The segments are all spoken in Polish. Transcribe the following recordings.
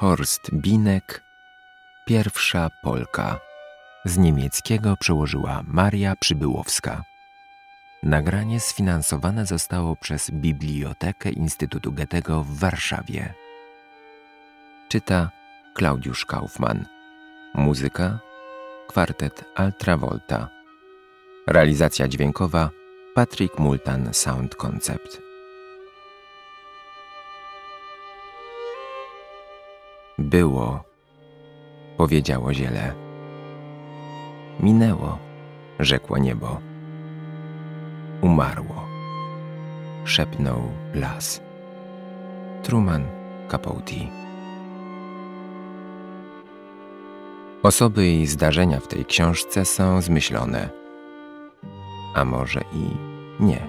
Horst Binek, pierwsza Polka. Z niemieckiego przełożyła Maria Przybyłowska. Nagranie sfinansowane zostało przez Bibliotekę Instytutu Goethego w Warszawie. Czyta Klaudiusz Kaufmann. Muzyka Kwartet Altravolta. Realizacja dźwiękowa Patrick Multan Sound Concept. Było, powiedziało ziele. Minęło, rzekło niebo. Umarło, szepnął las. Truman Capote. Osoby i zdarzenia w tej książce są zmyślone, a może i nie.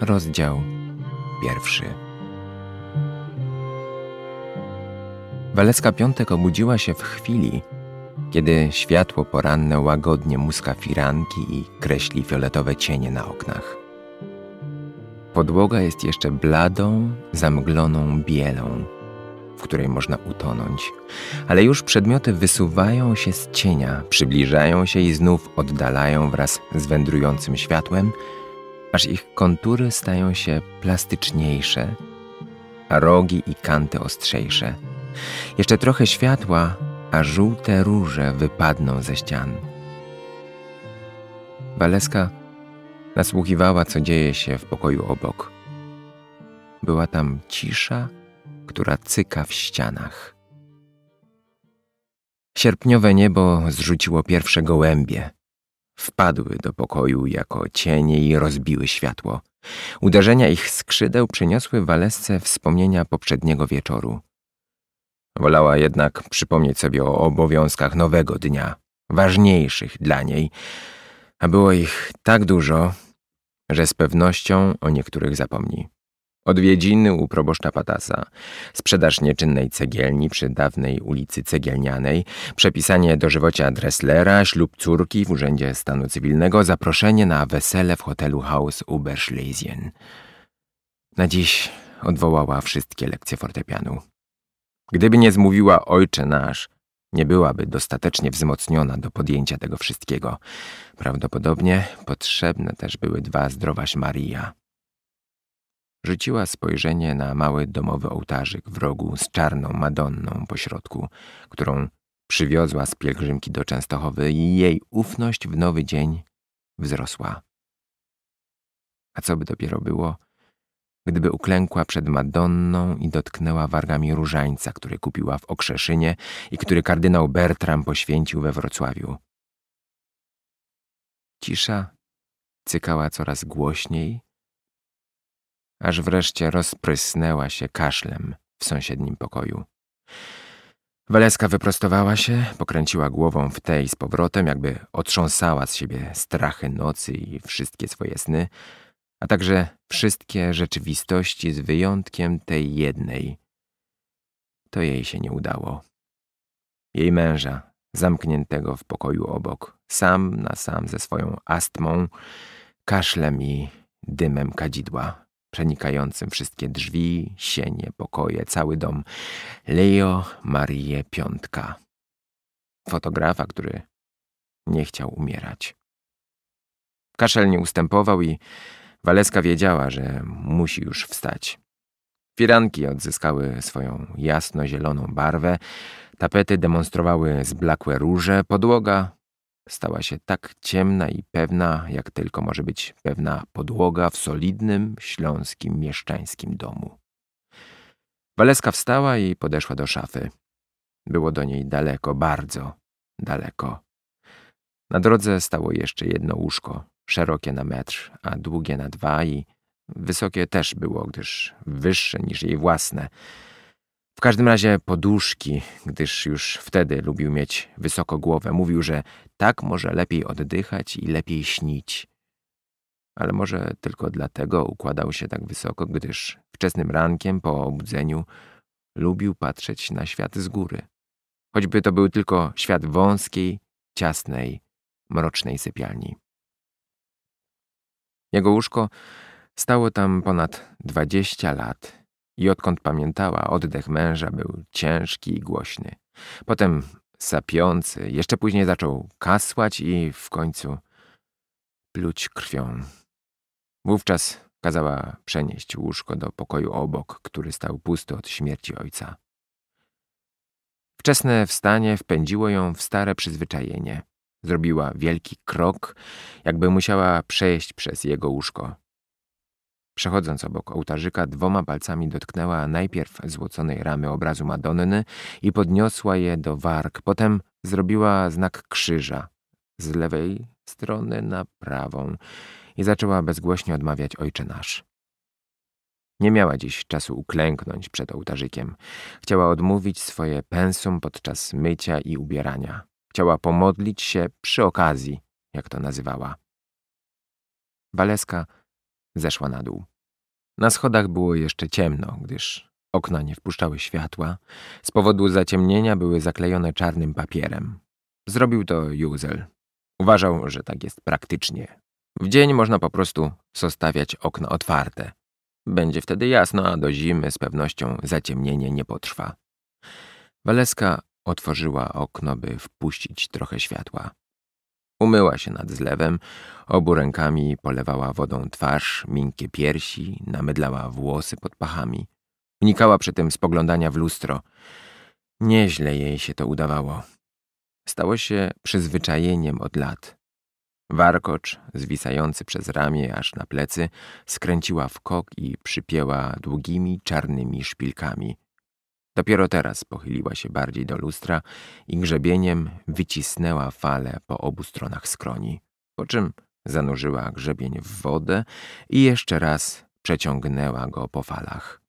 Rozdział pierwszy. Waleska Piątek obudziła się w chwili, kiedy światło poranne łagodnie muska firanki i kreśli fioletowe cienie na oknach. Podłoga jest jeszcze bladą, zamgloną bielą, w której można utonąć, ale już przedmioty wysuwają się z cienia, przybliżają się i znów oddalają wraz z wędrującym światłem, aż ich kontury stają się plastyczniejsze, a rogi i kanty ostrzejsze – jeszcze trochę światła, a żółte róże wypadną ze ścian. Waleska nasłuchiwała, co dzieje się w pokoju obok. Była tam cisza, która cyka w ścianach. Sierpniowe niebo zrzuciło pierwsze gołębie. Wpadły do pokoju jako cienie i rozbiły światło. Uderzenia ich skrzydeł przyniosły Walesce wspomnienia poprzedniego wieczoru. Wolała jednak przypomnieć sobie o obowiązkach nowego dnia, ważniejszych dla niej, a było ich tak dużo, że z pewnością o niektórych zapomni. Odwiedziny u proboszcza Patasa, sprzedaż nieczynnej cegielni przy dawnej ulicy Cegielnianej, przepisanie dożywocia Dresslera, ślub córki w Urzędzie Stanu Cywilnego, zaproszenie na wesele w hotelu Haus Uberschlesien. Na dziś odwołała wszystkie lekcje fortepianu. Gdyby nie zmówiła Ojcze Nasz, nie byłaby dostatecznie wzmocniona do podjęcia tego wszystkiego. Prawdopodobnie potrzebne też były dwa zdrowaś Maria. Rzuciła spojrzenie na mały domowy ołtarzyk w rogu z czarną Madonną pośrodku, którą przywiozła z pielgrzymki do Częstochowy i jej ufność w nowy dzień wzrosła. A co by dopiero było, gdyby uklękła przed Madonną i dotknęła wargami różańca, który kupiła w Okrzeszynie i który kardynał Bertram poświęcił we Wrocławiu. Cisza cykała coraz głośniej, aż wreszcie rozprysnęła się kaszlem w sąsiednim pokoju. Waleska wyprostowała się, pokręciła głową w tej z powrotem, jakby otrząsała z siebie strachy nocy i wszystkie swoje sny, a także wszystkie rzeczywistości z wyjątkiem tej jednej. To jej się nie udało. Jej męża, zamkniętego w pokoju obok, sam na sam ze swoją astmą, kaszlem i dymem kadzidła, przenikającym wszystkie drzwi, sienie, pokoje, cały dom. Leo Marię Piątka. Fotografa, który nie chciał umierać. Kaszel nie ustępował i Waleska wiedziała, że musi już wstać. Firanki odzyskały swoją jasno-zieloną barwę, tapety demonstrowały zblakłe róże, podłoga stała się tak ciemna i pewna, jak tylko może być pewna podłoga w solidnym, śląskim, mieszczańskim domu. Waleska wstała i podeszła do szafy. Było do niej daleko, bardzo daleko. Na drodze stało jeszcze jedno łóżko szerokie na metr, a długie na dwa i wysokie też było, gdyż wyższe niż jej własne. W każdym razie poduszki, gdyż już wtedy lubił mieć wysoko głowę. Mówił, że tak może lepiej oddychać i lepiej śnić. Ale może tylko dlatego układał się tak wysoko, gdyż wczesnym rankiem po obudzeniu lubił patrzeć na świat z góry. Choćby to był tylko świat wąskiej, ciasnej, mrocznej sypialni. Jego łóżko stało tam ponad dwadzieścia lat i odkąd pamiętała, oddech męża był ciężki i głośny. Potem sapiący, jeszcze później zaczął kasłać i w końcu pluć krwią. Wówczas kazała przenieść łóżko do pokoju obok, który stał pusty od śmierci ojca. Wczesne wstanie wpędziło ją w stare przyzwyczajenie. Zrobiła wielki krok, jakby musiała przejść przez jego łóżko. Przechodząc obok ołtarzyka, dwoma palcami dotknęła najpierw złoconej ramy obrazu Madonny i podniosła je do warg. Potem zrobiła znak krzyża z lewej strony na prawą i zaczęła bezgłośnie odmawiać Ojcze Nasz. Nie miała dziś czasu uklęknąć przed ołtarzykiem. Chciała odmówić swoje pensum podczas mycia i ubierania. Chciała pomodlić się przy okazji, jak to nazywała. Waleska zeszła na dół. Na schodach było jeszcze ciemno, gdyż okna nie wpuszczały światła. Z powodu zaciemnienia były zaklejone czarnym papierem. Zrobił to Juzel. Uważał, że tak jest praktycznie. W dzień można po prostu zostawiać okna otwarte. Będzie wtedy jasno, a do zimy z pewnością zaciemnienie nie potrwa. Waleska Otworzyła okno, by wpuścić trochę światła. Umyła się nad zlewem, obu rękami polewała wodą twarz, miękkie piersi, namydlała włosy pod pachami. Unikała przy tym spoglądania w lustro. Nieźle jej się to udawało. Stało się przyzwyczajeniem od lat. Warkocz, zwisający przez ramię aż na plecy, skręciła w kok i przypięła długimi czarnymi szpilkami. Dopiero teraz pochyliła się bardziej do lustra i grzebieniem wycisnęła fale po obu stronach skroni, po czym zanurzyła grzebień w wodę i jeszcze raz przeciągnęła go po falach.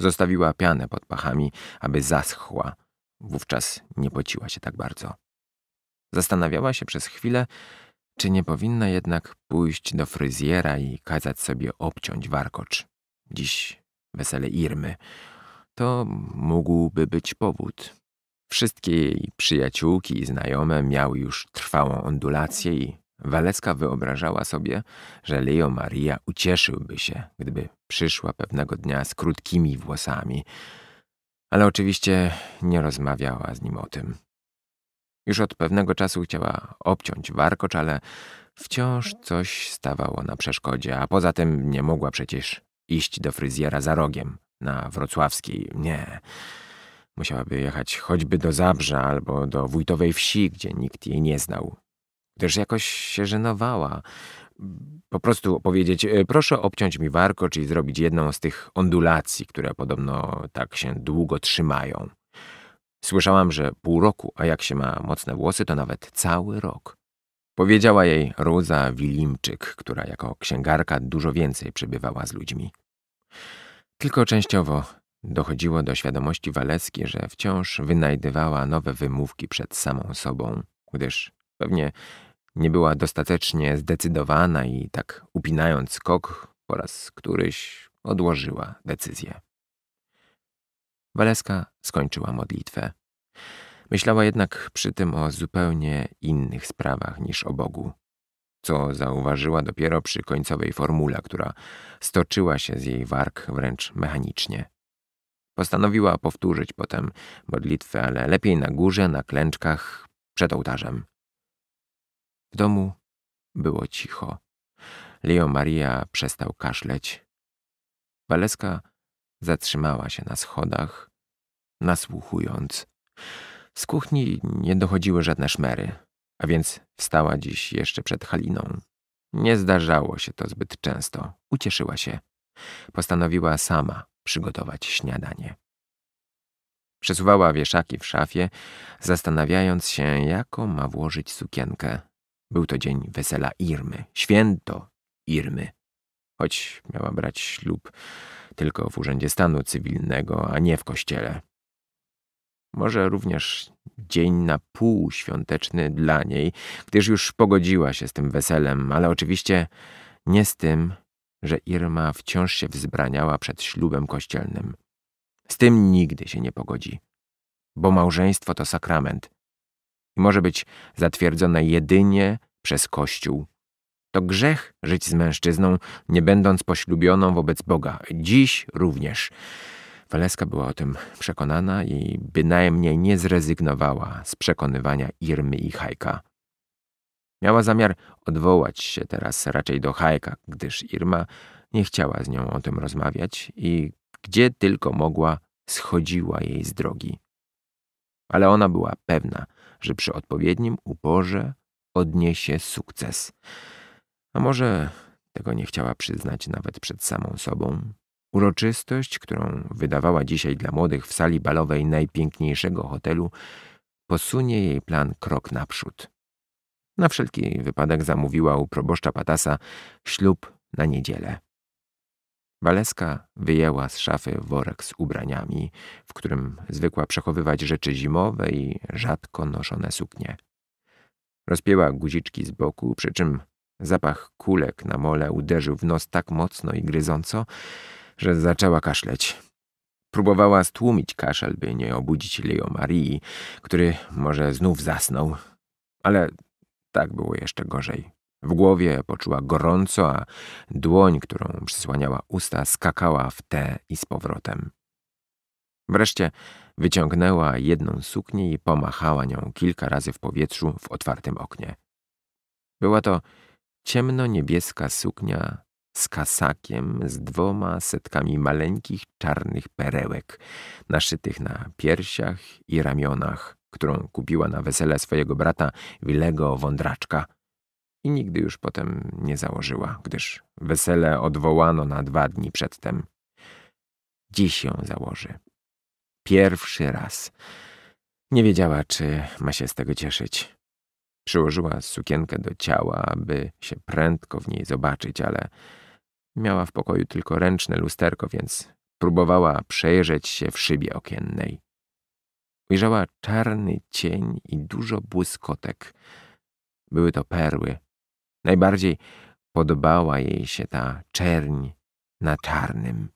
Zostawiła pianę pod pachami, aby zaschła. Wówczas nie pociła się tak bardzo. Zastanawiała się przez chwilę, czy nie powinna jednak pójść do fryzjera i kazać sobie obciąć warkocz. Dziś wesele Irmy. To mógłby być powód. Wszystkie jej przyjaciółki i znajome miały już trwałą ondulację i Walecka wyobrażała sobie, że Leo Maria ucieszyłby się, gdyby przyszła pewnego dnia z krótkimi włosami, ale oczywiście nie rozmawiała z nim o tym. Już od pewnego czasu chciała obciąć warkocz, ale wciąż coś stawało na przeszkodzie, a poza tym nie mogła przecież iść do fryzjera za rogiem na wrocławskiej. Nie. Musiałaby jechać choćby do Zabrza albo do wójtowej wsi, gdzie nikt jej nie znał. Też jakoś się żenowała. Po prostu powiedzieć, e, proszę obciąć mi warkocz i zrobić jedną z tych ondulacji, które podobno tak się długo trzymają. Słyszałam, że pół roku, a jak się ma mocne włosy, to nawet cały rok. Powiedziała jej Rosa Wilimczyk, która jako księgarka dużo więcej przebywała z ludźmi. Tylko częściowo dochodziło do świadomości Waleski, że wciąż wynajdywała nowe wymówki przed samą sobą, gdyż pewnie nie była dostatecznie zdecydowana i tak upinając kok po raz któryś odłożyła decyzję. Waleska skończyła modlitwę. Myślała jednak przy tym o zupełnie innych sprawach niż o Bogu co zauważyła dopiero przy końcowej formule, która stoczyła się z jej warg wręcz mechanicznie. Postanowiła powtórzyć potem modlitwę, ale lepiej na górze, na klęczkach, przed ołtarzem. W domu było cicho. Leo Maria przestał kaszleć. Waleska zatrzymała się na schodach, nasłuchując. Z kuchni nie dochodziły żadne szmery a więc wstała dziś jeszcze przed Haliną. Nie zdarzało się to zbyt często. Ucieszyła się. Postanowiła sama przygotować śniadanie. Przesuwała wieszaki w szafie, zastanawiając się, jaką ma włożyć sukienkę. Był to dzień wesela Irmy, święto Irmy. Choć miała brać ślub tylko w Urzędzie Stanu Cywilnego, a nie w kościele może również dzień na pół świąteczny dla niej, gdyż już pogodziła się z tym weselem, ale oczywiście nie z tym, że Irma wciąż się wzbraniała przed ślubem kościelnym. Z tym nigdy się nie pogodzi, bo małżeństwo to sakrament i może być zatwierdzone jedynie przez Kościół. To grzech żyć z mężczyzną, nie będąc poślubioną wobec Boga. Dziś również. Waleska była o tym przekonana i bynajmniej nie zrezygnowała z przekonywania Irmy i Hajka. Miała zamiar odwołać się teraz raczej do Hajka, gdyż Irma nie chciała z nią o tym rozmawiać i gdzie tylko mogła, schodziła jej z drogi. Ale ona była pewna, że przy odpowiednim uporze odniesie sukces. A może tego nie chciała przyznać nawet przed samą sobą? Uroczystość, którą wydawała dzisiaj dla młodych w sali balowej najpiękniejszego hotelu, posunie jej plan krok naprzód. Na wszelki wypadek zamówiła u proboszcza Patasa ślub na niedzielę. Waleska wyjęła z szafy worek z ubraniami, w którym zwykła przechowywać rzeczy zimowe i rzadko noszone suknie. Rozpięła guziczki z boku, przy czym zapach kulek na mole uderzył w nos tak mocno i gryząco, że zaczęła kaszleć. Próbowała stłumić kaszel, by nie obudzić Leo Marii, który może znów zasnął. Ale tak było jeszcze gorzej. W głowie poczuła gorąco, a dłoń, którą przysłaniała usta, skakała w te i z powrotem. Wreszcie wyciągnęła jedną suknię i pomachała nią kilka razy w powietrzu w otwartym oknie. Była to ciemno-niebieska suknia z kasakiem z dwoma setkami maleńkich czarnych perełek, naszytych na piersiach i ramionach, którą kupiła na wesele swojego brata Wilego Wądraczka. I nigdy już potem nie założyła, gdyż wesele odwołano na dwa dni przedtem. Dziś ją założy. Pierwszy raz. Nie wiedziała, czy ma się z tego cieszyć. Przyłożyła sukienkę do ciała, aby się prędko w niej zobaczyć, ale Miała w pokoju tylko ręczne lusterko, więc próbowała przejrzeć się w szybie okiennej. Ujrzała czarny cień i dużo błyskotek. Były to perły. Najbardziej podobała jej się ta czerń na czarnym.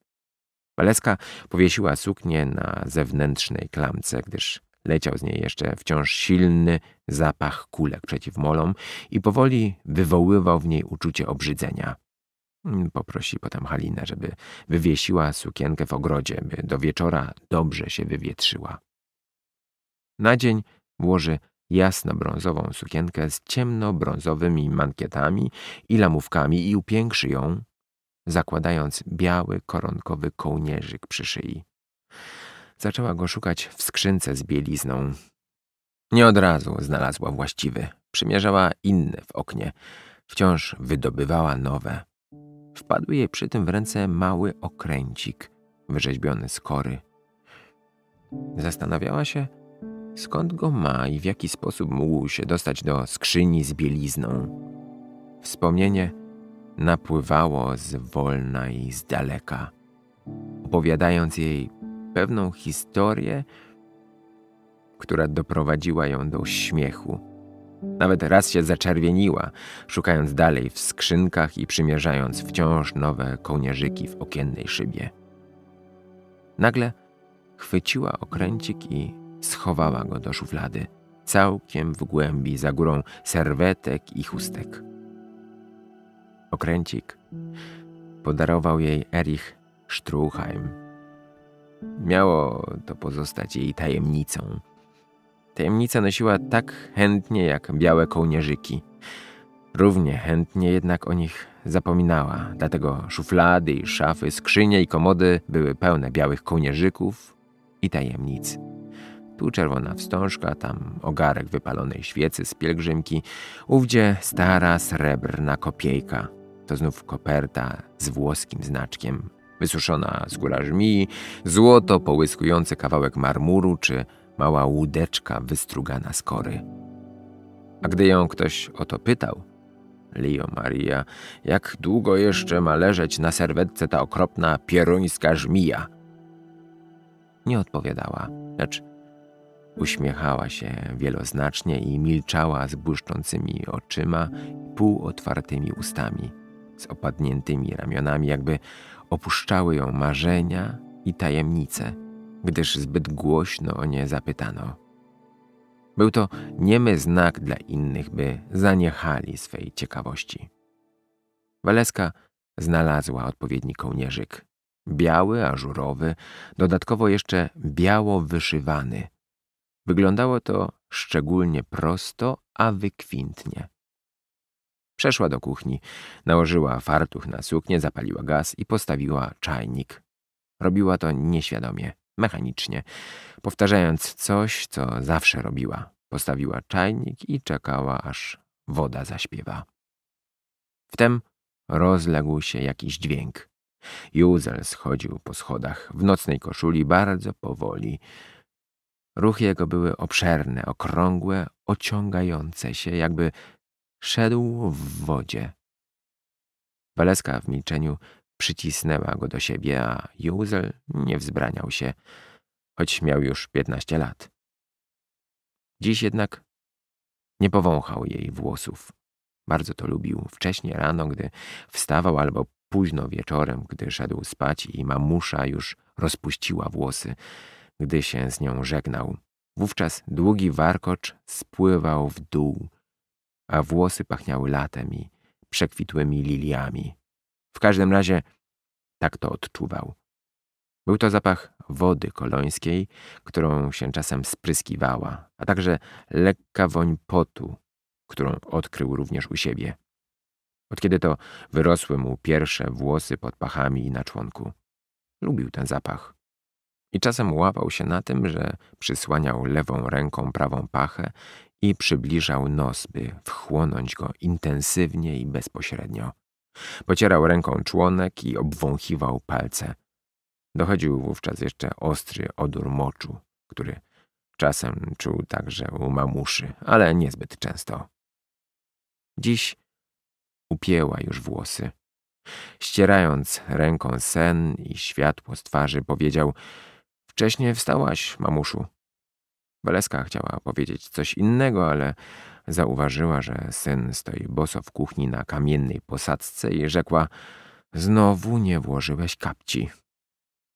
Waleska powiesiła suknię na zewnętrznej klamce, gdyż leciał z niej jeszcze wciąż silny zapach kulek przeciw molom i powoli wywoływał w niej uczucie obrzydzenia. Mm, poprosi potem Halinę, żeby wywiesiła sukienkę w ogrodzie, by do wieczora dobrze się wywietrzyła. Na dzień włoży jasno-brązową sukienkę z ciemno-brązowymi mankietami i lamówkami i upiększy ją, zakładając biały koronkowy kołnierzyk przy szyi. Zaczęła go szukać w skrzynce z bielizną. Nie od razu znalazła właściwy. Przymierzała inne w oknie. Wciąż wydobywała nowe. Wpadł jej przy tym w ręce mały okręcik wyrzeźbiony z kory. Zastanawiała się, skąd go ma i w jaki sposób mógł się dostać do skrzyni z bielizną. Wspomnienie napływało z wolna i z daleka, opowiadając jej pewną historię, która doprowadziła ją do śmiechu. Nawet raz się zaczerwieniła, szukając dalej w skrzynkach i przymierzając wciąż nowe kołnierzyki w okiennej szybie. Nagle chwyciła okręcik i schowała go do szuflady, całkiem w głębi za górą serwetek i chustek. Okręcik podarował jej Erich Struchheim. Miało to pozostać jej tajemnicą Tajemnica nosiła tak chętnie jak białe kołnierzyki. Równie chętnie jednak o nich zapominała, dlatego szuflady i szafy, skrzynie i komody były pełne białych kołnierzyków i tajemnic. Tu czerwona wstążka, tam ogarek wypalonej świecy z pielgrzymki, ówdzie stara srebrna kopiejka. To znów koperta z włoskim znaczkiem, wysuszona z góra żmii, złoto połyskujące kawałek marmuru czy mała łódeczka wystrugana z kory. A gdy ją ktoś o to pytał, Lio Maria, jak długo jeszcze ma leżeć na serwetce ta okropna pieruńska żmija? Nie odpowiadała, lecz uśmiechała się wieloznacznie i milczała z błyszczącymi oczyma i półotwartymi ustami, z opadniętymi ramionami, jakby opuszczały ją marzenia i tajemnice gdyż zbyt głośno o nie zapytano. Był to niemy znak dla innych, by zaniechali swej ciekawości. Waleska znalazła odpowiedni kołnierzyk. Biały, ażurowy, dodatkowo jeszcze biało wyszywany. Wyglądało to szczególnie prosto, a wykwintnie. Przeszła do kuchni, nałożyła fartuch na suknię, zapaliła gaz i postawiła czajnik. Robiła to nieświadomie mechanicznie, powtarzając coś, co zawsze robiła. Postawiła czajnik i czekała, aż woda zaśpiewa. Wtem rozległ się jakiś dźwięk. Juzel schodził po schodach w nocnej koszuli bardzo powoli. Ruchy jego były obszerne, okrągłe, ociągające się, jakby szedł w wodzie. Waleska w milczeniu Przycisnęła go do siebie, a Józel nie wzbraniał się, choć miał już piętnaście lat. Dziś jednak nie powąchał jej włosów. Bardzo to lubił wcześnie rano, gdy wstawał, albo późno wieczorem, gdy szedł spać i mamusza już rozpuściła włosy, gdy się z nią żegnał. Wówczas długi warkocz spływał w dół, a włosy pachniały latem i przekwitłymi liliami. W każdym razie tak to odczuwał. Był to zapach wody kolońskiej, którą się czasem spryskiwała, a także lekka woń potu, którą odkrył również u siebie. Od kiedy to wyrosły mu pierwsze włosy pod pachami i na członku. Lubił ten zapach. I czasem łapał się na tym, że przysłaniał lewą ręką prawą pachę i przybliżał nos, by wchłonąć go intensywnie i bezpośrednio. Pocierał ręką członek i obwąchiwał palce. Dochodził wówczas jeszcze ostry odór moczu, który czasem czuł także u mamuszy, ale niezbyt często. Dziś upięła już włosy. Ścierając ręką sen i światło z twarzy, powiedział – Wcześnie wstałaś, mamuszu. Waleska chciała powiedzieć coś innego, ale Zauważyła, że syn stoi boso w kuchni na kamiennej posadzce i rzekła – znowu nie włożyłeś kapci.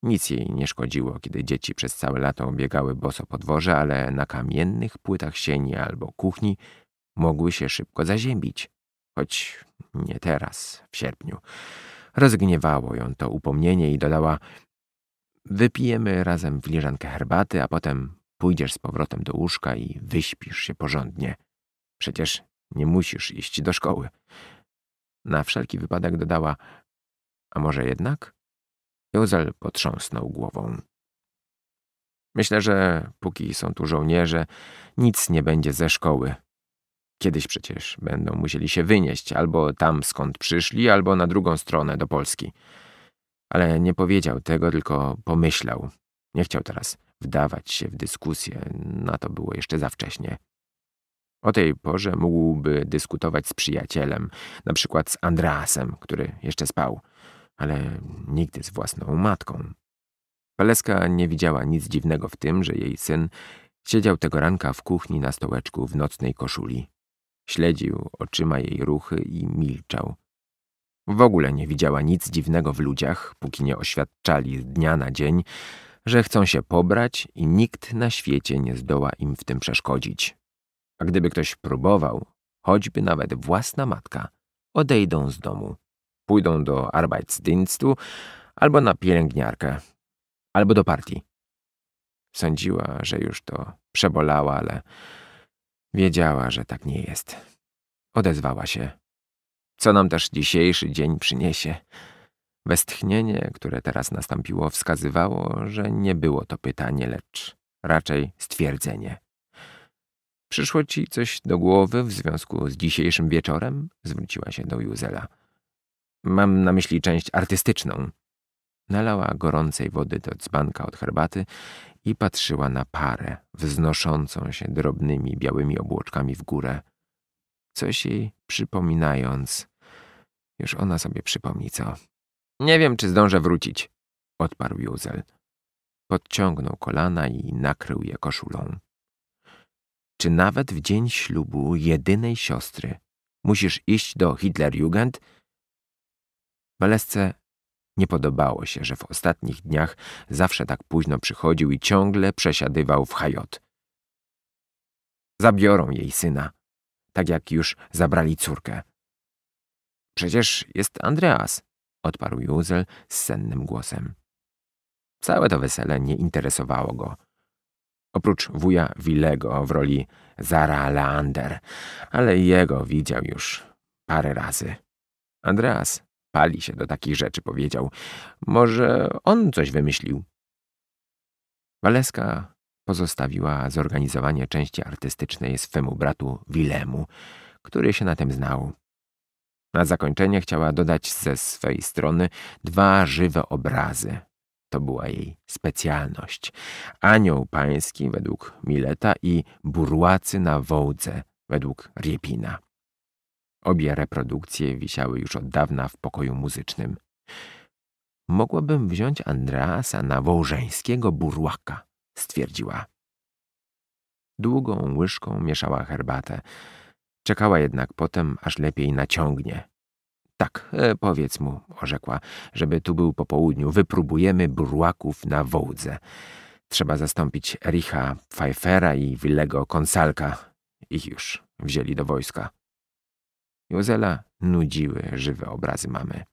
Nic jej nie szkodziło, kiedy dzieci przez całe lato biegały boso po dworze, ale na kamiennych płytach sieni albo kuchni mogły się szybko zaziębić. Choć nie teraz, w sierpniu. Rozgniewało ją to upomnienie i dodała Wypijemy razem filiżankę herbaty, a potem pójdziesz z powrotem do łóżka i wyśpisz się porządnie. Przecież nie musisz iść do szkoły. Na wszelki wypadek dodała, a może jednak? Józel potrząsnął głową. Myślę, że póki są tu żołnierze, nic nie będzie ze szkoły. Kiedyś przecież będą musieli się wynieść albo tam skąd przyszli, albo na drugą stronę do Polski. Ale nie powiedział tego, tylko pomyślał. Nie chciał teraz wdawać się w dyskusję, na to było jeszcze za wcześnie. O tej porze mógłby dyskutować z przyjacielem, na przykład z Andrasem, który jeszcze spał, ale nigdy z własną matką. Paleska nie widziała nic dziwnego w tym, że jej syn siedział tego ranka w kuchni na stołeczku w nocnej koszuli. Śledził oczyma jej ruchy i milczał. W ogóle nie widziała nic dziwnego w ludziach, póki nie oświadczali z dnia na dzień, że chcą się pobrać i nikt na świecie nie zdoła im w tym przeszkodzić. A gdyby ktoś próbował, choćby nawet własna matka, odejdą z domu. Pójdą do Arbeitsdienstu albo na pielęgniarkę, albo do partii. Sądziła, że już to przebolała, ale wiedziała, że tak nie jest. Odezwała się. Co nam też dzisiejszy dzień przyniesie? Westchnienie, które teraz nastąpiło, wskazywało, że nie było to pytanie, lecz raczej stwierdzenie. Przyszło ci coś do głowy w związku z dzisiejszym wieczorem? Zwróciła się do Juzela. Mam na myśli część artystyczną. Nalała gorącej wody do dzbanka od herbaty i patrzyła na parę, wznoszącą się drobnymi białymi obłoczkami w górę. Coś jej przypominając. Już ona sobie przypomni co. Nie wiem, czy zdążę wrócić, odparł Józel. Podciągnął kolana i nakrył je koszulą czy nawet w dzień ślubu jedynej siostry musisz iść do Hitlerjugend? Belesce nie podobało się, że w ostatnich dniach zawsze tak późno przychodził i ciągle przesiadywał w Hajot. Zabiorą jej syna, tak jak już zabrali córkę. Przecież jest Andreas, odparł Józel z sennym głosem. Całe to wesele nie interesowało go oprócz wuja Willego w roli Zara Leander, ale jego widział już parę razy. Andreas pali się do takich rzeczy, powiedział. Może on coś wymyślił. Waleska pozostawiła zorganizowanie części artystycznej swemu bratu Wilemu, który się na tym znał. Na zakończenie chciała dodać ze swej strony dwa żywe obrazy to była jej specjalność. Anioł pański według Mileta i burłacy na wołdze według Riepina. Obie reprodukcje wisiały już od dawna w pokoju muzycznym. Mogłabym wziąć Andreasa na wołżeńskiego burłaka, stwierdziła. Długą łyżką mieszała herbatę. Czekała jednak potem, aż lepiej naciągnie. Tak, e, powiedz mu, orzekła, żeby tu był po południu. Wypróbujemy burłaków na Wołdze. Trzeba zastąpić Richa Pfeiffera i Willego Konsalka. Ich już wzięli do wojska. Józela nudziły żywe obrazy mamy.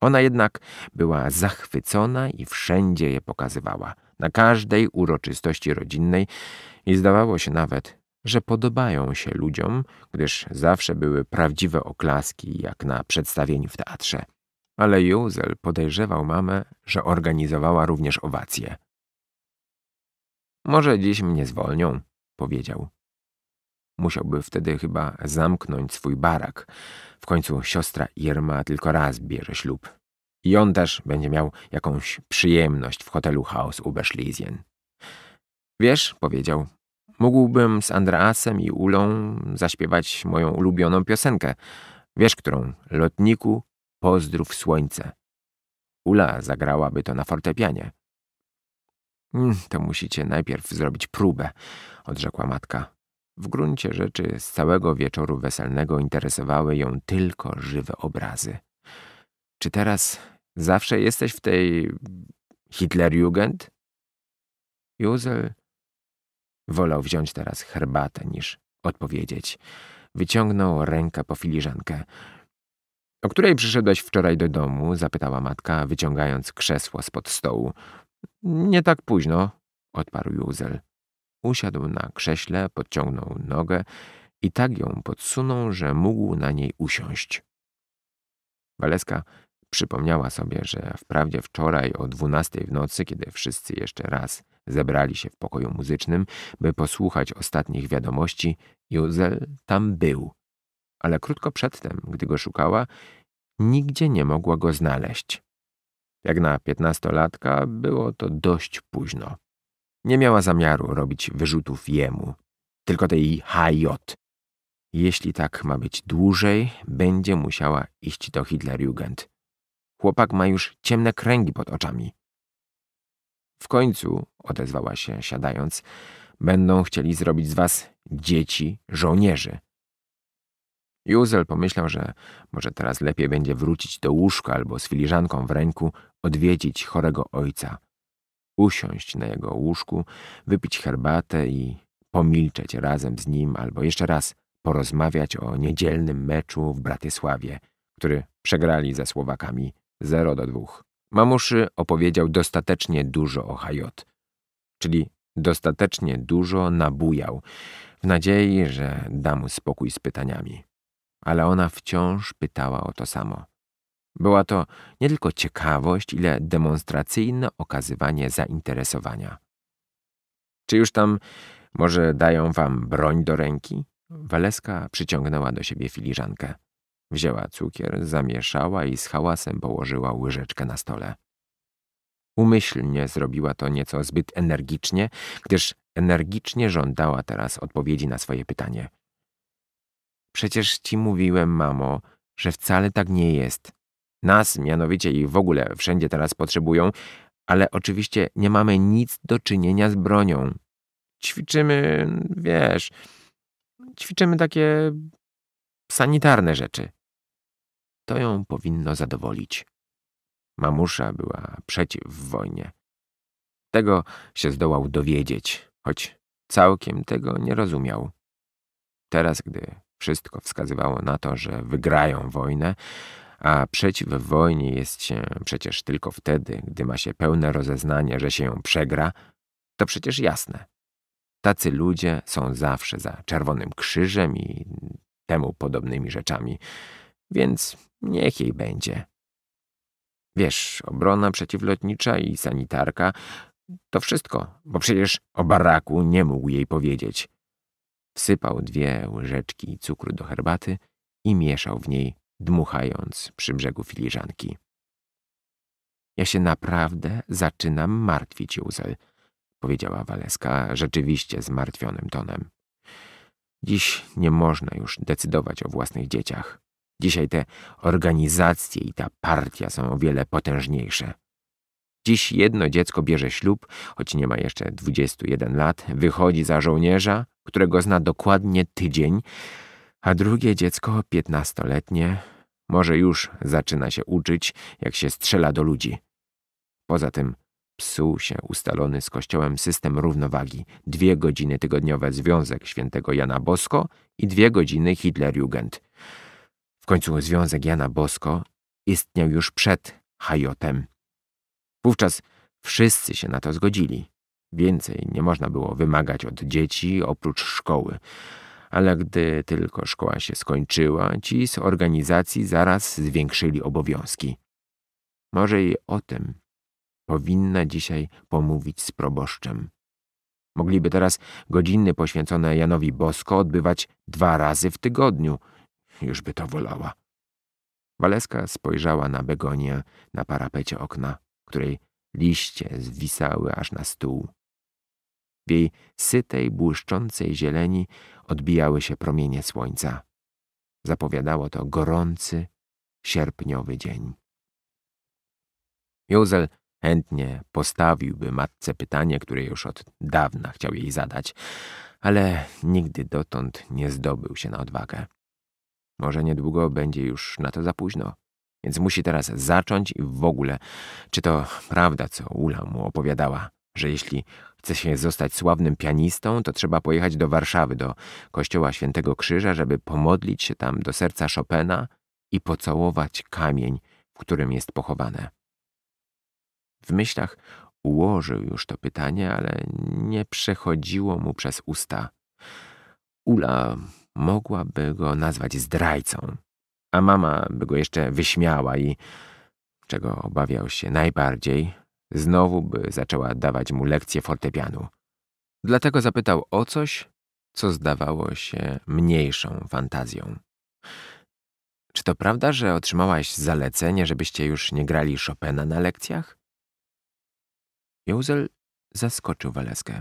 Ona jednak była zachwycona i wszędzie je pokazywała, na każdej uroczystości rodzinnej i zdawało się nawet, że podobają się ludziom, gdyż zawsze były prawdziwe oklaski, jak na przedstawieniu w teatrze. Ale Józel podejrzewał mamę, że organizowała również owacje. Może dziś mnie zwolnią, powiedział. Musiałby wtedy chyba zamknąć swój barak. W końcu siostra Irma tylko raz bierze ślub. I on też będzie miał jakąś przyjemność w hotelu u Beszlizien. Wiesz, powiedział, Mógłbym z Andreasem i Ulą zaśpiewać moją ulubioną piosenkę. Wiesz którą? Lotniku, pozdrów słońce. Ula zagrałaby to na fortepianie. Mm, to musicie najpierw zrobić próbę, odrzekła matka. W gruncie rzeczy z całego wieczoru weselnego interesowały ją tylko żywe obrazy. Czy teraz zawsze jesteś w tej Hitlerjugend? Józel Wolał wziąć teraz herbatę niż odpowiedzieć. Wyciągnął rękę po filiżankę. O której przyszedłeś wczoraj do domu? zapytała matka, wyciągając krzesło spod stołu. Nie tak późno, odparł Józel. Usiadł na krześle, podciągnął nogę i tak ją podsunął, że mógł na niej usiąść. Waleska Przypomniała sobie, że wprawdzie wczoraj o dwunastej w nocy, kiedy wszyscy jeszcze raz zebrali się w pokoju muzycznym, by posłuchać ostatnich wiadomości, Juzel tam był. Ale krótko przedtem, gdy go szukała, nigdzie nie mogła go znaleźć. Jak na piętnastolatka było to dość późno. Nie miała zamiaru robić wyrzutów jemu, tylko tej hajot. Jeśli tak ma być dłużej, będzie musiała iść do Hitlerjugend. Chłopak ma już ciemne kręgi pod oczami. W końcu, odezwała się, siadając, będą chcieli zrobić z was dzieci żołnierzy. Józel pomyślał, że może teraz lepiej będzie wrócić do łóżka albo z filiżanką w ręku odwiedzić chorego ojca, usiąść na jego łóżku, wypić herbatę i pomilczeć razem z nim albo jeszcze raz porozmawiać o niedzielnym meczu w Bratysławie, który przegrali ze Słowakami 0 do 2. Mamuszy opowiedział dostatecznie dużo o HJ, czyli dostatecznie dużo nabujał, w nadziei, że da mu spokój z pytaniami. Ale ona wciąż pytała o to samo. Była to nie tylko ciekawość, ile demonstracyjne okazywanie zainteresowania. Czy już tam może dają wam broń do ręki? Waleska przyciągnęła do siebie filiżankę. Wzięła cukier, zamieszała i z hałasem położyła łyżeczkę na stole. Umyślnie zrobiła to nieco zbyt energicznie, gdyż energicznie żądała teraz odpowiedzi na swoje pytanie. Przecież ci mówiłem, mamo, że wcale tak nie jest. Nas, mianowicie i w ogóle wszędzie teraz potrzebują, ale oczywiście nie mamy nic do czynienia z bronią. Ćwiczymy, wiesz, ćwiczymy takie sanitarne rzeczy. To ją powinno zadowolić. Mamusza była przeciw wojnie. Tego się zdołał dowiedzieć, choć całkiem tego nie rozumiał. Teraz, gdy wszystko wskazywało na to, że wygrają wojnę, a przeciw wojnie jest się przecież tylko wtedy, gdy ma się pełne rozeznanie, że się ją przegra, to przecież jasne. Tacy ludzie są zawsze za Czerwonym Krzyżem i temu podobnymi rzeczami więc niech jej będzie. Wiesz, obrona przeciwlotnicza i sanitarka to wszystko, bo przecież o baraku nie mógł jej powiedzieć. Wsypał dwie łyżeczki cukru do herbaty i mieszał w niej, dmuchając przy brzegu filiżanki. Ja się naprawdę zaczynam martwić, Józel, powiedziała Waleska rzeczywiście zmartwionym tonem. Dziś nie można już decydować o własnych dzieciach. Dzisiaj te organizacje i ta partia są o wiele potężniejsze. Dziś jedno dziecko bierze ślub, choć nie ma jeszcze 21 lat, wychodzi za żołnierza, którego zna dokładnie tydzień, a drugie dziecko, piętnastoletnie, może już zaczyna się uczyć, jak się strzela do ludzi. Poza tym psuł się ustalony z kościołem system równowagi. Dwie godziny tygodniowe Związek Świętego Jana Bosko i dwie godziny Hitlerjugend końcu związek Jana Bosko istniał już przed Hajotem. Wówczas wszyscy się na to zgodzili. Więcej nie można było wymagać od dzieci oprócz szkoły. Ale gdy tylko szkoła się skończyła, ci z organizacji zaraz zwiększyli obowiązki. Może i o tym powinna dzisiaj pomówić z proboszczem. Mogliby teraz godziny poświęcone Janowi Bosko odbywać dwa razy w tygodniu – Jużby to wolała. Waleska spojrzała na begonię na parapecie okna, której liście zwisały aż na stół. W jej sytej, błyszczącej zieleni odbijały się promienie słońca. Zapowiadało to gorący, sierpniowy dzień. Józel chętnie postawiłby matce pytanie, które już od dawna chciał jej zadać, ale nigdy dotąd nie zdobył się na odwagę. Może niedługo będzie już na to za późno. Więc musi teraz zacząć i w ogóle, czy to prawda, co Ula mu opowiadała, że jeśli chce się zostać sławnym pianistą, to trzeba pojechać do Warszawy, do kościoła Świętego Krzyża, żeby pomodlić się tam do serca Chopina i pocałować kamień, w którym jest pochowane. W myślach ułożył już to pytanie, ale nie przechodziło mu przez usta. Ula mogłaby go nazwać zdrajcą, a mama by go jeszcze wyśmiała i, czego obawiał się najbardziej, znowu by zaczęła dawać mu lekcje fortepianu. Dlatego zapytał o coś, co zdawało się mniejszą fantazją. Czy to prawda, że otrzymałaś zalecenie, żebyście już nie grali Chopina na lekcjach? Józel zaskoczył Waleskę.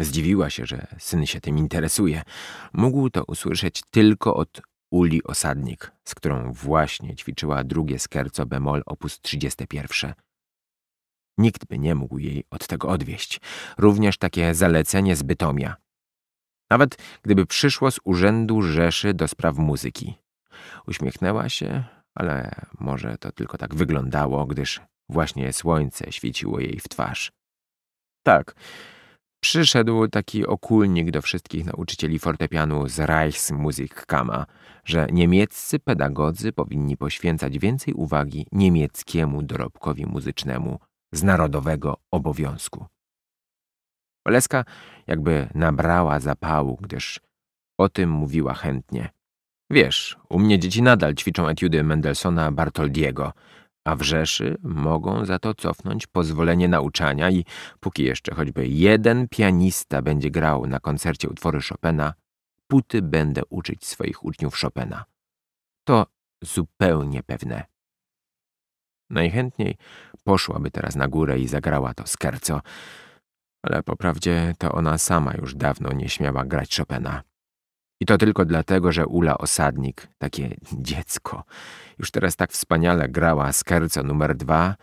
Zdziwiła się, że syn się tym interesuje. Mógł to usłyszeć tylko od Uli Osadnik, z którą właśnie ćwiczyła drugie skerco bemol op. 31. Nikt by nie mógł jej od tego odwieść. Również takie zalecenie z Bytomia. Nawet gdyby przyszło z Urzędu Rzeszy do spraw muzyki. Uśmiechnęła się, ale może to tylko tak wyglądało, gdyż właśnie słońce świeciło jej w twarz. Tak, Przyszedł taki okulnik do wszystkich nauczycieli fortepianu z Reichsmusikkama, że niemieccy pedagodzy powinni poświęcać więcej uwagi niemieckiemu dorobkowi muzycznemu z narodowego obowiązku. Oleska jakby nabrała zapału, gdyż o tym mówiła chętnie. Wiesz, u mnie dzieci nadal ćwiczą etiudy Mendelssohna Bartoldiego, a Rzeszy mogą za to cofnąć pozwolenie nauczania i póki jeszcze choćby jeden pianista będzie grał na koncercie utwory Chopina, puty będę uczyć swoich uczniów Chopina. To zupełnie pewne. Najchętniej poszłaby teraz na górę i zagrała to skerco, ale po prawdzie to ona sama już dawno nie śmiała grać Chopina. I to tylko dlatego, że Ula Osadnik, takie dziecko, już teraz tak wspaniale grała skerco numer dwa,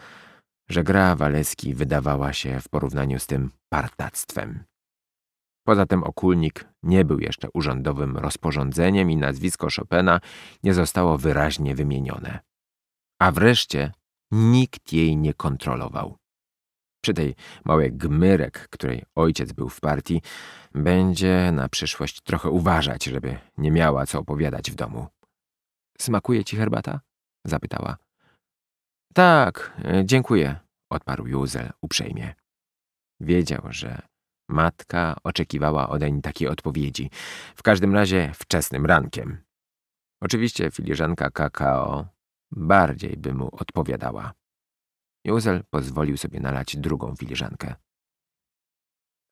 że gra Waleski wydawała się w porównaniu z tym partactwem. Poza tym okulnik nie był jeszcze urzędowym rozporządzeniem i nazwisko Chopina nie zostało wyraźnie wymienione. A wreszcie nikt jej nie kontrolował. Przy tej małej gmyrek, której ojciec był w partii, będzie na przyszłość trochę uważać, żeby nie miała co opowiadać w domu. Smakuje ci herbata? zapytała. Tak, e, dziękuję, odparł Józel uprzejmie. Wiedział, że matka oczekiwała odeń takiej odpowiedzi, w każdym razie wczesnym rankiem. Oczywiście filiżanka kakao bardziej by mu odpowiadała. Józel pozwolił sobie nalać drugą filiżankę.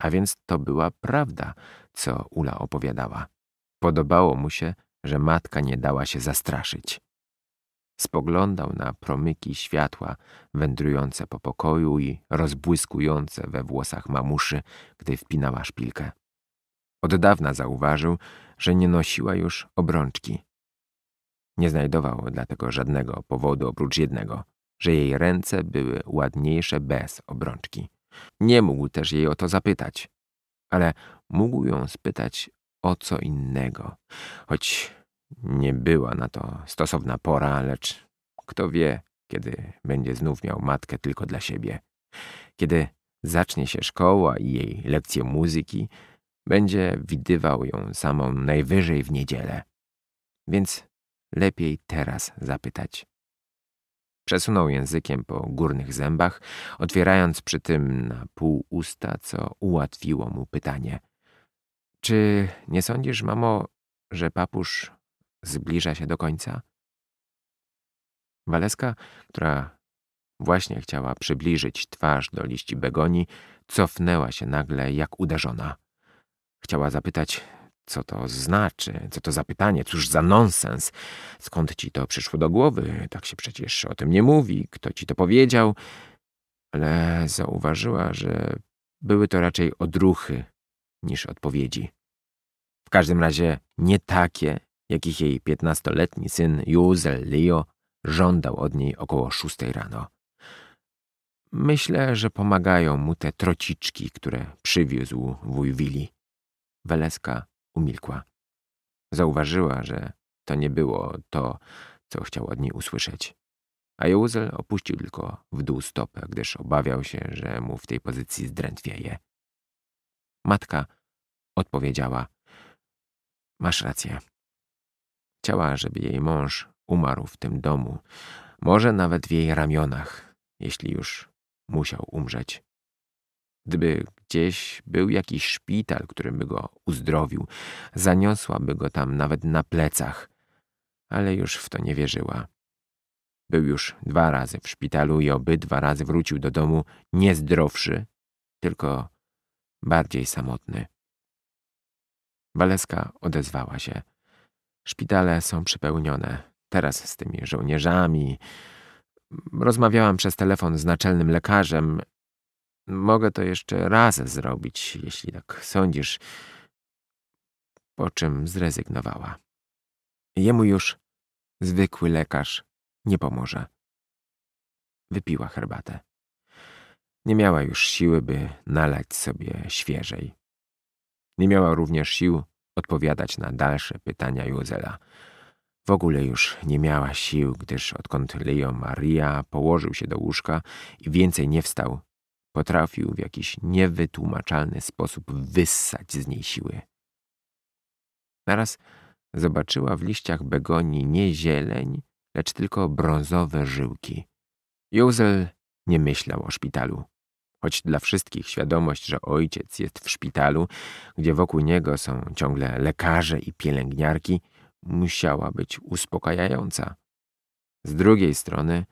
A więc to była prawda, co Ula opowiadała. Podobało mu się, że matka nie dała się zastraszyć. Spoglądał na promyki światła wędrujące po pokoju i rozbłyskujące we włosach mamuszy, gdy wpinała szpilkę. Od dawna zauważył, że nie nosiła już obrączki. Nie znajdował dlatego żadnego powodu oprócz jednego – że jej ręce były ładniejsze bez obrączki. Nie mógł też jej o to zapytać, ale mógł ją spytać o co innego, choć nie była na to stosowna pora, lecz kto wie, kiedy będzie znów miał matkę tylko dla siebie. Kiedy zacznie się szkoła i jej lekcje muzyki, będzie widywał ją samą najwyżej w niedzielę. Więc lepiej teraz zapytać. Przesunął językiem po górnych zębach, otwierając przy tym na pół usta, co ułatwiło mu pytanie. Czy nie sądzisz, mamo, że papuż zbliża się do końca? Waleska, która właśnie chciała przybliżyć twarz do liści begonii, cofnęła się nagle jak uderzona. Chciała zapytać, co to znaczy? Co to za pytanie? Cóż za nonsens? Skąd ci to przyszło do głowy? Tak się przecież o tym nie mówi. Kto ci to powiedział? Ale zauważyła, że były to raczej odruchy niż odpowiedzi. W każdym razie nie takie, jakich jej piętnastoletni syn Józel Leo żądał od niej około szóstej rano. Myślę, że pomagają mu te trociczki, które przywiózł wuj Willi. Weleska Umilkła. Zauważyła, że to nie było to, co chciał od niej usłyszeć. A Józel opuścił tylko w dół stopę, gdyż obawiał się, że mu w tej pozycji zdrętwieje. Matka odpowiedziała: Masz rację. Chciała, żeby jej mąż umarł w tym domu, może nawet w jej ramionach, jeśli już musiał umrzeć. Gdyby gdzieś był jakiś szpital, który by go uzdrowił, zaniosłaby go tam nawet na plecach, ale już w to nie wierzyła. Był już dwa razy w szpitalu i obydwa razy wrócił do domu niezdrowszy, tylko bardziej samotny. Waleska odezwała się. Szpitale są przepełnione. Teraz z tymi żołnierzami. Rozmawiałam przez telefon z naczelnym lekarzem Mogę to jeszcze raz zrobić, jeśli tak sądzisz. Po czym zrezygnowała. Jemu już zwykły lekarz nie pomoże. Wypiła herbatę. Nie miała już siły, by nalać sobie świeżej. Nie miała również sił odpowiadać na dalsze pytania Józela. W ogóle już nie miała sił, gdyż odkąd Leo Maria położył się do łóżka i więcej nie wstał, Potrafił w jakiś niewytłumaczalny sposób wyssać z niej siły. Naraz zobaczyła w liściach begonii nie zieleń, lecz tylko brązowe żyłki. Józel nie myślał o szpitalu. Choć dla wszystkich świadomość, że ojciec jest w szpitalu, gdzie wokół niego są ciągle lekarze i pielęgniarki, musiała być uspokajająca. Z drugiej strony,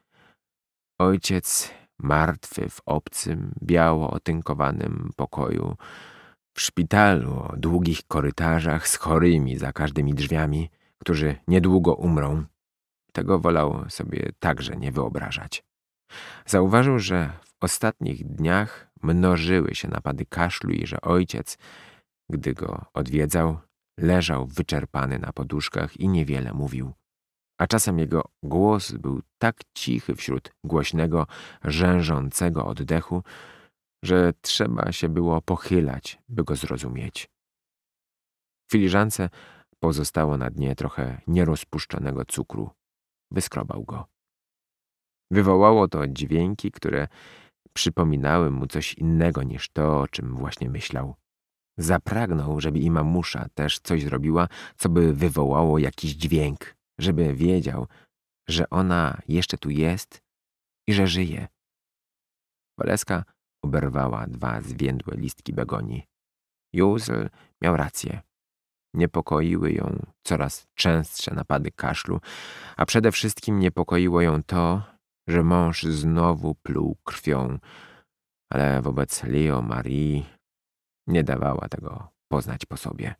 ojciec martwy w obcym, biało otynkowanym pokoju, w szpitalu o długich korytarzach z chorymi za każdymi drzwiami, którzy niedługo umrą. Tego wolał sobie także nie wyobrażać. Zauważył, że w ostatnich dniach mnożyły się napady kaszlu i że ojciec, gdy go odwiedzał, leżał wyczerpany na poduszkach i niewiele mówił a czasem jego głos był tak cichy wśród głośnego, rzężącego oddechu, że trzeba się było pochylać, by go zrozumieć. W filiżance pozostało na dnie trochę nierozpuszczonego cukru. Wyskrobał go. Wywołało to dźwięki, które przypominały mu coś innego niż to, o czym właśnie myślał. Zapragnął, żeby i mamusza też coś zrobiła, co by wywołało jakiś dźwięk żeby wiedział, że ona jeszcze tu jest i że żyje. Waleska oberwała dwa zwiędłe listki begonii. Józel miał rację. Niepokoiły ją coraz częstsze napady kaszlu, a przede wszystkim niepokoiło ją to, że mąż znowu pluł krwią, ale wobec Leo Marie nie dawała tego poznać po sobie.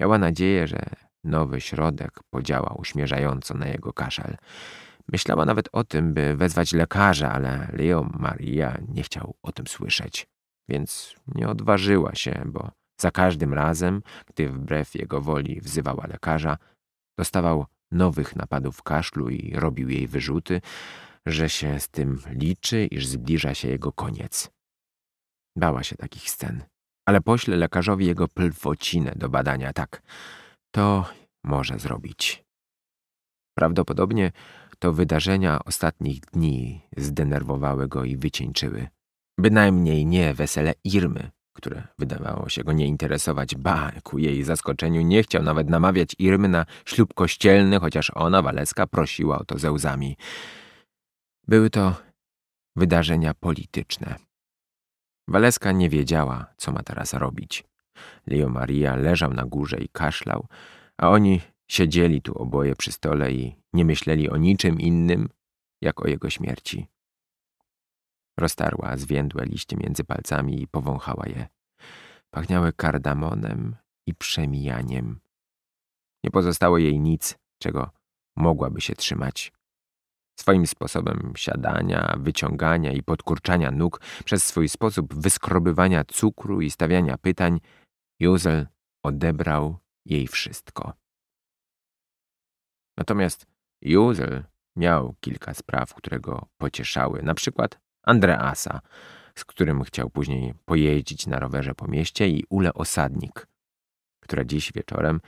Miała nadzieję, że Nowy środek podziałał uśmierzająco na jego kaszel. Myślała nawet o tym, by wezwać lekarza, ale Leo Maria nie chciał o tym słyszeć, więc nie odważyła się, bo za każdym razem, gdy wbrew jego woli wzywała lekarza, dostawał nowych napadów kaszlu i robił jej wyrzuty, że się z tym liczy, iż zbliża się jego koniec. Bała się takich scen, ale pośle lekarzowi jego plwocinę do badania tak – to może zrobić. Prawdopodobnie to wydarzenia ostatnich dni zdenerwowały go i wycieńczyły. Bynajmniej nie wesele Irmy, które wydawało się go nie interesować. Ba, ku jej zaskoczeniu nie chciał nawet namawiać Irmy na ślub kościelny, chociaż ona, Waleska, prosiła o to ze łzami. Były to wydarzenia polityczne. Waleska nie wiedziała, co ma teraz robić. Leo Maria leżał na górze i kaszlał, a oni siedzieli tu oboje przy stole i nie myśleli o niczym innym, jak o jego śmierci. Roztarła zwiędłe liście między palcami i powąchała je. Pachniały kardamonem i przemijaniem. Nie pozostało jej nic, czego mogłaby się trzymać. Swoim sposobem siadania, wyciągania i podkurczania nóg, przez swój sposób wyskrobywania cukru i stawiania pytań, Józel odebrał jej wszystko. Natomiast Józel miał kilka spraw, które go pocieszały. Na przykład Andreasa, z którym chciał później pojeździć na rowerze po mieście i Ule Osadnik, która dziś wieczorem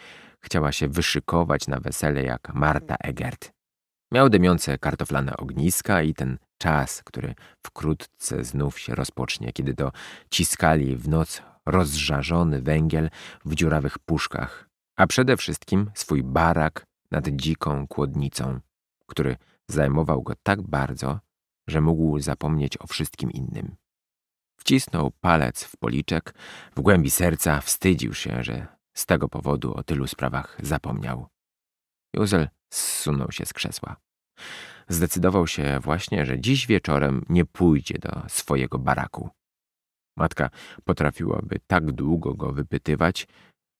chciała się wyszykować na wesele jak Marta Egert. Miał dymiące kartoflane ogniska i ten czas, który wkrótce znów się rozpocznie, kiedy do ciskali w noc rozżarzony węgiel w dziurawych puszkach, a przede wszystkim swój barak nad dziką kłodnicą, który zajmował go tak bardzo, że mógł zapomnieć o wszystkim innym. Wcisnął palec w policzek, w głębi serca wstydził się, że z tego powodu o tylu sprawach zapomniał. Józel zsunął się z krzesła. Zdecydował się właśnie, że dziś wieczorem nie pójdzie do swojego baraku. Matka potrafiłaby tak długo go wypytywać,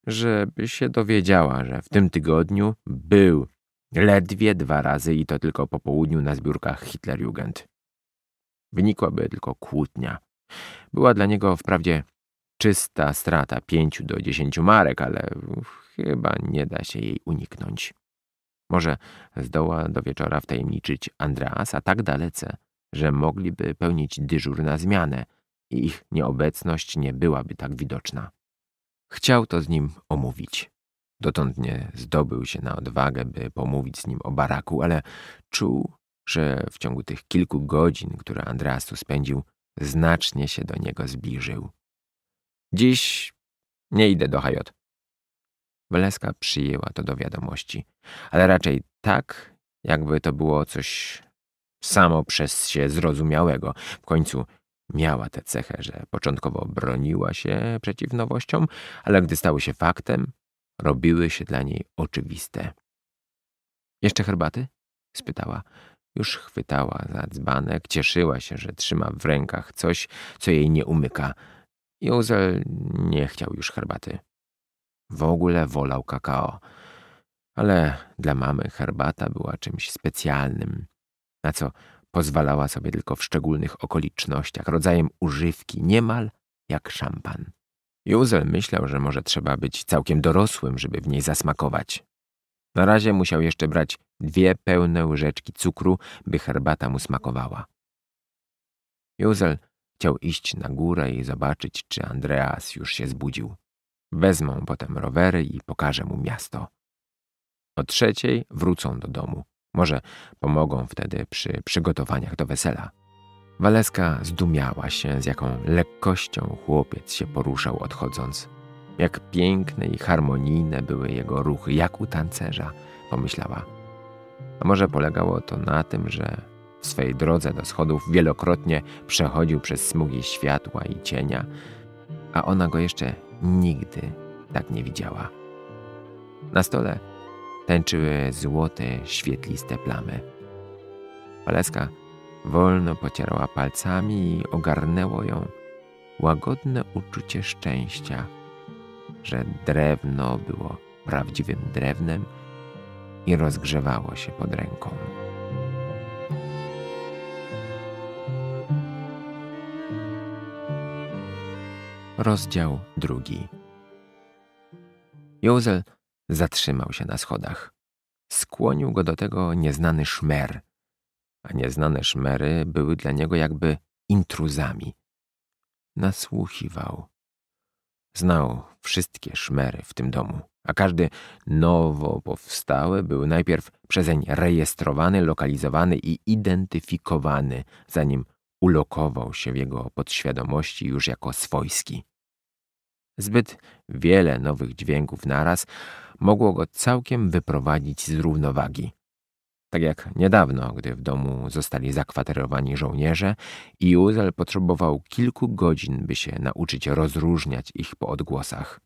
żeby się dowiedziała, że w tym tygodniu był ledwie dwa razy i to tylko po południu na zbiórkach Hitlerjugend. Wynikłaby tylko kłótnia. Była dla niego wprawdzie czysta strata pięciu do dziesięciu marek, ale chyba nie da się jej uniknąć. Może zdoła do wieczora wtajemniczyć Andreasa tak dalece, że mogliby pełnić dyżur na zmianę – i ich nieobecność nie byłaby tak widoczna. Chciał to z nim omówić. Dotąd nie zdobył się na odwagę, by pomówić z nim o baraku, ale czuł, że w ciągu tych kilku godzin, które Andreas tu spędził, znacznie się do niego zbliżył. Dziś nie idę do Hajot. Weleska przyjęła to do wiadomości, ale raczej tak, jakby to było coś samo przez się zrozumiałego. W końcu Miała tę cechę, że początkowo broniła się przeciw nowościom, ale gdy stały się faktem, robiły się dla niej oczywiste. Jeszcze herbaty? spytała. Już chwytała za dzbanek, cieszyła się, że trzyma w rękach coś, co jej nie umyka. Józel nie chciał już herbaty. W ogóle wolał kakao. Ale dla mamy herbata była czymś specjalnym, na co pozwalała sobie tylko w szczególnych okolicznościach, rodzajem używki, niemal jak szampan. Józel myślał, że może trzeba być całkiem dorosłym, żeby w niej zasmakować. Na razie musiał jeszcze brać dwie pełne łyżeczki cukru, by herbata mu smakowała. Józel chciał iść na górę i zobaczyć, czy Andreas już się zbudził. Wezmą potem rowery i pokażę mu miasto. O trzeciej wrócą do domu. Może pomogą wtedy przy przygotowaniach do wesela. Waleska zdumiała się, z jaką lekkością chłopiec się poruszał odchodząc. Jak piękne i harmonijne były jego ruchy, jak u tancerza, pomyślała. A może polegało to na tym, że w swej drodze do schodów wielokrotnie przechodził przez smugi światła i cienia, a ona go jeszcze nigdy tak nie widziała. Na stole tęczyły złote, świetliste plamy. Paleska wolno pocierała palcami i ogarnęło ją łagodne uczucie szczęścia, że drewno było prawdziwym drewnem i rozgrzewało się pod ręką. Rozdział drugi. Józel zatrzymał się na schodach. Skłonił go do tego nieznany szmer, a nieznane szmery były dla niego jakby intruzami. Nasłuchiwał. Znał wszystkie szmery w tym domu, a każdy nowo powstały był najpierw przezeń rejestrowany, lokalizowany i identyfikowany, zanim ulokował się w jego podświadomości już jako swojski. Zbyt wiele nowych dźwięków naraz mogło go całkiem wyprowadzić z równowagi. Tak jak niedawno, gdy w domu zostali zakwaterowani żołnierze, Uzel potrzebował kilku godzin, by się nauczyć rozróżniać ich po odgłosach.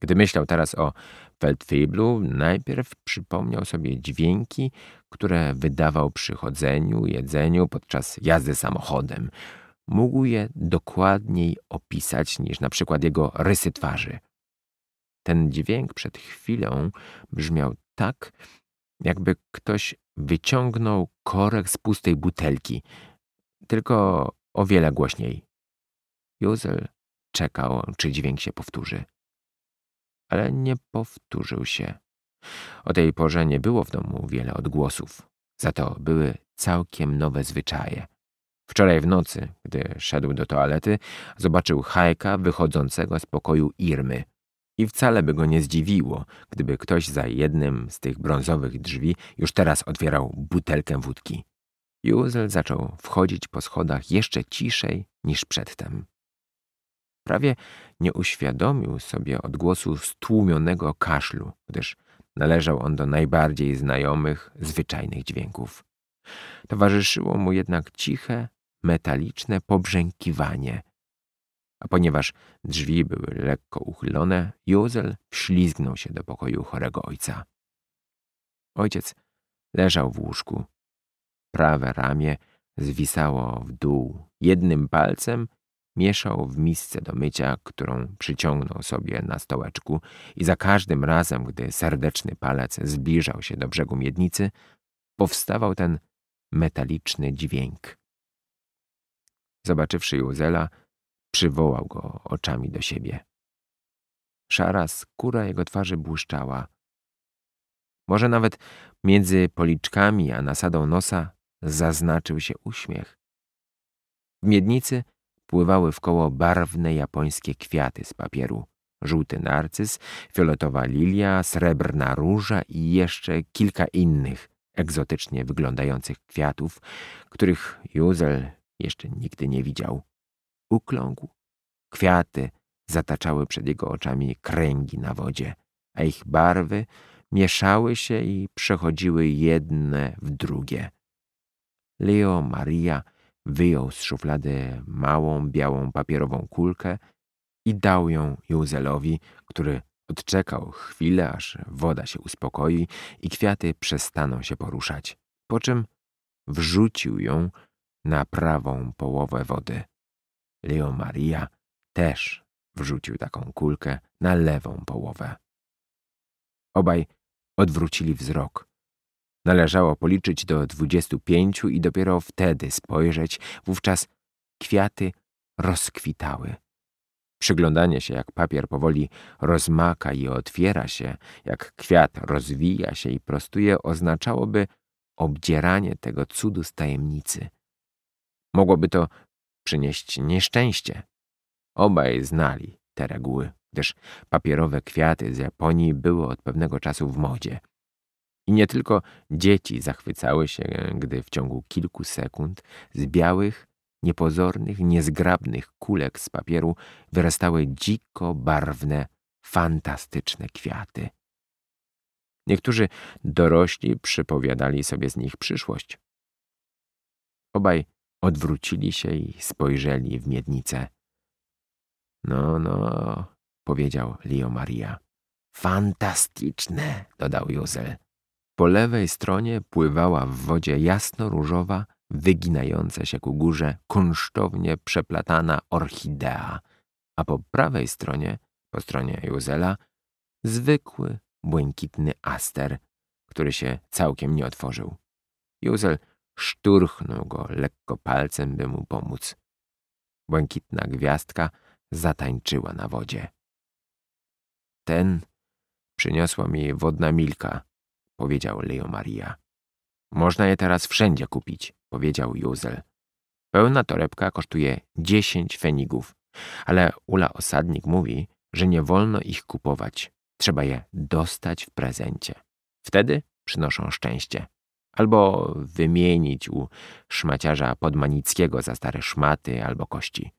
Gdy myślał teraz o Feldfeblu, najpierw przypomniał sobie dźwięki, które wydawał przy chodzeniu, jedzeniu, podczas jazdy samochodem. Mógł je dokładniej opisać niż na przykład jego rysy twarzy – ten dźwięk przed chwilą brzmiał tak, jakby ktoś wyciągnął korek z pustej butelki, tylko o wiele głośniej. Józel czekał, czy dźwięk się powtórzy. Ale nie powtórzył się. O tej porze nie było w domu wiele odgłosów, za to były całkiem nowe zwyczaje. Wczoraj w nocy, gdy szedł do toalety, zobaczył Hajka wychodzącego z pokoju Irmy. I wcale by go nie zdziwiło, gdyby ktoś za jednym z tych brązowych drzwi już teraz otwierał butelkę wódki. Józel zaczął wchodzić po schodach jeszcze ciszej niż przedtem. Prawie nie uświadomił sobie odgłosu stłumionego kaszlu, gdyż należał on do najbardziej znajomych, zwyczajnych dźwięków. Towarzyszyło mu jednak ciche, metaliczne pobrzękiwanie, a ponieważ drzwi były lekko uchylone, Józel wślizgnął się do pokoju chorego ojca. Ojciec leżał w łóżku. Prawe ramię zwisało w dół. Jednym palcem mieszał w misce do mycia, którą przyciągnął sobie na stołeczku i za każdym razem, gdy serdeczny palec zbliżał się do brzegu miednicy, powstawał ten metaliczny dźwięk. Zobaczywszy Józela, Przywołał go oczami do siebie. Szara skóra jego twarzy błyszczała. Może nawet między policzkami a nasadą nosa zaznaczył się uśmiech. W miednicy pływały wkoło barwne japońskie kwiaty z papieru. Żółty narcyz, fioletowa lilia, srebrna róża i jeszcze kilka innych egzotycznie wyglądających kwiatów, których Juzel jeszcze nigdy nie widział ukląkł. Kwiaty zataczały przed jego oczami kręgi na wodzie, a ich barwy mieszały się i przechodziły jedne w drugie. Leo Maria wyjął z szuflady małą, białą, papierową kulkę i dał ją Józelowi, który odczekał chwilę, aż woda się uspokoi i kwiaty przestaną się poruszać, po czym wrzucił ją na prawą połowę wody. Leo Maria też wrzucił taką kulkę na lewą połowę. Obaj odwrócili wzrok. Należało policzyć do dwudziestu pięciu i dopiero wtedy spojrzeć. Wówczas kwiaty rozkwitały. Przyglądanie się, jak papier powoli rozmaka i otwiera się, jak kwiat rozwija się i prostuje, oznaczałoby obdzieranie tego cudu z tajemnicy. Mogłoby to przynieść nieszczęście. Obaj znali te reguły, gdyż papierowe kwiaty z Japonii były od pewnego czasu w modzie. I nie tylko dzieci zachwycały się, gdy w ciągu kilku sekund z białych, niepozornych, niezgrabnych kulek z papieru wyrastały dziko barwne, fantastyczne kwiaty. Niektórzy dorośli przypowiadali sobie z nich przyszłość. Obaj Odwrócili się i spojrzeli w miednicę. No, no, powiedział Leo Maria. Fantastyczne, dodał Józel. Po lewej stronie pływała w wodzie jasno-różowa, wyginająca się ku górze, kunsztownie przeplatana orchidea, a po prawej stronie, po stronie Józela, zwykły, błękitny aster, który się całkiem nie otworzył. Józel Szturchnął go lekko palcem, by mu pomóc. Błękitna gwiazdka zatańczyła na wodzie. Ten przyniosła mi wodna milka, powiedział Leo Maria. Można je teraz wszędzie kupić, powiedział Józel. Pełna torebka kosztuje dziesięć fenigów, ale Ula Osadnik mówi, że nie wolno ich kupować. Trzeba je dostać w prezencie. Wtedy przynoszą szczęście albo wymienić u szmaciarza podmanickiego za stare szmaty albo kości.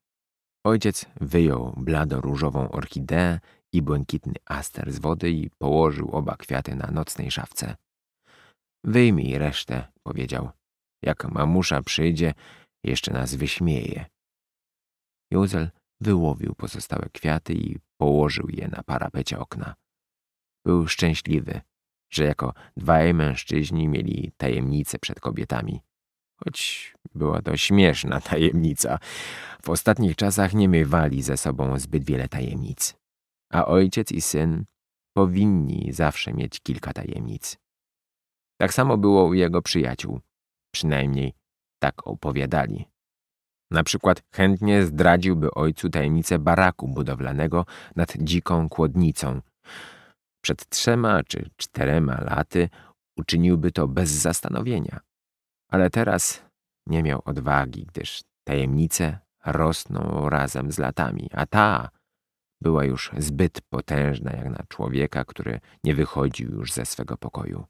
Ojciec wyjął blado-różową orchideę i błękitny aster z wody i położył oba kwiaty na nocnej szafce. Wyjmij resztę, powiedział. Jak mamusza przyjdzie, jeszcze nas wyśmieje. Józel wyłowił pozostałe kwiaty i położył je na parapecie okna. Był szczęśliwy, że jako dwaj mężczyźni mieli tajemnicę przed kobietami. Choć była to śmieszna tajemnica. W ostatnich czasach nie mywali ze sobą zbyt wiele tajemnic. A ojciec i syn powinni zawsze mieć kilka tajemnic. Tak samo było u jego przyjaciół. Przynajmniej tak opowiadali. Na przykład chętnie zdradziłby ojcu tajemnicę baraku budowlanego nad dziką kłodnicą – przed trzema czy czterema laty uczyniłby to bez zastanowienia. Ale teraz nie miał odwagi, gdyż tajemnice rosną razem z latami, a ta była już zbyt potężna jak na człowieka, który nie wychodził już ze swego pokoju.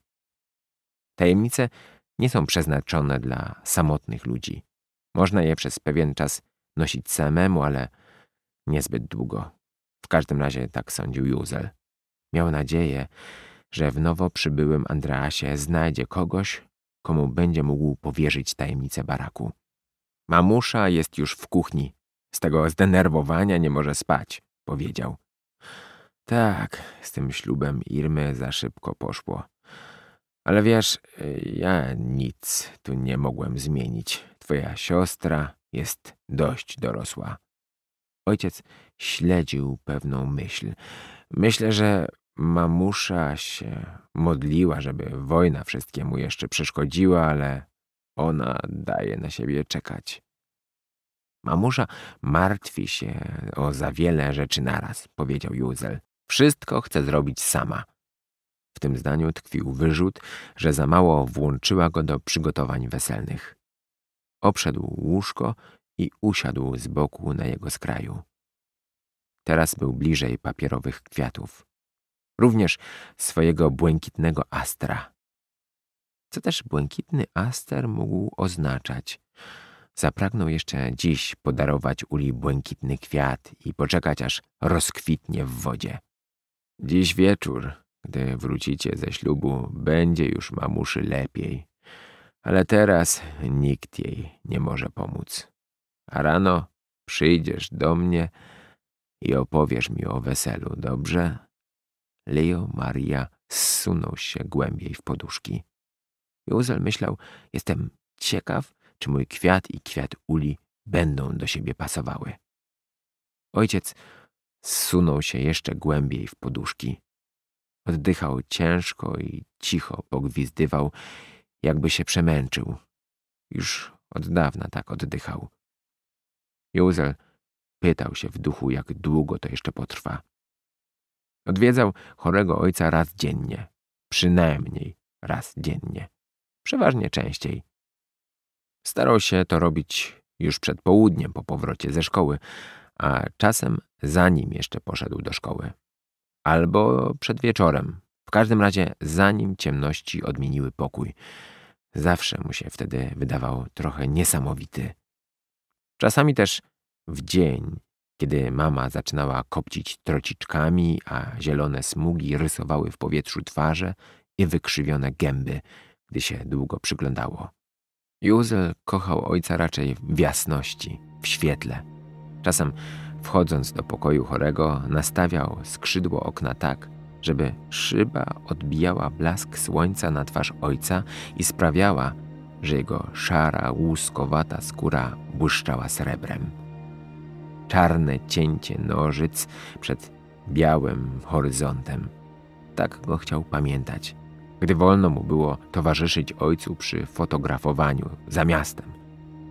Tajemnice nie są przeznaczone dla samotnych ludzi. Można je przez pewien czas nosić samemu, ale niezbyt długo. W każdym razie tak sądził Józel. Miał nadzieję, że w nowo przybyłym Andreasie znajdzie kogoś, komu będzie mógł powierzyć tajemnicę baraku. Mamusza jest już w kuchni. Z tego zdenerwowania nie może spać, powiedział. Tak, z tym ślubem Irmy za szybko poszło. Ale wiesz, ja nic tu nie mogłem zmienić. Twoja siostra jest dość dorosła. Ojciec śledził pewną myśl. Myślę, że Mamusza się modliła, żeby wojna wszystkiemu jeszcze przeszkodziła, ale ona daje na siebie czekać. Mamusza martwi się o za wiele rzeczy naraz, powiedział Józel. Wszystko chce zrobić sama. W tym zdaniu tkwił wyrzut, że za mało włączyła go do przygotowań weselnych. Obszedł łóżko i usiadł z boku na jego skraju. Teraz był bliżej papierowych kwiatów również swojego błękitnego astra. Co też błękitny aster mógł oznaczać? Zapragnął jeszcze dziś podarować uli błękitny kwiat i poczekać, aż rozkwitnie w wodzie. Dziś wieczór, gdy wrócicie ze ślubu, będzie już mamuszy lepiej. Ale teraz nikt jej nie może pomóc. A rano przyjdziesz do mnie i opowiesz mi o weselu, dobrze? Leo Maria zsunął się głębiej w poduszki. Józel myślał, jestem ciekaw, czy mój kwiat i kwiat uli będą do siebie pasowały. Ojciec zsunął się jeszcze głębiej w poduszki. Oddychał ciężko i cicho pogwizdywał, jakby się przemęczył. Już od dawna tak oddychał. Józel pytał się w duchu, jak długo to jeszcze potrwa. Odwiedzał chorego ojca raz dziennie, przynajmniej raz dziennie, przeważnie częściej. Starał się to robić już przed południem po powrocie ze szkoły, a czasem zanim jeszcze poszedł do szkoły. Albo przed wieczorem, w każdym razie zanim ciemności odmieniły pokój. Zawsze mu się wtedy wydawał trochę niesamowity. Czasami też w dzień, kiedy mama zaczynała kopcić trociczkami, a zielone smugi rysowały w powietrzu twarze i wykrzywione gęby, gdy się długo przyglądało. Józel kochał ojca raczej w jasności, w świetle. Czasem wchodząc do pokoju chorego, nastawiał skrzydło okna tak, żeby szyba odbijała blask słońca na twarz ojca i sprawiała, że jego szara, łuskowata skóra błyszczała srebrem czarne cięcie nożyc przed białym horyzontem. Tak go chciał pamiętać, gdy wolno mu było towarzyszyć ojcu przy fotografowaniu za miastem.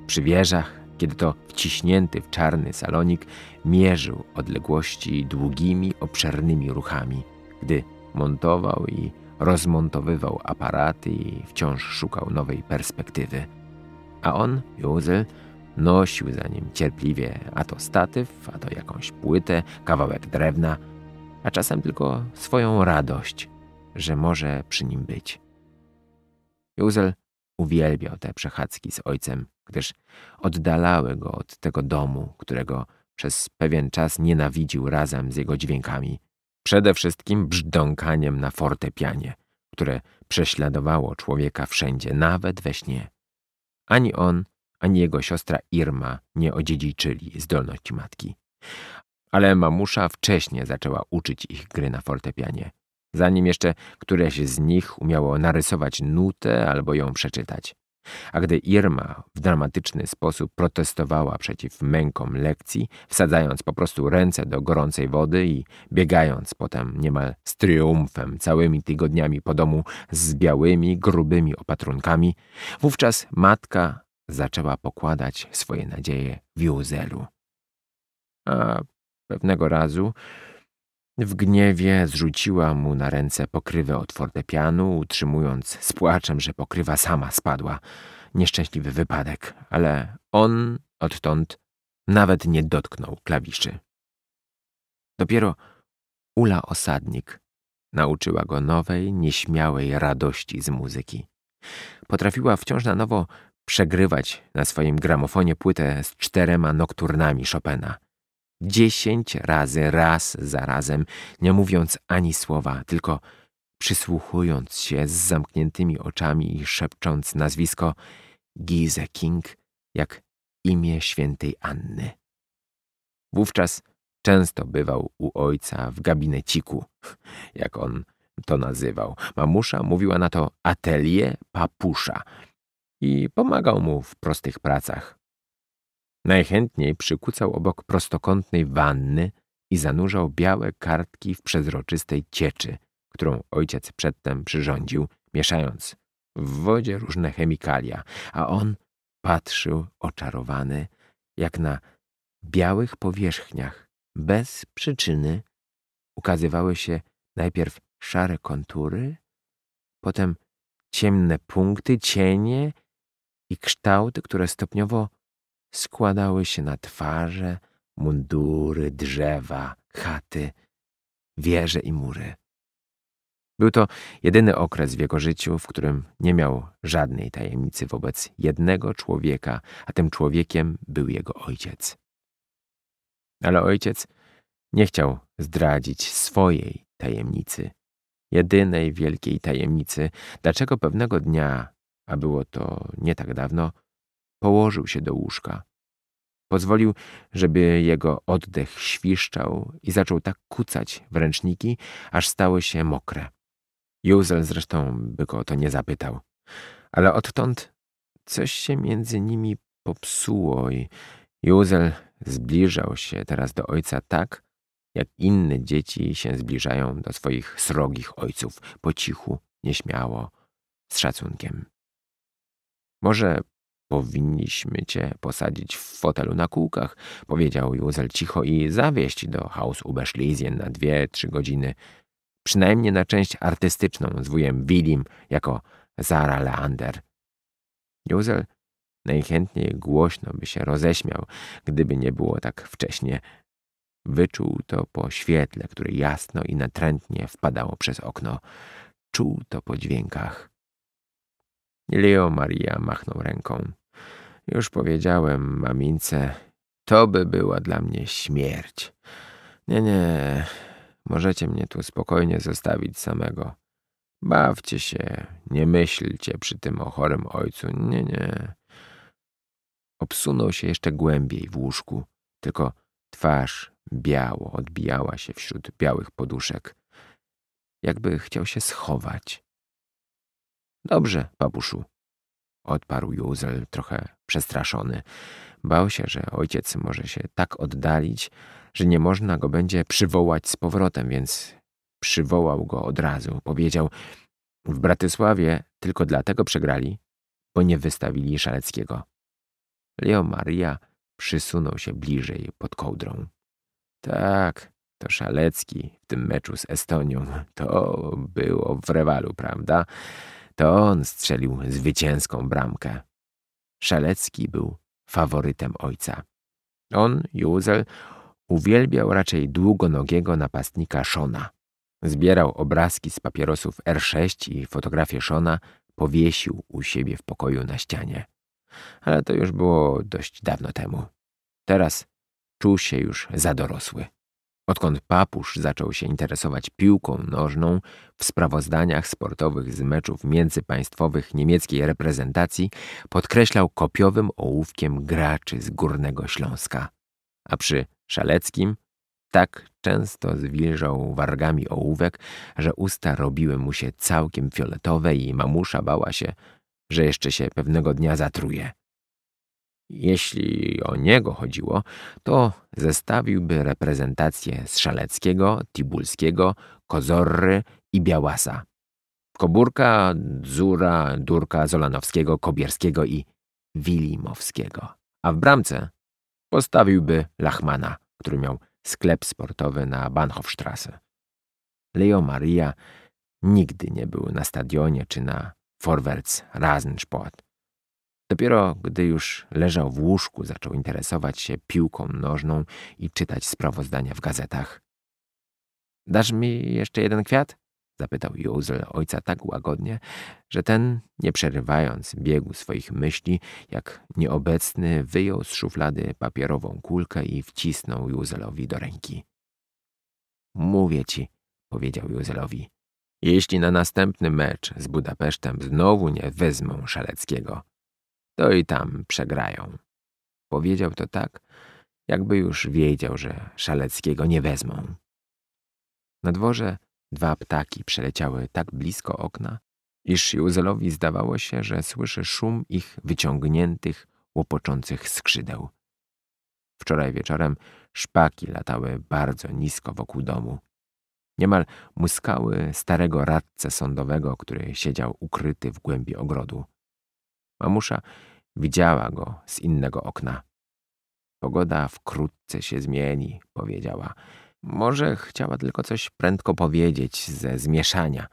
Przy wieżach, kiedy to wciśnięty w czarny salonik mierzył odległości długimi, obszernymi ruchami, gdy montował i rozmontowywał aparaty i wciąż szukał nowej perspektywy. A on, Józel, Nosił za nim cierpliwie a to statyw, a to jakąś płytę, kawałek drewna, a czasem tylko swoją radość, że może przy nim być. Józel uwielbiał te przechadzki z ojcem, gdyż oddalały go od tego domu, którego przez pewien czas nienawidził razem z jego dźwiękami. Przede wszystkim brzdąkaniem na fortepianie, które prześladowało człowieka wszędzie, nawet we śnie. Ani on, ani jego siostra Irma nie odziedziczyli zdolności matki. Ale mamusza wcześnie zaczęła uczyć ich gry na fortepianie, zanim jeszcze któreś z nich umiało narysować nutę albo ją przeczytać. A gdy Irma w dramatyczny sposób protestowała przeciw mękom lekcji, wsadzając po prostu ręce do gorącej wody i biegając potem niemal z triumfem całymi tygodniami po domu z białymi, grubymi opatrunkami, wówczas matka zaczęła pokładać swoje nadzieje w Józelu. A pewnego razu w gniewie zrzuciła mu na ręce pokrywę od fortepianu, utrzymując z płaczem, że pokrywa sama spadła. Nieszczęśliwy wypadek, ale on odtąd nawet nie dotknął klawiszy. Dopiero Ula Osadnik nauczyła go nowej, nieśmiałej radości z muzyki. Potrafiła wciąż na nowo przegrywać na swoim gramofonie płytę z czterema nokturnami Chopina. Dziesięć razy, raz za razem, nie mówiąc ani słowa, tylko przysłuchując się z zamkniętymi oczami i szepcząc nazwisko Gize King jak imię świętej Anny. Wówczas często bywał u ojca w gabineciku, jak on to nazywał. Mamusza mówiła na to atelier papusza – i pomagał mu w prostych pracach. Najchętniej przykucał obok prostokątnej wanny i zanurzał białe kartki w przezroczystej cieczy, którą ojciec przedtem przyrządził, mieszając w wodzie różne chemikalia, a on patrzył oczarowany, jak na białych powierzchniach bez przyczyny ukazywały się najpierw szare kontury, potem ciemne punkty, cienie i kształty, które stopniowo składały się na twarze, mundury, drzewa, chaty, wieże i mury. Był to jedyny okres w jego życiu, w którym nie miał żadnej tajemnicy wobec jednego człowieka, a tym człowiekiem był jego ojciec. Ale ojciec nie chciał zdradzić swojej tajemnicy, jedynej wielkiej tajemnicy, dlaczego pewnego dnia a było to nie tak dawno, położył się do łóżka. Pozwolił, żeby jego oddech świszczał i zaczął tak kucać w ręczniki, aż stały się mokre. Józel zresztą by go o to nie zapytał. Ale odtąd coś się między nimi popsuło i Józel zbliżał się teraz do ojca tak, jak inne dzieci się zbliżają do swoich srogich ojców po cichu, nieśmiało, z szacunkiem. Może powinniśmy cię posadzić w fotelu na kółkach, powiedział Józel cicho i zawieść do Haus Ubeschlesien na dwie, trzy godziny. Przynajmniej na część artystyczną z wujem Wilim jako Zara Leander. Józel najchętniej głośno by się roześmiał, gdyby nie było tak wcześnie. Wyczuł to po świetle, które jasno i natrętnie wpadało przez okno. Czuł to po dźwiękach. Leo Maria machnął ręką. Już powiedziałem mamince, to by była dla mnie śmierć. Nie, nie, możecie mnie tu spokojnie zostawić samego. Bawcie się, nie myślcie przy tym o chorym ojcu. Nie, nie. Obsunął się jeszcze głębiej w łóżku, tylko twarz biało odbijała się wśród białych poduszek, jakby chciał się schować. Dobrze, papuszu, odparł Józel trochę przestraszony. Bał się, że ojciec może się tak oddalić, że nie można go będzie przywołać z powrotem, więc przywołał go od razu. Powiedział, w Bratysławie tylko dlatego przegrali, bo nie wystawili Szaleckiego. Leo Maria przysunął się bliżej pod kołdrą. Tak, to Szalecki w tym meczu z Estonią. To było w rewalu, prawda? To on strzelił zwycięską bramkę. Szalecki był faworytem ojca. On, Józel, uwielbiał raczej długonogiego napastnika Szona. Zbierał obrazki z papierosów R6 i fotografię Szona powiesił u siebie w pokoju na ścianie. Ale to już było dość dawno temu. Teraz czuł się już za dorosły. Odkąd Papusz zaczął się interesować piłką nożną, w sprawozdaniach sportowych z meczów międzypaństwowych niemieckiej reprezentacji podkreślał kopiowym ołówkiem graczy z Górnego Śląska. A przy Szaleckim tak często zwilżał wargami ołówek, że usta robiły mu się całkiem fioletowe i mamusza bała się, że jeszcze się pewnego dnia zatruje. Jeśli o niego chodziło, to zestawiłby reprezentacje z Szaleckiego, Tibulskiego, Kozorry i Białasa. Koburka, Dzura, Durka, Zolanowskiego, Kobierskiego i Wilimowskiego. A w bramce postawiłby Lachmana, który miał sklep sportowy na Bahnhofstrasse. Leo Maria nigdy nie był na stadionie czy na Forwärts Rasensport. Dopiero gdy już leżał w łóżku, zaczął interesować się piłką nożną i czytać sprawozdania w gazetach. Dasz mi jeszcze jeden kwiat? zapytał Józel ojca tak łagodnie, że ten, nie przerywając biegu swoich myśli, jak nieobecny, wyjął z szuflady papierową kulkę i wcisnął Józelowi do ręki. Mówię ci, powiedział Józelowi, jeśli na następny mecz z Budapesztem znowu nie wezmą Szaleckiego, to i tam przegrają. Powiedział to tak, jakby już wiedział, że Szaleckiego nie wezmą. Na dworze dwa ptaki przeleciały tak blisko okna, iż Józelowi zdawało się, że słyszy szum ich wyciągniętych, łopoczących skrzydeł. Wczoraj wieczorem szpaki latały bardzo nisko wokół domu. Niemal muskały starego radcę sądowego, który siedział ukryty w głębi ogrodu. Mamusza widziała go z innego okna. Pogoda wkrótce się zmieni, powiedziała. Może chciała tylko coś prędko powiedzieć ze zmieszania,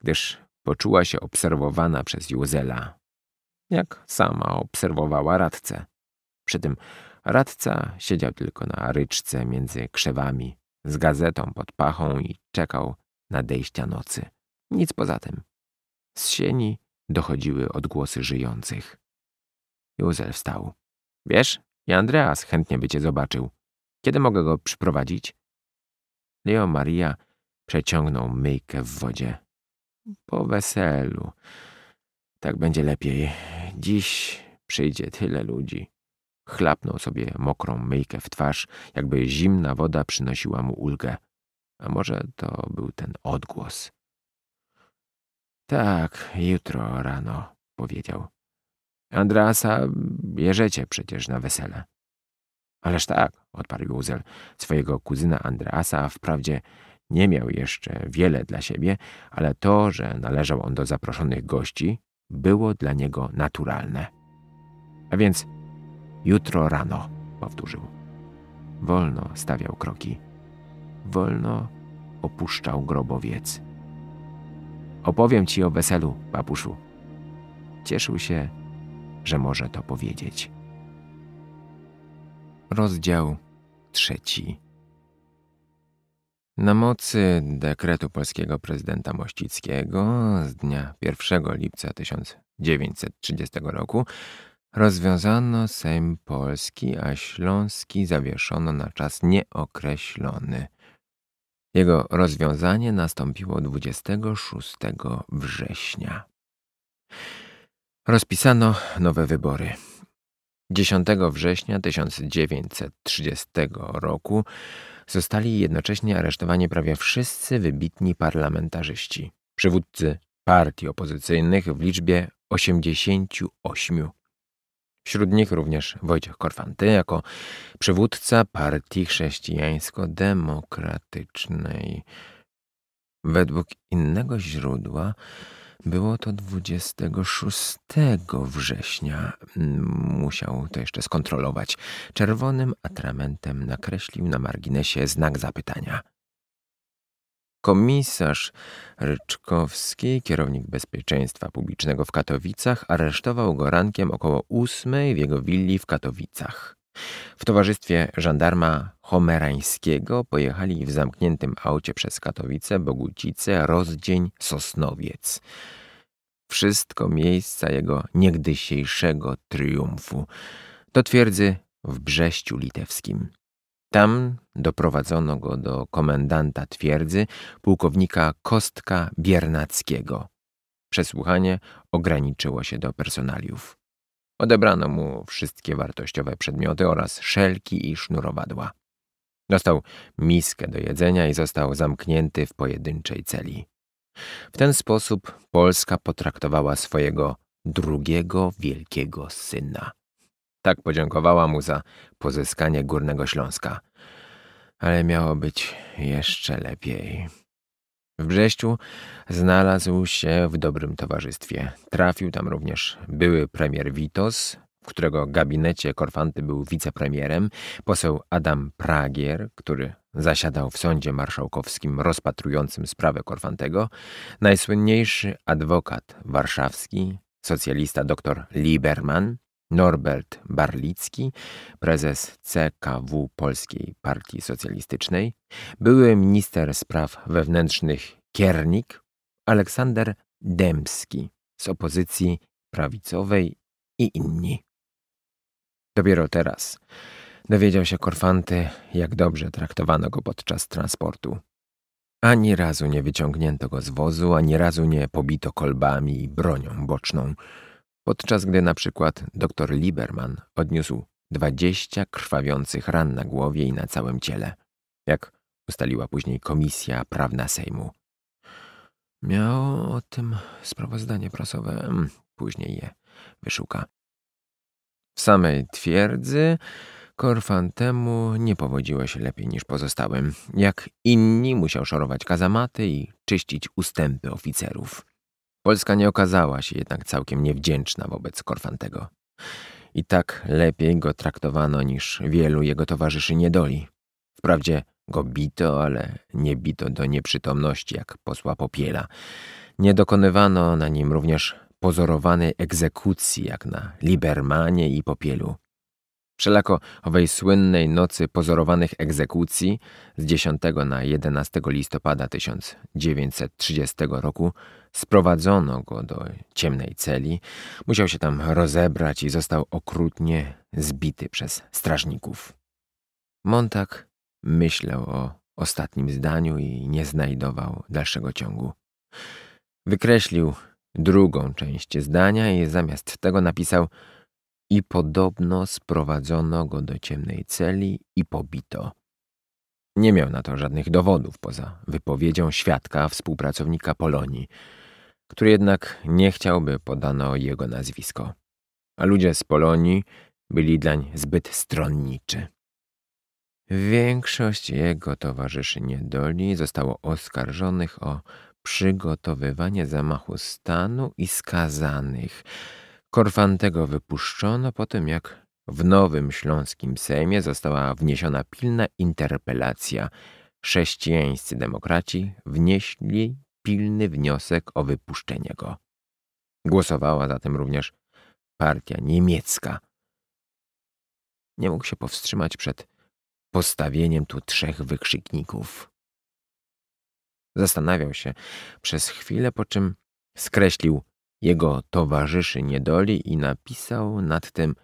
gdyż poczuła się obserwowana przez Józela, jak sama obserwowała radcę. Przy tym radca siedział tylko na ryczce między krzewami, z gazetą pod pachą i czekał nadejścia nocy. Nic poza tym. Z sieni dochodziły odgłosy żyjących. Józef wstał. Wiesz, i Andreas chętnie by cię zobaczył. Kiedy mogę go przyprowadzić? Leo Maria przeciągnął myjkę w wodzie. Po weselu. Tak będzie lepiej. Dziś przyjdzie tyle ludzi. Chlapnął sobie mokrą myjkę w twarz, jakby zimna woda przynosiła mu ulgę. A może to był ten odgłos. Tak, jutro rano, powiedział. Andrasa bierzecie przecież na wesele. Ależ tak, odparł Józel. Swojego kuzyna Andrasa wprawdzie nie miał jeszcze wiele dla siebie, ale to, że należał on do zaproszonych gości, było dla niego naturalne. A więc jutro rano, powtórzył. Wolno stawiał kroki. Wolno opuszczał grobowiec. Opowiem ci o weselu, papuszu. Cieszył się, że może to powiedzieć. Rozdział trzeci. Na mocy dekretu polskiego prezydenta Mościckiego z dnia 1 lipca 1930 roku rozwiązano Sejm Polski, a Śląski zawieszono na czas nieokreślony – jego rozwiązanie nastąpiło 26 września. Rozpisano nowe wybory. 10 września 1930 roku zostali jednocześnie aresztowani prawie wszyscy wybitni parlamentarzyści, przywódcy partii opozycyjnych w liczbie 88. Wśród nich również Wojciech Korfanty jako przywódca partii chrześcijańsko-demokratycznej. Według innego źródła było to 26 września. Musiał to jeszcze skontrolować. Czerwonym atramentem nakreślił na marginesie znak zapytania. Komisarz Ryczkowski, kierownik bezpieczeństwa publicznego w Katowicach, aresztował go rankiem około ósmej w jego willi w Katowicach. W towarzystwie żandarma Homerańskiego pojechali w zamkniętym aucie przez Katowice, Bogucice, Rozdzień, Sosnowiec. Wszystko miejsca jego niegdysiejszego triumfu. Do twierdzy w Brześciu Litewskim. Tam doprowadzono go do komendanta twierdzy, pułkownika Kostka Biernackiego. Przesłuchanie ograniczyło się do personaliów. Odebrano mu wszystkie wartościowe przedmioty oraz szelki i sznurowadła. Dostał miskę do jedzenia i został zamknięty w pojedynczej celi. W ten sposób Polska potraktowała swojego drugiego wielkiego syna. Tak podziękowała mu za pozyskanie Górnego Śląska. Ale miało być jeszcze lepiej. W Brześciu znalazł się w dobrym towarzystwie. Trafił tam również były premier Witos, w którego gabinecie Korfanty był wicepremierem, poseł Adam Pragier, który zasiadał w sądzie marszałkowskim rozpatrującym sprawę Korfantego, najsłynniejszy adwokat warszawski, socjalista dr Lieberman, Norbert Barlicki, prezes CKW Polskiej Partii Socjalistycznej, były minister spraw wewnętrznych Kiernik, Aleksander Dębski z opozycji prawicowej i inni. Dopiero teraz dowiedział się Korfanty, jak dobrze traktowano go podczas transportu. Ani razu nie wyciągnięto go z wozu, ani razu nie pobito kolbami i bronią boczną podczas gdy na przykład dr Lieberman odniósł 20 krwawiących ran na głowie i na całym ciele, jak ustaliła później Komisja Prawna Sejmu. Miało o tym sprawozdanie prasowe, mm, później je wyszuka. W samej twierdzy Korfantemu nie powodziło się lepiej niż pozostałym. Jak inni musiał szorować kazamaty i czyścić ustępy oficerów. Polska nie okazała się jednak całkiem niewdzięczna wobec Korfantego. I tak lepiej go traktowano niż wielu jego towarzyszy niedoli. Wprawdzie go bito, ale nie bito do nieprzytomności jak posła Popiela. Nie dokonywano na nim również pozorowanej egzekucji jak na Libermanie i Popielu. Wszelako owej słynnej nocy pozorowanych egzekucji z 10 na 11 listopada 1930 roku Sprowadzono go do ciemnej celi. Musiał się tam rozebrać i został okrutnie zbity przez strażników. Montag myślał o ostatnim zdaniu i nie znajdował dalszego ciągu. Wykreślił drugą część zdania i zamiast tego napisał i podobno sprowadzono go do ciemnej celi i pobito. Nie miał na to żadnych dowodów poza wypowiedzią świadka współpracownika Polonii – który jednak nie chciałby podano jego nazwisko. A ludzie z Polonii byli dlań zbyt stronniczy. Większość jego towarzyszy niedoli zostało oskarżonych o przygotowywanie zamachu stanu i skazanych. Korfantego wypuszczono po tym, jak w nowym śląskim Sejmie została wniesiona pilna interpelacja. Chrześcijańscy demokraci wnieśli pilny wniosek o wypuszczenie go. Głosowała zatem również partia niemiecka. Nie mógł się powstrzymać przed postawieniem tu trzech wykrzykników. Zastanawiał się przez chwilę, po czym skreślił jego towarzyszy niedoli i napisał nad tym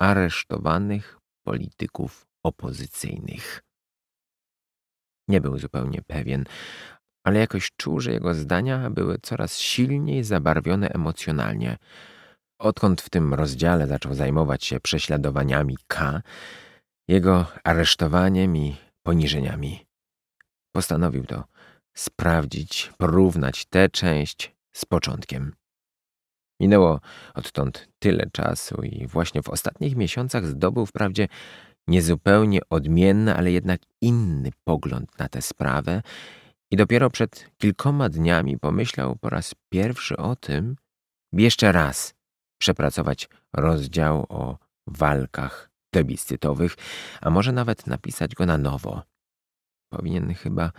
aresztowanych polityków opozycyjnych. Nie był zupełnie pewien, ale jakoś czuł, że jego zdania były coraz silniej zabarwione emocjonalnie. Odkąd w tym rozdziale zaczął zajmować się prześladowaniami K, jego aresztowaniem i poniżeniami. Postanowił to sprawdzić, porównać tę część z początkiem. Minęło odtąd tyle czasu i właśnie w ostatnich miesiącach zdobył wprawdzie niezupełnie odmienny, ale jednak inny pogląd na tę sprawę i dopiero przed kilkoma dniami pomyślał po raz pierwszy o tym, by jeszcze raz przepracować rozdział o walkach plebiscytowych, a może nawet napisać go na nowo. Powinien chyba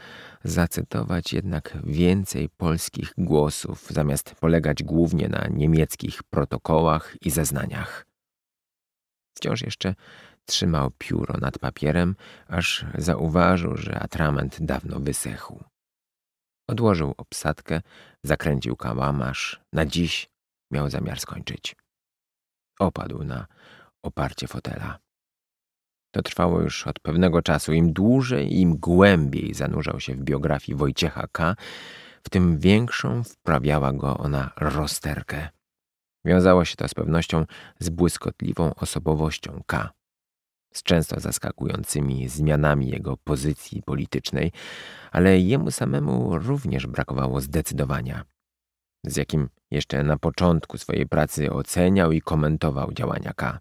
zacytować jednak więcej polskich głosów, zamiast polegać głównie na niemieckich protokołach i zeznaniach. Wciąż jeszcze trzymał pióro nad papierem, aż zauważył, że atrament dawno wysechł. Odłożył obsadkę, zakręcił kałamarz. Na dziś miał zamiar skończyć. Opadł na oparcie fotela. To trwało już od pewnego czasu. Im dłużej, im głębiej zanurzał się w biografii Wojciecha K., w tym większą wprawiała go ona rozterkę. Wiązało się to z pewnością z błyskotliwą osobowością K z często zaskakującymi zmianami jego pozycji politycznej, ale jemu samemu również brakowało zdecydowania, z jakim jeszcze na początku swojej pracy oceniał i komentował działania K.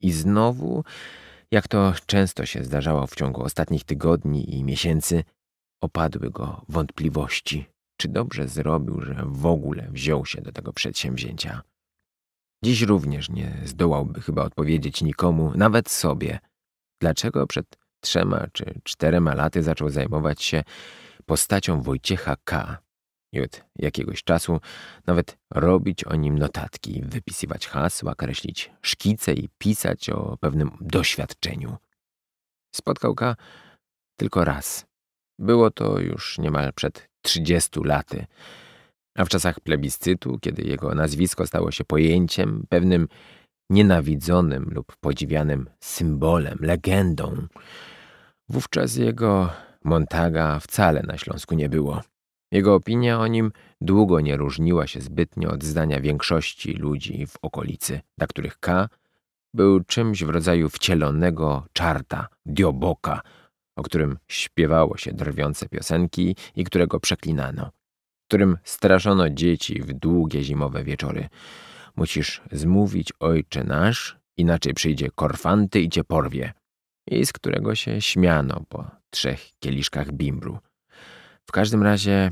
I znowu, jak to często się zdarzało w ciągu ostatnich tygodni i miesięcy, opadły go wątpliwości, czy dobrze zrobił, że w ogóle wziął się do tego przedsięwzięcia. Dziś również nie zdołałby chyba odpowiedzieć nikomu, nawet sobie, dlaczego przed trzema czy czterema laty zaczął zajmować się postacią Wojciecha K. I od jakiegoś czasu nawet robić o nim notatki, wypisywać hasła, kreślić szkice i pisać o pewnym doświadczeniu. Spotkał K tylko raz. Było to już niemal przed trzydziestu laty. A w czasach plebiscytu, kiedy jego nazwisko stało się pojęciem, pewnym nienawidzonym lub podziwianym symbolem, legendą, wówczas jego Montaga wcale na Śląsku nie było. Jego opinia o nim długo nie różniła się zbytnio od zdania większości ludzi w okolicy, dla których K był czymś w rodzaju wcielonego czarta, dioboka, o którym śpiewało się drwiące piosenki i którego przeklinano w którym straszono dzieci w długie zimowe wieczory. Musisz zmówić ojcze nasz, inaczej przyjdzie korfanty i cię porwie. I z którego się śmiano po trzech kieliszkach bimbru. W każdym razie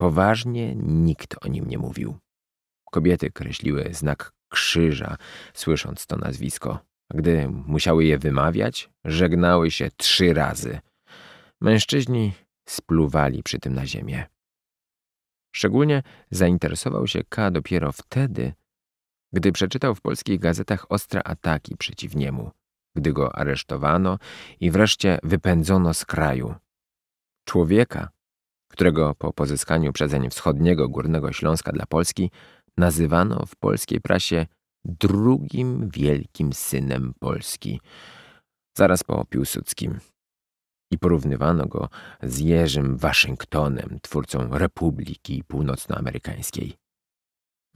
poważnie nikt o nim nie mówił. Kobiety kreśliły znak krzyża, słysząc to nazwisko. Gdy musiały je wymawiać, żegnały się trzy razy. Mężczyźni spluwali przy tym na ziemię. Szczególnie zainteresował się K dopiero wtedy, gdy przeczytał w polskich gazetach ostre ataki przeciw niemu, gdy go aresztowano i wreszcie wypędzono z kraju. Człowieka, którego po pozyskaniu przezeń wschodniego Górnego Śląska dla Polski nazywano w polskiej prasie drugim wielkim synem Polski, zaraz po Piłsudskim i porównywano go z Jerzym Waszyngtonem, twórcą Republiki Północnoamerykańskiej.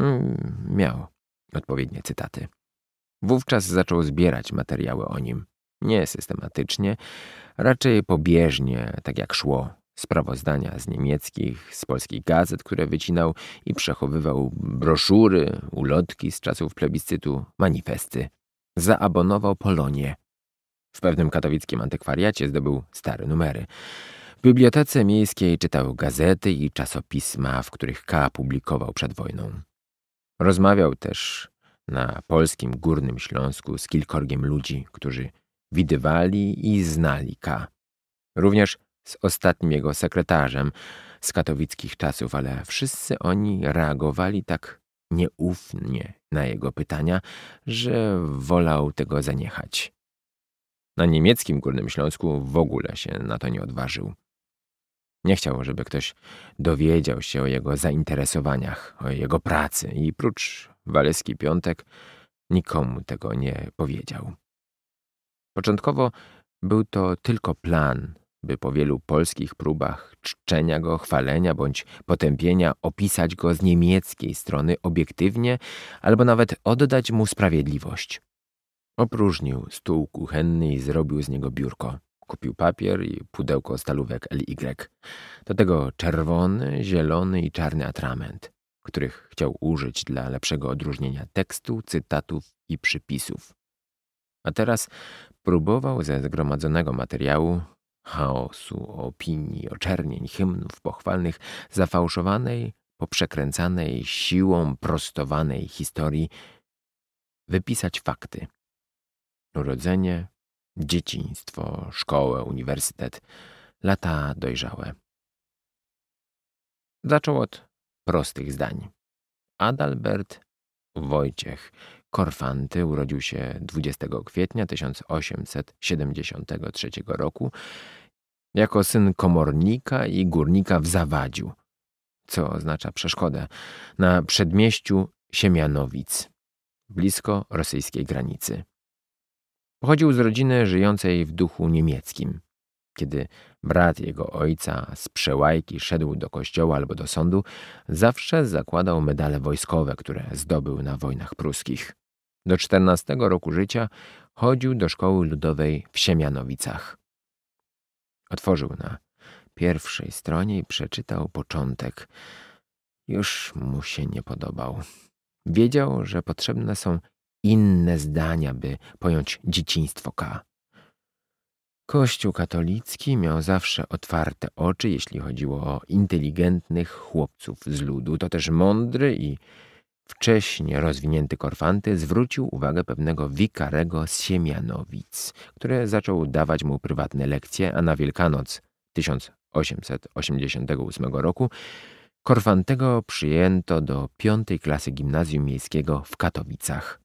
Mm, miał odpowiednie cytaty. Wówczas zaczął zbierać materiały o nim. Nie systematycznie, raczej pobieżnie, tak jak szło. Sprawozdania z niemieckich, z polskich gazet, które wycinał i przechowywał broszury, ulotki z czasów plebiscytu, manifesty. Zaabonował Polonię, w pewnym katowickim antykwariacie zdobył stare numery. W bibliotece miejskiej czytał gazety i czasopisma, w których K. publikował przed wojną. Rozmawiał też na polskim Górnym Śląsku z kilkorgiem ludzi, którzy widywali i znali K. Również z ostatnim jego sekretarzem z katowickich czasów, ale wszyscy oni reagowali tak nieufnie na jego pytania, że wolał tego zaniechać. Na niemieckim Górnym Śląsku w ogóle się na to nie odważył. Nie chciał, żeby ktoś dowiedział się o jego zainteresowaniach, o jego pracy i prócz Waleski Piątek nikomu tego nie powiedział. Początkowo był to tylko plan, by po wielu polskich próbach czczenia go, chwalenia bądź potępienia opisać go z niemieckiej strony obiektywnie albo nawet oddać mu sprawiedliwość. Opróżnił stół kuchenny i zrobił z niego biurko. Kupił papier i pudełko stalówek LY. Do tego czerwony, zielony i czarny atrament, których chciał użyć dla lepszego odróżnienia tekstu, cytatów i przypisów. A teraz próbował ze zgromadzonego materiału chaosu, opinii, oczernień, hymnów pochwalnych, zafałszowanej, poprzekręcanej, siłą prostowanej historii, wypisać fakty urodzenie, dzieciństwo, szkołę, uniwersytet, lata dojrzałe. Zaczął od prostych zdań. Adalbert Wojciech Korfanty urodził się 20 kwietnia 1873 roku jako syn komornika i górnika w Zawadziu, co oznacza przeszkodę, na przedmieściu Siemianowic, blisko rosyjskiej granicy. Pochodził z rodziny żyjącej w duchu niemieckim. Kiedy brat jego ojca z przełajki szedł do kościoła albo do sądu, zawsze zakładał medale wojskowe, które zdobył na wojnach pruskich. Do czternastego roku życia chodził do szkoły ludowej w Siemianowicach. Otworzył na pierwszej stronie i przeczytał początek. Już mu się nie podobał. Wiedział, że potrzebne są inne zdania, by pojąć dzieciństwo K. Kościół katolicki miał zawsze otwarte oczy, jeśli chodziło o inteligentnych chłopców z ludu. To też mądry i wcześnie rozwinięty Korfanty zwrócił uwagę pewnego wikarego z Siemianowic, który zaczął dawać mu prywatne lekcje, a na Wielkanoc 1888 roku Korfantego przyjęto do piątej klasy gimnazjum miejskiego w Katowicach.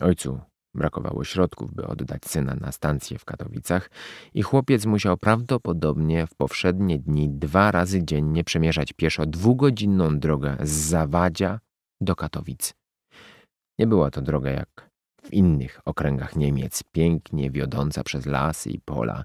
Ojcu brakowało środków, by oddać syna na stację w Katowicach i chłopiec musiał prawdopodobnie w powszednie dni dwa razy dziennie przemierzać pieszo dwugodzinną drogę z Zawadzia do Katowic. Nie była to droga jak w innych okręgach Niemiec, pięknie wiodąca przez lasy i pola.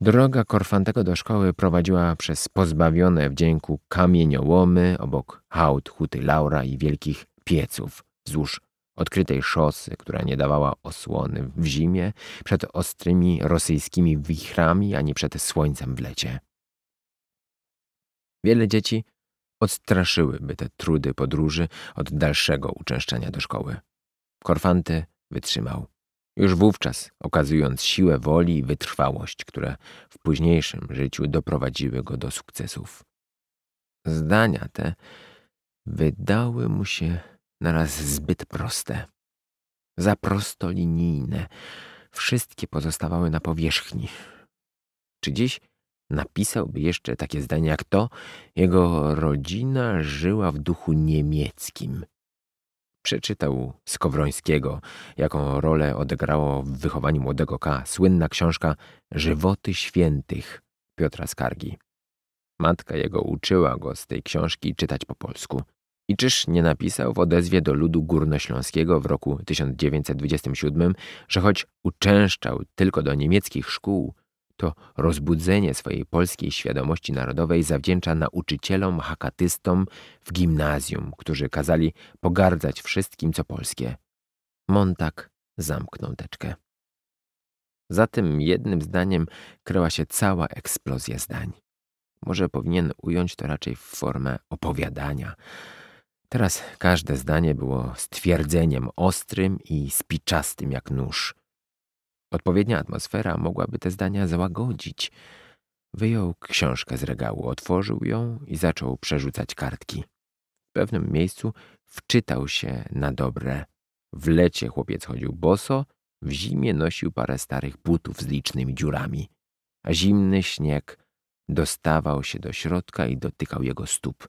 Droga Korfantego do szkoły prowadziła przez pozbawione wdzięku kamieniołomy obok hałd huty Laura i wielkich pieców wzdłuż odkrytej szosy, która nie dawała osłony w zimie, przed ostrymi rosyjskimi wichrami, ani przed słońcem w lecie. Wiele dzieci odstraszyłyby te trudy podróży od dalszego uczęszczania do szkoły. Korfanty wytrzymał. Już wówczas, okazując siłę woli i wytrwałość, które w późniejszym życiu doprowadziły go do sukcesów. Zdania te wydały mu się naraz zbyt proste, za prostolinijne. Wszystkie pozostawały na powierzchni. Czy dziś napisałby jeszcze takie zdanie jak to, jego rodzina żyła w duchu niemieckim. Przeczytał Skowrońskiego, jaką rolę odegrało w wychowaniu młodego K. słynna książka Żywoty Świętych Piotra Skargi. Matka jego uczyła go z tej książki czytać po polsku. I czyż nie napisał w odezwie do ludu górnośląskiego w roku 1927, że choć uczęszczał tylko do niemieckich szkół, to rozbudzenie swojej polskiej świadomości narodowej zawdzięcza nauczycielom hakatystom w gimnazjum, którzy kazali pogardzać wszystkim, co polskie. Montak zamknął teczkę. Za tym jednym zdaniem kryła się cała eksplozja zdań. Może powinien ująć to raczej w formę opowiadania – Teraz każde zdanie było stwierdzeniem ostrym i spiczastym jak nóż. Odpowiednia atmosfera mogłaby te zdania załagodzić. Wyjął książkę z regału, otworzył ją i zaczął przerzucać kartki. W pewnym miejscu wczytał się na dobre. W lecie chłopiec chodził boso, w zimie nosił parę starych butów z licznymi dziurami, a zimny śnieg Dostawał się do środka i dotykał jego stóp.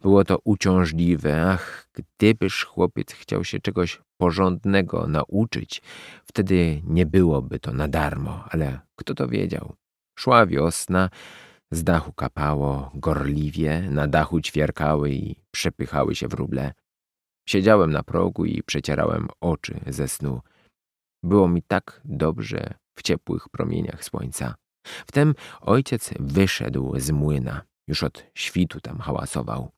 Było to uciążliwe. Ach, gdybyż chłopiec chciał się czegoś porządnego nauczyć, wtedy nie byłoby to na darmo, ale kto to wiedział? Szła wiosna, z dachu kapało gorliwie, na dachu ćwierkały i przepychały się wróble. Siedziałem na progu i przecierałem oczy ze snu. Było mi tak dobrze w ciepłych promieniach słońca. Wtem ojciec wyszedł z młyna. Już od świtu tam hałasował.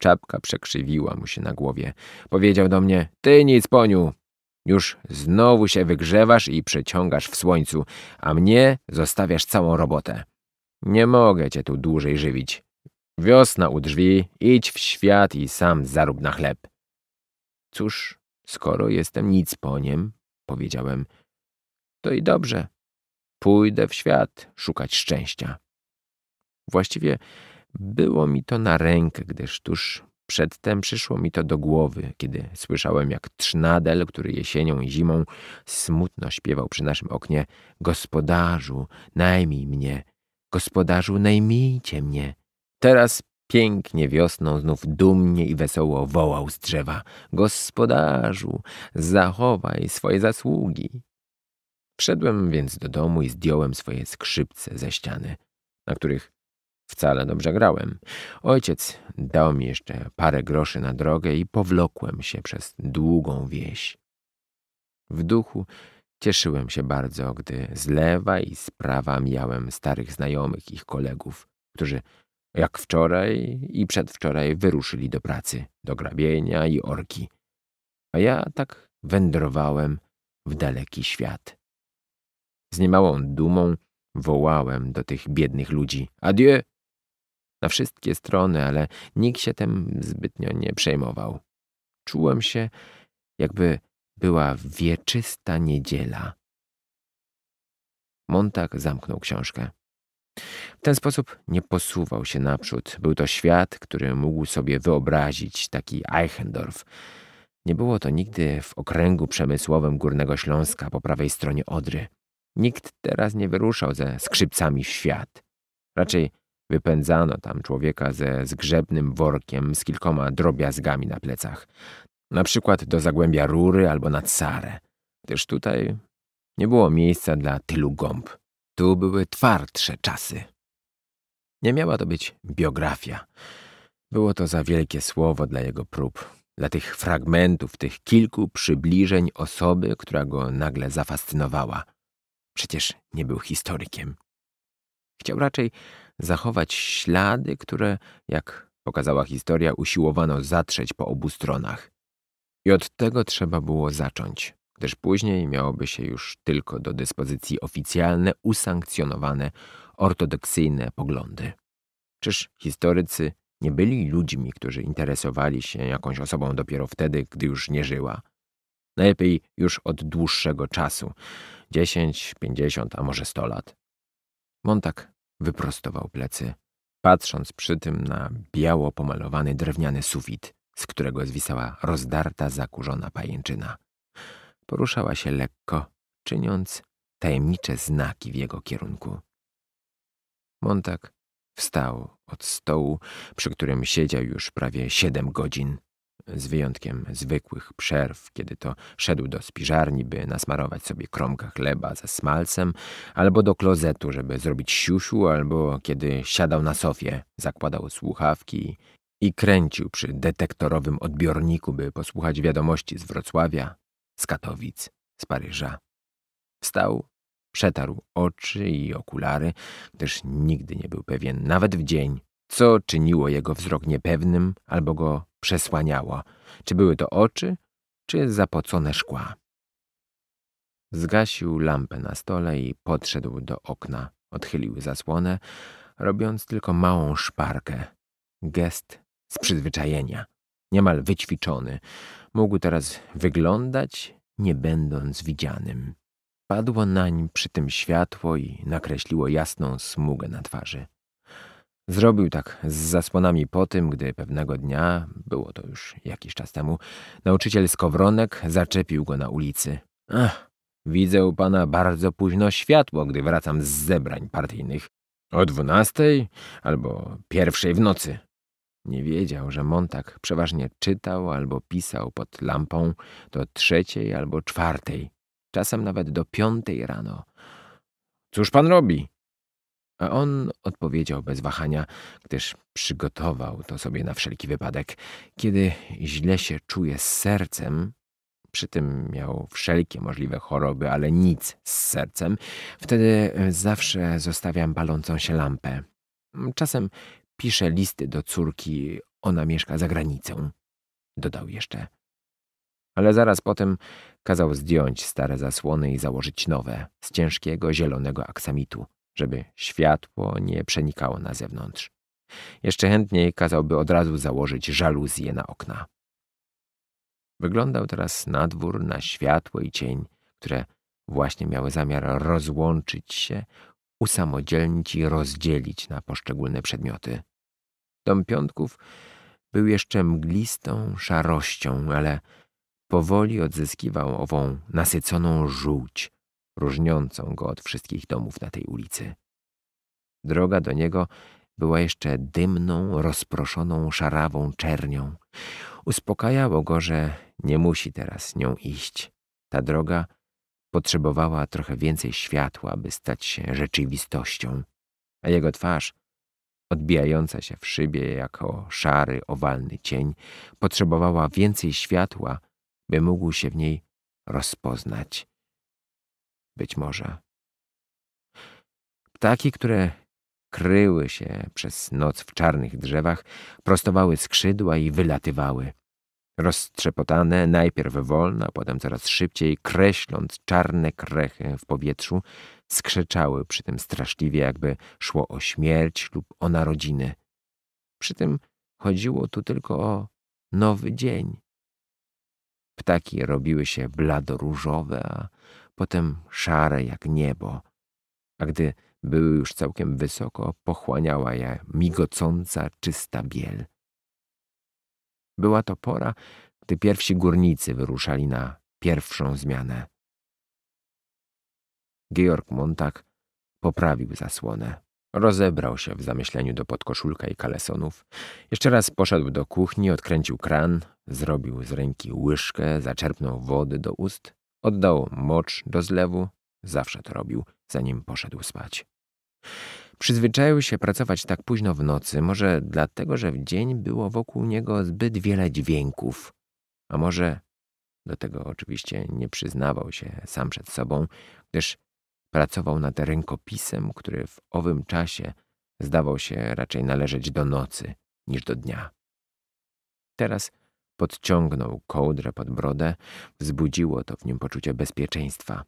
Czapka przekrzywiła mu się na głowie. Powiedział do mnie, ty nic, poniu. Już znowu się wygrzewasz i przeciągasz w słońcu, a mnie zostawiasz całą robotę. Nie mogę cię tu dłużej żywić. Wiosna u drzwi, idź w świat i sam zarób na chleb. Cóż, skoro jestem nic poniem”, powiedziałem, to i dobrze. Pójdę w świat szukać szczęścia. Właściwie było mi to na rękę, gdyż tuż przedtem przyszło mi to do głowy, kiedy słyszałem, jak trzynadel, który jesienią i zimą smutno śpiewał przy naszym oknie Gospodarzu, najmij mnie, gospodarzu, najmijcie mnie. Teraz pięknie wiosną znów dumnie i wesoło wołał z drzewa Gospodarzu, zachowaj swoje zasługi, Wszedłem więc do domu i zdjąłem swoje skrzypce ze ściany, na których wcale dobrze grałem. Ojciec dał mi jeszcze parę groszy na drogę i powlokłem się przez długą wieś. W duchu cieszyłem się bardzo, gdy z lewa i z prawa mijałem starych znajomych ich kolegów, którzy jak wczoraj i przedwczoraj wyruszyli do pracy, do grabienia i orki. A ja tak wędrowałem w daleki świat. Z niemałą dumą wołałem do tych biednych ludzi adieu na wszystkie strony, ale nikt się tem zbytnio nie przejmował. Czułem się, jakby była wieczysta niedziela. Montag zamknął książkę. W ten sposób nie posuwał się naprzód. Był to świat, który mógł sobie wyobrazić taki Eichendorf. Nie było to nigdy w okręgu przemysłowym Górnego Śląska po prawej stronie Odry. Nikt teraz nie wyruszał ze skrzypcami w świat. Raczej wypędzano tam człowieka ze zgrzebnym workiem z kilkoma drobiazgami na plecach. Na przykład do zagłębia rury albo nad sarę. Gdyż tutaj nie było miejsca dla tylu gąb. Tu były twardsze czasy. Nie miała to być biografia. Było to za wielkie słowo dla jego prób, dla tych fragmentów, tych kilku przybliżeń osoby, która go nagle zafascynowała. Przecież nie był historykiem. Chciał raczej zachować ślady, które, jak pokazała historia, usiłowano zatrzeć po obu stronach. I od tego trzeba było zacząć, gdyż później miałoby się już tylko do dyspozycji oficjalne, usankcjonowane, ortodoksyjne poglądy. Czyż historycy nie byli ludźmi, którzy interesowali się jakąś osobą dopiero wtedy, gdy już nie żyła? Najlepiej już od dłuższego czasu. dziesięć, pięćdziesiąt, a może sto lat. Montak wyprostował plecy, patrząc przy tym na biało pomalowany drewniany sufit, z którego zwisała rozdarta, zakurzona pajęczyna. Poruszała się lekko, czyniąc tajemnicze znaki w jego kierunku. Montak wstał od stołu, przy którym siedział już prawie siedem godzin z wyjątkiem zwykłych przerw, kiedy to szedł do spiżarni, by nasmarować sobie kromka chleba ze smalcem, albo do klozetu, żeby zrobić siusiu, albo kiedy siadał na sofie, zakładał słuchawki i kręcił przy detektorowym odbiorniku, by posłuchać wiadomości z Wrocławia, z Katowic, z Paryża. Wstał, przetarł oczy i okulary, gdyż nigdy nie był pewien, nawet w dzień, co czyniło jego wzrok niepewnym albo go przesłaniało. Czy były to oczy, czy zapocone szkła. Zgasił lampę na stole i podszedł do okna. Odchylił zasłonę, robiąc tylko małą szparkę. Gest z przyzwyczajenia, niemal wyćwiczony. Mógł teraz wyglądać, nie będąc widzianym. Padło nań przy tym światło i nakreśliło jasną smugę na twarzy. Zrobił tak z zasłonami po tym, gdy pewnego dnia, było to już jakiś czas temu, nauczyciel Skowronek zaczepił go na ulicy. Ach, widzę u pana bardzo późno światło, gdy wracam z zebrań partyjnych. O dwunastej albo pierwszej w nocy. Nie wiedział, że Montak przeważnie czytał albo pisał pod lampą do trzeciej albo czwartej, czasem nawet do piątej rano. Cóż pan robi? A on odpowiedział bez wahania, gdyż przygotował to sobie na wszelki wypadek. Kiedy źle się czuje z sercem, przy tym miał wszelkie możliwe choroby, ale nic z sercem, wtedy e, zawsze zostawiam palącą się lampę. Czasem piszę listy do córki, ona mieszka za granicą. Dodał jeszcze. Ale zaraz potem kazał zdjąć stare zasłony i założyć nowe, z ciężkiego zielonego aksamitu żeby światło nie przenikało na zewnątrz. Jeszcze chętniej kazałby od razu założyć żaluzje na okna. Wyglądał teraz na dwór, na światło i cień, które właśnie miały zamiar rozłączyć się, usamodzielnić i rozdzielić na poszczególne przedmioty. Dom Piątków był jeszcze mglistą szarością, ale powoli odzyskiwał ową nasyconą żółć, różniącą go od wszystkich domów na tej ulicy. Droga do niego była jeszcze dymną, rozproszoną, szarawą czernią. Uspokajało go, że nie musi teraz nią iść. Ta droga potrzebowała trochę więcej światła, by stać się rzeczywistością, a jego twarz, odbijająca się w szybie jako szary, owalny cień, potrzebowała więcej światła, by mógł się w niej rozpoznać. Być może. Ptaki, które kryły się przez noc w czarnych drzewach, prostowały skrzydła i wylatywały. Roztrzepotane, najpierw wolno, a potem coraz szybciej, kreśląc czarne krechy w powietrzu, skrzeczały, przy tym straszliwie, jakby szło o śmierć lub o narodziny. Przy tym chodziło tu tylko o nowy dzień. Ptaki robiły się blado różowe, a potem szare jak niebo, a gdy były już całkiem wysoko, pochłaniała je migocąca, czysta biel. Była to pora, gdy pierwsi górnicy wyruszali na pierwszą zmianę. Georg Montag poprawił zasłonę. Rozebrał się w zamyśleniu do podkoszulka i kalesonów. Jeszcze raz poszedł do kuchni, odkręcił kran, zrobił z ręki łyżkę, zaczerpnął wody do ust Oddał mocz do zlewu, zawsze to robił, zanim poszedł spać. Przyzwyczaił się pracować tak późno w nocy, może dlatego, że w dzień było wokół niego zbyt wiele dźwięków, a może do tego oczywiście nie przyznawał się sam przed sobą, gdyż pracował nad rękopisem, który w owym czasie zdawał się raczej należeć do nocy niż do dnia. Teraz Podciągnął kołdrę pod brodę, wzbudziło to w nim poczucie bezpieczeństwa.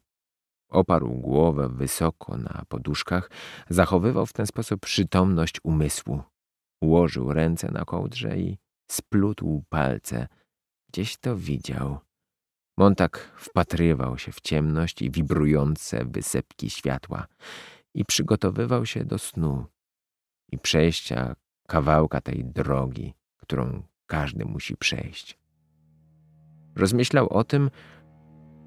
Oparł głowę wysoko na poduszkach, zachowywał w ten sposób przytomność umysłu. Ułożył ręce na kołdrze i splótł palce. Gdzieś to widział. Montak wpatrywał się w ciemność i wibrujące wysepki światła i przygotowywał się do snu i przejścia kawałka tej drogi, którą każdy musi przejść. Rozmyślał o tym,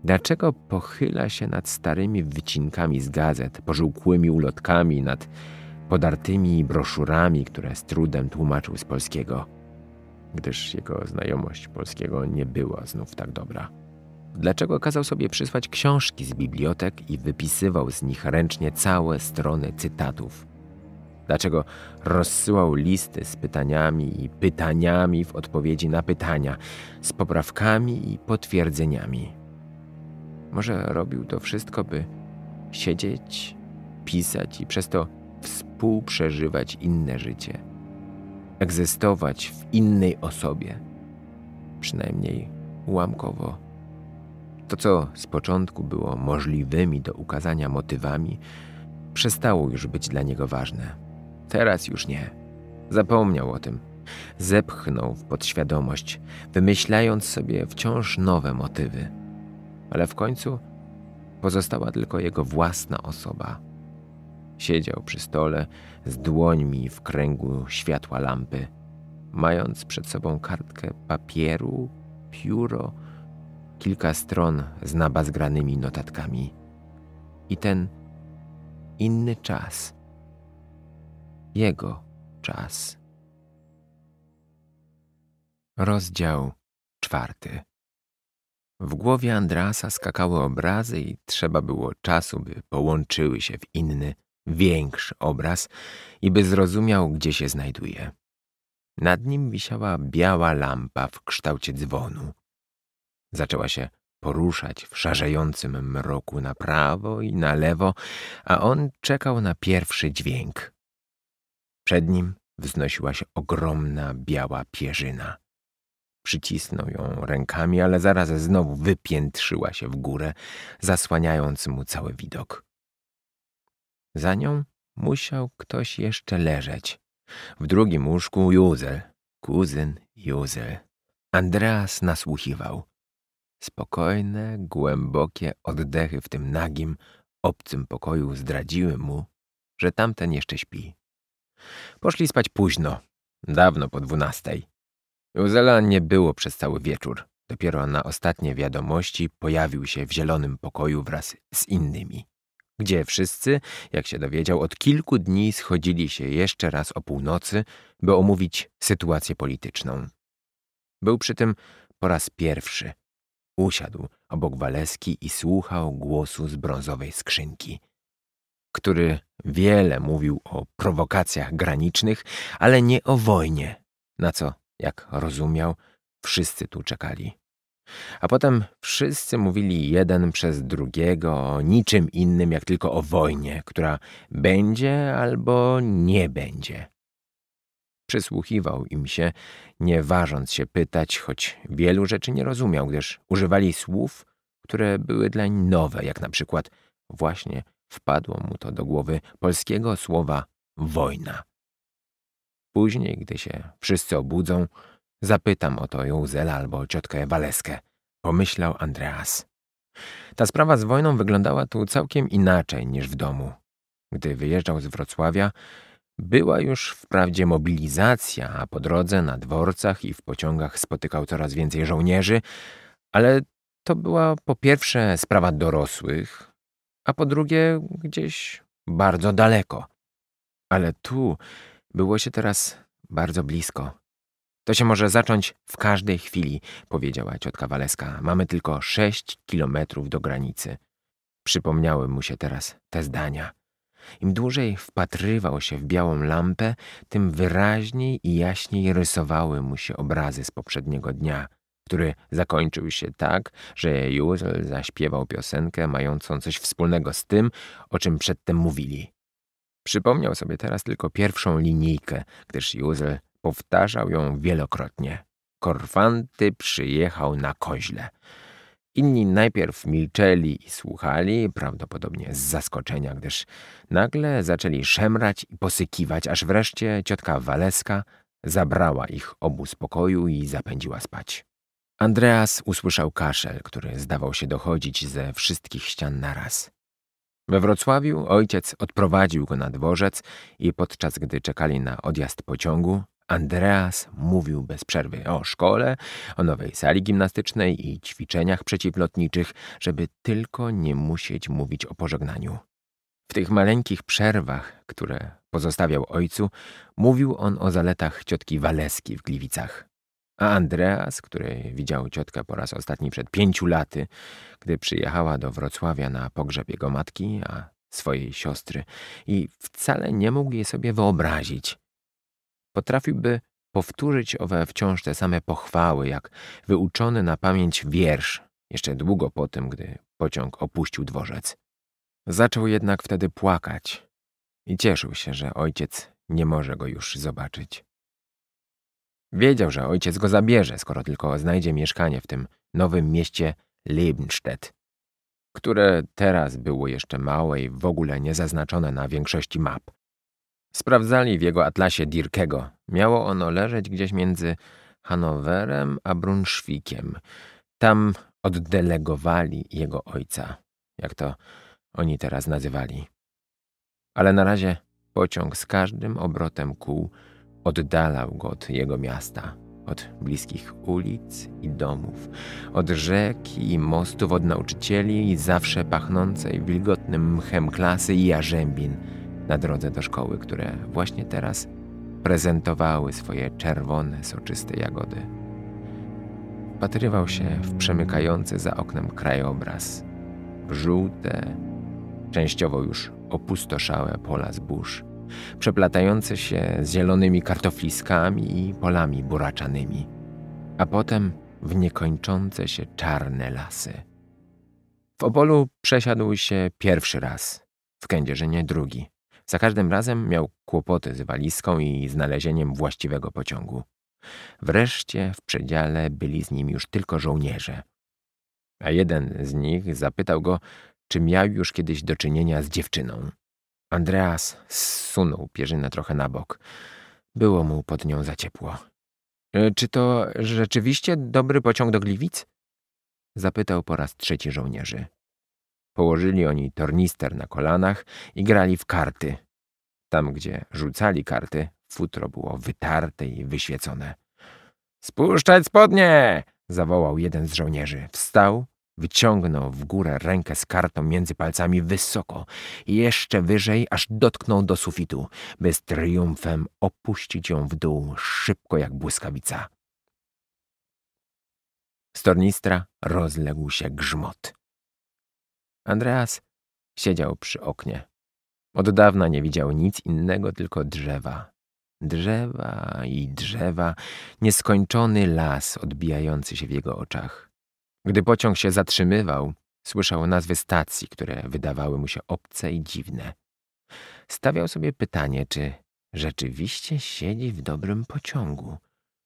dlaczego pochyla się nad starymi wycinkami z gazet, pożółkłymi ulotkami, nad podartymi broszurami, które z trudem tłumaczył z polskiego, gdyż jego znajomość polskiego nie była znów tak dobra. Dlaczego kazał sobie przysłać książki z bibliotek i wypisywał z nich ręcznie całe strony cytatów Dlaczego rozsyłał listy z pytaniami i pytaniami w odpowiedzi na pytania, z poprawkami i potwierdzeniami? Może robił to wszystko, by siedzieć, pisać i przez to współprzeżywać inne życie, egzystować w innej osobie, przynajmniej ułamkowo. To, co z początku było możliwymi do ukazania motywami, przestało już być dla niego ważne. Teraz już nie. Zapomniał o tym. Zepchnął w podświadomość, wymyślając sobie wciąż nowe motywy. Ale w końcu pozostała tylko jego własna osoba. Siedział przy stole z dłońmi w kręgu światła lampy, mając przed sobą kartkę papieru, pióro, kilka stron z nabazgranymi notatkami. I ten inny czas – jego czas. Rozdział czwarty. W głowie Andrasa skakały obrazy i trzeba było czasu, by połączyły się w inny, większy obraz i by zrozumiał, gdzie się znajduje. Nad nim wisiała biała lampa w kształcie dzwonu. Zaczęła się poruszać w szarzejącym mroku na prawo i na lewo, a on czekał na pierwszy dźwięk. Przed nim wznosiła się ogromna biała pierzyna. Przycisnął ją rękami, ale zaraz znowu wypiętrzyła się w górę, zasłaniając mu cały widok. Za nią musiał ktoś jeszcze leżeć. W drugim łóżku Józel, kuzyn Józel. Andreas nasłuchiwał. Spokojne, głębokie oddechy w tym nagim, obcym pokoju zdradziły mu, że tamten jeszcze śpi. Poszli spać późno, dawno po dwunastej. Uzela nie było przez cały wieczór. Dopiero na ostatnie wiadomości pojawił się w zielonym pokoju wraz z innymi, gdzie wszyscy, jak się dowiedział, od kilku dni schodzili się jeszcze raz o północy, by omówić sytuację polityczną. Był przy tym po raz pierwszy. Usiadł obok Waleski i słuchał głosu z brązowej skrzynki – który wiele mówił o prowokacjach granicznych, ale nie o wojnie, na co, jak rozumiał, wszyscy tu czekali. A potem wszyscy mówili jeden przez drugiego o niczym innym jak tylko o wojnie, która będzie albo nie będzie. Przysłuchiwał im się, nie ważąc się pytać, choć wielu rzeczy nie rozumiał, gdyż używali słów, które były dlań nowe, jak na przykład właśnie Wpadło mu to do głowy polskiego słowa wojna. Później, gdy się wszyscy obudzą, zapytam o to Józela albo ciotkę Waleskę, pomyślał Andreas. Ta sprawa z wojną wyglądała tu całkiem inaczej niż w domu. Gdy wyjeżdżał z Wrocławia, była już wprawdzie mobilizacja, a po drodze na dworcach i w pociągach spotykał coraz więcej żołnierzy, ale to była po pierwsze sprawa dorosłych, a po drugie gdzieś bardzo daleko. Ale tu było się teraz bardzo blisko. To się może zacząć w każdej chwili, powiedziała ciotka Waleska. Mamy tylko sześć kilometrów do granicy. Przypomniały mu się teraz te zdania. Im dłużej wpatrywał się w białą lampę, tym wyraźniej i jaśniej rysowały mu się obrazy z poprzedniego dnia – który zakończył się tak, że Juzel zaśpiewał piosenkę mającą coś wspólnego z tym, o czym przedtem mówili. Przypomniał sobie teraz tylko pierwszą linijkę, gdyż Juzel powtarzał ją wielokrotnie. Korfanty przyjechał na koźle. Inni najpierw milczeli i słuchali, prawdopodobnie z zaskoczenia, gdyż nagle zaczęli szemrać i posykiwać, aż wreszcie ciotka Waleska zabrała ich obu z pokoju i zapędziła spać. Andreas usłyszał kaszel, który zdawał się dochodzić ze wszystkich ścian naraz. We Wrocławiu ojciec odprowadził go na dworzec i podczas gdy czekali na odjazd pociągu, Andreas mówił bez przerwy o szkole, o nowej sali gimnastycznej i ćwiczeniach przeciwlotniczych, żeby tylko nie musieć mówić o pożegnaniu. W tych maleńkich przerwach, które pozostawiał ojcu, mówił on o zaletach ciotki Waleski w Gliwicach. A Andreas, który widział ciotkę po raz ostatni przed pięciu laty, gdy przyjechała do Wrocławia na pogrzeb jego matki, a swojej siostry, i wcale nie mógł jej sobie wyobrazić. Potrafiłby powtórzyć owe wciąż te same pochwały, jak wyuczony na pamięć wiersz, jeszcze długo po tym, gdy pociąg opuścił dworzec. Zaczął jednak wtedy płakać i cieszył się, że ojciec nie może go już zobaczyć. Wiedział, że ojciec go zabierze, skoro tylko znajdzie mieszkanie w tym nowym mieście Liebstedt, które teraz było jeszcze małe i w ogóle nie zaznaczone na większości map. Sprawdzali w jego atlasie Dirkego. Miało ono leżeć gdzieś między Hanowerem a Brunszwikiem. Tam oddelegowali jego ojca, jak to oni teraz nazywali. Ale na razie pociąg z każdym obrotem kół Oddalał go od jego miasta, od bliskich ulic i domów, od rzek i mostów, od nauczycieli zawsze pachnącej wilgotnym mchem klasy i jarzębin na drodze do szkoły, które właśnie teraz prezentowały swoje czerwone, soczyste jagody. Patrywał się w przemykający za oknem krajobraz, w żółte, częściowo już opustoszałe pola zbóż, przeplatające się z zielonymi kartofliskami i polami buraczanymi, a potem w niekończące się czarne lasy. W Opolu przesiadł się pierwszy raz, w Kędzierzynie drugi. Za każdym razem miał kłopoty z walizką i znalezieniem właściwego pociągu. Wreszcie w przedziale byli z nim już tylko żołnierze. A jeden z nich zapytał go, czy miał już kiedyś do czynienia z dziewczyną. Andreas zsunął pierzynę trochę na bok. Było mu pod nią za ciepło. E, czy to rzeczywiście dobry pociąg do Gliwic? Zapytał po raz trzeci żołnierzy. Położyli oni tornister na kolanach i grali w karty. Tam, gdzie rzucali karty, futro było wytarte i wyświecone. Spuszczać spodnie! zawołał jeden z żołnierzy. Wstał Wyciągnął w górę rękę z kartą między palcami wysoko, jeszcze wyżej, aż dotknął do sufitu, by z triumfem opuścić ją w dół szybko jak błyskawica. Z tornistra rozległ się grzmot. Andreas siedział przy oknie. Od dawna nie widział nic innego, tylko drzewa. Drzewa i drzewa, nieskończony las odbijający się w jego oczach. Gdy pociąg się zatrzymywał, słyszał nazwy stacji, które wydawały mu się obce i dziwne. Stawiał sobie pytanie, czy rzeczywiście siedzi w dobrym pociągu.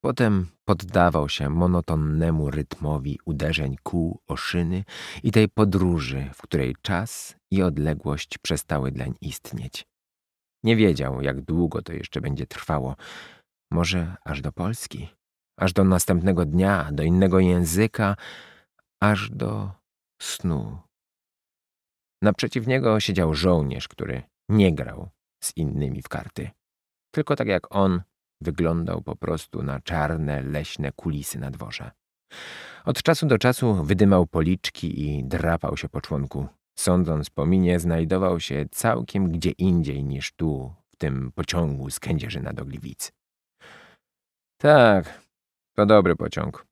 Potem poddawał się monotonnemu rytmowi uderzeń kół o szyny i tej podróży, w której czas i odległość przestały dlań istnieć. Nie wiedział, jak długo to jeszcze będzie trwało. Może aż do Polski, aż do następnego dnia, do innego języka, aż do snu. Naprzeciw niego siedział żołnierz, który nie grał z innymi w karty. Tylko tak jak on, wyglądał po prostu na czarne, leśne kulisy na dworze. Od czasu do czasu wydymał policzki i drapał się po członku. Sądząc po minie, znajdował się całkiem gdzie indziej niż tu, w tym pociągu z Kędzierzyna do Gliwic. Tak, to dobry pociąg,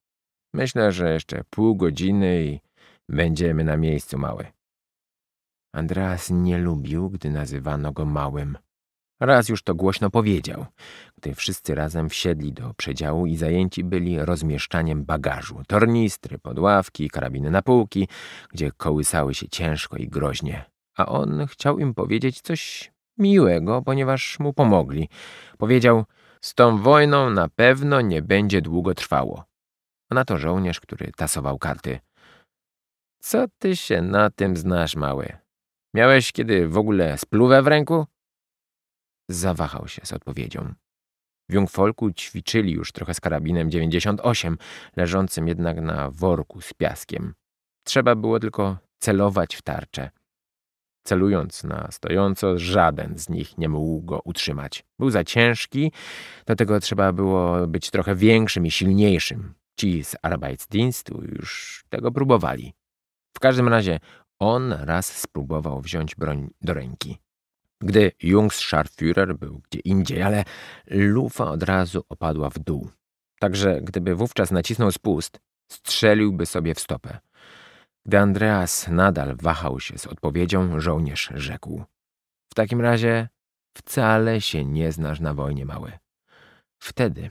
Myślę, że jeszcze pół godziny i będziemy na miejscu, mały. Andreas nie lubił, gdy nazywano go małym. Raz już to głośno powiedział, gdy wszyscy razem wsiedli do przedziału i zajęci byli rozmieszczaniem bagażu, tornistry, podławki, karabiny na półki, gdzie kołysały się ciężko i groźnie. A on chciał im powiedzieć coś miłego, ponieważ mu pomogli. Powiedział, z tą wojną na pewno nie będzie długo trwało a na to żołnierz, który tasował karty. Co ty się na tym znasz, mały? Miałeś kiedy w ogóle spluwę w ręku? Zawahał się z odpowiedzią. W Jungfolku ćwiczyli już trochę z karabinem 98, leżącym jednak na worku z piaskiem. Trzeba było tylko celować w tarczę. Celując na stojąco, żaden z nich nie mógł go utrzymać. Był za ciężki, do tego trzeba było być trochę większym i silniejszym. Ci z Arbeitsdienstu już tego próbowali. W każdym razie on raz spróbował wziąć broń do ręki. Gdy Jungsscharführer był gdzie indziej, ale lufa od razu opadła w dół. Także gdyby wówczas nacisnął spust, strzeliłby sobie w stopę. Gdy Andreas nadal wahał się z odpowiedzią, żołnierz rzekł. W takim razie wcale się nie znasz na wojnie, mały. Wtedy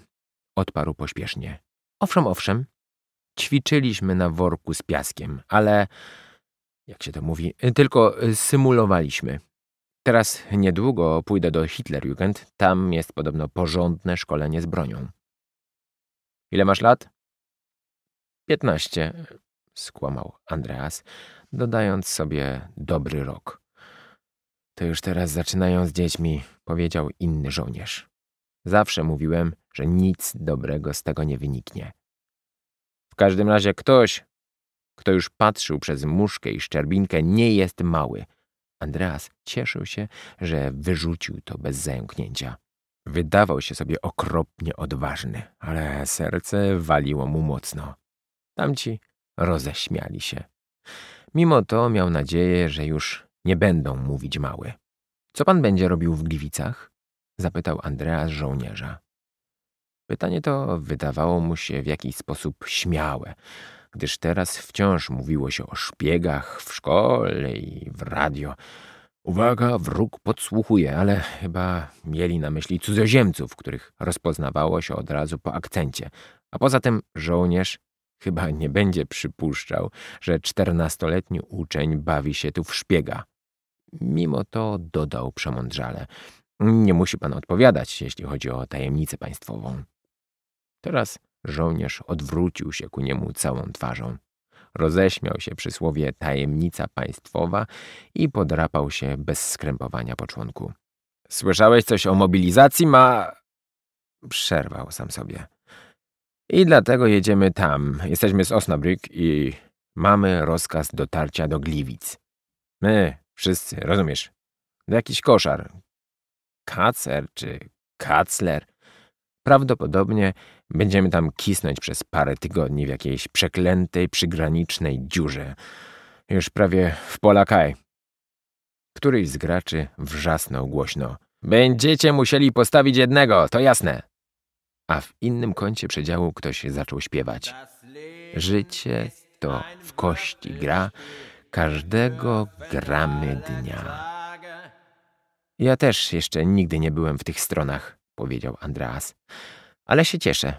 odparł pośpiesznie. Owszem, owszem, ćwiczyliśmy na worku z piaskiem, ale jak się to mówi, tylko symulowaliśmy. Teraz niedługo pójdę do Hitlerjugend, tam jest podobno porządne szkolenie z bronią. Ile masz lat? Piętnaście, skłamał Andreas, dodając sobie dobry rok. To już teraz zaczynają z dziećmi, powiedział inny żołnierz. Zawsze mówiłem, że nic dobrego z tego nie wyniknie. W każdym razie ktoś, kto już patrzył przez muszkę i szczerbinkę, nie jest mały. Andreas cieszył się, że wyrzucił to bez zająknięcia. Wydawał się sobie okropnie odważny, ale serce waliło mu mocno. Tamci roześmiali się. Mimo to miał nadzieję, że już nie będą mówić mały. Co pan będzie robił w Gliwicach? Zapytał Andreas żołnierza. Pytanie to wydawało mu się w jakiś sposób śmiałe, gdyż teraz wciąż mówiło się o szpiegach w szkole i w radio. Uwaga, wróg podsłuchuje, ale chyba mieli na myśli cudzoziemców, których rozpoznawało się od razu po akcencie. A poza tym żołnierz chyba nie będzie przypuszczał, że czternastoletni uczeń bawi się tu w szpiega. Mimo to dodał przemądrzale. Nie musi pan odpowiadać, jeśli chodzi o tajemnicę państwową. Teraz żołnierz odwrócił się ku niemu całą twarzą. Roześmiał się przy słowie tajemnica państwowa i podrapał się bez skrępowania po członku. Słyszałeś coś o mobilizacji, ma... Przerwał sam sobie. I dlatego jedziemy tam. Jesteśmy z Osnabrück i mamy rozkaz dotarcia do Gliwic. My, wszyscy, rozumiesz? Do jakiś koszar, Kacer czy Kacler. Prawdopodobnie będziemy tam kisnąć przez parę tygodni w jakiejś przeklętej, przygranicznej dziurze. Już prawie w Polakaj. Któryś z graczy wrzasnął głośno. Będziecie musieli postawić jednego, to jasne. A w innym kącie przedziału ktoś zaczął śpiewać. Życie to w kości gra, każdego gramy dnia. Ja też jeszcze nigdy nie byłem w tych stronach, powiedział Andreas. Ale się cieszę.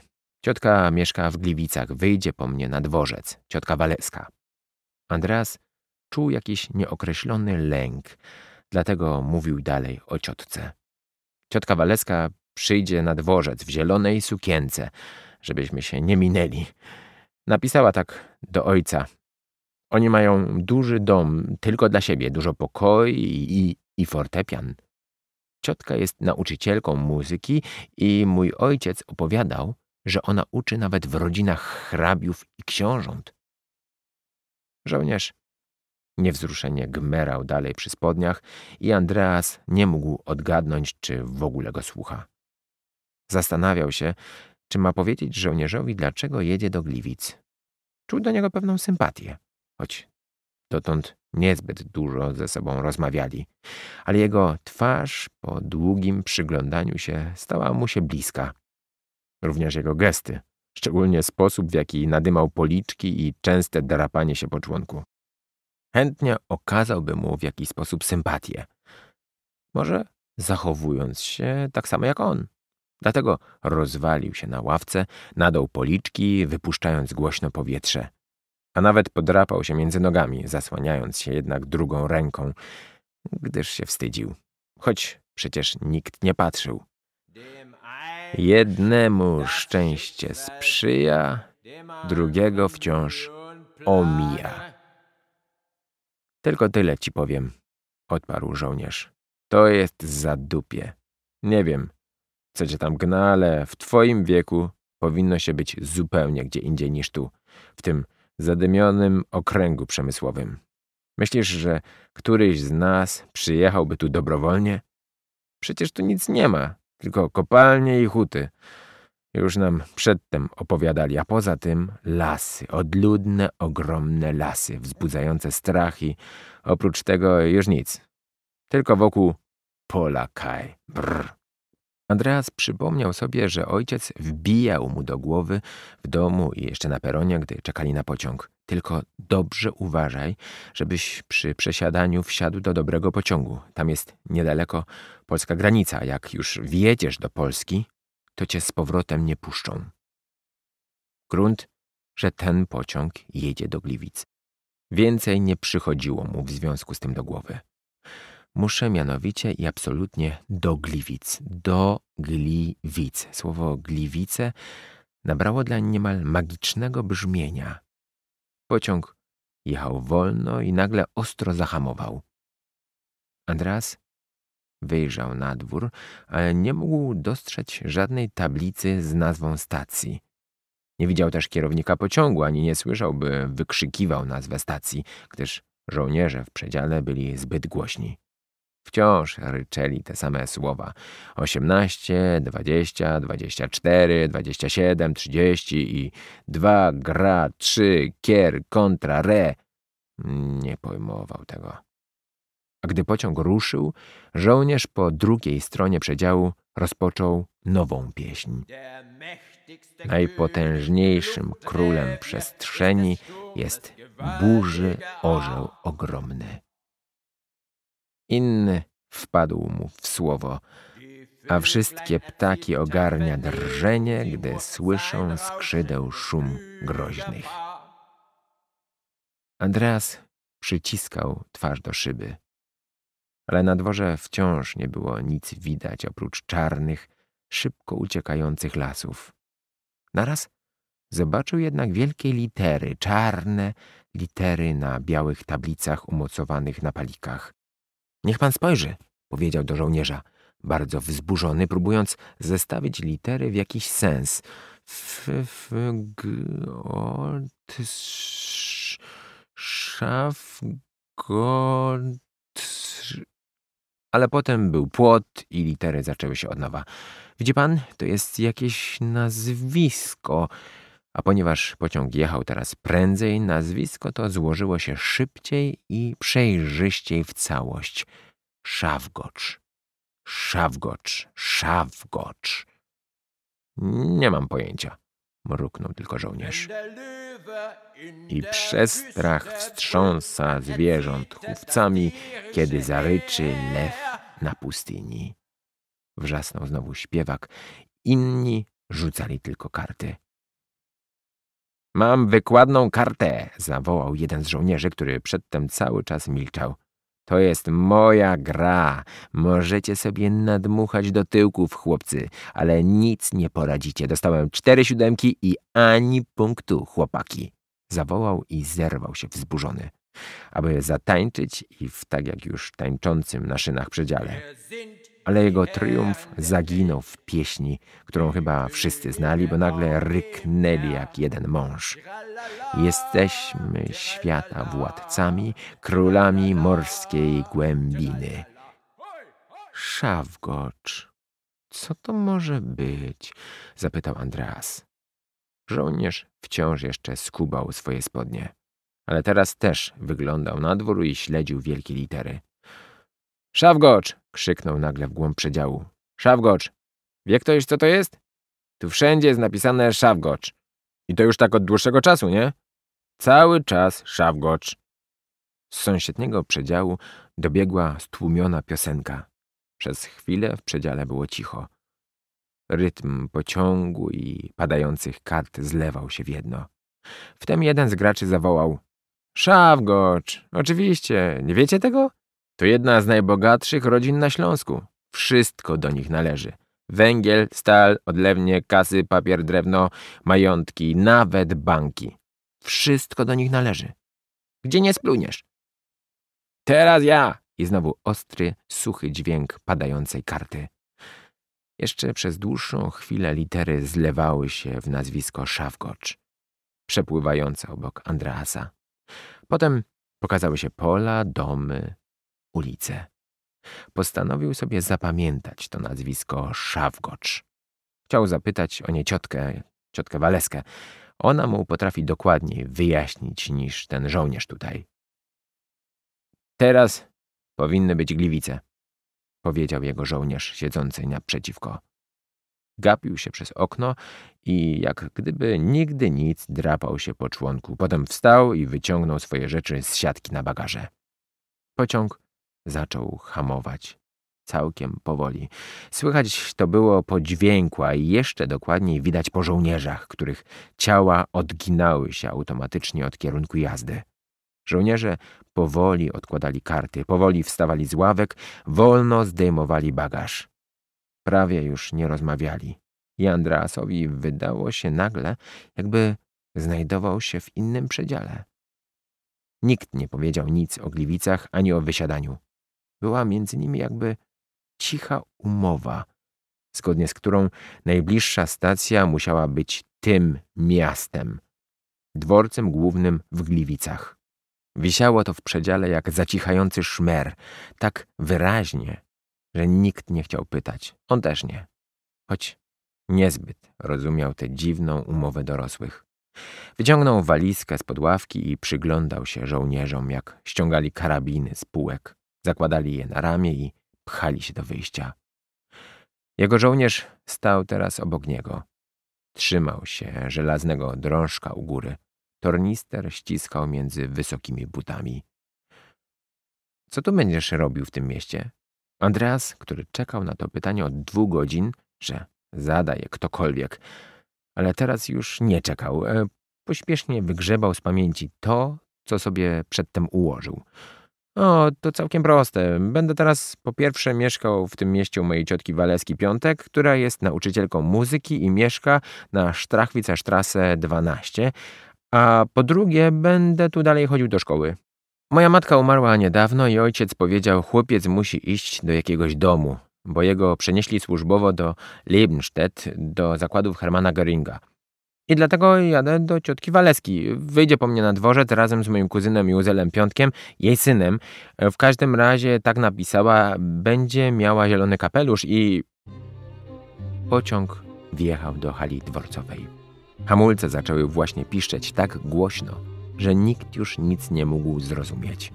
Ciotka mieszka w Gliwicach, wyjdzie po mnie na dworzec, ciotka Waleska. Andreas czuł jakiś nieokreślony lęk, dlatego mówił dalej o ciotce. Ciotka Waleska przyjdzie na dworzec w zielonej sukience, żebyśmy się nie minęli. Napisała tak do ojca. Oni mają duży dom tylko dla siebie, dużo pokoi i, i fortepian. Ciotka jest nauczycielką muzyki i mój ojciec opowiadał, że ona uczy nawet w rodzinach hrabiów i książąt. Żołnierz niewzruszenie gmerał dalej przy spodniach i Andreas nie mógł odgadnąć, czy w ogóle go słucha. Zastanawiał się, czy ma powiedzieć żołnierzowi, dlaczego jedzie do Gliwic. Czuł do niego pewną sympatię, choć dotąd niezbyt dużo ze sobą rozmawiali, ale jego twarz po długim przyglądaniu się stała mu się bliska. Również jego gesty, szczególnie sposób, w jaki nadymał policzki i częste drapanie się po członku. Chętnie okazałby mu w jakiś sposób sympatię. Może zachowując się tak samo jak on. Dlatego rozwalił się na ławce, nadał policzki, wypuszczając głośno powietrze a nawet podrapał się między nogami, zasłaniając się jednak drugą ręką, gdyż się wstydził. Choć przecież nikt nie patrzył. Jednemu szczęście sprzyja, drugiego wciąż omija. Tylko tyle ci powiem, odparł żołnierz. To jest za dupie. Nie wiem, co cię tam gna, ale w twoim wieku powinno się być zupełnie gdzie indziej niż tu, w tym zadymionym okręgu przemysłowym. Myślisz, że któryś z nas przyjechałby tu dobrowolnie? Przecież tu nic nie ma, tylko kopalnie i huty. Już nam przedtem opowiadali, a poza tym lasy, odludne, ogromne lasy, wzbudzające strach i oprócz tego już nic. Tylko wokół pola kaj. Brr. Andreas przypomniał sobie, że ojciec wbijał mu do głowy w domu i jeszcze na peronie, gdy czekali na pociąg. Tylko dobrze uważaj, żebyś przy przesiadaniu wsiadł do dobrego pociągu. Tam jest niedaleko polska granica. Jak już wjedziesz do Polski, to cię z powrotem nie puszczą. Grunt, że ten pociąg jedzie do Gliwic. Więcej nie przychodziło mu w związku z tym do głowy. Muszę mianowicie i absolutnie do Gliwic. Do Gliwic. Słowo Gliwice nabrało dla niemal magicznego brzmienia. Pociąg jechał wolno i nagle ostro zahamował. Andras wyjrzał na dwór, ale nie mógł dostrzec żadnej tablicy z nazwą stacji. Nie widział też kierownika pociągu, ani nie słyszał, by wykrzykiwał nazwę stacji, gdyż żołnierze w przedziale byli zbyt głośni. Wciąż ryczeli te same słowa. osiemnaście, dwadzieścia, dwadzieścia cztery, dwadzieścia siedem, trzydzieści i dwa. gra, trzy, kier, kontra, re. Nie pojmował tego. A gdy pociąg ruszył, żołnierz po drugiej stronie przedziału rozpoczął nową pieśń. Najpotężniejszym królem przestrzeni jest burzy orzeł ogromny. Inny wpadł mu w słowo, a wszystkie ptaki ogarnia drżenie, gdy słyszą skrzydeł szum groźnych. Andreas przyciskał twarz do szyby, ale na dworze wciąż nie było nic widać oprócz czarnych, szybko uciekających lasów. Naraz zobaczył jednak wielkie litery, czarne litery na białych tablicach umocowanych na palikach. Niech pan spojrzy, powiedział do żołnierza, bardzo wzburzony, próbując zestawić litery w jakiś sens. F, f, g, o, t, sz, szaf, go, t, ale potem był płot i litery zaczęły się od nowa. Widzi pan, to jest jakieś nazwisko. A ponieważ pociąg jechał teraz prędzej, nazwisko to złożyło się szybciej i przejrzyściej w całość. Szawgocz, szawgocz, szawgocz. Nie mam pojęcia, mruknął tylko żołnierz. I przestrach wstrząsa zwierząt chówcami, kiedy zaryczy lew na pustyni. Wrzasnął znowu śpiewak. Inni rzucali tylko karty. Mam wykładną kartę, zawołał jeden z żołnierzy, który przedtem cały czas milczał. To jest moja gra. Możecie sobie nadmuchać do tyłków, chłopcy, ale nic nie poradzicie. Dostałem cztery siódemki i ani punktu, chłopaki. Zawołał i zerwał się wzburzony, aby zatańczyć i w tak jak już tańczącym na szynach przedziale ale jego triumf zaginął w pieśni, którą chyba wszyscy znali, bo nagle ryknęli jak jeden mąż. Jesteśmy świata władcami, królami morskiej głębiny. Szawgocz, co to może być? zapytał Andreas. Żołnierz wciąż jeszcze skubał swoje spodnie, ale teraz też wyglądał na dwór i śledził wielkie litery. Szawgocz, Krzyknął nagle w głąb przedziału. Szafgocz! Wie ktoś, co to jest? Tu wszędzie jest napisane szafgocz. I to już tak od dłuższego czasu, nie? Cały czas szafgocz. Z sąsiedniego przedziału dobiegła stłumiona piosenka. Przez chwilę w przedziale było cicho. Rytm pociągu i padających kart zlewał się w jedno. Wtem jeden z graczy zawołał. Szafgocz! Oczywiście! Nie wiecie tego? To jedna z najbogatszych rodzin na Śląsku. Wszystko do nich należy. Węgiel, stal, odlewnie, kasy, papier, drewno, majątki, nawet banki. Wszystko do nich należy. Gdzie nie spluniesz? Teraz ja! I znowu ostry, suchy dźwięk padającej karty. Jeszcze przez dłuższą chwilę litery zlewały się w nazwisko Szafgocz, przepływające obok Andreasa. Potem pokazały się pola, domy, ulicę. Postanowił sobie zapamiętać to nazwisko Szawgocz. Chciał zapytać o nie ciotkę, ciotkę Waleskę. Ona mu potrafi dokładniej wyjaśnić niż ten żołnierz tutaj. Teraz powinny być gliwice, powiedział jego żołnierz siedzący naprzeciwko. Gapił się przez okno i jak gdyby nigdy nic drapał się po członku. Potem wstał i wyciągnął swoje rzeczy z siatki na bagaże. Pociąg Zaczął hamować. Całkiem powoli. Słychać to było po dźwięku, a jeszcze dokładniej widać po żołnierzach, których ciała odginały się automatycznie od kierunku jazdy. Żołnierze powoli odkładali karty, powoli wstawali z ławek, wolno zdejmowali bagaż. Prawie już nie rozmawiali. I Andreasowi wydało się nagle, jakby znajdował się w innym przedziale. Nikt nie powiedział nic o Gliwicach ani o wysiadaniu. Była między nimi jakby cicha umowa, zgodnie z którą najbliższa stacja musiała być tym miastem, dworcem głównym w Gliwicach. Wisiało to w przedziale jak zacichający szmer, tak wyraźnie, że nikt nie chciał pytać. On też nie. Choć niezbyt rozumiał tę dziwną umowę dorosłych. Wyciągnął walizkę z podławki i przyglądał się żołnierzom, jak ściągali karabiny z półek. Zakładali je na ramię i pchali się do wyjścia. Jego żołnierz stał teraz obok niego. Trzymał się żelaznego drążka u góry. Tornister ściskał między wysokimi butami. Co tu będziesz robił w tym mieście? Andreas, który czekał na to pytanie od dwóch godzin, że zada je ktokolwiek, ale teraz już nie czekał. E, pośpiesznie wygrzebał z pamięci to, co sobie przedtem ułożył. O, no, to całkiem proste. Będę teraz po pierwsze mieszkał w tym mieście u mojej ciotki Waleski Piątek, która jest nauczycielką muzyki i mieszka na Strachwica Strasse 12, a po drugie będę tu dalej chodził do szkoły. Moja matka umarła niedawno i ojciec powiedział, chłopiec musi iść do jakiegoś domu, bo jego przenieśli służbowo do Liebstedt, do zakładów Hermana Göringa. I dlatego jadę do ciotki Waleski. Wyjdzie po mnie na dworzec razem z moim kuzynem Józelem Piątkiem, jej synem. W każdym razie, tak napisała, będzie miała zielony kapelusz i... Pociąg wjechał do hali dworcowej. Hamulce zaczęły właśnie piszczeć tak głośno, że nikt już nic nie mógł zrozumieć.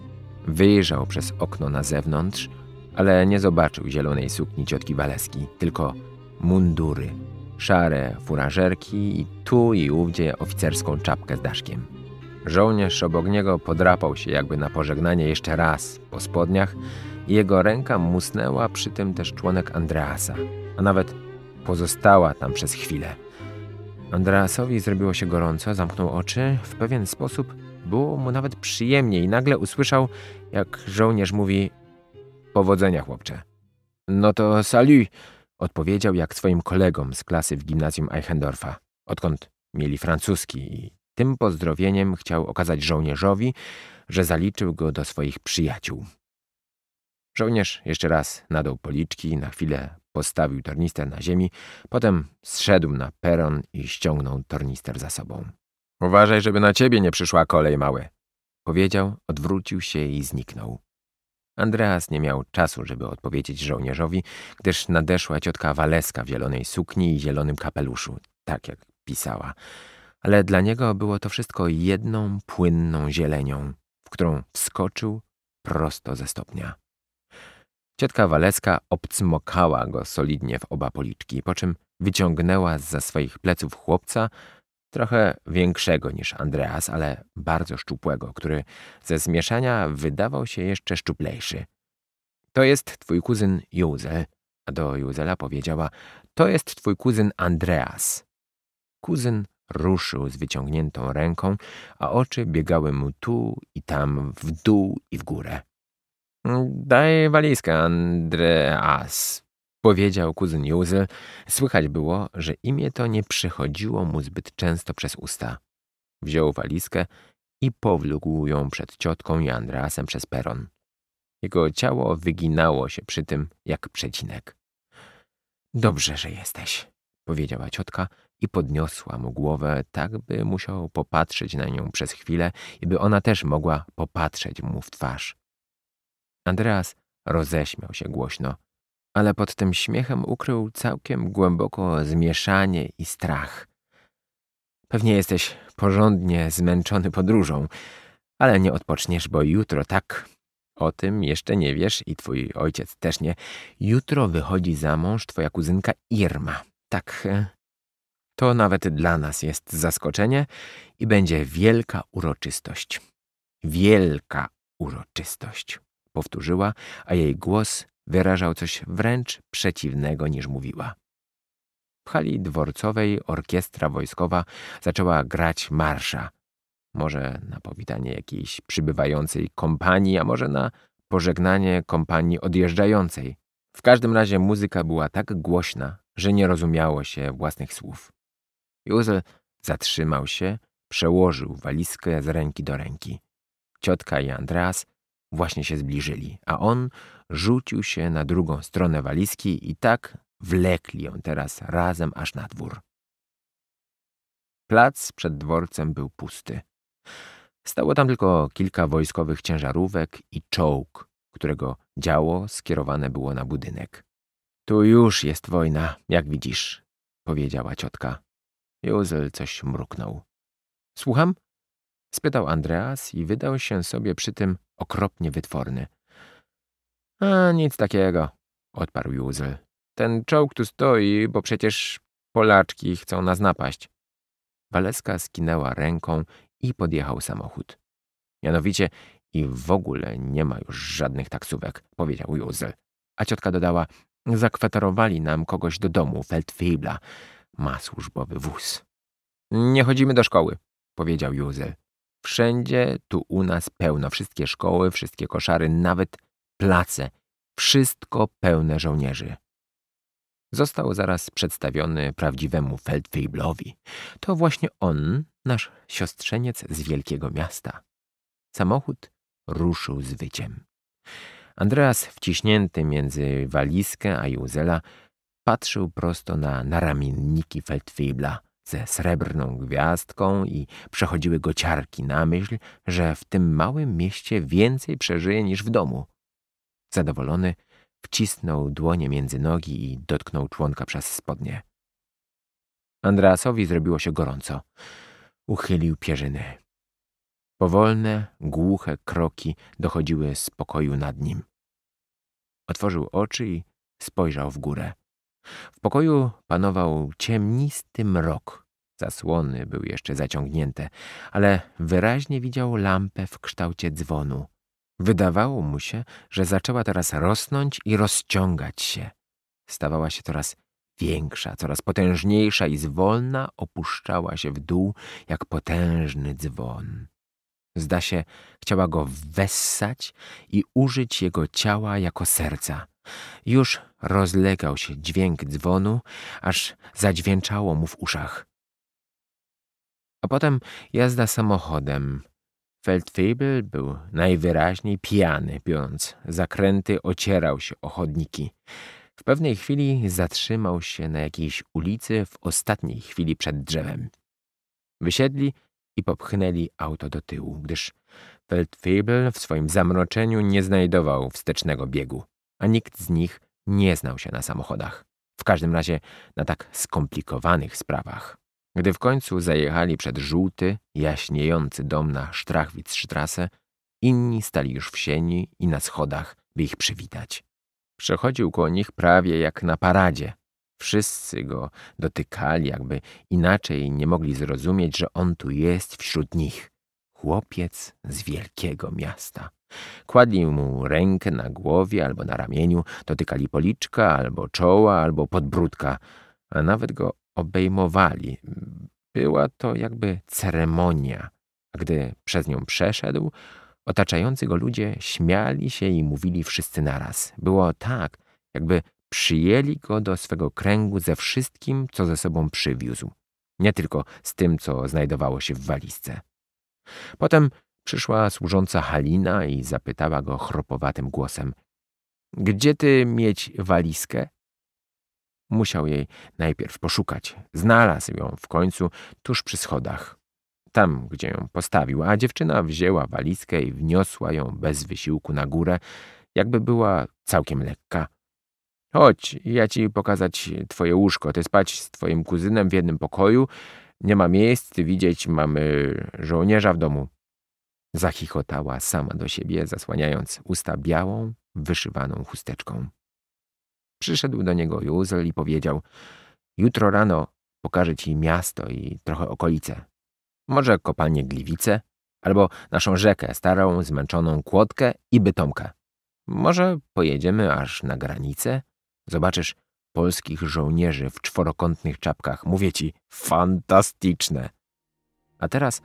Wyjrzał przez okno na zewnątrz, ale nie zobaczył zielonej sukni ciotki Waleski, tylko mundury szare furażerki i tu i ówdzie oficerską czapkę z daszkiem. Żołnierz obok niego podrapał się jakby na pożegnanie jeszcze raz po spodniach i jego ręka musnęła przy tym też członek Andreasa, a nawet pozostała tam przez chwilę. Andreasowi zrobiło się gorąco, zamknął oczy, w pewien sposób było mu nawet przyjemnie i nagle usłyszał, jak żołnierz mówi: Powodzenia, chłopcze. No to salut! Odpowiedział jak swoim kolegom z klasy w gimnazjum Eichendorfa, odkąd mieli francuski i tym pozdrowieniem chciał okazać żołnierzowi, że zaliczył go do swoich przyjaciół. Żołnierz jeszcze raz nadał policzki, na chwilę postawił tornister na ziemi, potem zszedł na peron i ściągnął tornister za sobą. Uważaj, żeby na ciebie nie przyszła kolej, mały. Powiedział, odwrócił się i zniknął. Andreas nie miał czasu, żeby odpowiedzieć żołnierzowi, gdyż nadeszła ciotka Waleska w zielonej sukni i zielonym kapeluszu, tak jak pisała. Ale dla niego było to wszystko jedną płynną zielenią, w którą wskoczył prosto ze stopnia. Ciotka Waleska obcmokała go solidnie w oba policzki, po czym wyciągnęła za swoich pleców chłopca, trochę większego niż Andreas, ale bardzo szczupłego, który ze zmieszania wydawał się jeszcze szczuplejszy. To jest twój kuzyn Józel, a do Józela powiedziała, to jest twój kuzyn Andreas. Kuzyn ruszył z wyciągniętą ręką, a oczy biegały mu tu i tam, w dół i w górę. Daj walizkę, Andreas, Powiedział kuzyn Józel. Słychać było, że imię to nie przychodziło mu zbyt często przez usta. Wziął walizkę i powlókł ją przed ciotką i Andrasem przez peron. Jego ciało wyginało się przy tym jak przecinek. Dobrze, że jesteś, powiedziała ciotka i podniosła mu głowę, tak by musiał popatrzeć na nią przez chwilę i by ona też mogła popatrzeć mu w twarz. Andreas roześmiał się głośno ale pod tym śmiechem ukrył całkiem głęboko zmieszanie i strach. Pewnie jesteś porządnie zmęczony podróżą, ale nie odpoczniesz, bo jutro, tak? O tym jeszcze nie wiesz i twój ojciec też nie. Jutro wychodzi za mąż twoja kuzynka Irma. Tak, e, to nawet dla nas jest zaskoczenie i będzie wielka uroczystość. Wielka uroczystość, powtórzyła, a jej głos wyrażał coś wręcz przeciwnego niż mówiła. W hali dworcowej orkiestra wojskowa zaczęła grać marsza. Może na powitanie jakiejś przybywającej kompanii, a może na pożegnanie kompanii odjeżdżającej. W każdym razie muzyka była tak głośna, że nie rozumiało się własnych słów. Józel zatrzymał się, przełożył walizkę z ręki do ręki. Ciotka i Andreas właśnie się zbliżyli, a on rzucił się na drugą stronę walizki i tak wlekli ją teraz razem aż na dwór. Plac przed dworcem był pusty. Stało tam tylko kilka wojskowych ciężarówek i czołg, którego działo skierowane było na budynek. Tu już jest wojna, jak widzisz, powiedziała ciotka. Józel coś mruknął. Słucham? spytał Andreas i wydał się sobie przy tym okropnie wytworny. A nic takiego, odparł Józel. Ten czołg tu stoi, bo przecież Polaczki chcą nas napaść. Waleska skinęła ręką i podjechał samochód. Mianowicie i w ogóle nie ma już żadnych taksówek, powiedział Józel. A ciotka dodała, zakwaterowali nam kogoś do domu, Feldfeibla. Ma służbowy wóz. Nie chodzimy do szkoły, powiedział Józel. Wszędzie tu u nas pełno, wszystkie szkoły, wszystkie koszary, nawet place, wszystko pełne żołnierzy. Został zaraz przedstawiony prawdziwemu Feldfeiblowi. To właśnie on, nasz siostrzeniec z wielkiego miasta. Samochód ruszył z wyciem. Andreas, wciśnięty między walizkę a Józela, patrzył prosto na naramienniki Feldfibla ze srebrną gwiazdką i przechodziły go ciarki na myśl, że w tym małym mieście więcej przeżyje niż w domu. Zadowolony, wcisnął dłonie między nogi i dotknął członka przez spodnie. Andreasowi zrobiło się gorąco. Uchylił pierzyny. Powolne, głuche kroki dochodziły z pokoju nad nim. Otworzył oczy i spojrzał w górę. W pokoju panował ciemnisty mrok. Zasłony były jeszcze zaciągnięte, ale wyraźnie widział lampę w kształcie dzwonu Wydawało mu się, że zaczęła teraz rosnąć i rozciągać się. Stawała się coraz większa, coraz potężniejsza i zwolna opuszczała się w dół jak potężny dzwon. Zda się, chciała go wessać i użyć jego ciała jako serca. Już rozlegał się dźwięk dzwonu, aż zadźwięczało mu w uszach. A potem jazda samochodem, Feldwebel był najwyraźniej pijany, biorąc zakręty, ocierał się o chodniki. W pewnej chwili zatrzymał się na jakiejś ulicy w ostatniej chwili przed drzewem. Wysiedli i popchnęli auto do tyłu, gdyż Feldwebel w swoim zamroczeniu nie znajdował wstecznego biegu, a nikt z nich nie znał się na samochodach. W każdym razie na tak skomplikowanych sprawach. Gdy w końcu zajechali przed żółty, jaśniejący dom na Strachwitz-Strasse, inni stali już w sieni i na schodach, by ich przywitać. Przechodził koło nich prawie jak na paradzie. Wszyscy go dotykali, jakby inaczej nie mogli zrozumieć, że on tu jest wśród nich. Chłopiec z wielkiego miasta. Kładli mu rękę na głowie albo na ramieniu, dotykali policzka, albo czoła, albo podbródka, a nawet go obejmowali. Była to jakby ceremonia. A gdy przez nią przeszedł, otaczający go ludzie śmiali się i mówili wszyscy naraz. Było tak, jakby przyjęli go do swego kręgu ze wszystkim, co ze sobą przywiózł. Nie tylko z tym, co znajdowało się w walizce. Potem przyszła służąca Halina i zapytała go chropowatym głosem. Gdzie ty mieć walizkę? Musiał jej najpierw poszukać. Znalazł ją w końcu tuż przy schodach. Tam, gdzie ją postawił, a dziewczyna wzięła walizkę i wniosła ją bez wysiłku na górę, jakby była całkiem lekka. Chodź, ja ci pokazać twoje łóżko. Ty spać z twoim kuzynem w jednym pokoju. Nie ma miejsc, ty widzieć mamy żołnierza w domu. Zachichotała sama do siebie, zasłaniając usta białą, wyszywaną chusteczką. Przyszedł do niego Józel i powiedział: Jutro rano pokażę ci miasto i trochę okolice. Może kopalnię Gliwice, albo naszą rzekę, starą, zmęczoną kłodkę i bytomkę. Może pojedziemy aż na granicę? Zobaczysz polskich żołnierzy w czworokątnych czapkach. Mówię ci, fantastyczne! A teraz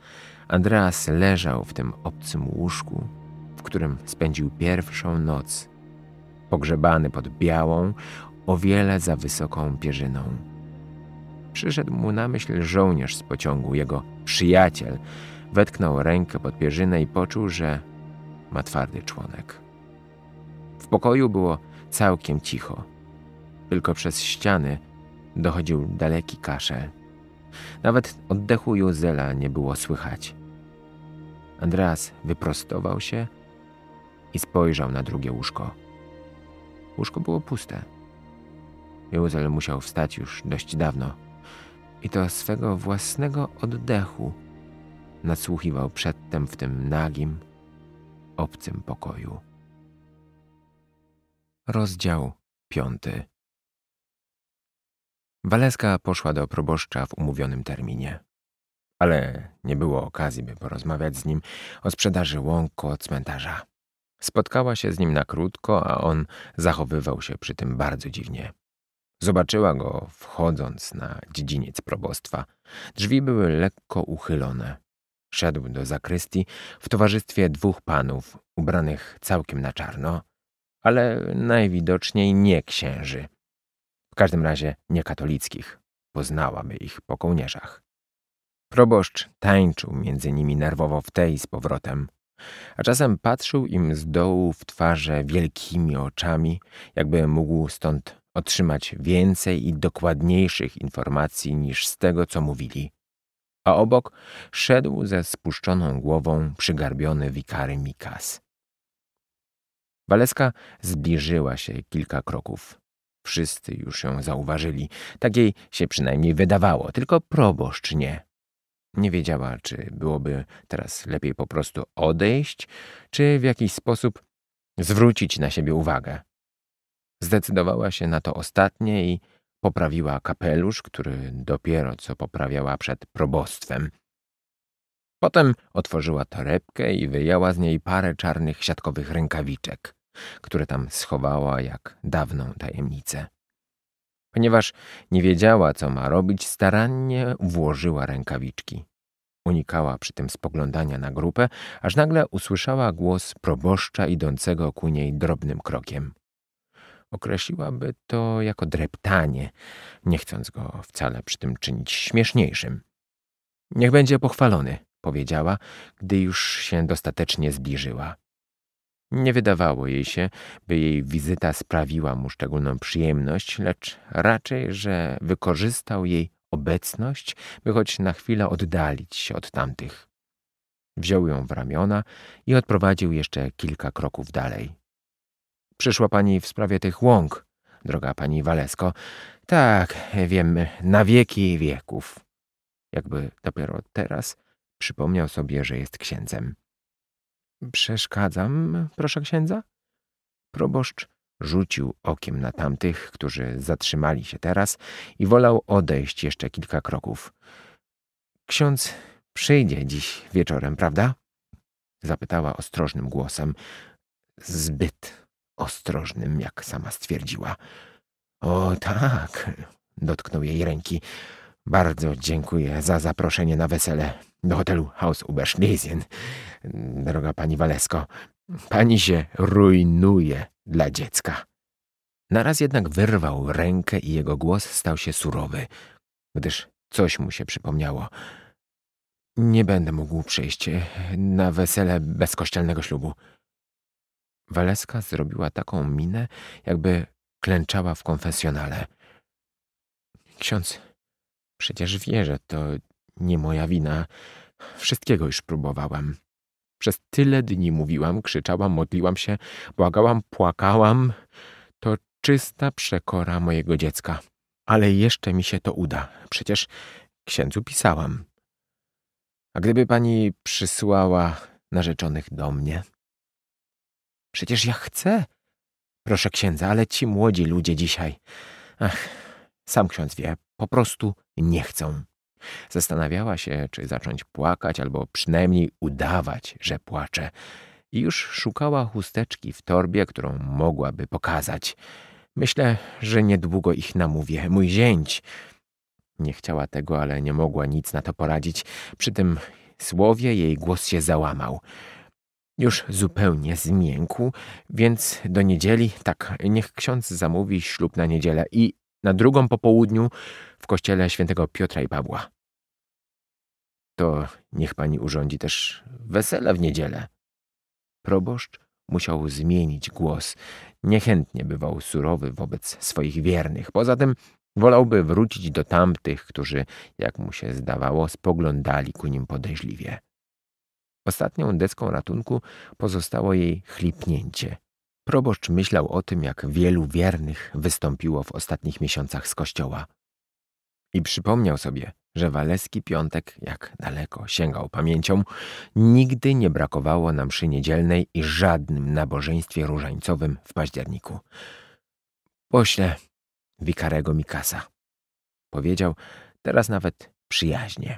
Andreas leżał w tym obcym łóżku, w którym spędził pierwszą noc pogrzebany pod białą, o wiele za wysoką pierzyną. Przyszedł mu na myśl żołnierz z pociągu, jego przyjaciel. Wetknął rękę pod pierzynę i poczuł, że ma twardy członek. W pokoju było całkiem cicho. Tylko przez ściany dochodził daleki kaszel. Nawet oddechu Józela nie było słychać. Andreas wyprostował się i spojrzał na drugie łóżko. Łóżko było puste. Józel musiał wstać już dość dawno i to swego własnego oddechu nadsłuchiwał przedtem w tym nagim, obcym pokoju. Rozdział piąty. Waleska poszła do proboszcza w umówionym terminie. Ale nie było okazji, by porozmawiać z nim o sprzedaży łąk od cmentarza. Spotkała się z nim na krótko, a on zachowywał się przy tym bardzo dziwnie. Zobaczyła go wchodząc na dziedziniec probostwa. Drzwi były lekko uchylone. Szedł do zakrystii w towarzystwie dwóch panów, ubranych całkiem na czarno, ale najwidoczniej nie księży. W każdym razie nie katolickich. Poznałaby ich po kołnierzach. Proboszcz tańczył między nimi nerwowo w tej z powrotem a czasem patrzył im z dołu w twarze wielkimi oczami, jakby mógł stąd otrzymać więcej i dokładniejszych informacji niż z tego, co mówili. A obok szedł ze spuszczoną głową przygarbiony wikary Mikas. Waleska zbliżyła się kilka kroków. Wszyscy już ją zauważyli. Takiej się przynajmniej wydawało, tylko proboszcz nie. Nie wiedziała, czy byłoby teraz lepiej po prostu odejść, czy w jakiś sposób zwrócić na siebie uwagę. Zdecydowała się na to ostatnie i poprawiła kapelusz, który dopiero co poprawiała przed probostwem. Potem otworzyła torebkę i wyjęła z niej parę czarnych siatkowych rękawiczek, które tam schowała jak dawną tajemnicę. Ponieważ nie wiedziała, co ma robić, starannie włożyła rękawiczki. Unikała przy tym spoglądania na grupę, aż nagle usłyszała głos proboszcza idącego ku niej drobnym krokiem. Określiłaby to jako dreptanie, nie chcąc go wcale przy tym czynić śmieszniejszym. Niech będzie pochwalony, powiedziała, gdy już się dostatecznie zbliżyła. Nie wydawało jej się, by jej wizyta sprawiła mu szczególną przyjemność, lecz raczej, że wykorzystał jej obecność, by choć na chwilę oddalić się od tamtych. Wziął ją w ramiona i odprowadził jeszcze kilka kroków dalej. Przyszła pani w sprawie tych łąk, droga pani Walesko. Tak, wiem, na wieki wieków. Jakby dopiero teraz przypomniał sobie, że jest księdzem. Przeszkadzam, proszę księdza? Proboszcz rzucił okiem na tamtych, którzy zatrzymali się teraz i wolał odejść jeszcze kilka kroków. Ksiądz przyjdzie dziś wieczorem, prawda? Zapytała ostrożnym głosem, zbyt ostrożnym, jak sama stwierdziła. O tak, dotknął jej ręki. Bardzo dziękuję za zaproszenie na wesele do hotelu Haus Uberschlesien. Droga pani Walesko, pani się rujnuje dla dziecka. Naraz jednak wyrwał rękę i jego głos stał się surowy, gdyż coś mu się przypomniało. Nie będę mógł przyjść e, na wesele bez kościelnego ślubu. Waleska zrobiła taką minę, jakby klęczała w konfesjonale. Ksiądz Przecież wie, że to nie moja wina. Wszystkiego już próbowałam. Przez tyle dni mówiłam, krzyczałam, modliłam się, błagałam, płakałam. To czysta przekora mojego dziecka. Ale jeszcze mi się to uda. Przecież księdzu pisałam. A gdyby pani przysłała narzeczonych do mnie? Przecież ja chcę. Proszę księdza, ale ci młodzi ludzie dzisiaj. Ach, sam ksiądz wie, po prostu nie chcą. Zastanawiała się, czy zacząć płakać, albo przynajmniej udawać, że płacze. I już szukała chusteczki w torbie, którą mogłaby pokazać. Myślę, że niedługo ich namówię. Mój zięć. Nie chciała tego, ale nie mogła nic na to poradzić. Przy tym słowie jej głos się załamał. Już zupełnie zmiękł, więc do niedzieli, tak, niech ksiądz zamówi ślub na niedzielę i na drugą po południu w kościele świętego Piotra i Pawła. To niech pani urządzi też wesele w niedzielę. Proboszcz musiał zmienić głos. Niechętnie bywał surowy wobec swoich wiernych. Poza tym wolałby wrócić do tamtych, którzy, jak mu się zdawało, spoglądali ku nim podejrzliwie. Ostatnią deską ratunku pozostało jej chlipnięcie. Proboszcz myślał o tym, jak wielu wiernych wystąpiło w ostatnich miesiącach z kościoła. I przypomniał sobie, że Waleski Piątek, jak daleko sięgał pamięcią, nigdy nie brakowało na mszy niedzielnej i żadnym nabożeństwie różańcowym w październiku. Pośle wikarego Mikasa. Powiedział teraz nawet przyjaźnie.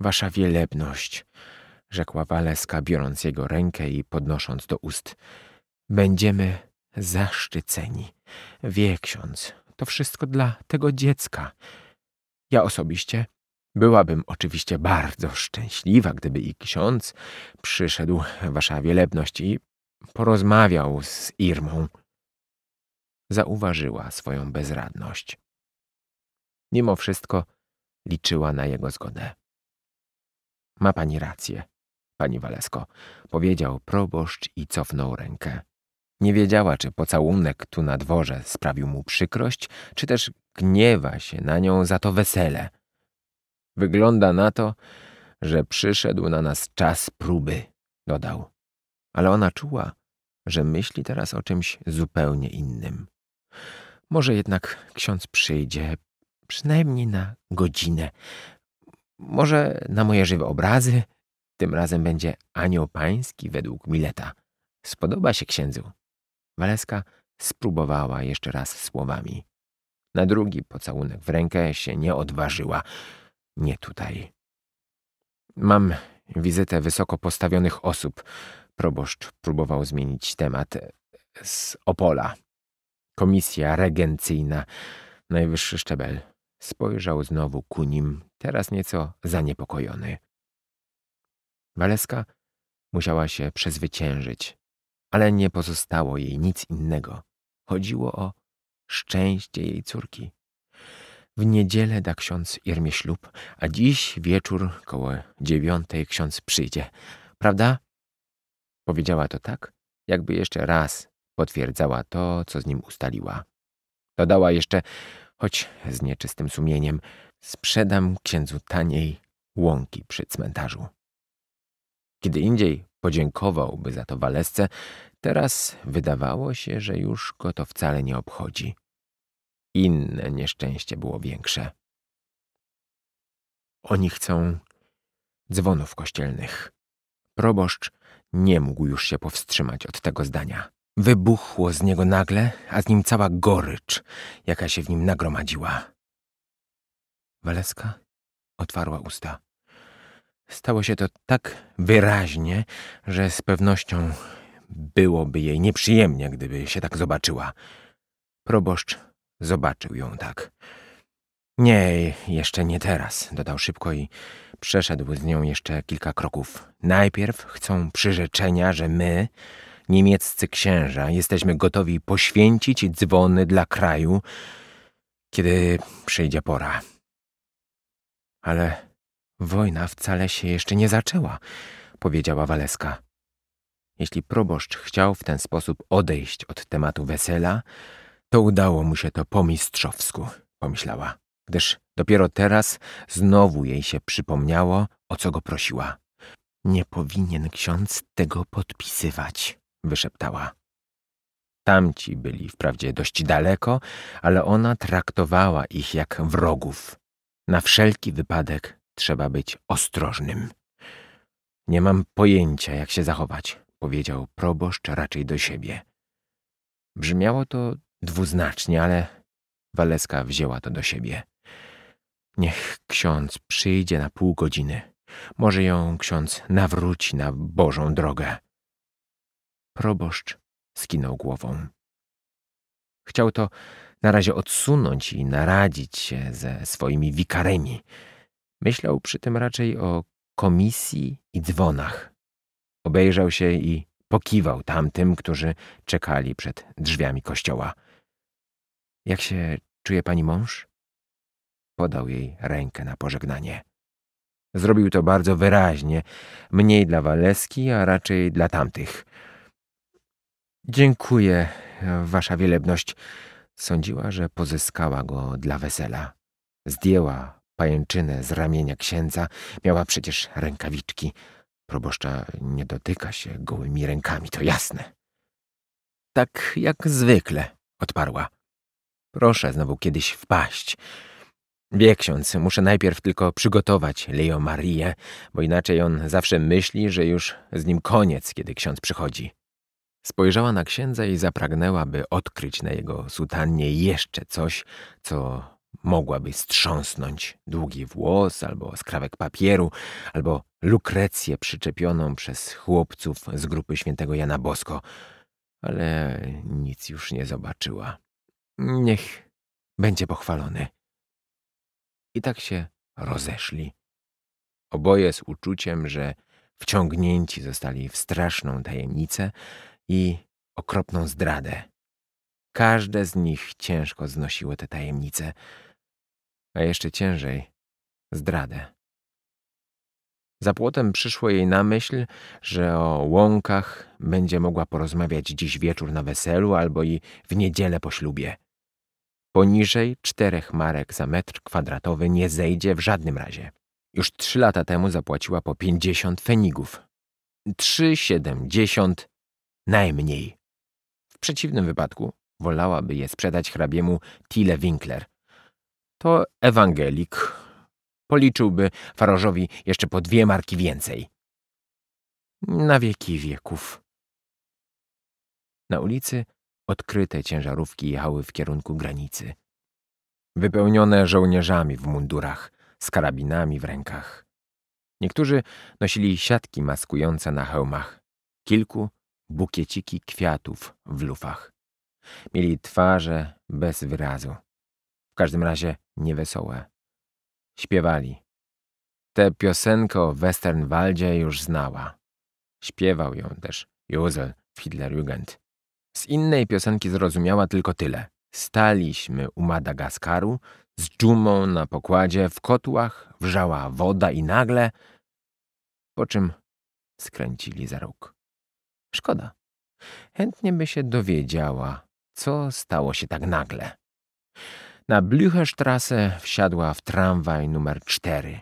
Wasza wielebność, rzekła Waleska, biorąc jego rękę i podnosząc do ust – Będziemy zaszczyceni. Wie ksiądz, to wszystko dla tego dziecka. Ja osobiście byłabym oczywiście bardzo szczęśliwa, gdyby i ksiądz przyszedł, wasza wielebność, i porozmawiał z Irmą. Zauważyła swoją bezradność. Mimo wszystko liczyła na jego zgodę. Ma pani rację, pani Walesko, powiedział proboszcz i cofnął rękę. Nie wiedziała, czy pocałunek tu na dworze sprawił mu przykrość, czy też gniewa się na nią za to wesele. Wygląda na to, że przyszedł na nas czas próby, dodał. Ale ona czuła, że myśli teraz o czymś zupełnie innym. Może jednak ksiądz przyjdzie, przynajmniej na godzinę. Może na moje żywe obrazy. Tym razem będzie anioł pański według Mileta. Spodoba się księdzu. Waleska spróbowała jeszcze raz słowami. Na drugi pocałunek w rękę się nie odważyła. Nie tutaj. Mam wizytę wysoko postawionych osób. Proboszcz próbował zmienić temat. Z Opola. Komisja regencyjna. Najwyższy szczebel. Spojrzał znowu ku nim, teraz nieco zaniepokojony. Waleska musiała się przezwyciężyć ale nie pozostało jej nic innego. Chodziło o szczęście jej córki. W niedzielę da ksiądz Irmie ślub, a dziś wieczór koło dziewiątej ksiądz przyjdzie. Prawda? Powiedziała to tak, jakby jeszcze raz potwierdzała to, co z nim ustaliła. Dodała jeszcze, choć z nieczystym sumieniem, sprzedam księdzu taniej łąki przy cmentarzu. Kiedy indziej podziękowałby za to Walesce, teraz wydawało się, że już go to wcale nie obchodzi. Inne nieszczęście było większe. Oni chcą dzwonów kościelnych. Proboszcz nie mógł już się powstrzymać od tego zdania. Wybuchło z niego nagle, a z nim cała gorycz, jaka się w nim nagromadziła. Waleska otwarła usta. Stało się to tak wyraźnie, że z pewnością byłoby jej nieprzyjemnie, gdyby się tak zobaczyła. Proboszcz zobaczył ją tak. Nie, jeszcze nie teraz, dodał szybko i przeszedł z nią jeszcze kilka kroków. Najpierw chcą przyrzeczenia, że my, niemieccy księża, jesteśmy gotowi poświęcić dzwony dla kraju, kiedy przyjdzie pora. Ale Wojna wcale się jeszcze nie zaczęła, powiedziała Waleska. Jeśli proboszcz chciał w ten sposób odejść od tematu wesela, to udało mu się to po mistrzowsku, pomyślała, gdyż dopiero teraz znowu jej się przypomniało, o co go prosiła. Nie powinien ksiądz tego podpisywać, wyszeptała. Tamci byli wprawdzie dość daleko, ale ona traktowała ich jak wrogów. Na wszelki wypadek trzeba być ostrożnym. Nie mam pojęcia, jak się zachować, powiedział proboszcz raczej do siebie. Brzmiało to dwuznacznie, ale Waleska wzięła to do siebie. Niech ksiądz przyjdzie na pół godziny. Może ją ksiądz nawróci na Bożą drogę. Proboszcz skinął głową. Chciał to na razie odsunąć i naradzić się ze swoimi wikarymi. Myślał przy tym raczej o komisji i dzwonach. Obejrzał się i pokiwał tamtym, którzy czekali przed drzwiami kościoła. Jak się czuje pani mąż? Podał jej rękę na pożegnanie. Zrobił to bardzo wyraźnie, mniej dla Waleski, a raczej dla tamtych. Dziękuję, wasza wielebność. Sądziła, że pozyskała go dla wesela. Zdjęła pajęczynę z ramienia księdza, miała przecież rękawiczki. Proboszcza nie dotyka się gołymi rękami, to jasne. Tak jak zwykle, odparła. Proszę znowu kiedyś wpaść. Wie ksiądz, muszę najpierw tylko przygotować Leo Marię, bo inaczej on zawsze myśli, że już z nim koniec, kiedy ksiądz przychodzi. Spojrzała na księdza i zapragnęła, by odkryć na jego sutannie jeszcze coś, co mogłaby strząsnąć długi włos albo skrawek papieru, albo lukrecję przyczepioną przez chłopców z grupy świętego Jana Bosko, ale nic już nie zobaczyła. Niech będzie pochwalony. I tak się rozeszli. Oboje z uczuciem, że wciągnięci zostali w straszną tajemnicę i okropną zdradę. Każde z nich ciężko znosiło te tajemnice a jeszcze ciężej zdradę. Za płotem przyszło jej na myśl, że o łąkach będzie mogła porozmawiać dziś wieczór na weselu albo i w niedzielę po ślubie. Poniżej czterech marek za metr kwadratowy nie zejdzie w żadnym razie. Już trzy lata temu zapłaciła po pięćdziesiąt fenigów. Trzy siedemdziesiąt najmniej. W przeciwnym wypadku wolałaby je sprzedać hrabiemu Tile Winkler – to ewangelik. Policzyłby Farożowi jeszcze po dwie marki więcej. Na wieki wieków. Na ulicy odkryte ciężarówki jechały w kierunku granicy. Wypełnione żołnierzami w mundurach, z karabinami w rękach. Niektórzy nosili siatki maskujące na hełmach, kilku bukieciki kwiatów w lufach. Mieli twarze bez wyrazu każdym razie niewesołe. Śpiewali. Tę piosenkę o Waldzie już znała. Śpiewał ją też Józel w Hitlerjugend. Z innej piosenki zrozumiała tylko tyle. Staliśmy u Madagaskaru, z dżumą na pokładzie, w kotłach wrzała woda i nagle... Po czym skręcili za róg. Szkoda. Chętnie by się dowiedziała, co stało się tak nagle. Na Blücherstrasse wsiadła w tramwaj numer 4.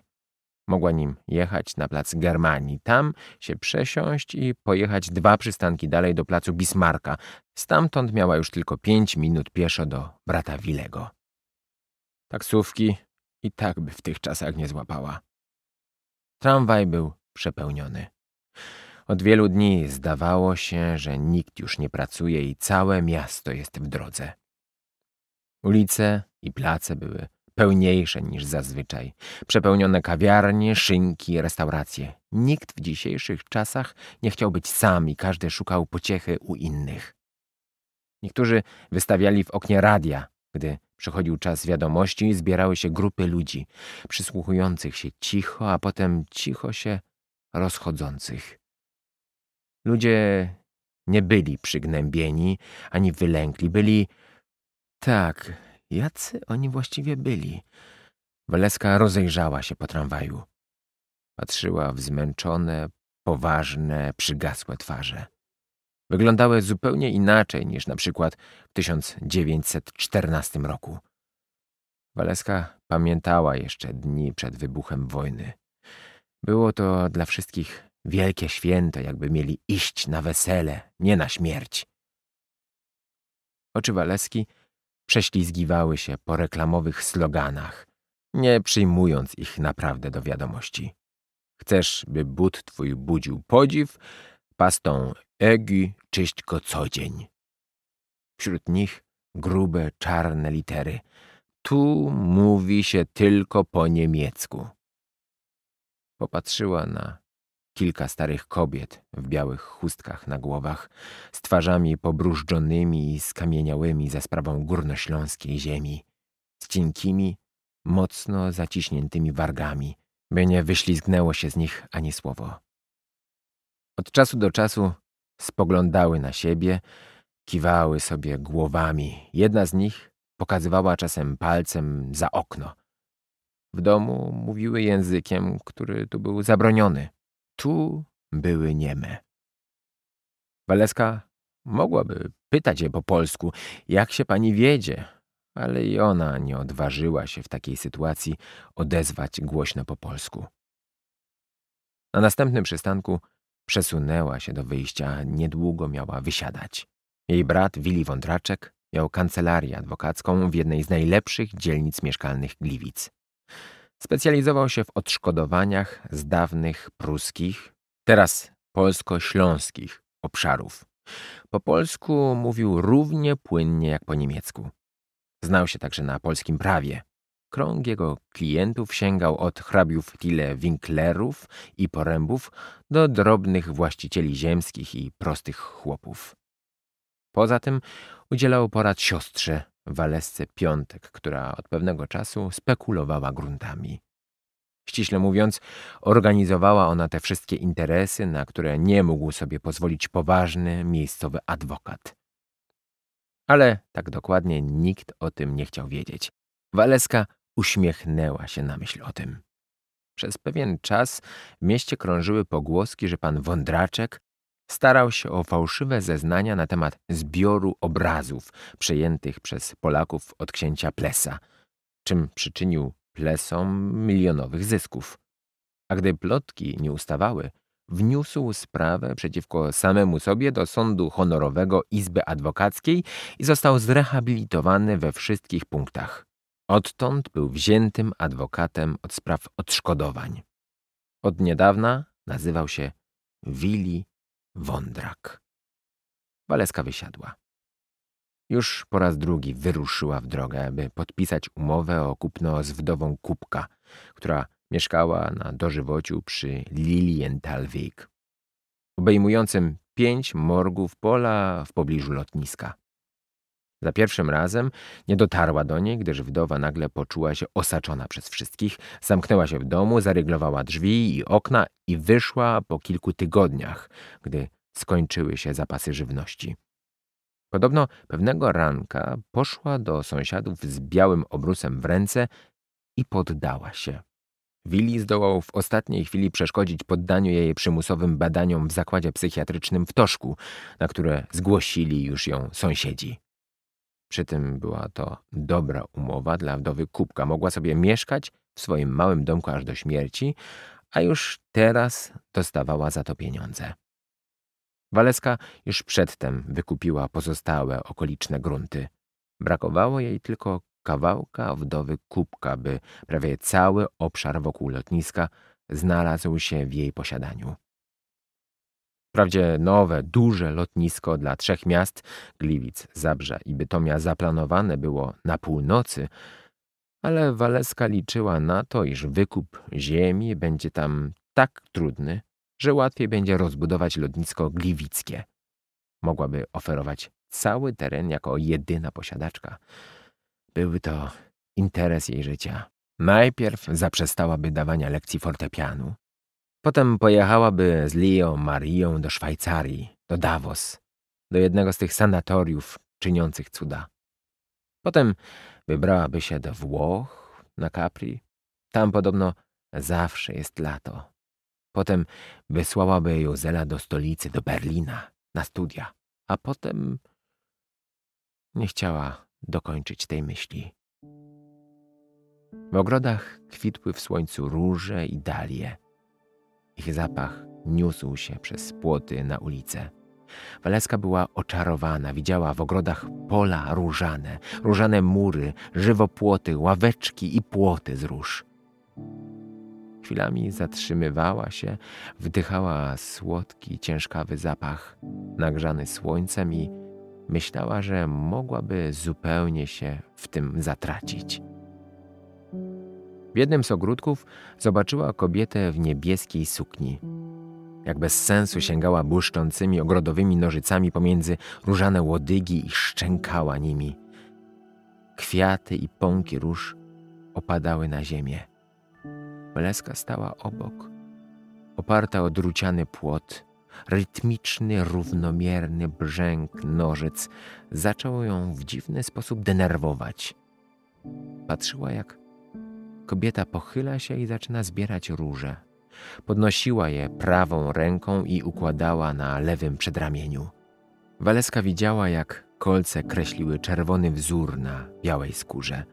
Mogła nim jechać na plac Germanii, tam się przesiąść i pojechać dwa przystanki dalej do placu Bismarka. Stamtąd miała już tylko pięć minut pieszo do brata Wilego. Taksówki i tak by w tych czasach nie złapała. Tramwaj był przepełniony. Od wielu dni zdawało się, że nikt już nie pracuje i całe miasto jest w drodze. Ulice i place były pełniejsze niż zazwyczaj. Przepełnione kawiarnie, szynki, restauracje. Nikt w dzisiejszych czasach nie chciał być sam i każdy szukał pociechy u innych. Niektórzy wystawiali w oknie radia, gdy przychodził czas wiadomości, zbierały się grupy ludzi, przysłuchujących się cicho, a potem cicho się rozchodzących. Ludzie nie byli przygnębieni ani wylękli, byli tak, jacy oni właściwie byli? Waleska rozejrzała się po tramwaju. Patrzyła w zmęczone, poważne, przygasłe twarze. Wyglądały zupełnie inaczej niż na przykład w 1914 roku. Waleska pamiętała jeszcze dni przed wybuchem wojny. Było to dla wszystkich wielkie święto, jakby mieli iść na wesele, nie na śmierć. Oczy Waleski prześlizgiwały się po reklamowych sloganach, nie przyjmując ich naprawdę do wiadomości. Chcesz, by but twój budził podziw, pastą Egi czyść go co dzień. Wśród nich grube, czarne litery. Tu mówi się tylko po niemiecku. Popatrzyła na Kilka starych kobiet w białych chustkach na głowach, z twarzami pobrużdżonymi i skamieniałymi za sprawą górnośląskiej ziemi, z cienkimi, mocno zaciśniętymi wargami, by nie wyślizgnęło się z nich ani słowo. Od czasu do czasu spoglądały na siebie, kiwały sobie głowami. Jedna z nich pokazywała czasem palcem za okno. W domu mówiły językiem, który tu był zabroniony tu były nieme. Waleska mogłaby pytać je po polsku, jak się pani wiedzie, ale i ona nie odważyła się w takiej sytuacji odezwać głośno po polsku. Na następnym przystanku przesunęła się do wyjścia, niedługo miała wysiadać. Jej brat Wili Wądraczek miał kancelarię adwokacką w jednej z najlepszych dzielnic mieszkalnych Gliwic. Specjalizował się w odszkodowaniach z dawnych pruskich, teraz polsko-śląskich obszarów. Po polsku mówił równie płynnie jak po niemiecku. Znał się także na polskim prawie. Krąg jego klientów sięgał od hrabiów tyle winklerów i porębów do drobnych właścicieli ziemskich i prostych chłopów. Poza tym udzielał porad siostrze Walesce Piątek, która od pewnego czasu spekulowała gruntami. Ściśle mówiąc, organizowała ona te wszystkie interesy, na które nie mógł sobie pozwolić poważny miejscowy adwokat. Ale tak dokładnie nikt o tym nie chciał wiedzieć. Waleska uśmiechnęła się na myśl o tym. Przez pewien czas w mieście krążyły pogłoski, że pan Wądraczek starał się o fałszywe zeznania na temat zbioru obrazów przejętych przez Polaków od księcia Plesa, czym przyczynił Plesom milionowych zysków. A gdy plotki nie ustawały, wniósł sprawę przeciwko samemu sobie do Sądu Honorowego Izby Adwokackiej i został zrehabilitowany we wszystkich punktach. Odtąd był wziętym adwokatem od spraw odszkodowań. Od niedawna nazywał się Willi Wądrak. Waleska wysiadła. Już po raz drugi wyruszyła w drogę, by podpisać umowę o kupno z wdową Kubka, która mieszkała na dożywociu przy Lilientalweg, obejmującym pięć morgów pola w pobliżu lotniska. Za pierwszym razem nie dotarła do niej, gdyż wdowa nagle poczuła się osaczona przez wszystkich, zamknęła się w domu, zaryglowała drzwi i okna i wyszła po kilku tygodniach, gdy skończyły się zapasy żywności. Podobno pewnego ranka poszła do sąsiadów z białym obrusem w ręce i poddała się. Willi zdołał w ostatniej chwili przeszkodzić poddaniu jej przymusowym badaniom w zakładzie psychiatrycznym w Toszku, na które zgłosili już ją sąsiedzi. Przy tym była to dobra umowa dla wdowy Kubka. Mogła sobie mieszkać w swoim małym domku aż do śmierci, a już teraz dostawała za to pieniądze. Waleska już przedtem wykupiła pozostałe okoliczne grunty. Brakowało jej tylko kawałka wdowy Kubka, by prawie cały obszar wokół lotniska znalazł się w jej posiadaniu. Wprawdzie nowe, duże lotnisko dla trzech miast Gliwic, Zabrze i Bytomia zaplanowane było na północy, ale Waleska liczyła na to, iż wykup ziemi będzie tam tak trudny, że łatwiej będzie rozbudować lotnisko gliwickie. Mogłaby oferować cały teren jako jedyna posiadaczka. Byłby to interes jej życia. Najpierw zaprzestałaby dawania lekcji fortepianu, Potem pojechałaby z Leo Marią do Szwajcarii, do Davos, do jednego z tych sanatoriów czyniących cuda. Potem wybrałaby się do Włoch, na Capri. Tam podobno zawsze jest lato. Potem wysłałaby Jozela do stolicy, do Berlina, na studia. A potem nie chciała dokończyć tej myśli. W ogrodach kwitły w słońcu róże i dalie. Ich zapach niósł się przez płoty na ulicę. Waleska była oczarowana, widziała w ogrodach pola różane, różane mury, żywopłoty, ławeczki i płoty z róż. Chwilami zatrzymywała się, wdychała słodki, ciężkawy zapach, nagrzany słońcem i myślała, że mogłaby zupełnie się w tym zatracić. W jednym z ogródków zobaczyła kobietę w niebieskiej sukni. Jak bez sensu sięgała błyszczącymi ogrodowymi nożycami pomiędzy różane łodygi i szczękała nimi. Kwiaty i pąki róż opadały na ziemię. Meleska stała obok, oparta o druciany płot. Rytmiczny, równomierny brzęk nożyc zaczął ją w dziwny sposób denerwować. Patrzyła, jak Kobieta pochyla się i zaczyna zbierać róże. Podnosiła je prawą ręką i układała na lewym przedramieniu. Waleska widziała, jak kolce kreśliły czerwony wzór na białej skórze.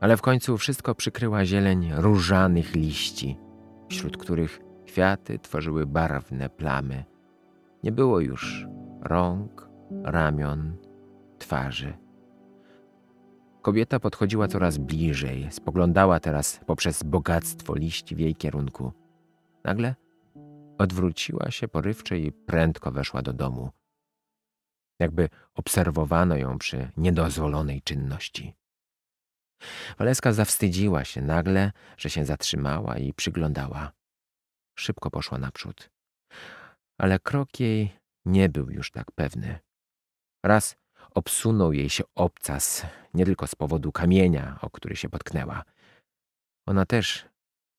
Ale w końcu wszystko przykryła zieleń różanych liści, wśród których kwiaty tworzyły barwne plamy. Nie było już rąk, ramion, twarzy. Kobieta podchodziła coraz bliżej, spoglądała teraz poprzez bogactwo liści w jej kierunku. Nagle odwróciła się porywczy i prędko weszła do domu. Jakby obserwowano ją przy niedozwolonej czynności. Waleska zawstydziła się nagle, że się zatrzymała i przyglądała. Szybko poszła naprzód. Ale krok jej nie był już tak pewny. Raz Obsunął jej się obcas, nie tylko z powodu kamienia, o który się potknęła. Ona też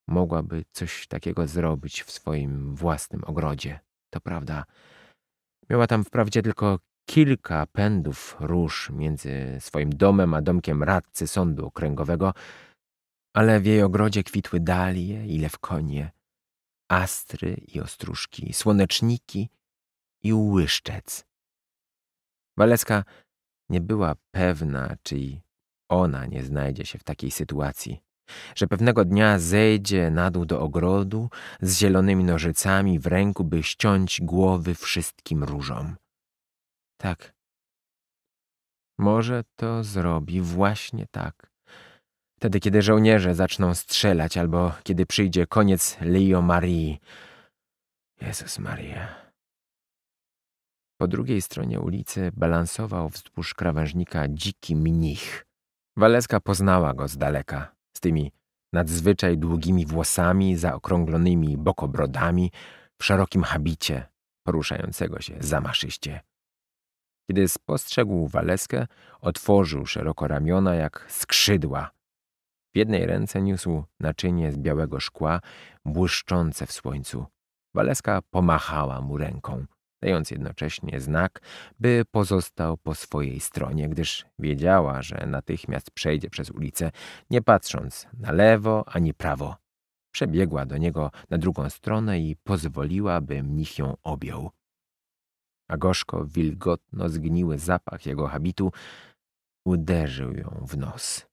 mogłaby coś takiego zrobić w swoim własnym ogrodzie. To prawda. Miała tam wprawdzie tylko kilka pędów róż między swoim domem a domkiem radcy sądu okręgowego, ale w jej ogrodzie kwitły dalie i lewkonie, astry i ostróżki, słoneczniki i łyszczec. Waleska nie była pewna, czy i ona nie znajdzie się w takiej sytuacji, że pewnego dnia zejdzie na dół do ogrodu z zielonymi nożycami w ręku, by ściąć głowy wszystkim różom. Tak. Może to zrobi właśnie tak. Wtedy, kiedy żołnierze zaczną strzelać, albo kiedy przyjdzie koniec Leo Marii. Jezus Maria. Po drugiej stronie ulicy balansował wzdłuż krawężnika dziki mnich. Waleska poznała go z daleka, z tymi nadzwyczaj długimi włosami, zaokrąglonymi bokobrodami, w szerokim habicie, poruszającego się zamaszyście. Kiedy spostrzegł Waleskę, otworzył szeroko ramiona jak skrzydła. W jednej ręce niósł naczynie z białego szkła, błyszczące w słońcu. Waleska pomachała mu ręką dając jednocześnie znak, by pozostał po swojej stronie, gdyż wiedziała, że natychmiast przejdzie przez ulicę, nie patrząc na lewo ani prawo. Przebiegła do niego na drugą stronę i pozwoliła, by mnich ją objął. A gorzko wilgotno zgniły zapach jego habitu uderzył ją w nos.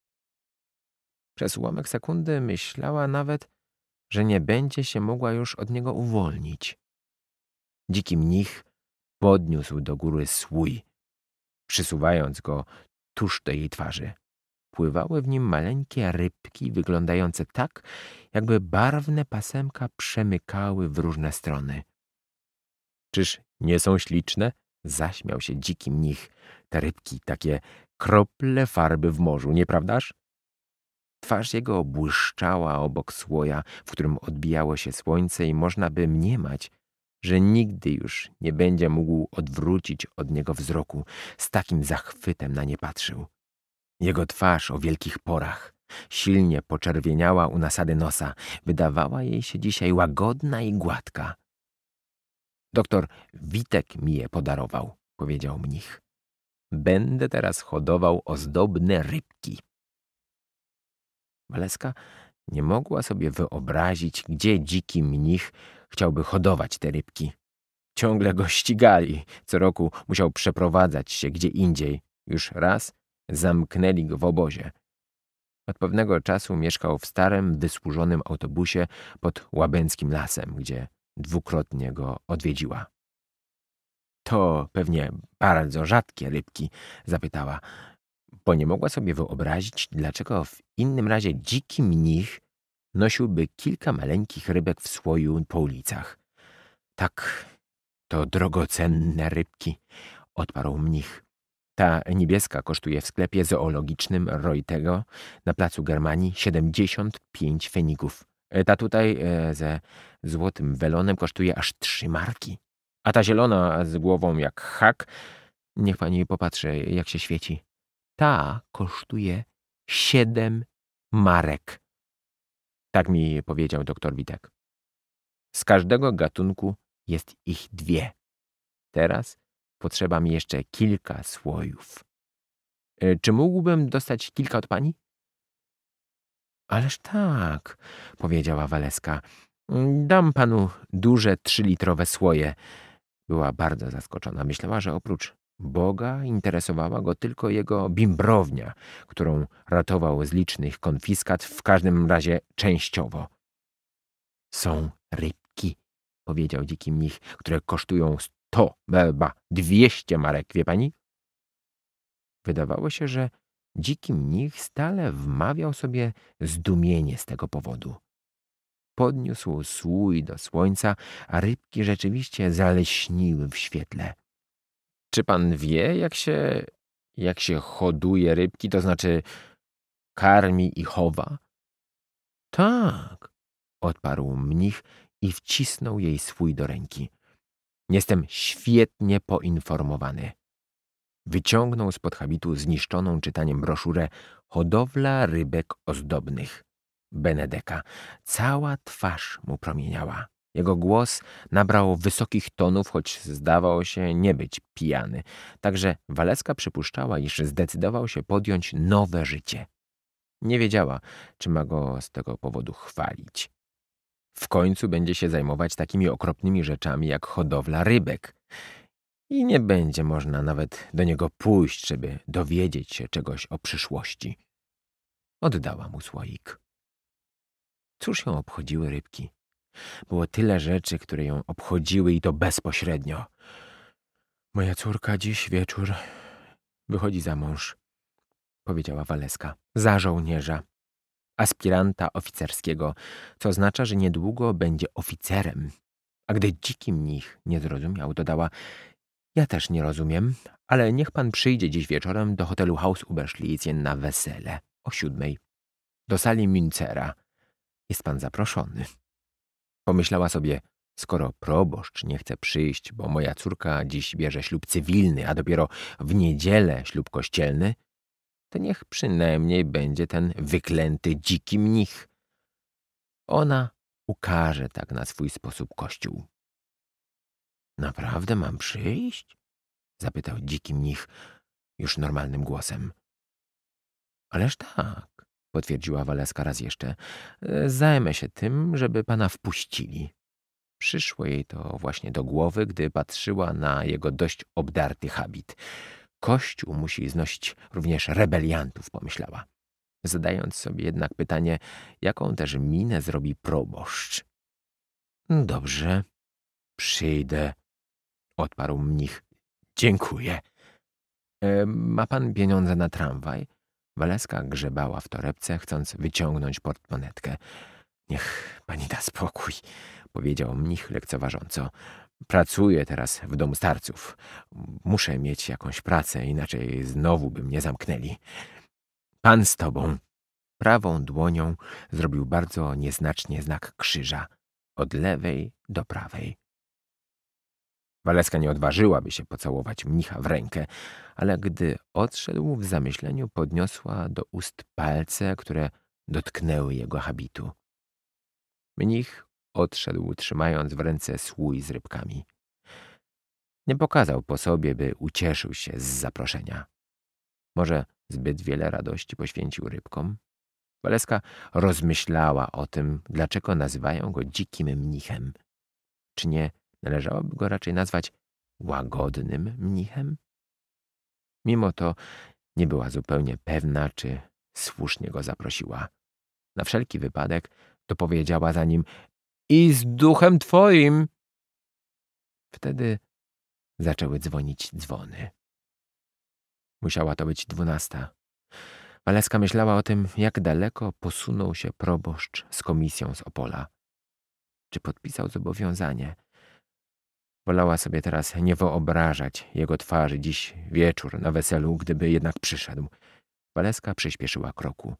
Przez ułamek sekundy myślała nawet, że nie będzie się mogła już od niego uwolnić. Dziki mnich podniósł do góry swój, przysuwając go tuż do jej twarzy. Pływały w nim maleńkie rybki, wyglądające tak, jakby barwne pasemka przemykały w różne strony. Czyż nie są śliczne? Zaśmiał się dziki mnich. Te rybki, takie krople farby w morzu, nieprawdaż? Twarz jego błyszczała obok słoja, w którym odbijało się słońce i można by mniemać, że nigdy już nie będzie mógł odwrócić od niego wzroku. Z takim zachwytem na nie patrzył. Jego twarz o wielkich porach, silnie poczerwieniała u nasady nosa, wydawała jej się dzisiaj łagodna i gładka. Doktor Witek mi je podarował, powiedział mnich. Będę teraz hodował ozdobne rybki. Waleska nie mogła sobie wyobrazić, gdzie dziki mnich chciałby hodować te rybki. Ciągle go ścigali. Co roku musiał przeprowadzać się gdzie indziej. Już raz zamknęli go w obozie. Od pewnego czasu mieszkał w starym, wysłużonym autobusie pod Łabęckim Lasem, gdzie dwukrotnie go odwiedziła. To pewnie bardzo rzadkie rybki, zapytała, bo nie mogła sobie wyobrazić, dlaczego w innym razie dziki mnich nosiłby kilka maleńkich rybek w słoju po ulicach. Tak, to drogocenne rybki, odparł mnich. Ta niebieska kosztuje w sklepie zoologicznym Roitego na placu Germanii 75 feników. E, ta tutaj e, ze złotym welonem kosztuje aż trzy marki. A ta zielona z głową jak hak, niech pani popatrzy, jak się świeci. Ta kosztuje siedem marek. Tak mi powiedział doktor Witek. Z każdego gatunku jest ich dwie. Teraz potrzeba mi jeszcze kilka słojów. E, czy mógłbym dostać kilka od pani? Ależ tak, powiedziała Waleska. Mm, dam panu duże trzylitrowe słoje. Była bardzo zaskoczona. Myślała, że oprócz Boga interesowała go tylko jego bimbrownia, którą ratował z licznych konfiskat, w każdym razie częściowo. Są rybki, powiedział dziki mnich, które kosztują sto, ba, dwieście marek, wie pani? Wydawało się, że dziki mnich stale wmawiał sobie zdumienie z tego powodu. Podniósł słój do słońca, a rybki rzeczywiście zaleśniły w świetle. Czy pan wie, jak się, jak się hoduje rybki, to znaczy karmi i chowa? Tak, odparł mnich i wcisnął jej swój do ręki. Jestem świetnie poinformowany. Wyciągnął spod habitu zniszczoną czytaniem broszurę Hodowla rybek ozdobnych. Benedeka. Cała twarz mu promieniała. Jego głos nabrał wysokich tonów, choć zdawał się nie być pijany. Także Walecka przypuszczała, iż zdecydował się podjąć nowe życie. Nie wiedziała, czy ma go z tego powodu chwalić. W końcu będzie się zajmować takimi okropnymi rzeczami jak hodowla rybek. I nie będzie można nawet do niego pójść, żeby dowiedzieć się czegoś o przyszłości. Oddała mu słoik. Cóż ją obchodziły rybki? Było tyle rzeczy, które ją obchodziły i to bezpośrednio. Moja córka dziś wieczór wychodzi za mąż, powiedziała Waleska, za żołnierza, aspiranta oficerskiego, co oznacza, że niedługo będzie oficerem. A gdy dziki mnich nie zrozumiał, dodała, ja też nie rozumiem, ale niech pan przyjdzie dziś wieczorem do hotelu House Uberschlizien na wesele o siódmej. Do sali Müncera. Jest pan zaproszony. Pomyślała sobie, skoro proboszcz nie chce przyjść, bo moja córka dziś bierze ślub cywilny, a dopiero w niedzielę ślub kościelny, to niech przynajmniej będzie ten wyklęty dziki mnich. Ona ukaże tak na swój sposób kościół. Naprawdę mam przyjść? zapytał dziki mnich już normalnym głosem. Ależ tak, potwierdziła Waleska raz jeszcze. E, zajmę się tym, żeby pana wpuścili. Przyszło jej to właśnie do głowy, gdy patrzyła na jego dość obdarty habit. Kościół musi znosić również rebeliantów, pomyślała. Zadając sobie jednak pytanie, jaką też minę zrobi proboszcz. Dobrze, przyjdę, odparł mnich. Dziękuję. E, ma pan pieniądze na tramwaj? Waleska grzebała w torebce, chcąc wyciągnąć portmonetkę. Niech pani da spokój, powiedział mnich lekceważąco. Pracuję teraz w domu starców. Muszę mieć jakąś pracę, inaczej znowu by mnie zamknęli. Pan z tobą. Prawą dłonią zrobił bardzo nieznacznie znak krzyża od lewej do prawej. Waleska nie odważyłaby się pocałować mnicha w rękę, ale gdy odszedł w zamyśleniu, podniosła do ust palce, które dotknęły jego habitu. Mnich odszedł, trzymając w ręce słój z rybkami. Nie pokazał po sobie, by ucieszył się z zaproszenia. Może zbyt wiele radości poświęcił rybkom? Waleska rozmyślała o tym, dlaczego nazywają go dzikim mnichem. Czy nie Należałoby go raczej nazwać łagodnym mnichem? Mimo to nie była zupełnie pewna, czy słusznie go zaprosiła. Na wszelki wypadek powiedziała za nim i z duchem twoim. Wtedy zaczęły dzwonić dzwony. Musiała to być dwunasta. Waleska myślała o tym, jak daleko posunął się proboszcz z komisją z Opola. Czy podpisał zobowiązanie, Wolała sobie teraz nie wyobrażać jego twarzy dziś wieczór na weselu, gdyby jednak przyszedł. Waleska przyspieszyła kroku.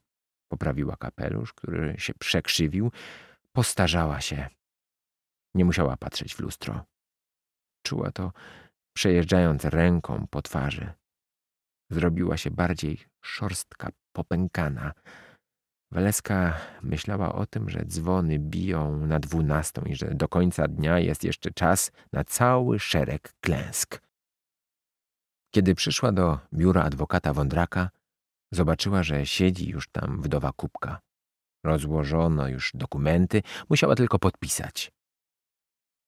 Poprawiła kapelusz, który się przekrzywił. Postarzała się. Nie musiała patrzeć w lustro. Czuła to, przejeżdżając ręką po twarzy. Zrobiła się bardziej szorstka, popękana. Waleska myślała o tym, że dzwony biją na dwunastą i że do końca dnia jest jeszcze czas na cały szereg klęsk. Kiedy przyszła do biura adwokata Wądraka, zobaczyła, że siedzi już tam wdowa Kubka. Rozłożono już dokumenty, musiała tylko podpisać.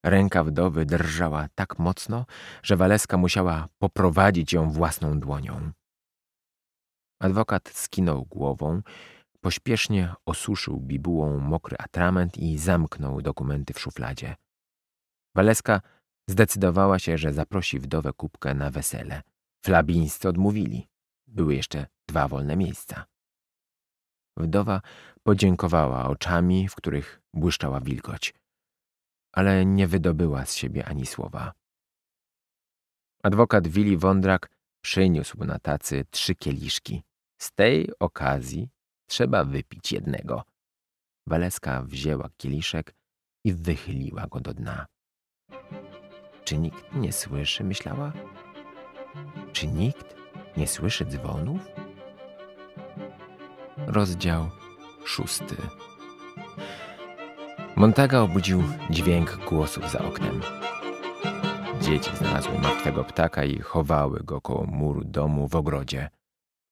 Ręka wdowy drżała tak mocno, że Waleska musiała poprowadzić ją własną dłonią. Adwokat skinął głową Pośpiesznie osuszył bibułą mokry atrament i zamknął dokumenty w szufladzie. Waleska zdecydowała się, że zaprosi wdowę kubkę na wesele. Flabińscy odmówili. Były jeszcze dwa wolne miejsca. Wdowa podziękowała oczami, w których błyszczała wilgoć, ale nie wydobyła z siebie ani słowa. Adwokat Willi Wondrak przyniósł na tacy trzy kieliszki. Z tej okazji Trzeba wypić jednego. Waleska wzięła kieliszek i wychyliła go do dna. Czy nikt nie słyszy, myślała? Czy nikt nie słyszy dzwonów? Rozdział szósty. Montaga obudził dźwięk głosów za oknem. Dzieci znalazły martwego ptaka i chowały go koło muru domu w ogrodzie,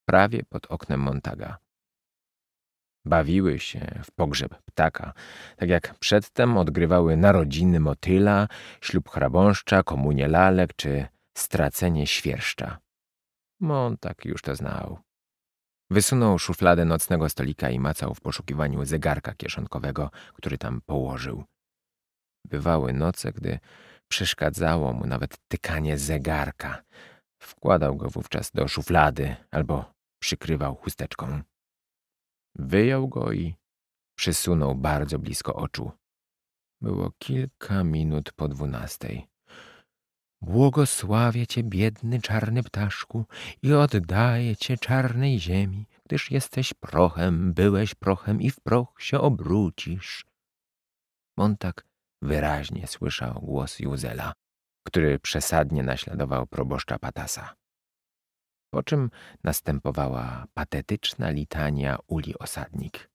prawie pod oknem Montaga. Bawiły się w pogrzeb ptaka, tak jak przedtem odgrywały narodziny motyla, ślub chrabąszcza, komunie lalek czy stracenie świerszcza. Montak już to znał. Wysunął szufladę nocnego stolika i macał w poszukiwaniu zegarka kieszonkowego, który tam położył. Bywały noce, gdy przeszkadzało mu nawet tykanie zegarka. Wkładał go wówczas do szuflady albo przykrywał chusteczką. Wyjął go i przysunął bardzo blisko oczu. Było kilka minut po dwunastej. Błogosławię cię, biedny czarny ptaszku, i oddaję cię czarnej ziemi, gdyż jesteś prochem, byłeś prochem i w proch się obrócisz. Montak wyraźnie słyszał głos Juzela, który przesadnie naśladował proboszcza Patasa po czym następowała patetyczna litania uli osadnik.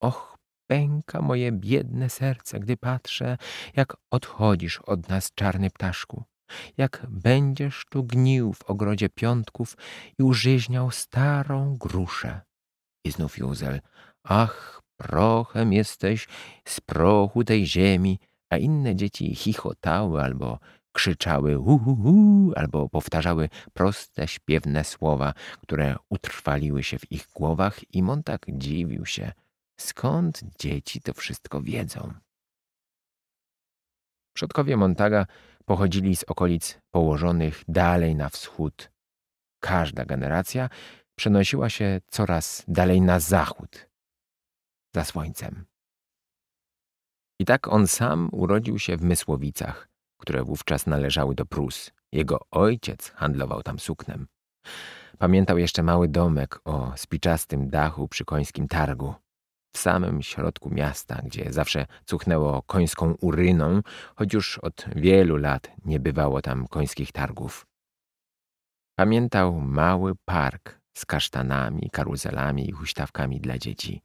Och, pęka moje biedne serce, gdy patrzę, jak odchodzisz od nas, czarny ptaszku, jak będziesz tu gnił w ogrodzie piątków i użyźniał starą gruszę. I znów Józel, ach, prochem jesteś z prochu tej ziemi, a inne dzieci chichotały albo krzyczały hu, albo powtarzały proste, śpiewne słowa, które utrwaliły się w ich głowach i Montag dziwił się, skąd dzieci to wszystko wiedzą. Przodkowie Montaga pochodzili z okolic położonych dalej na wschód. Każda generacja przenosiła się coraz dalej na zachód, za słońcem. I tak on sam urodził się w Mysłowicach – które wówczas należały do Prus. Jego ojciec handlował tam suknem. Pamiętał jeszcze mały domek o spiczastym dachu przy końskim targu. W samym środku miasta, gdzie zawsze cuchnęło końską uryną, choć już od wielu lat nie bywało tam końskich targów. Pamiętał mały park z kasztanami, karuzelami i huśtawkami dla dzieci.